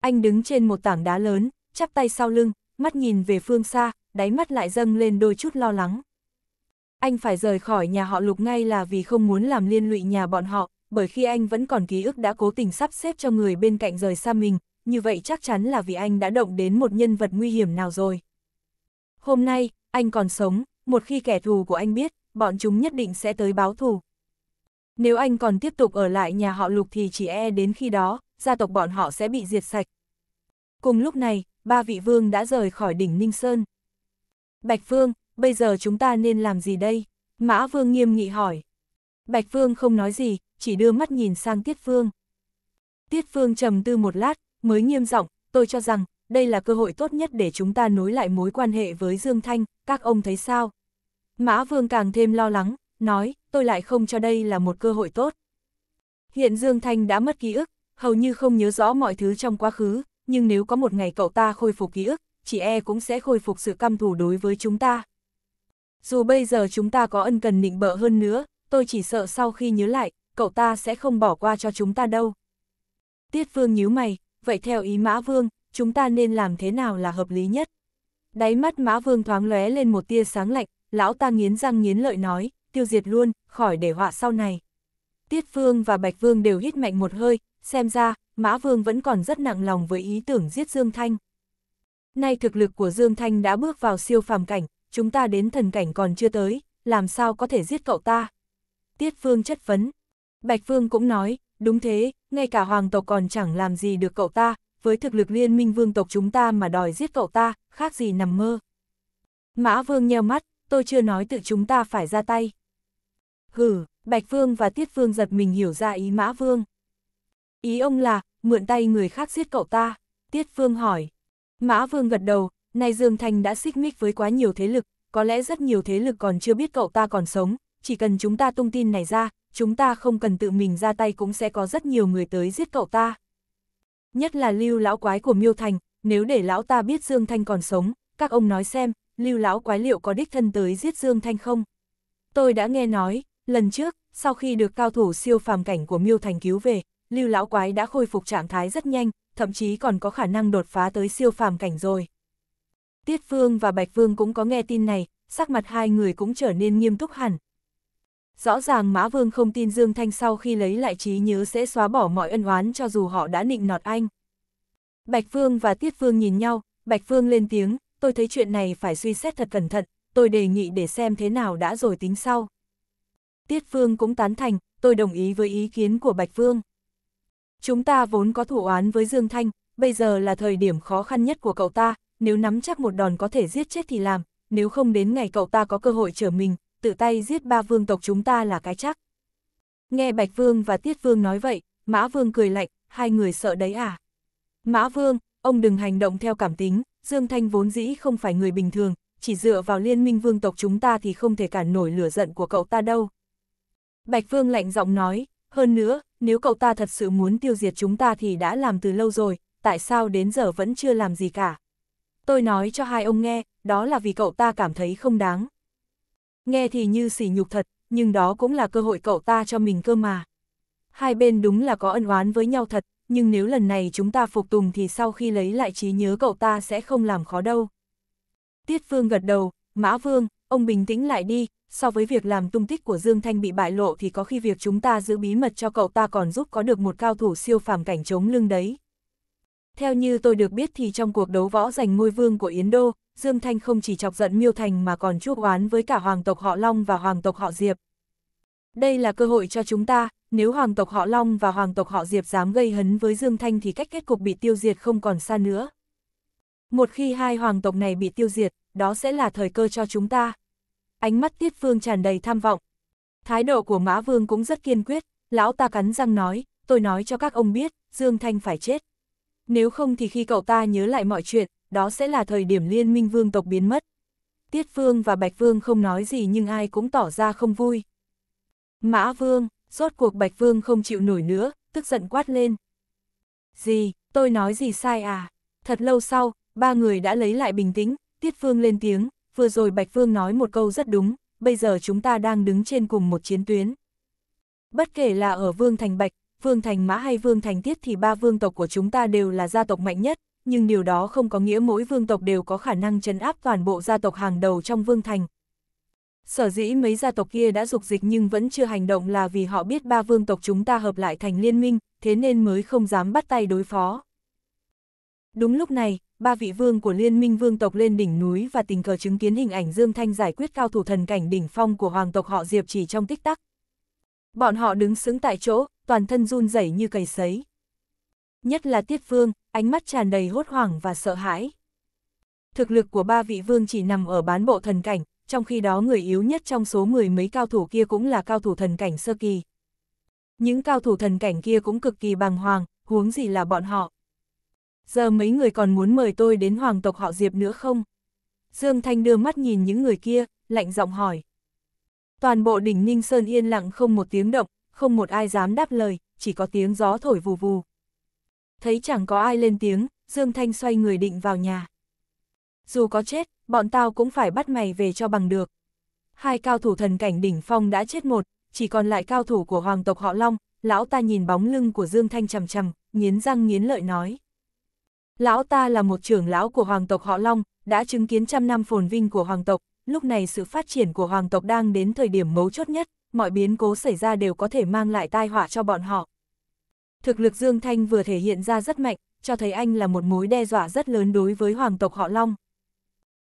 Anh đứng trên một tảng đá lớn, chắp tay sau lưng, mắt nhìn về phương xa, đáy mắt lại dâng lên đôi chút lo lắng. Anh phải rời khỏi nhà họ lục ngay là vì không muốn làm liên lụy nhà bọn họ, bởi khi anh vẫn còn ký ức đã cố tình sắp xếp cho người bên cạnh rời xa mình, như vậy chắc chắn là vì anh đã động đến một nhân vật nguy hiểm nào rồi. Hôm nay, anh còn sống, một khi kẻ thù của anh biết, bọn chúng nhất định sẽ tới báo thù. Nếu anh còn tiếp tục ở lại nhà họ lục thì chỉ e đến khi đó, gia tộc bọn họ sẽ bị diệt sạch. Cùng lúc này, ba vị vương đã rời khỏi đỉnh Ninh Sơn. Bạch Vương, bây giờ chúng ta nên làm gì đây? Mã Vương nghiêm nghị hỏi. Bạch Vương không nói gì, chỉ đưa mắt nhìn sang Tiết Vương. Tiết Vương trầm tư một lát, mới nghiêm giọng, tôi cho rằng, đây là cơ hội tốt nhất để chúng ta nối lại mối quan hệ với Dương Thanh, các ông thấy sao? Mã Vương càng thêm lo lắng, nói, tôi lại không cho đây là một cơ hội tốt. Hiện Dương Thanh đã mất ký ức, hầu như không nhớ rõ mọi thứ trong quá khứ, nhưng nếu có một ngày cậu ta khôi phục ký ức, chị e cũng sẽ khôi phục sự căm thù đối với chúng ta. Dù bây giờ chúng ta có ân cần nịnh bợ hơn nữa, tôi chỉ sợ sau khi nhớ lại, cậu ta sẽ không bỏ qua cho chúng ta đâu. Tiết Vương nhíu mày, vậy theo ý Mã Vương, chúng ta nên làm thế nào là hợp lý nhất? Đáy mắt Mã Vương thoáng lóe lên một tia sáng lạnh, lão ta nghiến răng nghiến lợi nói, tiêu diệt luôn, khỏi để họa sau này. Tiết Vương và Bạch Vương đều hít mạnh một hơi, xem ra, Mã Vương vẫn còn rất nặng lòng với ý tưởng giết Dương Thanh. Nay thực lực của Dương Thanh đã bước vào siêu phàm cảnh, chúng ta đến thần cảnh còn chưa tới, làm sao có thể giết cậu ta? Tiết Vương chất vấn. Bạch Vương cũng nói, đúng thế, ngay cả hoàng tộc còn chẳng làm gì được cậu ta, với thực lực liên minh vương tộc chúng ta mà đòi giết cậu ta, khác gì nằm mơ. Mã Vương nheo mắt, tôi chưa nói tự chúng ta phải ra tay. hừ Bạch Vương và Tiết Vương giật mình hiểu ra ý Mã Vương. Ý ông là, mượn tay người khác giết cậu ta. Tiết Vương hỏi. Mã Vương gật đầu, nay Dương Thành đã xích mích với quá nhiều thế lực, có lẽ rất nhiều thế lực còn chưa biết cậu ta còn sống, chỉ cần chúng ta tung tin này ra, chúng ta không cần tự mình ra tay cũng sẽ có rất nhiều người tới giết cậu ta. Nhất là lưu lão quái của Miêu Thành, nếu để lão ta biết Dương Thanh còn sống, các ông nói xem, lưu lão quái liệu có đích thân tới giết Dương Thanh không? Tôi đã nghe nói, lần trước, sau khi được cao thủ siêu phàm cảnh của Miêu Thành cứu về, lưu lão quái đã khôi phục trạng thái rất nhanh, thậm chí còn có khả năng đột phá tới siêu phàm cảnh rồi. Tiết Phương và Bạch Phương cũng có nghe tin này, sắc mặt hai người cũng trở nên nghiêm túc hẳn. Rõ ràng Mã Vương không tin Dương Thanh sau khi lấy lại trí nhớ sẽ xóa bỏ mọi ân oán cho dù họ đã nịnh nọt anh. Bạch Phương và Tiết Phương nhìn nhau, Bạch Phương lên tiếng, tôi thấy chuyện này phải suy xét thật cẩn thận, tôi đề nghị để xem thế nào đã rồi tính sau. Tiết Phương cũng tán thành, tôi đồng ý với ý kiến của Bạch Phương. Chúng ta vốn có thủ oán với Dương Thanh, bây giờ là thời điểm khó khăn nhất của cậu ta, nếu nắm chắc một đòn có thể giết chết thì làm, nếu không đến ngày cậu ta có cơ hội trở mình, tự tay giết ba vương tộc chúng ta là cái chắc. Nghe Bạch Vương và Tiết Vương nói vậy, Mã Vương cười lạnh, hai người sợ đấy à? Mã Vương, ông đừng hành động theo cảm tính, Dương Thanh vốn dĩ không phải người bình thường, chỉ dựa vào liên minh vương tộc chúng ta thì không thể cản nổi lửa giận của cậu ta đâu. Bạch Vương lạnh giọng nói, hơn nữa, nếu cậu ta thật sự muốn tiêu diệt chúng ta thì đã làm từ lâu rồi, tại sao đến giờ vẫn chưa làm gì cả. Tôi nói cho hai ông nghe, đó là vì cậu ta cảm thấy không đáng. Nghe thì như sỉ nhục thật, nhưng đó cũng là cơ hội cậu ta cho mình cơ mà. Hai bên đúng là có ân oán với nhau thật, nhưng nếu lần này chúng ta phục tùng thì sau khi lấy lại trí nhớ cậu ta sẽ không làm khó đâu. Tiết Vương gật đầu, Mã Vương, Ông bình tĩnh lại đi, so với việc làm tung tích của Dương Thanh bị bại lộ thì có khi việc chúng ta giữ bí mật cho cậu ta còn giúp có được một cao thủ siêu phàm cảnh chống lưng đấy. Theo như tôi được biết thì trong cuộc đấu võ giành ngôi vương của Yến Đô, Dương Thanh không chỉ chọc giận Miêu Thành mà còn chuốc oán với cả hoàng tộc họ Long và hoàng tộc họ Diệp. Đây là cơ hội cho chúng ta, nếu hoàng tộc họ Long và hoàng tộc họ Diệp dám gây hấn với Dương Thanh thì cách kết cục bị tiêu diệt không còn xa nữa. Một khi hai hoàng tộc này bị tiêu diệt, đó sẽ là thời cơ cho chúng ta ánh mắt Tiết vương tràn đầy tham vọng. Thái độ của Mã Vương cũng rất kiên quyết, lão ta cắn răng nói, tôi nói cho các ông biết, Dương Thanh phải chết. Nếu không thì khi cậu ta nhớ lại mọi chuyện, đó sẽ là thời điểm liên minh vương tộc biến mất. Tiết Vương và Bạch Vương không nói gì nhưng ai cũng tỏ ra không vui. Mã Vương, rốt cuộc Bạch Vương không chịu nổi nữa, tức giận quát lên. Gì, tôi nói gì sai à? Thật lâu sau, ba người đã lấy lại bình tĩnh, Tiết Vương lên tiếng, vừa rồi Bạch Vương nói một câu rất đúng, bây giờ chúng ta đang đứng trên cùng một chiến tuyến. Bất kể là ở Vương Thành Bạch, Vương Thành Mã hay Vương Thành Tiết thì ba vương tộc của chúng ta đều là gia tộc mạnh nhất, nhưng điều đó không có nghĩa mỗi vương tộc đều có khả năng chấn áp toàn bộ gia tộc hàng đầu trong Vương Thành. Sở dĩ mấy gia tộc kia đã dục dịch nhưng vẫn chưa hành động là vì họ biết ba vương tộc chúng ta hợp lại thành liên minh, thế nên mới không dám bắt tay đối phó. Đúng lúc này, ba vị vương của liên minh vương tộc lên đỉnh núi và tình cờ chứng kiến hình ảnh Dương Thanh giải quyết cao thủ thần cảnh đỉnh phong của hoàng tộc họ Diệp chỉ trong tích tắc. Bọn họ đứng sững tại chỗ, toàn thân run rẩy như cầy sấy. Nhất là Tiết Vương, ánh mắt tràn đầy hốt hoảng và sợ hãi. Thực lực của ba vị vương chỉ nằm ở bán bộ thần cảnh, trong khi đó người yếu nhất trong số mười mấy cao thủ kia cũng là cao thủ thần cảnh sơ kỳ. Những cao thủ thần cảnh kia cũng cực kỳ bàng hoàng, huống gì là bọn họ giờ mấy người còn muốn mời tôi đến hoàng tộc họ Diệp nữa không? Dương Thanh đưa mắt nhìn những người kia, lạnh giọng hỏi. Toàn bộ đỉnh Ninh Sơn yên lặng không một tiếng động, không một ai dám đáp lời, chỉ có tiếng gió thổi vù vù. Thấy chẳng có ai lên tiếng, Dương Thanh xoay người định vào nhà. Dù có chết, bọn tao cũng phải bắt mày về cho bằng được. Hai cao thủ thần cảnh đỉnh phong đã chết một, chỉ còn lại cao thủ của hoàng tộc họ Long, lão ta nhìn bóng lưng của Dương Thanh chầm chầm, nghiến răng nghiến lợi nói. Lão ta là một trưởng lão của hoàng tộc họ Long, đã chứng kiến trăm năm phồn vinh của hoàng tộc, lúc này sự phát triển của hoàng tộc đang đến thời điểm mấu chốt nhất, mọi biến cố xảy ra đều có thể mang lại tai họa cho bọn họ. Thực lực Dương Thanh vừa thể hiện ra rất mạnh, cho thấy anh là một mối đe dọa rất lớn đối với hoàng tộc họ Long.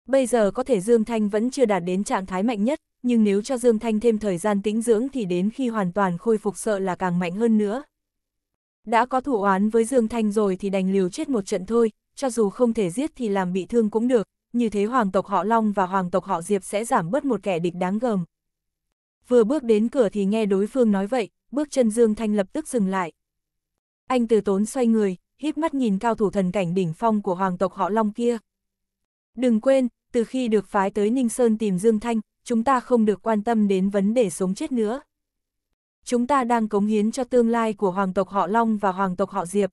Bây giờ có thể Dương Thanh vẫn chưa đạt đến trạng thái mạnh nhất, nhưng nếu cho Dương Thanh thêm thời gian tĩnh dưỡng thì đến khi hoàn toàn khôi phục sợ là càng mạnh hơn nữa. Đã có thủ oán với Dương Thanh rồi thì đành liều chết một trận thôi, cho dù không thể giết thì làm bị thương cũng được, như thế hoàng tộc họ Long và hoàng tộc họ Diệp sẽ giảm bớt một kẻ địch đáng gờm. Vừa bước đến cửa thì nghe đối phương nói vậy, bước chân Dương Thanh lập tức dừng lại. Anh từ tốn xoay người, híp mắt nhìn cao thủ thần cảnh đỉnh phong của hoàng tộc họ Long kia. Đừng quên, từ khi được phái tới Ninh Sơn tìm Dương Thanh, chúng ta không được quan tâm đến vấn đề sống chết nữa chúng ta đang cống hiến cho tương lai của hoàng tộc họ Long và hoàng tộc họ Diệp.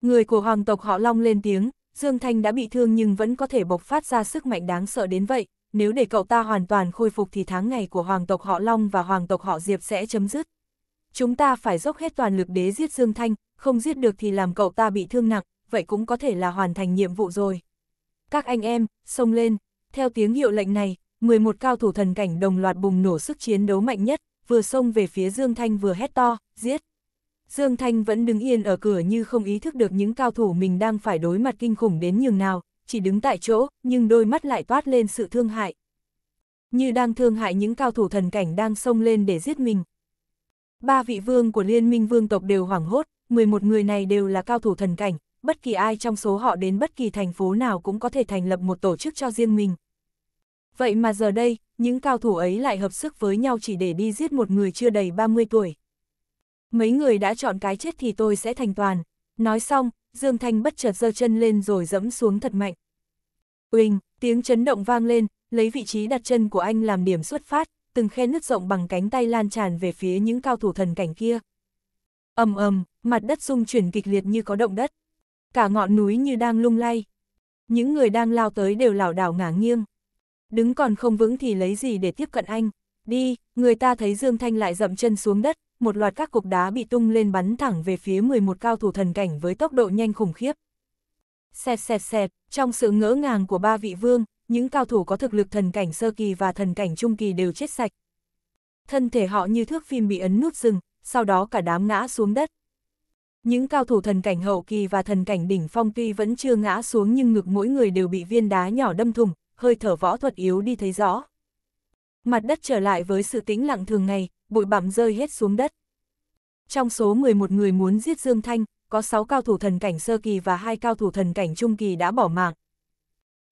Người của hoàng tộc họ Long lên tiếng, Dương Thanh đã bị thương nhưng vẫn có thể bộc phát ra sức mạnh đáng sợ đến vậy, nếu để cậu ta hoàn toàn khôi phục thì tháng ngày của hoàng tộc họ Long và hoàng tộc họ Diệp sẽ chấm dứt. Chúng ta phải dốc hết toàn lực đế giết Dương Thanh, không giết được thì làm cậu ta bị thương nặng, vậy cũng có thể là hoàn thành nhiệm vụ rồi. Các anh em, xông lên, theo tiếng hiệu lệnh này, 11 cao thủ thần cảnh đồng loạt bùng nổ sức chiến đấu mạnh nhất, vừa xông về phía Dương Thanh vừa hét to, giết. Dương Thanh vẫn đứng yên ở cửa như không ý thức được những cao thủ mình đang phải đối mặt kinh khủng đến nhường nào, chỉ đứng tại chỗ, nhưng đôi mắt lại toát lên sự thương hại. Như đang thương hại những cao thủ thần cảnh đang xông lên để giết mình. Ba vị vương của liên minh vương tộc đều hoảng hốt, 11 người này đều là cao thủ thần cảnh, bất kỳ ai trong số họ đến bất kỳ thành phố nào cũng có thể thành lập một tổ chức cho riêng mình. Vậy mà giờ đây, những cao thủ ấy lại hợp sức với nhau chỉ để đi giết một người chưa đầy 30 tuổi. Mấy người đã chọn cái chết thì tôi sẽ thành toàn. Nói xong, Dương Thanh bất chợt giơ chân lên rồi dẫm xuống thật mạnh. Uỳnh, tiếng chấn động vang lên, lấy vị trí đặt chân của anh làm điểm xuất phát, từng khe nứt rộng bằng cánh tay lan tràn về phía những cao thủ thần cảnh kia. ầm ầm, mặt đất rung chuyển kịch liệt như có động đất. Cả ngọn núi như đang lung lay. Những người đang lao tới đều lảo đảo ngả nghiêng. Đứng còn không vững thì lấy gì để tiếp cận anh. Đi, người ta thấy Dương Thanh lại dậm chân xuống đất, một loạt các cục đá bị tung lên bắn thẳng về phía 11 cao thủ thần cảnh với tốc độ nhanh khủng khiếp. Xẹt xẹt xẹt, trong sự ngỡ ngàng của ba vị vương, những cao thủ có thực lực thần cảnh sơ kỳ và thần cảnh trung kỳ đều chết sạch. Thân thể họ như thước phim bị ấn nút rừng, sau đó cả đám ngã xuống đất. Những cao thủ thần cảnh hậu kỳ và thần cảnh đỉnh phong tuy vẫn chưa ngã xuống nhưng ngực mỗi người đều bị viên đá nhỏ đâm thủng, hơi thở võ thuật yếu đi thấy rõ. Mặt đất trở lại với sự tĩnh lặng thường ngày, bụi bặm rơi hết xuống đất. Trong số 11 người muốn giết Dương Thanh, có 6 cao thủ thần cảnh sơ kỳ và hai cao thủ thần cảnh trung kỳ đã bỏ mạng.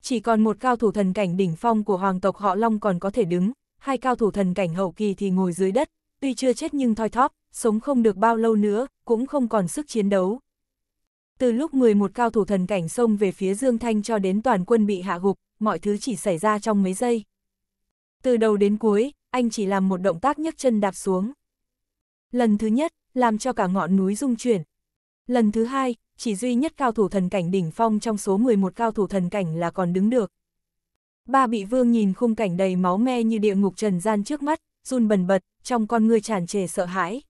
Chỉ còn một cao thủ thần cảnh đỉnh phong của hoàng tộc họ Long còn có thể đứng, hai cao thủ thần cảnh hậu kỳ thì ngồi dưới đất, tuy chưa chết nhưng thoi thóp, sống không được bao lâu nữa, cũng không còn sức chiến đấu. Từ lúc 11 cao thủ thần cảnh xông về phía Dương Thanh cho đến toàn quân bị hạ gục, mọi thứ chỉ xảy ra trong mấy giây. Từ đầu đến cuối, anh chỉ làm một động tác nhấc chân đạp xuống. Lần thứ nhất, làm cho cả ngọn núi rung chuyển. Lần thứ hai, chỉ duy nhất cao thủ thần cảnh đỉnh phong trong số 11 cao thủ thần cảnh là còn đứng được. Ba bị vương nhìn khung cảnh đầy máu me như địa ngục trần gian trước mắt, run bần bật, trong con người tràn trề sợ hãi.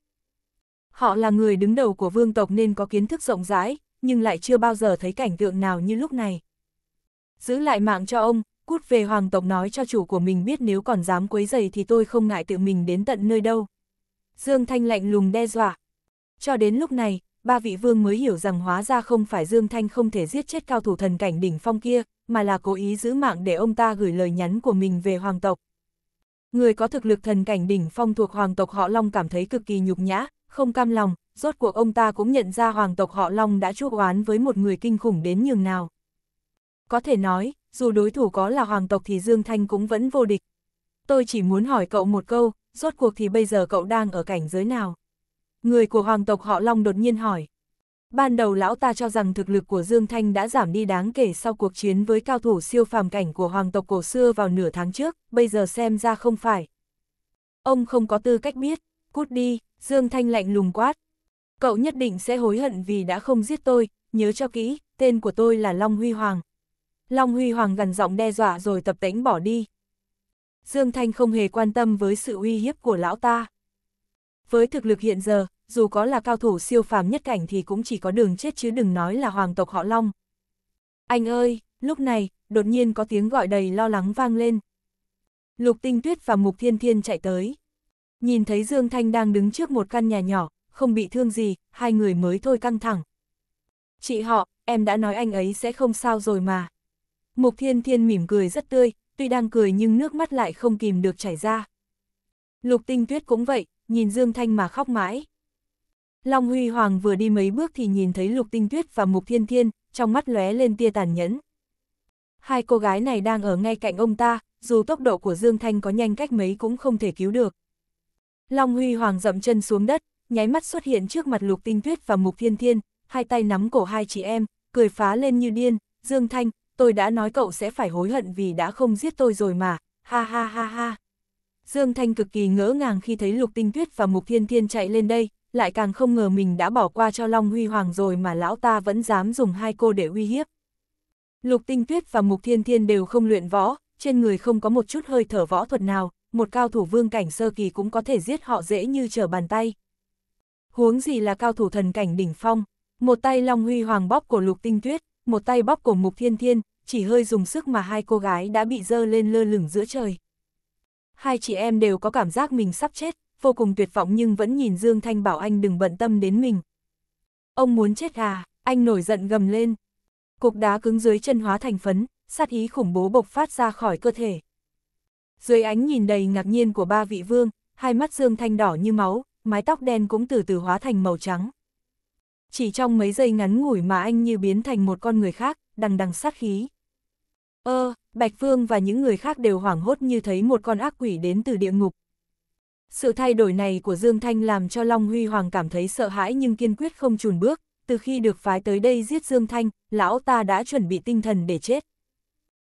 Họ là người đứng đầu của vương tộc nên có kiến thức rộng rãi, nhưng lại chưa bao giờ thấy cảnh tượng nào như lúc này. Giữ lại mạng cho ông, cút về hoàng tộc nói cho chủ của mình biết nếu còn dám quấy giày thì tôi không ngại tự mình đến tận nơi đâu. Dương Thanh lạnh lùng đe dọa. Cho đến lúc này, ba vị vương mới hiểu rằng hóa ra không phải Dương Thanh không thể giết chết cao thủ thần cảnh đỉnh phong kia, mà là cố ý giữ mạng để ông ta gửi lời nhắn của mình về hoàng tộc. Người có thực lực thần cảnh đỉnh phong thuộc hoàng tộc họ Long cảm thấy cực kỳ nhục nhã, không cam lòng, rốt cuộc ông ta cũng nhận ra hoàng tộc họ Long đã chuốc oán với một người kinh khủng đến nhường nào có thể nói, dù đối thủ có là hoàng tộc thì Dương Thanh cũng vẫn vô địch. Tôi chỉ muốn hỏi cậu một câu, rốt cuộc thì bây giờ cậu đang ở cảnh giới nào? Người của hoàng tộc họ Long đột nhiên hỏi. Ban đầu lão ta cho rằng thực lực của Dương Thanh đã giảm đi đáng kể sau cuộc chiến với cao thủ siêu phàm cảnh của hoàng tộc cổ xưa vào nửa tháng trước, bây giờ xem ra không phải. Ông không có tư cách biết, cút đi, Dương Thanh lạnh lùng quát. Cậu nhất định sẽ hối hận vì đã không giết tôi, nhớ cho kỹ, tên của tôi là Long Huy Hoàng. Long Huy Hoàng gần giọng đe dọa rồi tập tễnh bỏ đi. Dương Thanh không hề quan tâm với sự uy hiếp của lão ta. Với thực lực hiện giờ, dù có là cao thủ siêu phàm nhất cảnh thì cũng chỉ có đường chết chứ đừng nói là hoàng tộc họ Long. Anh ơi, lúc này, đột nhiên có tiếng gọi đầy lo lắng vang lên. Lục Tinh Tuyết và Mục Thiên Thiên chạy tới. Nhìn thấy Dương Thanh đang đứng trước một căn nhà nhỏ, không bị thương gì, hai người mới thôi căng thẳng. Chị họ, em đã nói anh ấy sẽ không sao rồi mà. Mục Thiên Thiên mỉm cười rất tươi, tuy đang cười nhưng nước mắt lại không kìm được chảy ra. Lục Tinh Tuyết cũng vậy, nhìn Dương Thanh mà khóc mãi. Long Huy Hoàng vừa đi mấy bước thì nhìn thấy Lục Tinh Tuyết và Mục Thiên Thiên, trong mắt lóe lên tia tàn nhẫn. Hai cô gái này đang ở ngay cạnh ông ta, dù tốc độ của Dương Thanh có nhanh cách mấy cũng không thể cứu được. Long Huy Hoàng dậm chân xuống đất, nháy mắt xuất hiện trước mặt Lục Tinh Tuyết và Mục Thiên Thiên, hai tay nắm cổ hai chị em, cười phá lên như điên, Dương Thanh, tôi đã nói cậu sẽ phải hối hận vì đã không giết tôi rồi mà, ha ha ha ha. Dương Thanh cực kỳ ngỡ ngàng khi thấy Lục Tinh Tuyết và Mục Thiên Thiên chạy lên đây, lại càng không ngờ mình đã bỏ qua cho Long Huy Hoàng rồi mà lão ta vẫn dám dùng hai cô để uy hiếp. Lục Tinh Tuyết và Mục Thiên Thiên đều không luyện võ, trên người không có một chút hơi thở võ thuật nào, một cao thủ vương cảnh sơ kỳ cũng có thể giết họ dễ như trở bàn tay. Huống gì là cao thủ thần cảnh đỉnh phong, một tay Long Huy Hoàng bóp cổ Lục Tinh Tuyết, một tay bóp cổ mục thiên thiên, chỉ hơi dùng sức mà hai cô gái đã bị dơ lên lơ lửng giữa trời. Hai chị em đều có cảm giác mình sắp chết, vô cùng tuyệt vọng nhưng vẫn nhìn Dương Thanh bảo anh đừng bận tâm đến mình. Ông muốn chết à, anh nổi giận gầm lên. Cục đá cứng dưới chân hóa thành phấn, sát ý khủng bố bộc phát ra khỏi cơ thể. Dưới ánh nhìn đầy ngạc nhiên của ba vị vương, hai mắt Dương Thanh đỏ như máu, mái tóc đen cũng từ từ hóa thành màu trắng chỉ trong mấy giây ngắn ngủi mà anh như biến thành một con người khác, đằng đằng sát khí. Ơ, ờ, Bạch Phương và những người khác đều hoảng hốt như thấy một con ác quỷ đến từ địa ngục. Sự thay đổi này của Dương Thanh làm cho Long Huy Hoàng cảm thấy sợ hãi nhưng kiên quyết không chùn bước, từ khi được phái tới đây giết Dương Thanh, lão ta đã chuẩn bị tinh thần để chết.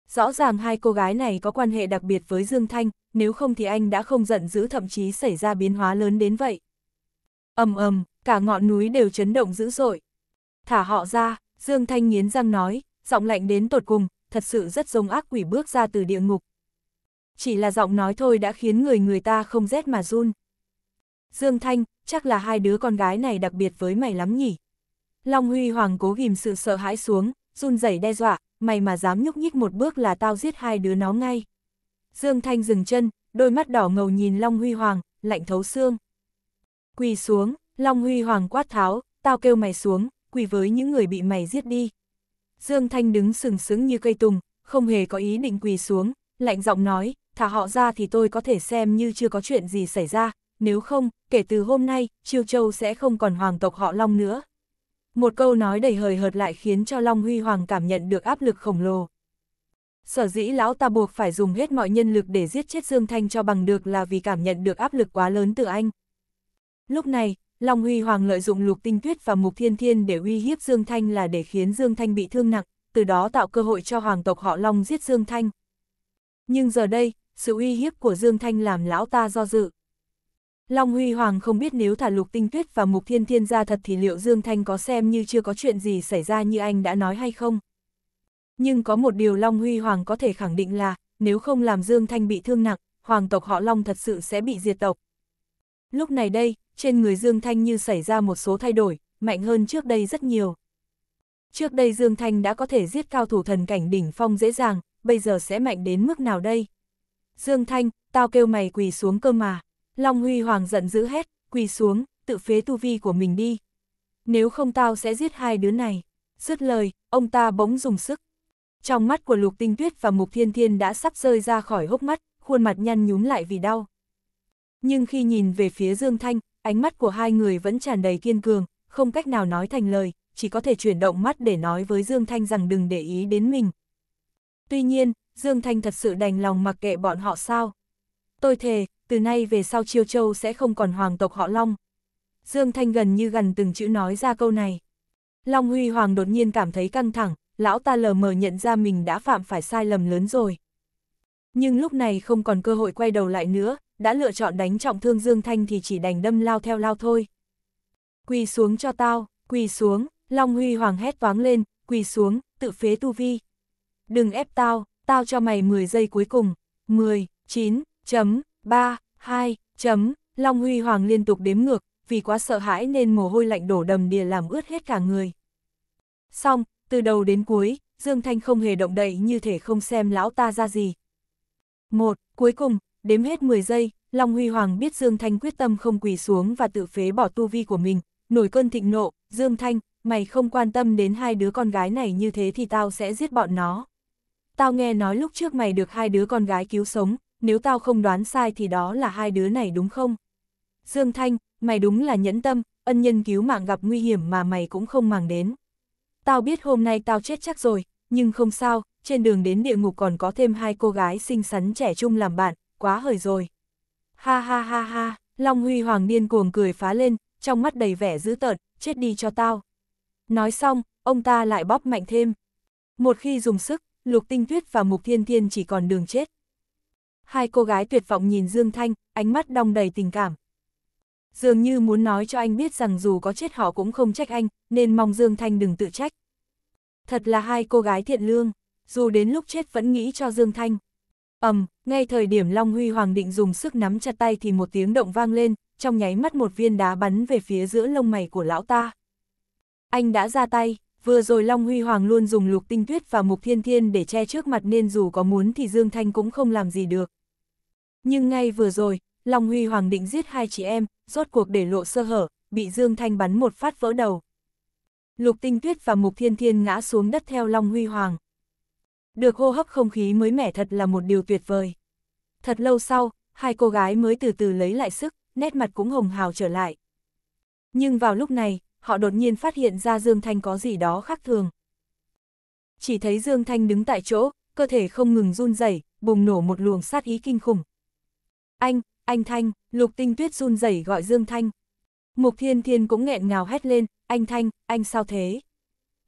Rõ ràng hai cô gái này có quan hệ đặc biệt với Dương Thanh, nếu không thì anh đã không giận dữ thậm chí xảy ra biến hóa lớn đến vậy. ầm ầm, cả ngọn núi đều chấn động dữ dội. Thả họ ra, Dương Thanh nghiến răng nói, giọng lạnh đến tột cùng, thật sự rất giống ác quỷ bước ra từ địa ngục. Chỉ là giọng nói thôi đã khiến người người ta không rét mà run. Dương Thanh, chắc là hai đứa con gái này đặc biệt với mày lắm nhỉ. Long Huy Hoàng cố ghim sự sợ hãi xuống, run rẩy đe dọa, mày mà dám nhúc nhích một bước là tao giết hai đứa nó ngay. Dương Thanh dừng chân, đôi mắt đỏ ngầu nhìn Long Huy Hoàng, lạnh thấu xương. Quỳ xuống, Long Huy Hoàng quát tháo, tao kêu mày xuống, quỳ với những người bị mày giết đi. Dương Thanh đứng sừng sững như cây tùng, không hề có ý định quỳ xuống, lạnh giọng nói, thả họ ra thì tôi có thể xem như chưa có chuyện gì xảy ra, nếu không, kể từ hôm nay, Chiêu Châu sẽ không còn hoàng tộc họ Long nữa. Một câu nói đầy hời hợt lại khiến cho Long Huy Hoàng cảm nhận được áp lực khổng lồ. Sở dĩ lão ta buộc phải dùng hết mọi nhân lực để giết chết Dương Thanh cho bằng được là vì cảm nhận được áp lực quá lớn từ anh. Lúc này, Long Huy Hoàng lợi dụng Lục Tinh Tuyết và Mục Thiên Thiên để uy hiếp Dương Thanh là để khiến Dương Thanh bị thương nặng, từ đó tạo cơ hội cho hoàng tộc họ Long giết Dương Thanh. Nhưng giờ đây, sự uy hiếp của Dương Thanh làm lão ta do dự. Long Huy Hoàng không biết nếu thả Lục Tinh Tuyết và Mục Thiên Thiên ra thật thì liệu Dương Thanh có xem như chưa có chuyện gì xảy ra như anh đã nói hay không. Nhưng có một điều Long Huy Hoàng có thể khẳng định là, nếu không làm Dương Thanh bị thương nặng, hoàng tộc họ Long thật sự sẽ bị diệt tộc. Lúc này đây, trên người Dương Thanh như xảy ra một số thay đổi, mạnh hơn trước đây rất nhiều. Trước đây Dương Thanh đã có thể giết cao thủ thần cảnh đỉnh phong dễ dàng, bây giờ sẽ mạnh đến mức nào đây? Dương Thanh, tao kêu mày quỳ xuống cơ mà. Long Huy Hoàng giận dữ hét, quỳ xuống, tự phế tu vi của mình đi. Nếu không tao sẽ giết hai đứa này. Dứt lời, ông ta bỗng dùng sức. Trong mắt của Lục Tinh Tuyết và Mục Thiên Thiên đã sắp rơi ra khỏi hốc mắt, khuôn mặt nhăn nhúm lại vì đau. Nhưng khi nhìn về phía Dương Thanh, ánh mắt của hai người vẫn tràn đầy kiên cường, không cách nào nói thành lời, chỉ có thể chuyển động mắt để nói với Dương Thanh rằng đừng để ý đến mình. Tuy nhiên, Dương Thanh thật sự đành lòng mặc kệ bọn họ sao. Tôi thề, từ nay về sau Chiêu Châu sẽ không còn hoàng tộc họ Long. Dương Thanh gần như gần từng chữ nói ra câu này. Long Huy Hoàng đột nhiên cảm thấy căng thẳng, lão ta lờ mờ nhận ra mình đã phạm phải sai lầm lớn rồi. Nhưng lúc này không còn cơ hội quay đầu lại nữa, đã lựa chọn đánh trọng thương Dương Thanh thì chỉ đành đâm lao theo lao thôi. Quỳ xuống cho tao, quỳ xuống, Long Huy Hoàng hét toáng lên, quỳ xuống, tự phế tu vi. Đừng ép tao, tao cho mày 10 giây cuối cùng. 10, 9, chấm, 3, 2, chấm, Long Huy Hoàng liên tục đếm ngược, vì quá sợ hãi nên mồ hôi lạnh đổ đầm đìa làm ướt hết cả người. Xong, từ đầu đến cuối, Dương Thanh không hề động đậy như thể không xem lão ta ra gì, một, cuối cùng, đếm hết 10 giây, Long Huy Hoàng biết Dương Thanh quyết tâm không quỳ xuống và tự phế bỏ tu vi của mình, nổi cơn thịnh nộ, Dương Thanh, mày không quan tâm đến hai đứa con gái này như thế thì tao sẽ giết bọn nó. Tao nghe nói lúc trước mày được hai đứa con gái cứu sống, nếu tao không đoán sai thì đó là hai đứa này đúng không? Dương Thanh, mày đúng là nhẫn tâm, ân nhân cứu mạng gặp nguy hiểm mà mày cũng không màng đến. Tao biết hôm nay tao chết chắc rồi, nhưng không sao, trên đường đến địa ngục còn có thêm hai cô gái xinh xắn trẻ trung làm bạn, quá hời rồi. Ha ha ha ha, Long Huy Hoàng điên cuồng cười phá lên, trong mắt đầy vẻ dữ tợn, chết đi cho tao. Nói xong, ông ta lại bóp mạnh thêm. Một khi dùng sức, Lục Tinh Tuyết và Mục Thiên Thiên chỉ còn đường chết. Hai cô gái tuyệt vọng nhìn Dương Thanh, ánh mắt đong đầy tình cảm. Dường như muốn nói cho anh biết rằng dù có chết họ cũng không trách anh, nên mong Dương Thanh đừng tự trách. Thật là hai cô gái thiện lương dù đến lúc chết vẫn nghĩ cho Dương Thanh. ầm, ngay thời điểm Long Huy Hoàng định dùng sức nắm chặt tay thì một tiếng động vang lên, trong nháy mắt một viên đá bắn về phía giữa lông mày của lão ta. Anh đã ra tay, vừa rồi Long Huy Hoàng luôn dùng lục tinh tuyết và mục thiên thiên để che trước mặt nên dù có muốn thì Dương Thanh cũng không làm gì được. Nhưng ngay vừa rồi, Long Huy Hoàng định giết hai chị em, rốt cuộc để lộ sơ hở, bị Dương Thanh bắn một phát vỡ đầu. Lục tinh tuyết và mục thiên thiên ngã xuống đất theo Long Huy Hoàng được hô hấp không khí mới mẻ thật là một điều tuyệt vời. Thật lâu sau, hai cô gái mới từ từ lấy lại sức, nét mặt cũng hồng hào trở lại. Nhưng vào lúc này, họ đột nhiên phát hiện ra Dương Thanh có gì đó khác thường. Chỉ thấy Dương Thanh đứng tại chỗ, cơ thể không ngừng run rẩy, bùng nổ một luồng sát ý kinh khủng. Anh, anh Thanh, lục tinh tuyết run rẩy gọi Dương Thanh. Mục Thiên Thiên cũng nghẹn ngào hét lên, anh Thanh, anh sao thế?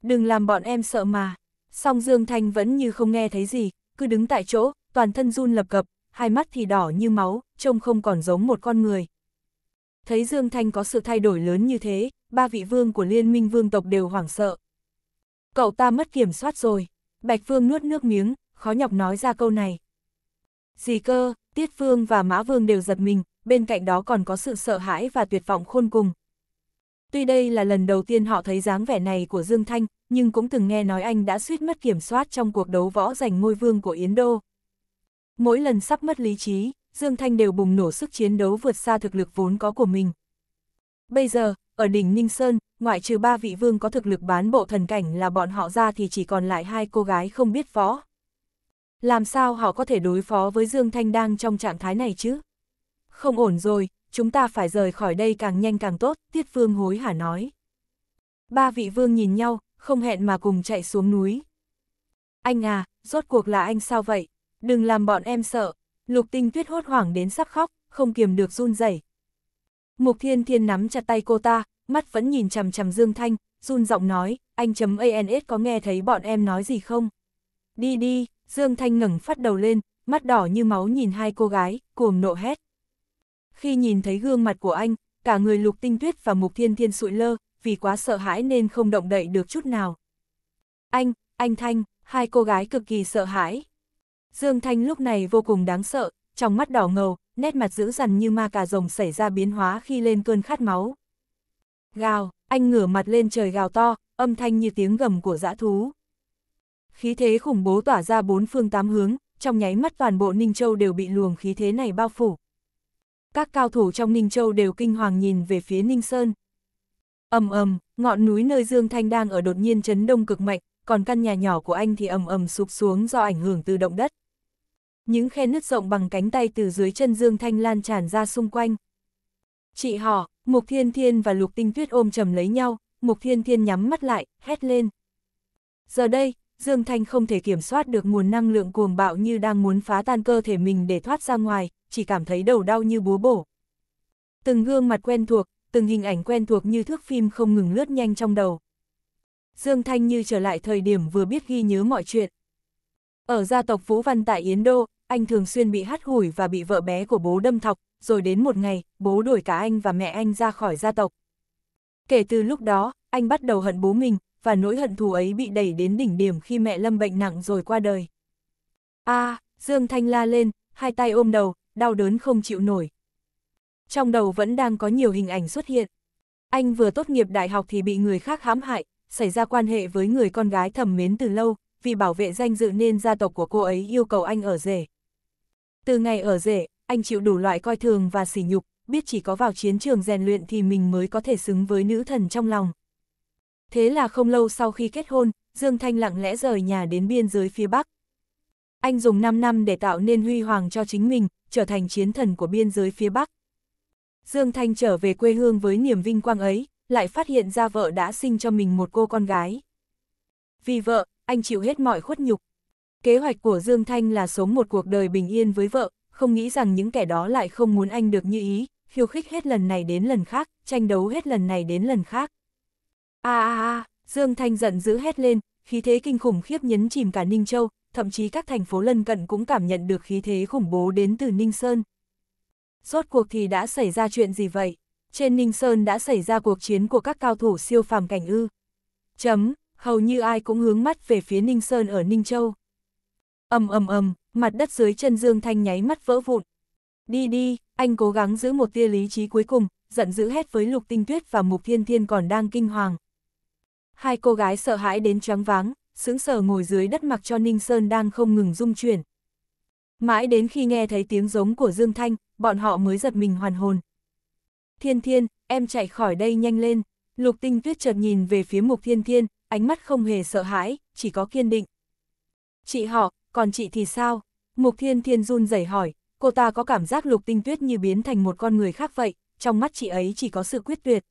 Đừng làm bọn em sợ mà song Dương Thanh vẫn như không nghe thấy gì, cứ đứng tại chỗ, toàn thân run lập cập, hai mắt thì đỏ như máu, trông không còn giống một con người. Thấy Dương Thanh có sự thay đổi lớn như thế, ba vị vương của liên minh vương tộc đều hoảng sợ. Cậu ta mất kiểm soát rồi, Bạch Phương nuốt nước miếng, khó nhọc nói ra câu này. Gì cơ, Tiết Vương và Mã Vương đều giật mình, bên cạnh đó còn có sự sợ hãi và tuyệt vọng khôn cùng, Tuy đây là lần đầu tiên họ thấy dáng vẻ này của Dương Thanh, nhưng cũng từng nghe nói anh đã suýt mất kiểm soát trong cuộc đấu võ giành ngôi vương của Yến Đô. Mỗi lần sắp mất lý trí, Dương Thanh đều bùng nổ sức chiến đấu vượt xa thực lực vốn có của mình. Bây giờ, ở đỉnh Ninh Sơn, ngoại trừ ba vị vương có thực lực bán bộ thần cảnh là bọn họ ra thì chỉ còn lại hai cô gái không biết võ. Làm sao họ có thể đối phó với Dương Thanh đang trong trạng thái này chứ? Không ổn rồi, chúng ta phải rời khỏi đây càng nhanh càng tốt, Tiết Vương hối hả nói. Ba vị vương nhìn nhau, không hẹn mà cùng chạy xuống núi. Anh à, rốt cuộc là anh sao vậy? Đừng làm bọn em sợ. Lục tinh tuyết hốt hoảng đến sắp khóc, không kiềm được run rẩy. Mục thiên thiên nắm chặt tay cô ta, mắt vẫn nhìn chằm chằm Dương Thanh, run giọng nói, anh chấm ans có nghe thấy bọn em nói gì không? Đi đi, Dương Thanh ngẩng phát đầu lên, mắt đỏ như máu nhìn hai cô gái, cuồng nộ hét. Khi nhìn thấy gương mặt của anh, cả người lục tinh tuyết và mục thiên thiên sụi lơ, vì quá sợ hãi nên không động đậy được chút nào. Anh, anh Thanh, hai cô gái cực kỳ sợ hãi. Dương Thanh lúc này vô cùng đáng sợ, trong mắt đỏ ngầu, nét mặt dữ dằn như ma cà rồng xảy ra biến hóa khi lên cơn khát máu. Gào, anh ngửa mặt lên trời gào to, âm thanh như tiếng gầm của dã thú. Khí thế khủng bố tỏa ra bốn phương tám hướng, trong nháy mắt toàn bộ Ninh Châu đều bị luồng khí thế này bao phủ các cao thủ trong Ninh Châu đều kinh hoàng nhìn về phía Ninh Sơn. ầm ầm, ngọn núi nơi Dương Thanh đang ở đột nhiên chấn đông cực mạnh, còn căn nhà nhỏ của anh thì ầm ầm sụp xuống do ảnh hưởng từ động đất. Những khe nứt rộng bằng cánh tay từ dưới chân Dương Thanh lan tràn ra xung quanh. Chị họ, Mục Thiên Thiên và Lục Tinh Tuyết ôm chầm lấy nhau, Mục Thiên Thiên nhắm mắt lại, hét lên. Giờ đây, Dương Thanh không thể kiểm soát được nguồn năng lượng cuồng bạo như đang muốn phá tan cơ thể mình để thoát ra ngoài, chỉ cảm thấy đầu đau như búa bổ. Từng gương mặt quen thuộc, từng hình ảnh quen thuộc như thước phim không ngừng lướt nhanh trong đầu. Dương Thanh như trở lại thời điểm vừa biết ghi nhớ mọi chuyện. Ở gia tộc Phú Văn tại Yến Đô, anh thường xuyên bị hắt hủi và bị vợ bé của bố đâm thọc, rồi đến một ngày, bố đuổi cả anh và mẹ anh ra khỏi gia tộc. Kể từ lúc đó, anh bắt đầu hận bố mình, và nỗi hận thù ấy bị đẩy đến đỉnh điểm khi mẹ Lâm bệnh nặng rồi qua đời. A, à, Dương Thanh la lên, hai tay ôm đầu, đau đớn không chịu nổi. Trong đầu vẫn đang có nhiều hình ảnh xuất hiện. Anh vừa tốt nghiệp đại học thì bị người khác hãm hại, xảy ra quan hệ với người con gái thầm mến từ lâu, vì bảo vệ danh dự nên gia tộc của cô ấy yêu cầu anh ở rể. Từ ngày ở rể, anh chịu đủ loại coi thường và sỉ nhục, biết chỉ có vào chiến trường rèn luyện thì mình mới có thể xứng với nữ thần trong lòng, Thế là không lâu sau khi kết hôn, Dương Thanh lặng lẽ rời nhà đến biên giới phía Bắc. Anh dùng 5 năm để tạo nên huy hoàng cho chính mình, trở thành chiến thần của biên giới phía Bắc. Dương Thanh trở về quê hương với niềm vinh quang ấy, lại phát hiện ra vợ đã sinh cho mình một cô con gái. Vì vợ, anh chịu hết mọi khuất nhục. Kế hoạch của Dương Thanh là sống một cuộc đời bình yên với vợ, không nghĩ rằng những kẻ đó lại không muốn anh được như ý, khiêu khích hết lần này đến lần khác, tranh đấu hết lần này đến lần khác a a a, Dương Thanh giận dữ hét lên, khí thế kinh khủng khiếp nhấn chìm cả Ninh Châu, thậm chí các thành phố lân cận cũng cảm nhận được khí thế khủng bố đến từ Ninh Sơn. Rốt cuộc thì đã xảy ra chuyện gì vậy? Trên Ninh Sơn đã xảy ra cuộc chiến của các cao thủ siêu phàm cảnh ư. Chấm, hầu như ai cũng hướng mắt về phía Ninh Sơn ở Ninh Châu. ầm ầm ầm, mặt đất dưới chân Dương Thanh nháy mắt vỡ vụn. Đi đi, anh cố gắng giữ một tia lý trí cuối cùng, giận dữ hét với Lục Tinh Tuyết và Mục Thiên Thiên còn đang kinh hoàng hai cô gái sợ hãi đến choáng váng, sững sờ ngồi dưới đất mặc cho Ninh Sơn đang không ngừng rung chuyển. Mãi đến khi nghe thấy tiếng giống của Dương Thanh, bọn họ mới giật mình hoàn hồn. Thiên Thiên, em chạy khỏi đây nhanh lên. Lục Tinh Tuyết chợt nhìn về phía Mục Thiên Thiên, ánh mắt không hề sợ hãi, chỉ có kiên định. Chị họ, còn chị thì sao? Mục Thiên Thiên run rẩy hỏi, cô ta có cảm giác Lục Tinh Tuyết như biến thành một con người khác vậy, trong mắt chị ấy chỉ có sự quyết tuyệt,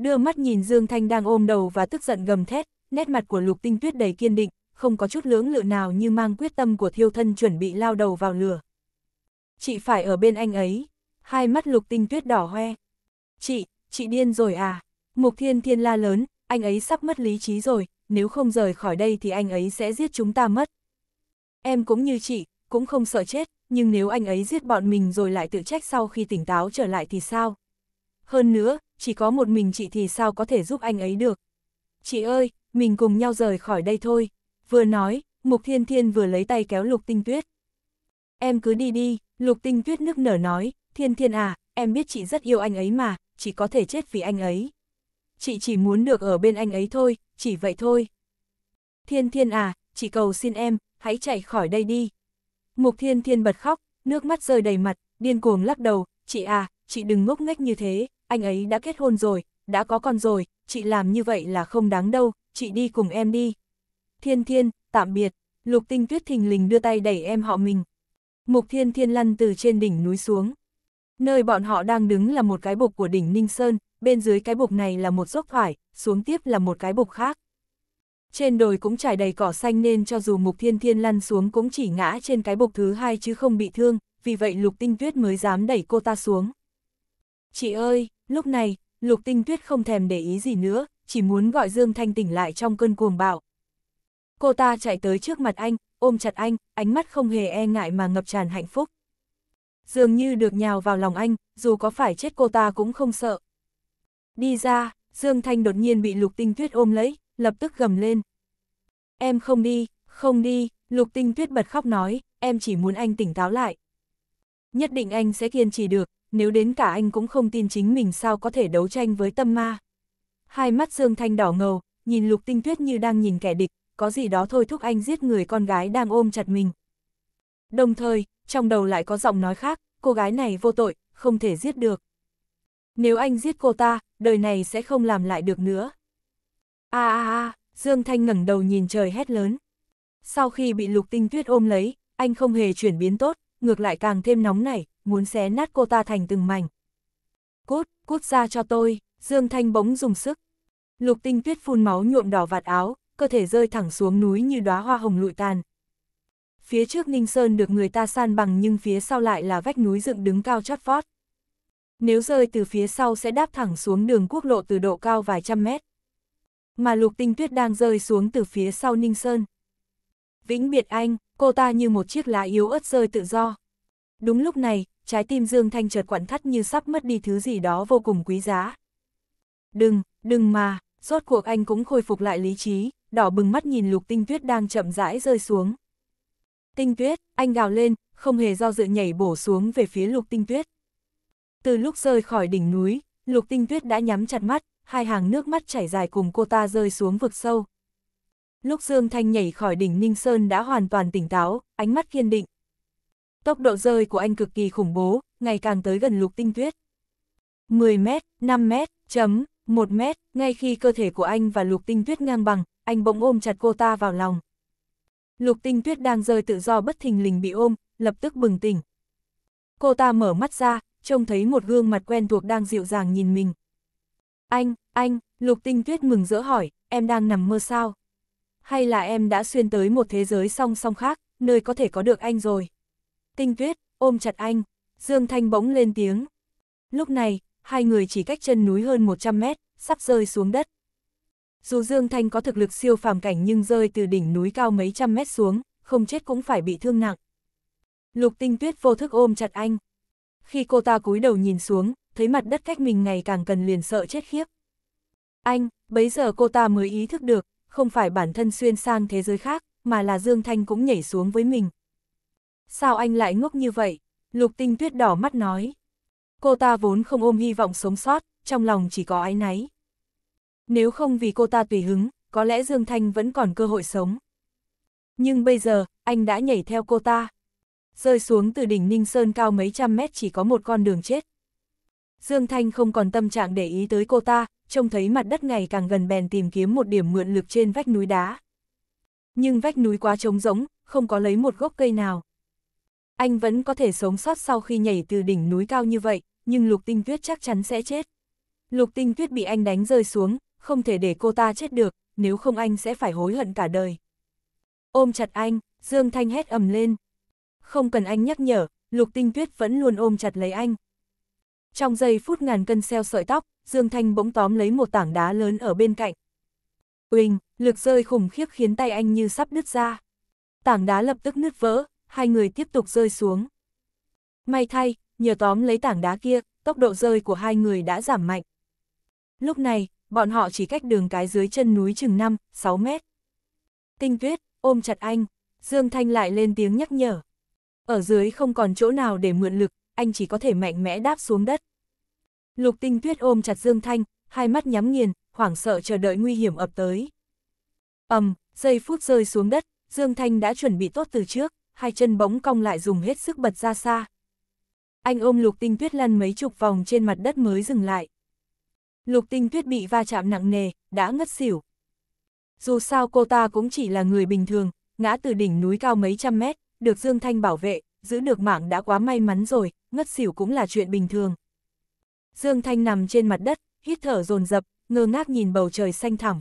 Đưa mắt nhìn Dương Thanh đang ôm đầu và tức giận gầm thét, nét mặt của Lục Tinh Tuyết đầy kiên định, không có chút lưỡng lự nào như mang quyết tâm của thiêu thân chuẩn bị lao đầu vào lửa. Chị phải ở bên anh ấy. Hai mắt Lục Tinh Tuyết đỏ hoe. Chị, chị điên rồi à? Mục Thiên Thiên la lớn, anh ấy sắp mất lý trí rồi, nếu không rời khỏi đây thì anh ấy sẽ giết chúng ta mất. Em cũng như chị, cũng không sợ chết, nhưng nếu anh ấy giết bọn mình rồi lại tự trách sau khi tỉnh táo trở lại thì sao? hơn nữa, chỉ có một mình chị thì sao có thể giúp anh ấy được. Chị ơi, mình cùng nhau rời khỏi đây thôi. Vừa nói, Mục Thiên Thiên vừa lấy tay kéo Lục Tinh Tuyết. Em cứ đi đi, Lục Tinh Tuyết nức nở nói, Thiên Thiên à, em biết chị rất yêu anh ấy mà, chị có thể chết vì anh ấy. Chị chỉ muốn được ở bên anh ấy thôi, chỉ vậy thôi. Thiên Thiên à, chị cầu xin em, hãy chạy khỏi đây đi. Mục Thiên Thiên bật khóc, nước mắt rơi đầy mặt, điên cuồng lắc đầu, chị à, chị đừng ngốc nghếch như thế, anh ấy đã kết hôn rồi, đã có con rồi, chị làm như vậy là không đáng đâu, chị đi cùng em đi. Thiên Thiên, tạm biệt, Lục Tinh Tuyết thình lình đưa tay đẩy em họ mình. Mục Thiên Thiên lăn từ trên đỉnh núi xuống. Nơi bọn họ đang đứng là một cái bục của đỉnh Ninh Sơn, bên dưới cái bục này là một dốc thoải, xuống tiếp là một cái bục khác. Trên đồi cũng trải đầy cỏ xanh nên cho dù Mục Thiên Thiên lăn xuống cũng chỉ ngã trên cái bục thứ hai chứ không bị thương, vì vậy Lục Tinh Tuyết mới dám đẩy cô ta xuống. Chị ơi, Lúc này, Lục Tinh Tuyết không thèm để ý gì nữa, chỉ muốn gọi Dương Thanh tỉnh lại trong cơn cuồng bạo. Cô ta chạy tới trước mặt anh, ôm chặt anh, ánh mắt không hề e ngại mà ngập tràn hạnh phúc. Dường như được nhào vào lòng anh, dù có phải chết cô ta cũng không sợ. Đi ra, Dương Thanh đột nhiên bị Lục Tinh Tuyết ôm lấy, lập tức gầm lên. Em không đi, không đi, Lục Tinh Tuyết bật khóc nói, em chỉ muốn anh tỉnh táo lại. Nhất định anh sẽ kiên trì được, nếu đến cả anh cũng không tin chính mình sao có thể đấu tranh với tâm ma. Hai mắt Dương Thanh đỏ ngầu, nhìn Lục Tinh Tuyết như đang nhìn kẻ địch, có gì đó thôi thúc anh giết người con gái đang ôm chặt mình. Đồng thời, trong đầu lại có giọng nói khác, cô gái này vô tội, không thể giết được. Nếu anh giết cô ta, đời này sẽ không làm lại được nữa. a a a, Dương Thanh ngẩng đầu nhìn trời hét lớn. Sau khi bị Lục Tinh Tuyết ôm lấy, anh không hề chuyển biến tốt, ngược lại càng thêm nóng nảy, muốn xé nát cô ta thành từng mảnh. Cút, cút ra cho tôi, Dương Thanh bỗng dùng sức. Lục tinh tuyết phun máu nhuộm đỏ vạt áo, cơ thể rơi thẳng xuống núi như đóa hoa hồng lụi tàn. Phía trước Ninh Sơn được người ta san bằng nhưng phía sau lại là vách núi dựng đứng cao chót vót. Nếu rơi từ phía sau sẽ đáp thẳng xuống đường quốc lộ từ độ cao vài trăm mét. Mà lục tinh tuyết đang rơi xuống từ phía sau Ninh Sơn. Vĩnh biệt anh, cô ta như một chiếc lá yếu ớt rơi tự do. Đúng lúc này, trái tim Dương Thanh chợt quặn thắt như sắp mất đi thứ gì đó vô cùng quý giá. Đừng, đừng mà, rốt cuộc anh cũng khôi phục lại lý trí, đỏ bừng mắt nhìn lục tinh tuyết đang chậm rãi rơi xuống. Tinh tuyết, anh gào lên, không hề do dự nhảy bổ xuống về phía lục tinh tuyết. Từ lúc rơi khỏi đỉnh núi, lục tinh tuyết đã nhắm chặt mắt, hai hàng nước mắt chảy dài cùng cô ta rơi xuống vực sâu. Lúc Dương Thanh nhảy khỏi đỉnh Ninh Sơn đã hoàn toàn tỉnh táo, ánh mắt kiên định. Tốc độ rơi của anh cực kỳ khủng bố, ngày càng tới gần lục tinh tuyết. 10 mét, 5 mét, chấm, 1 mét, ngay khi cơ thể của anh và lục tinh tuyết ngang bằng, anh bỗng ôm chặt cô ta vào lòng. Lục tinh tuyết đang rơi tự do bất thình lình bị ôm, lập tức bừng tỉnh. Cô ta mở mắt ra, trông thấy một gương mặt quen thuộc đang dịu dàng nhìn mình. Anh, anh, lục tinh tuyết mừng rỡ hỏi, em đang nằm mơ sao? Hay là em đã xuyên tới một thế giới song song khác, nơi có thể có được anh rồi? Tinh Tuyết, ôm chặt anh, Dương Thanh bỗng lên tiếng. Lúc này, hai người chỉ cách chân núi hơn 100 mét, sắp rơi xuống đất. Dù Dương Thanh có thực lực siêu phàm cảnh nhưng rơi từ đỉnh núi cao mấy trăm mét xuống, không chết cũng phải bị thương nặng. Lục Tinh Tuyết vô thức ôm chặt anh. Khi cô ta cúi đầu nhìn xuống, thấy mặt đất cách mình ngày càng cần liền sợ chết khiếp. Anh, bấy giờ cô ta mới ý thức được, không phải bản thân xuyên sang thế giới khác, mà là Dương Thanh cũng nhảy xuống với mình. Sao anh lại ngốc như vậy? Lục tinh tuyết đỏ mắt nói. Cô ta vốn không ôm hy vọng sống sót, trong lòng chỉ có ái náy. Nếu không vì cô ta tùy hứng, có lẽ Dương Thanh vẫn còn cơ hội sống. Nhưng bây giờ, anh đã nhảy theo cô ta. Rơi xuống từ đỉnh Ninh Sơn cao mấy trăm mét chỉ có một con đường chết. Dương Thanh không còn tâm trạng để ý tới cô ta, trông thấy mặt đất ngày càng gần bèn tìm kiếm một điểm mượn lực trên vách núi đá. Nhưng vách núi quá trống rỗng, không có lấy một gốc cây nào. Anh vẫn có thể sống sót sau khi nhảy từ đỉnh núi cao như vậy, nhưng lục tinh tuyết chắc chắn sẽ chết. Lục tinh tuyết bị anh đánh rơi xuống, không thể để cô ta chết được, nếu không anh sẽ phải hối hận cả đời. Ôm chặt anh, Dương Thanh hét ầm lên. Không cần anh nhắc nhở, lục tinh tuyết vẫn luôn ôm chặt lấy anh. Trong giây phút ngàn cân xeo sợi tóc, Dương Thanh bỗng tóm lấy một tảng đá lớn ở bên cạnh. Quỳnh, lực rơi khủng khiếp khiến tay anh như sắp nứt ra. Tảng đá lập tức nứt vỡ, hai người tiếp tục rơi xuống. May thay, nhờ tóm lấy tảng đá kia, tốc độ rơi của hai người đã giảm mạnh. Lúc này, bọn họ chỉ cách đường cái dưới chân núi chừng 5, 6 mét. Tinh tuyết, ôm chặt anh, Dương Thanh lại lên tiếng nhắc nhở. Ở dưới không còn chỗ nào để mượn lực, anh chỉ có thể mạnh mẽ đáp xuống đất. Lục tinh tuyết ôm chặt Dương Thanh, hai mắt nhắm nghiền, hoảng sợ chờ đợi nguy hiểm ập tới. ầm, giây phút rơi xuống đất, Dương Thanh đã chuẩn bị tốt từ trước, hai chân bỗng cong lại dùng hết sức bật ra xa. Anh ôm lục tinh tuyết lăn mấy chục vòng trên mặt đất mới dừng lại. Lục tinh tuyết bị va chạm nặng nề, đã ngất xỉu. Dù sao cô ta cũng chỉ là người bình thường, ngã từ đỉnh núi cao mấy trăm mét, được Dương Thanh bảo vệ, giữ được mạng đã quá may mắn rồi, ngất xỉu cũng là chuyện bình thường. Dương Thanh nằm trên mặt đất, hít thở dồn dập ngơ ngác nhìn bầu trời xanh thẳm,